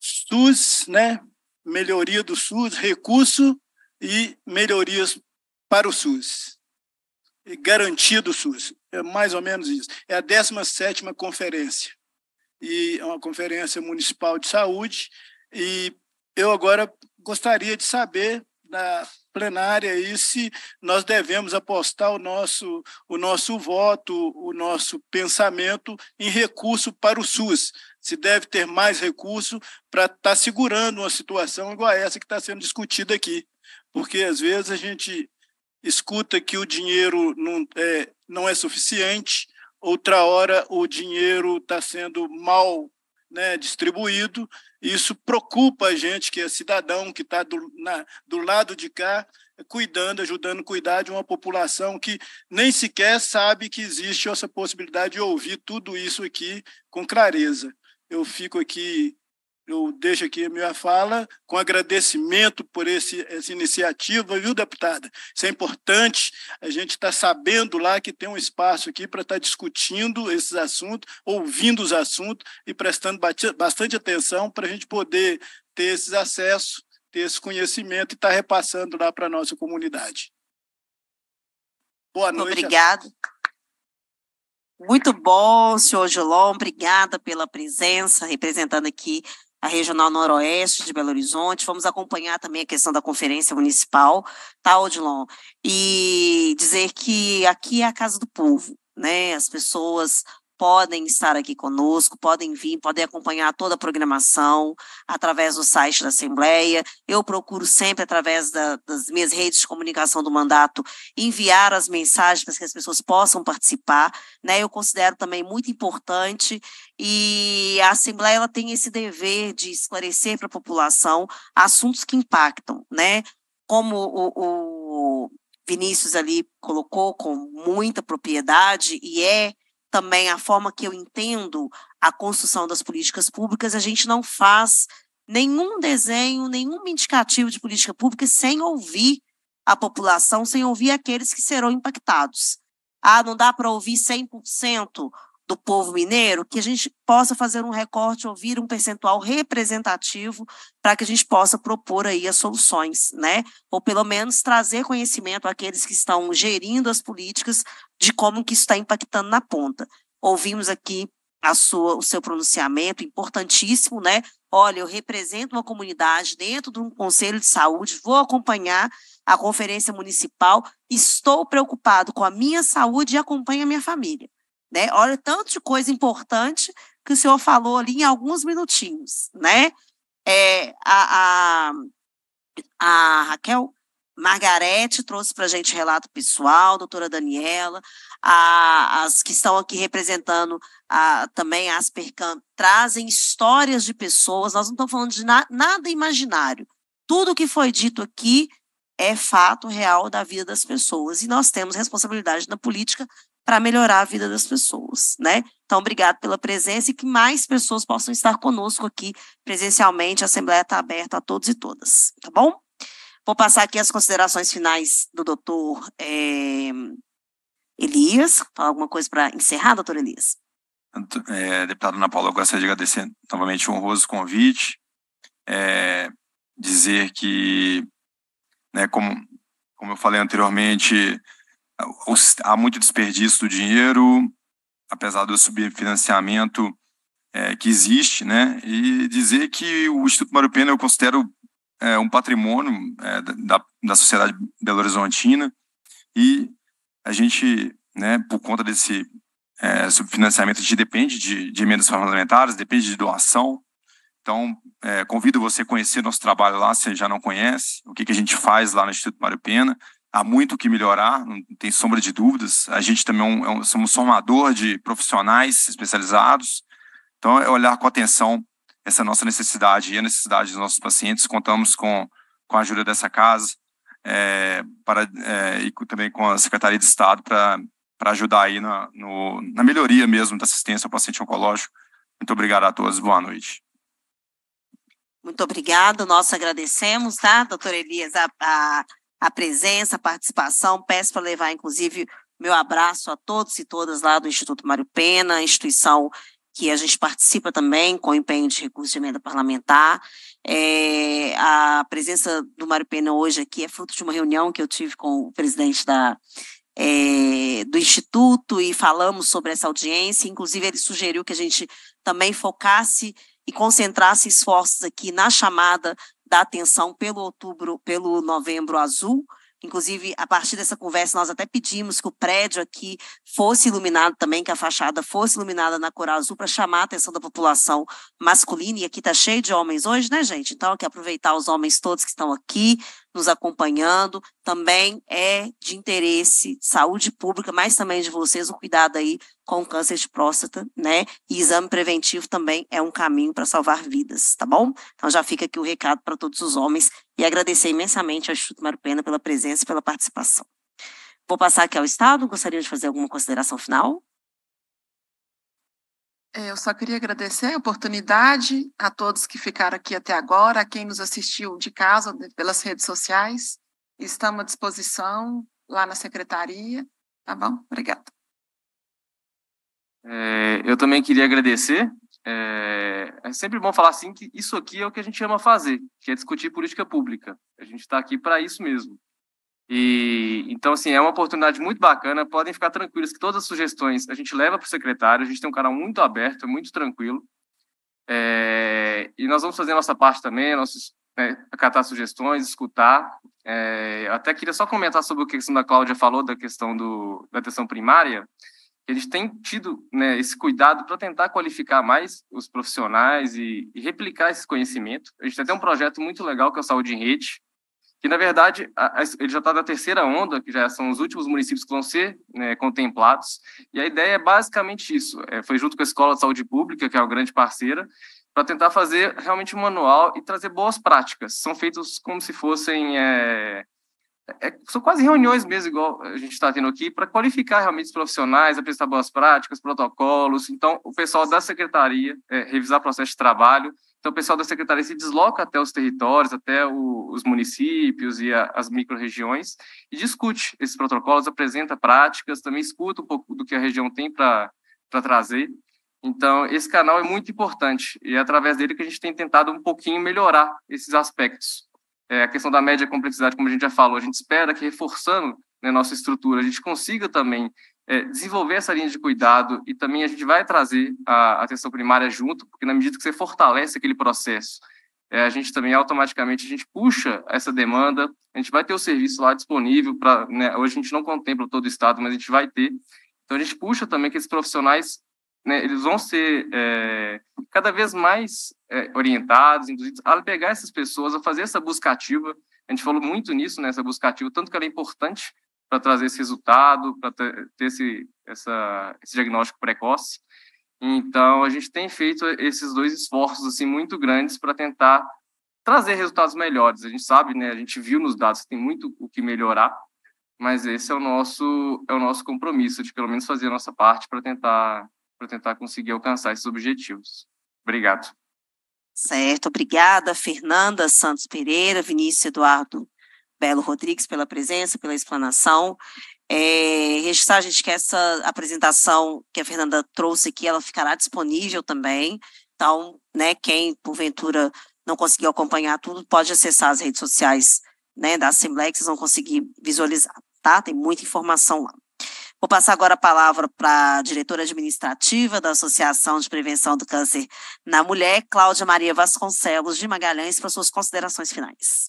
SUS, né? melhoria do SUS, recurso e melhorias para o SUS. Garantia do SUS, é mais ou menos isso. É a 17 conferência, e é uma conferência municipal de saúde, e eu agora gostaria de saber, na, plenária aí se nós devemos apostar o nosso, o nosso voto, o nosso pensamento em recurso para o SUS. Se deve ter mais recurso para estar tá segurando uma situação igual a essa que está sendo discutida aqui. Porque, às vezes, a gente escuta que o dinheiro não é, não é suficiente, outra hora o dinheiro está sendo mal né, distribuído, isso preocupa a gente, que é cidadão, que está do, do lado de cá, cuidando, ajudando a cuidar de uma população que nem sequer sabe que existe essa possibilidade de ouvir tudo isso aqui com clareza. Eu fico aqui eu deixo aqui a minha fala com agradecimento por esse, essa iniciativa, viu, deputada? Isso é importante, a gente está sabendo lá que tem um espaço aqui para estar tá discutindo esses assuntos, ouvindo os assuntos e prestando bastante atenção para a gente poder ter esses acessos, ter esse conhecimento e estar tá repassando lá para a nossa comunidade. Boa noite. Obrigado. Muito bom, senhor Jolon, obrigada pela presença, representando aqui a Regional Noroeste de Belo Horizonte, vamos acompanhar também a questão da Conferência Municipal, tá, Odilon? E dizer que aqui é a casa do povo, né? As pessoas podem estar aqui conosco, podem vir, podem acompanhar toda a programação através do site da Assembleia. Eu procuro sempre, através da, das minhas redes de comunicação do mandato, enviar as mensagens para que as pessoas possam participar. Né? Eu considero também muito importante e a Assembleia ela tem esse dever de esclarecer para a população assuntos que impactam, né? Como o, o Vinícius ali colocou com muita propriedade, e é também a forma que eu entendo a construção das políticas públicas, a gente não faz nenhum desenho, nenhum indicativo de política pública sem ouvir a população, sem ouvir aqueles que serão impactados. Ah, não dá para ouvir 100% do povo mineiro, que a gente possa fazer um recorte, ouvir um percentual representativo para que a gente possa propor aí as soluções, né? Ou pelo menos trazer conhecimento àqueles que estão gerindo as políticas de como que isso está impactando na ponta. Ouvimos aqui a sua, o seu pronunciamento importantíssimo, né? Olha, eu represento uma comunidade dentro de um conselho de saúde, vou acompanhar a conferência municipal, estou preocupado com a minha saúde e acompanho a minha família. Né? Olha tanto de coisa importante que o senhor falou ali em alguns minutinhos, né? É, a, a, a Raquel Margarete trouxe para a gente relato pessoal, a doutora Daniela, a, as que estão aqui representando a, também a Aspercam, trazem histórias de pessoas, nós não estamos falando de na, nada imaginário. Tudo que foi dito aqui é fato real da vida das pessoas e nós temos responsabilidade na política para melhorar a vida das pessoas, né? Então, obrigado pela presença e que mais pessoas possam estar conosco aqui presencialmente. A Assembleia está aberta a todos e todas, tá bom? Vou passar aqui as considerações finais do doutor é, Elias. Falar alguma coisa para encerrar, doutor Elias? É, eh, deputada Ana Paula, eu gostaria de agradecer novamente o honroso convite, é, dizer que, né, como, como eu falei anteriormente, há muito desperdício do dinheiro, apesar do subfinanciamento é, que existe, né? E dizer que o Instituto Mário Pena eu considero é, um patrimônio é, da, da sociedade belo-horizontina e a gente, né, por conta desse é, subfinanciamento, a gente depende de, de, emendas parlamentares, depende de doação. Então, é, convido você a conhecer nosso trabalho lá, se já não conhece, o que, que a gente faz lá no Instituto Mário Pena há muito que melhorar, não tem sombra de dúvidas. A gente também é, é um, somos formador de profissionais especializados. Então, é olhar com atenção essa nossa necessidade e a necessidade dos nossos pacientes. Contamos com, com a ajuda dessa casa é, para, é, e também com a Secretaria de Estado para ajudar aí na, no, na melhoria mesmo da assistência ao paciente oncológico. Muito obrigado a todos, boa noite. Muito obrigado, nós agradecemos, tá, doutor Elias, a, a a presença, a participação. Peço para levar, inclusive, meu abraço a todos e todas lá do Instituto Mário Pena, instituição que a gente participa também com empenho de recursos de emenda parlamentar. É, a presença do Mário Pena hoje aqui é fruto de uma reunião que eu tive com o presidente da, é, do Instituto e falamos sobre essa audiência. Inclusive, ele sugeriu que a gente também focasse e concentrasse esforços aqui na chamada da atenção pelo outubro, pelo novembro azul. Inclusive, a partir dessa conversa, nós até pedimos que o prédio aqui fosse iluminado também, que a fachada fosse iluminada na cor azul para chamar a atenção da população masculina. E aqui está cheio de homens hoje, né, gente? Então, aqui aproveitar os homens todos que estão aqui nos acompanhando. Também é de interesse de saúde pública, mas também de vocês, o cuidado aí com câncer de próstata, né? E exame preventivo também é um caminho para salvar vidas, tá bom? Então já fica aqui o recado para todos os homens e agradecer imensamente ao Instituto Mário Pena pela presença e pela participação. Vou passar aqui ao Estado, gostaria de fazer alguma consideração final? É, eu só queria agradecer a oportunidade a todos que ficaram aqui até agora, a quem nos assistiu de casa, pelas redes sociais. Estamos à disposição lá na secretaria, tá bom? Obrigada. É, eu também queria agradecer. É, é, sempre bom falar assim que isso aqui é o que a gente ama fazer, que é discutir política pública. A gente está aqui para isso mesmo. E então assim é uma oportunidade muito bacana. Podem ficar tranquilos que todas as sugestões a gente leva para o secretário. A gente tem um canal muito aberto, é muito tranquilo. É, e nós vamos fazer a nossa parte também, nossos, né, acatar sugestões, escutar. É, até queria só comentar sobre o que a questão da Cláudia falou da questão do, da atenção primária a gente tem tido né, esse cuidado para tentar qualificar mais os profissionais e, e, replicar esse conhecimento. A gente tem até um projeto muito legal que é o Saúde em Rede, que na verdade a, a, ele já está na terceira onda, que já são os últimos municípios que vão ser né, contemplados. E a ideia é basicamente isso. É, foi junto com a Escola de Saúde Pública, que é uma grande parceira, para tentar fazer realmente um manual e trazer boas práticas. São feitos como se fossem é, é, são quase reuniões mesmo, igual a gente está tendo aqui, para qualificar realmente os profissionais, apresentar boas práticas, protocolos. Então, o pessoal da secretaria é, revisar o processo de trabalho. Então, o pessoal da secretaria se desloca até os territórios, até o, os municípios e a, as micro-regiões e discute esses protocolos, apresenta práticas, também escuta um pouco do que a região tem para trazer. Então, esse canal é muito importante e é através dele que a gente tem tentado um pouquinho melhorar esses aspectos. É, a questão da média complexidade, como a gente já falou, a gente espera que reforçando né, nossa estrutura, a gente consiga também é, desenvolver essa linha de cuidado e também a gente vai trazer a atenção primária junto, porque na medida que você fortalece aquele processo, é, a gente também automaticamente a gente puxa essa demanda, a gente vai ter o serviço lá disponível para né, hoje a gente não contempla todo o estado, mas a gente vai ter. Então a gente puxa também que esses profissionais né, eles vão ser é, cada vez mais é, orientados, induzidos a pegar essas pessoas, a fazer essa busca ativa. A gente falou muito nisso, nessa né, busca ativa, tanto que ela é importante para trazer esse resultado, para ter esse, essa, esse diagnóstico precoce. Então, a gente tem feito esses dois esforços assim muito grandes para tentar trazer resultados melhores. A gente sabe, né, a gente viu nos dados que tem muito o que melhorar, mas esse é o nosso é o nosso compromisso de pelo menos fazer a nossa parte para tentar para tentar conseguir alcançar esses objetivos. Obrigado. Certo, obrigada, Fernanda Santos Pereira, Vinícius Eduardo Belo Rodrigues, pela presença, pela explanação. É, registrar, gente, que essa apresentação que a Fernanda trouxe aqui, ela ficará disponível também. Então, né, quem porventura não conseguiu acompanhar tudo, pode acessar as redes sociais né, da Assembleia, que vocês vão conseguir visualizar, tá? Tem muita informação lá. Vou passar agora a palavra para a diretora administrativa da Associação de Prevenção do Câncer na Mulher, Cláudia Maria Vasconcelos de Magalhães, para suas considerações finais.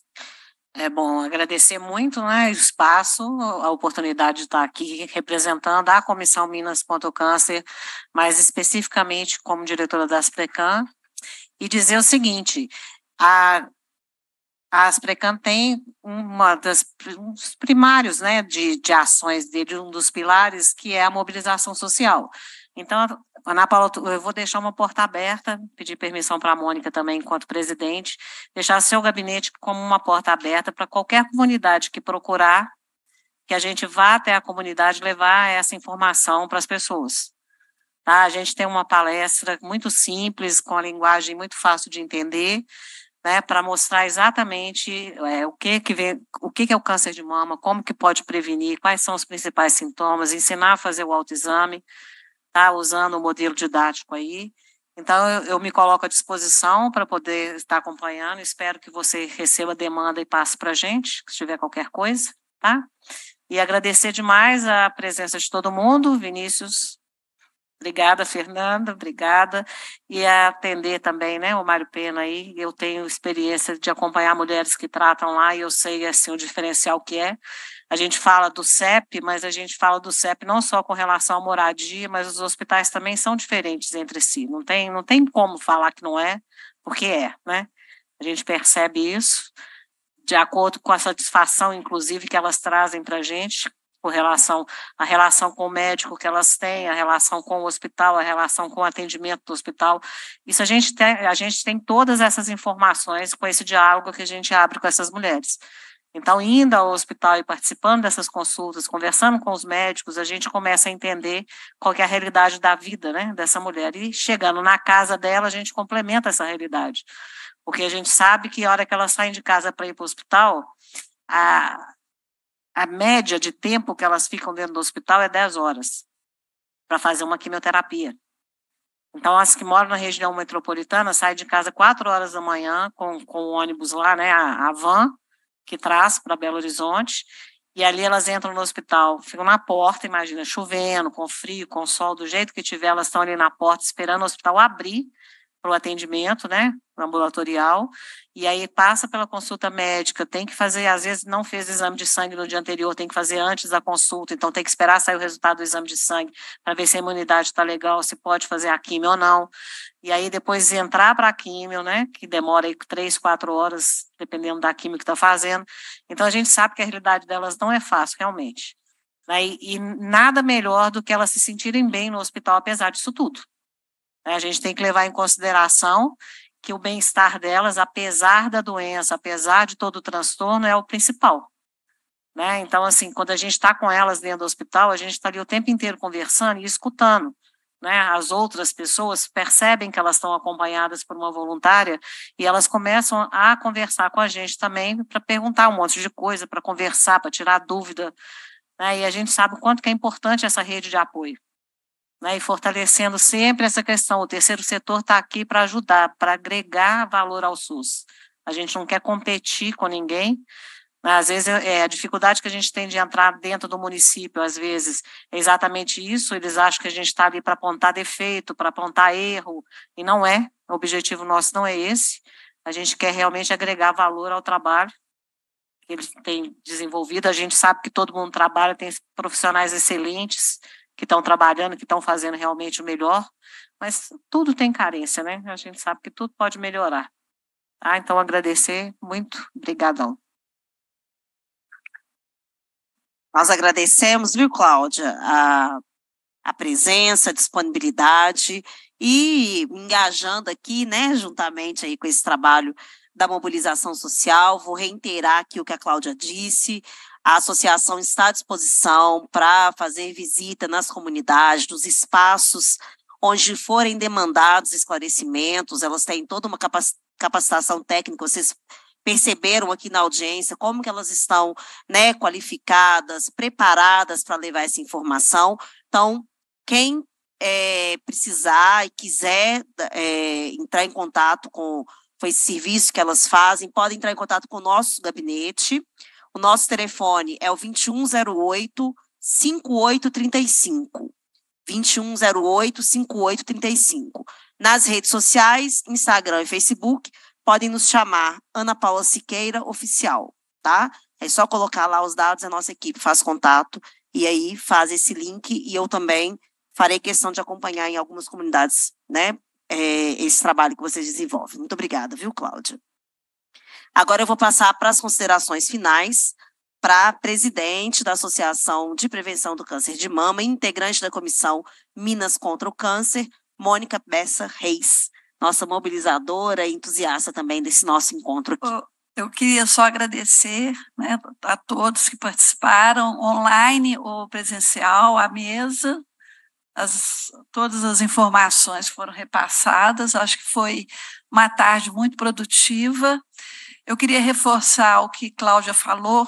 É bom agradecer muito né, o espaço, a oportunidade de estar aqui representando a Comissão Minas contra o Câncer, mais especificamente como diretora da Asprecan, e dizer o seguinte: a a Asprecan tem uma das um dos primários, né, de, de ações dele, um dos pilares que é a mobilização social. Então, Ana Paula, eu vou deixar uma porta aberta, pedir permissão para a Mônica também, enquanto presidente, deixar seu gabinete como uma porta aberta para qualquer comunidade que procurar, que a gente vá até a comunidade levar essa informação para as pessoas. Tá? A gente tem uma palestra muito simples, com a linguagem muito fácil de entender, né, para mostrar exatamente é, o que que vem, o que, que é o câncer de mama, como que pode prevenir, quais são os principais sintomas, ensinar a fazer o autoexame, tá, usando o modelo didático aí. Então, eu, eu me coloco à disposição para poder estar acompanhando. Espero que você receba a demanda e passe para a gente, se tiver qualquer coisa, tá? E agradecer demais a presença de todo mundo. Vinícius, Obrigada, Fernanda, obrigada. E atender também, né, o Mário Pena aí, eu tenho experiência de acompanhar mulheres que tratam lá e eu sei, assim, o diferencial que é. A gente fala do CEP, mas a gente fala do CEP não só com relação à moradia, mas os hospitais também são diferentes entre si, não tem, não tem como falar que não é, porque é, né? A gente percebe isso, de acordo com a satisfação, inclusive, que elas trazem para a gente, com relação à relação com o médico que elas têm, a relação com o hospital, a relação com o atendimento do hospital. Isso a gente tem, a gente tem todas essas informações com esse diálogo que a gente abre com essas mulheres. Então, indo ao hospital e participando dessas consultas, conversando com os médicos, a gente começa a entender qual é a realidade da vida né, dessa mulher. E chegando na casa dela, a gente complementa essa realidade. Porque a gente sabe que a hora que elas saem de casa para ir para o hospital, a, a média de tempo que elas ficam dentro do hospital é 10 horas para fazer uma quimioterapia. Então, as que moram na região metropolitana saem de casa 4 horas da manhã com, com o ônibus lá, né, a, a van que traz para Belo Horizonte, e ali elas entram no hospital, ficam na porta, imagina, chovendo, com frio, com sol, do jeito que tiver, elas estão ali na porta esperando o hospital abrir para o atendimento, né, ambulatorial, e aí passa pela consulta médica, tem que fazer, às vezes não fez exame de sangue no dia anterior, tem que fazer antes da consulta, então tem que esperar sair o resultado do exame de sangue para ver se a imunidade está legal, se pode fazer a químio ou não, e aí depois entrar para a químio, né, que demora aí três, quatro horas, dependendo da químio que está fazendo, então a gente sabe que a realidade delas não é fácil, realmente, né, e nada melhor do que elas se sentirem bem no hospital, apesar disso tudo. Né, a gente tem que levar em consideração que o bem-estar delas, apesar da doença, apesar de todo o transtorno, é o principal. Né? Então, assim, quando a gente está com elas dentro do hospital, a gente está ali o tempo inteiro conversando e escutando. Né? As outras pessoas percebem que elas estão acompanhadas por uma voluntária e elas começam a conversar com a gente também para perguntar um monte de coisa, para conversar, para tirar dúvida. Né? E a gente sabe o quanto que é importante essa rede de apoio né, e fortalecendo sempre essa questão. O terceiro setor está aqui para ajudar, para agregar valor ao SUS. A gente não quer competir com ninguém. Né, às vezes, é, a dificuldade que a gente tem de entrar dentro do município, às vezes, é exatamente isso. Eles acham que a gente está ali para apontar defeito, para apontar erro, e não é. O objetivo nosso não é esse. A gente quer realmente agregar valor ao trabalho que eles têm desenvolvido. A gente sabe que todo mundo trabalha, tem profissionais excelentes, que estão trabalhando, que estão fazendo realmente o melhor, mas tudo tem carência, né? A gente sabe que tudo pode melhorar. Ah, então agradecer muito, obrigadão. Nós agradecemos, viu, Cláudia, a, a presença, a disponibilidade e engajando aqui, né, juntamente aí com esse trabalho da mobilização social. Vou reiterar aqui o que a Cláudia disse, a associação está à disposição para fazer visita nas comunidades, nos espaços onde forem demandados esclarecimentos, elas têm toda uma capacitação técnica, vocês perceberam aqui na audiência como que elas estão né, qualificadas, preparadas para levar essa informação. Então, quem é, precisar e quiser é, entrar em contato com, com esse serviço que elas fazem, podem entrar em contato com o nosso gabinete, o nosso telefone é o 2108 5835. 2108 5835. Nas redes sociais, Instagram e Facebook, podem nos chamar Ana Paula Siqueira Oficial, tá? É só colocar lá os dados, a nossa equipe faz contato e aí faz esse link e eu também farei questão de acompanhar em algumas comunidades, né, é, esse trabalho que vocês desenvolvem. Muito obrigada, viu, Cláudia? Agora eu vou passar para as considerações finais para a presidente da Associação de Prevenção do Câncer de Mama integrante da comissão Minas contra o Câncer, Mônica Bessa Reis, nossa mobilizadora e entusiasta também desse nosso encontro aqui. Eu queria só agradecer né, a todos que participaram, online ou presencial, à mesa. As, todas as informações foram repassadas. Acho que foi uma tarde muito produtiva. Eu queria reforçar o que Cláudia falou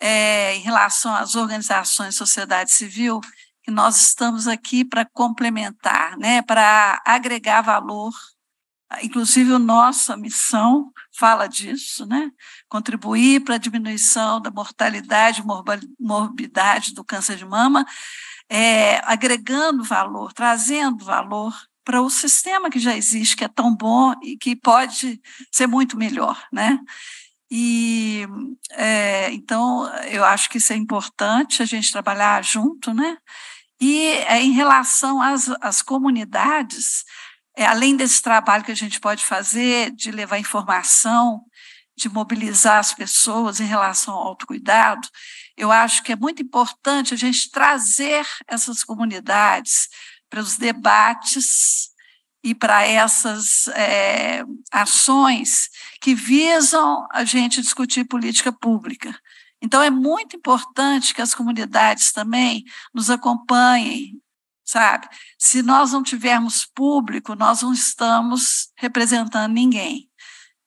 é, em relação às organizações sociedade civil, que nós estamos aqui para complementar, né, para agregar valor. Inclusive, a nossa missão fala disso, né? contribuir para a diminuição da mortalidade, morbidade do câncer de mama, é, agregando valor, trazendo valor para o sistema que já existe, que é tão bom e que pode ser muito melhor, né? E é, então eu acho que isso é importante a gente trabalhar junto, né? E é, em relação às, às comunidades, é, além desse trabalho que a gente pode fazer de levar informação, de mobilizar as pessoas em relação ao autocuidado, eu acho que é muito importante a gente trazer essas comunidades, para os debates e para essas é, ações que visam a gente discutir política pública. Então, é muito importante que as comunidades também nos acompanhem, sabe? Se nós não tivermos público, nós não estamos representando ninguém.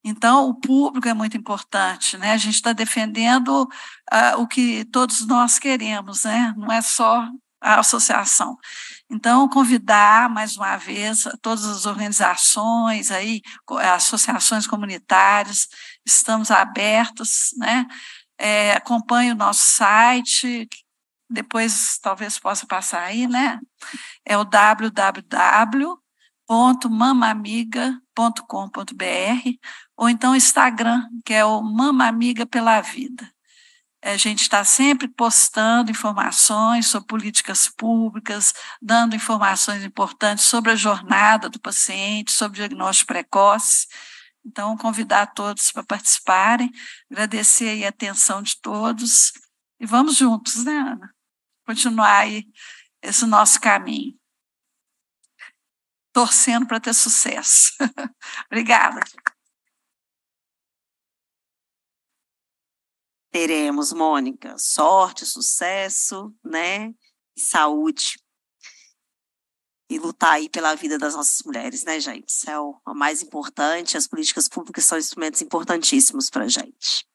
Então, o público é muito importante, né? A gente está defendendo uh, o que todos nós queremos, né? Não é só a associação. Então, convidar mais uma vez todas as organizações aí, associações comunitárias, estamos abertos, né? É, acompanhe o nosso site, depois talvez possa passar aí, né? É o www.mamamiga.com.br ou então o Instagram, que é o Mamamiga pela Vida. A gente está sempre postando informações sobre políticas públicas, dando informações importantes sobre a jornada do paciente, sobre diagnóstico precoce. Então, convidar todos para participarem, agradecer a atenção de todos e vamos juntos, né, Ana? Continuar aí esse nosso caminho. Torcendo para ter sucesso. Obrigada. Teremos, Mônica, sorte, sucesso, né? E saúde. E lutar aí pela vida das nossas mulheres, né, gente? Isso é o mais importante. As políticas públicas são instrumentos importantíssimos para a gente.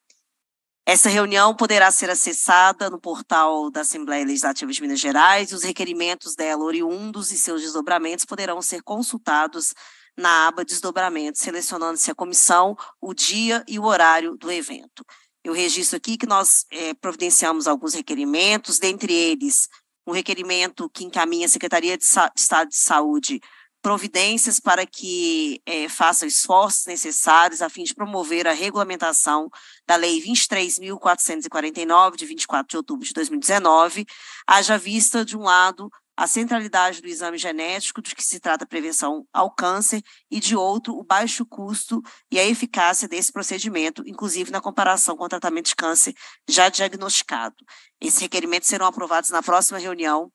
Essa reunião poderá ser acessada no portal da Assembleia Legislativa de Minas Gerais. Os requerimentos dela, oriundos e seus desdobramentos, poderão ser consultados na aba Desdobramentos, selecionando-se a comissão, o dia e o horário do evento. Eu registro aqui que nós é, providenciamos alguns requerimentos, dentre eles um requerimento que encaminha a Secretaria de, Sa de Estado de Saúde providências para que é, faça esforços necessários a fim de promover a regulamentação da Lei 23.449, de 24 de outubro de 2019, haja vista, de um lado, a centralidade do exame genético, dos que se trata a prevenção ao câncer, e de outro, o baixo custo e a eficácia desse procedimento, inclusive na comparação com o tratamento de câncer já diagnosticado. Esses requerimentos serão aprovados na próxima reunião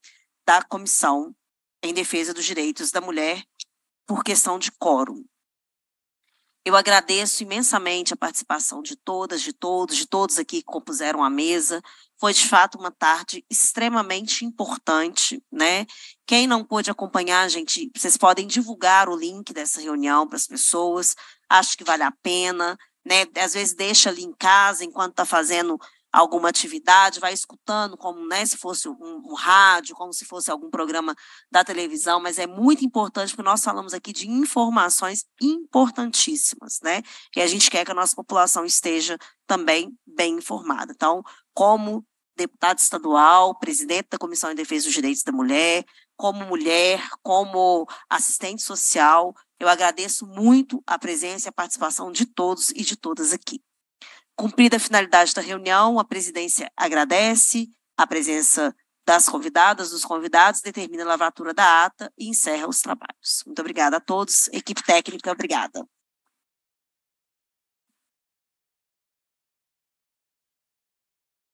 da Comissão em Defesa dos Direitos da Mulher por questão de quórum. Eu agradeço imensamente a participação de todas, de todos, de todos aqui que compuseram a mesa. Foi de fato uma tarde extremamente importante, né? Quem não pôde acompanhar, gente, vocês podem divulgar o link dessa reunião para as pessoas. Acho que vale a pena, né? Às vezes deixa ali em casa enquanto está fazendo alguma atividade, vai escutando como né, se fosse um, um rádio, como se fosse algum programa da televisão, mas é muito importante porque nós falamos aqui de informações importantíssimas, né? E a gente quer que a nossa população esteja também bem informada. Então, como deputado estadual, presidente da Comissão de Defesa dos Direitos da Mulher, como mulher, como assistente social, eu agradeço muito a presença e a participação de todos e de todas aqui. Cumprida a finalidade da reunião, a presidência agradece a presença das convidadas, dos convidados, determina a lavratura da ata e encerra os trabalhos. Muito obrigada a todos, equipe técnica, obrigada.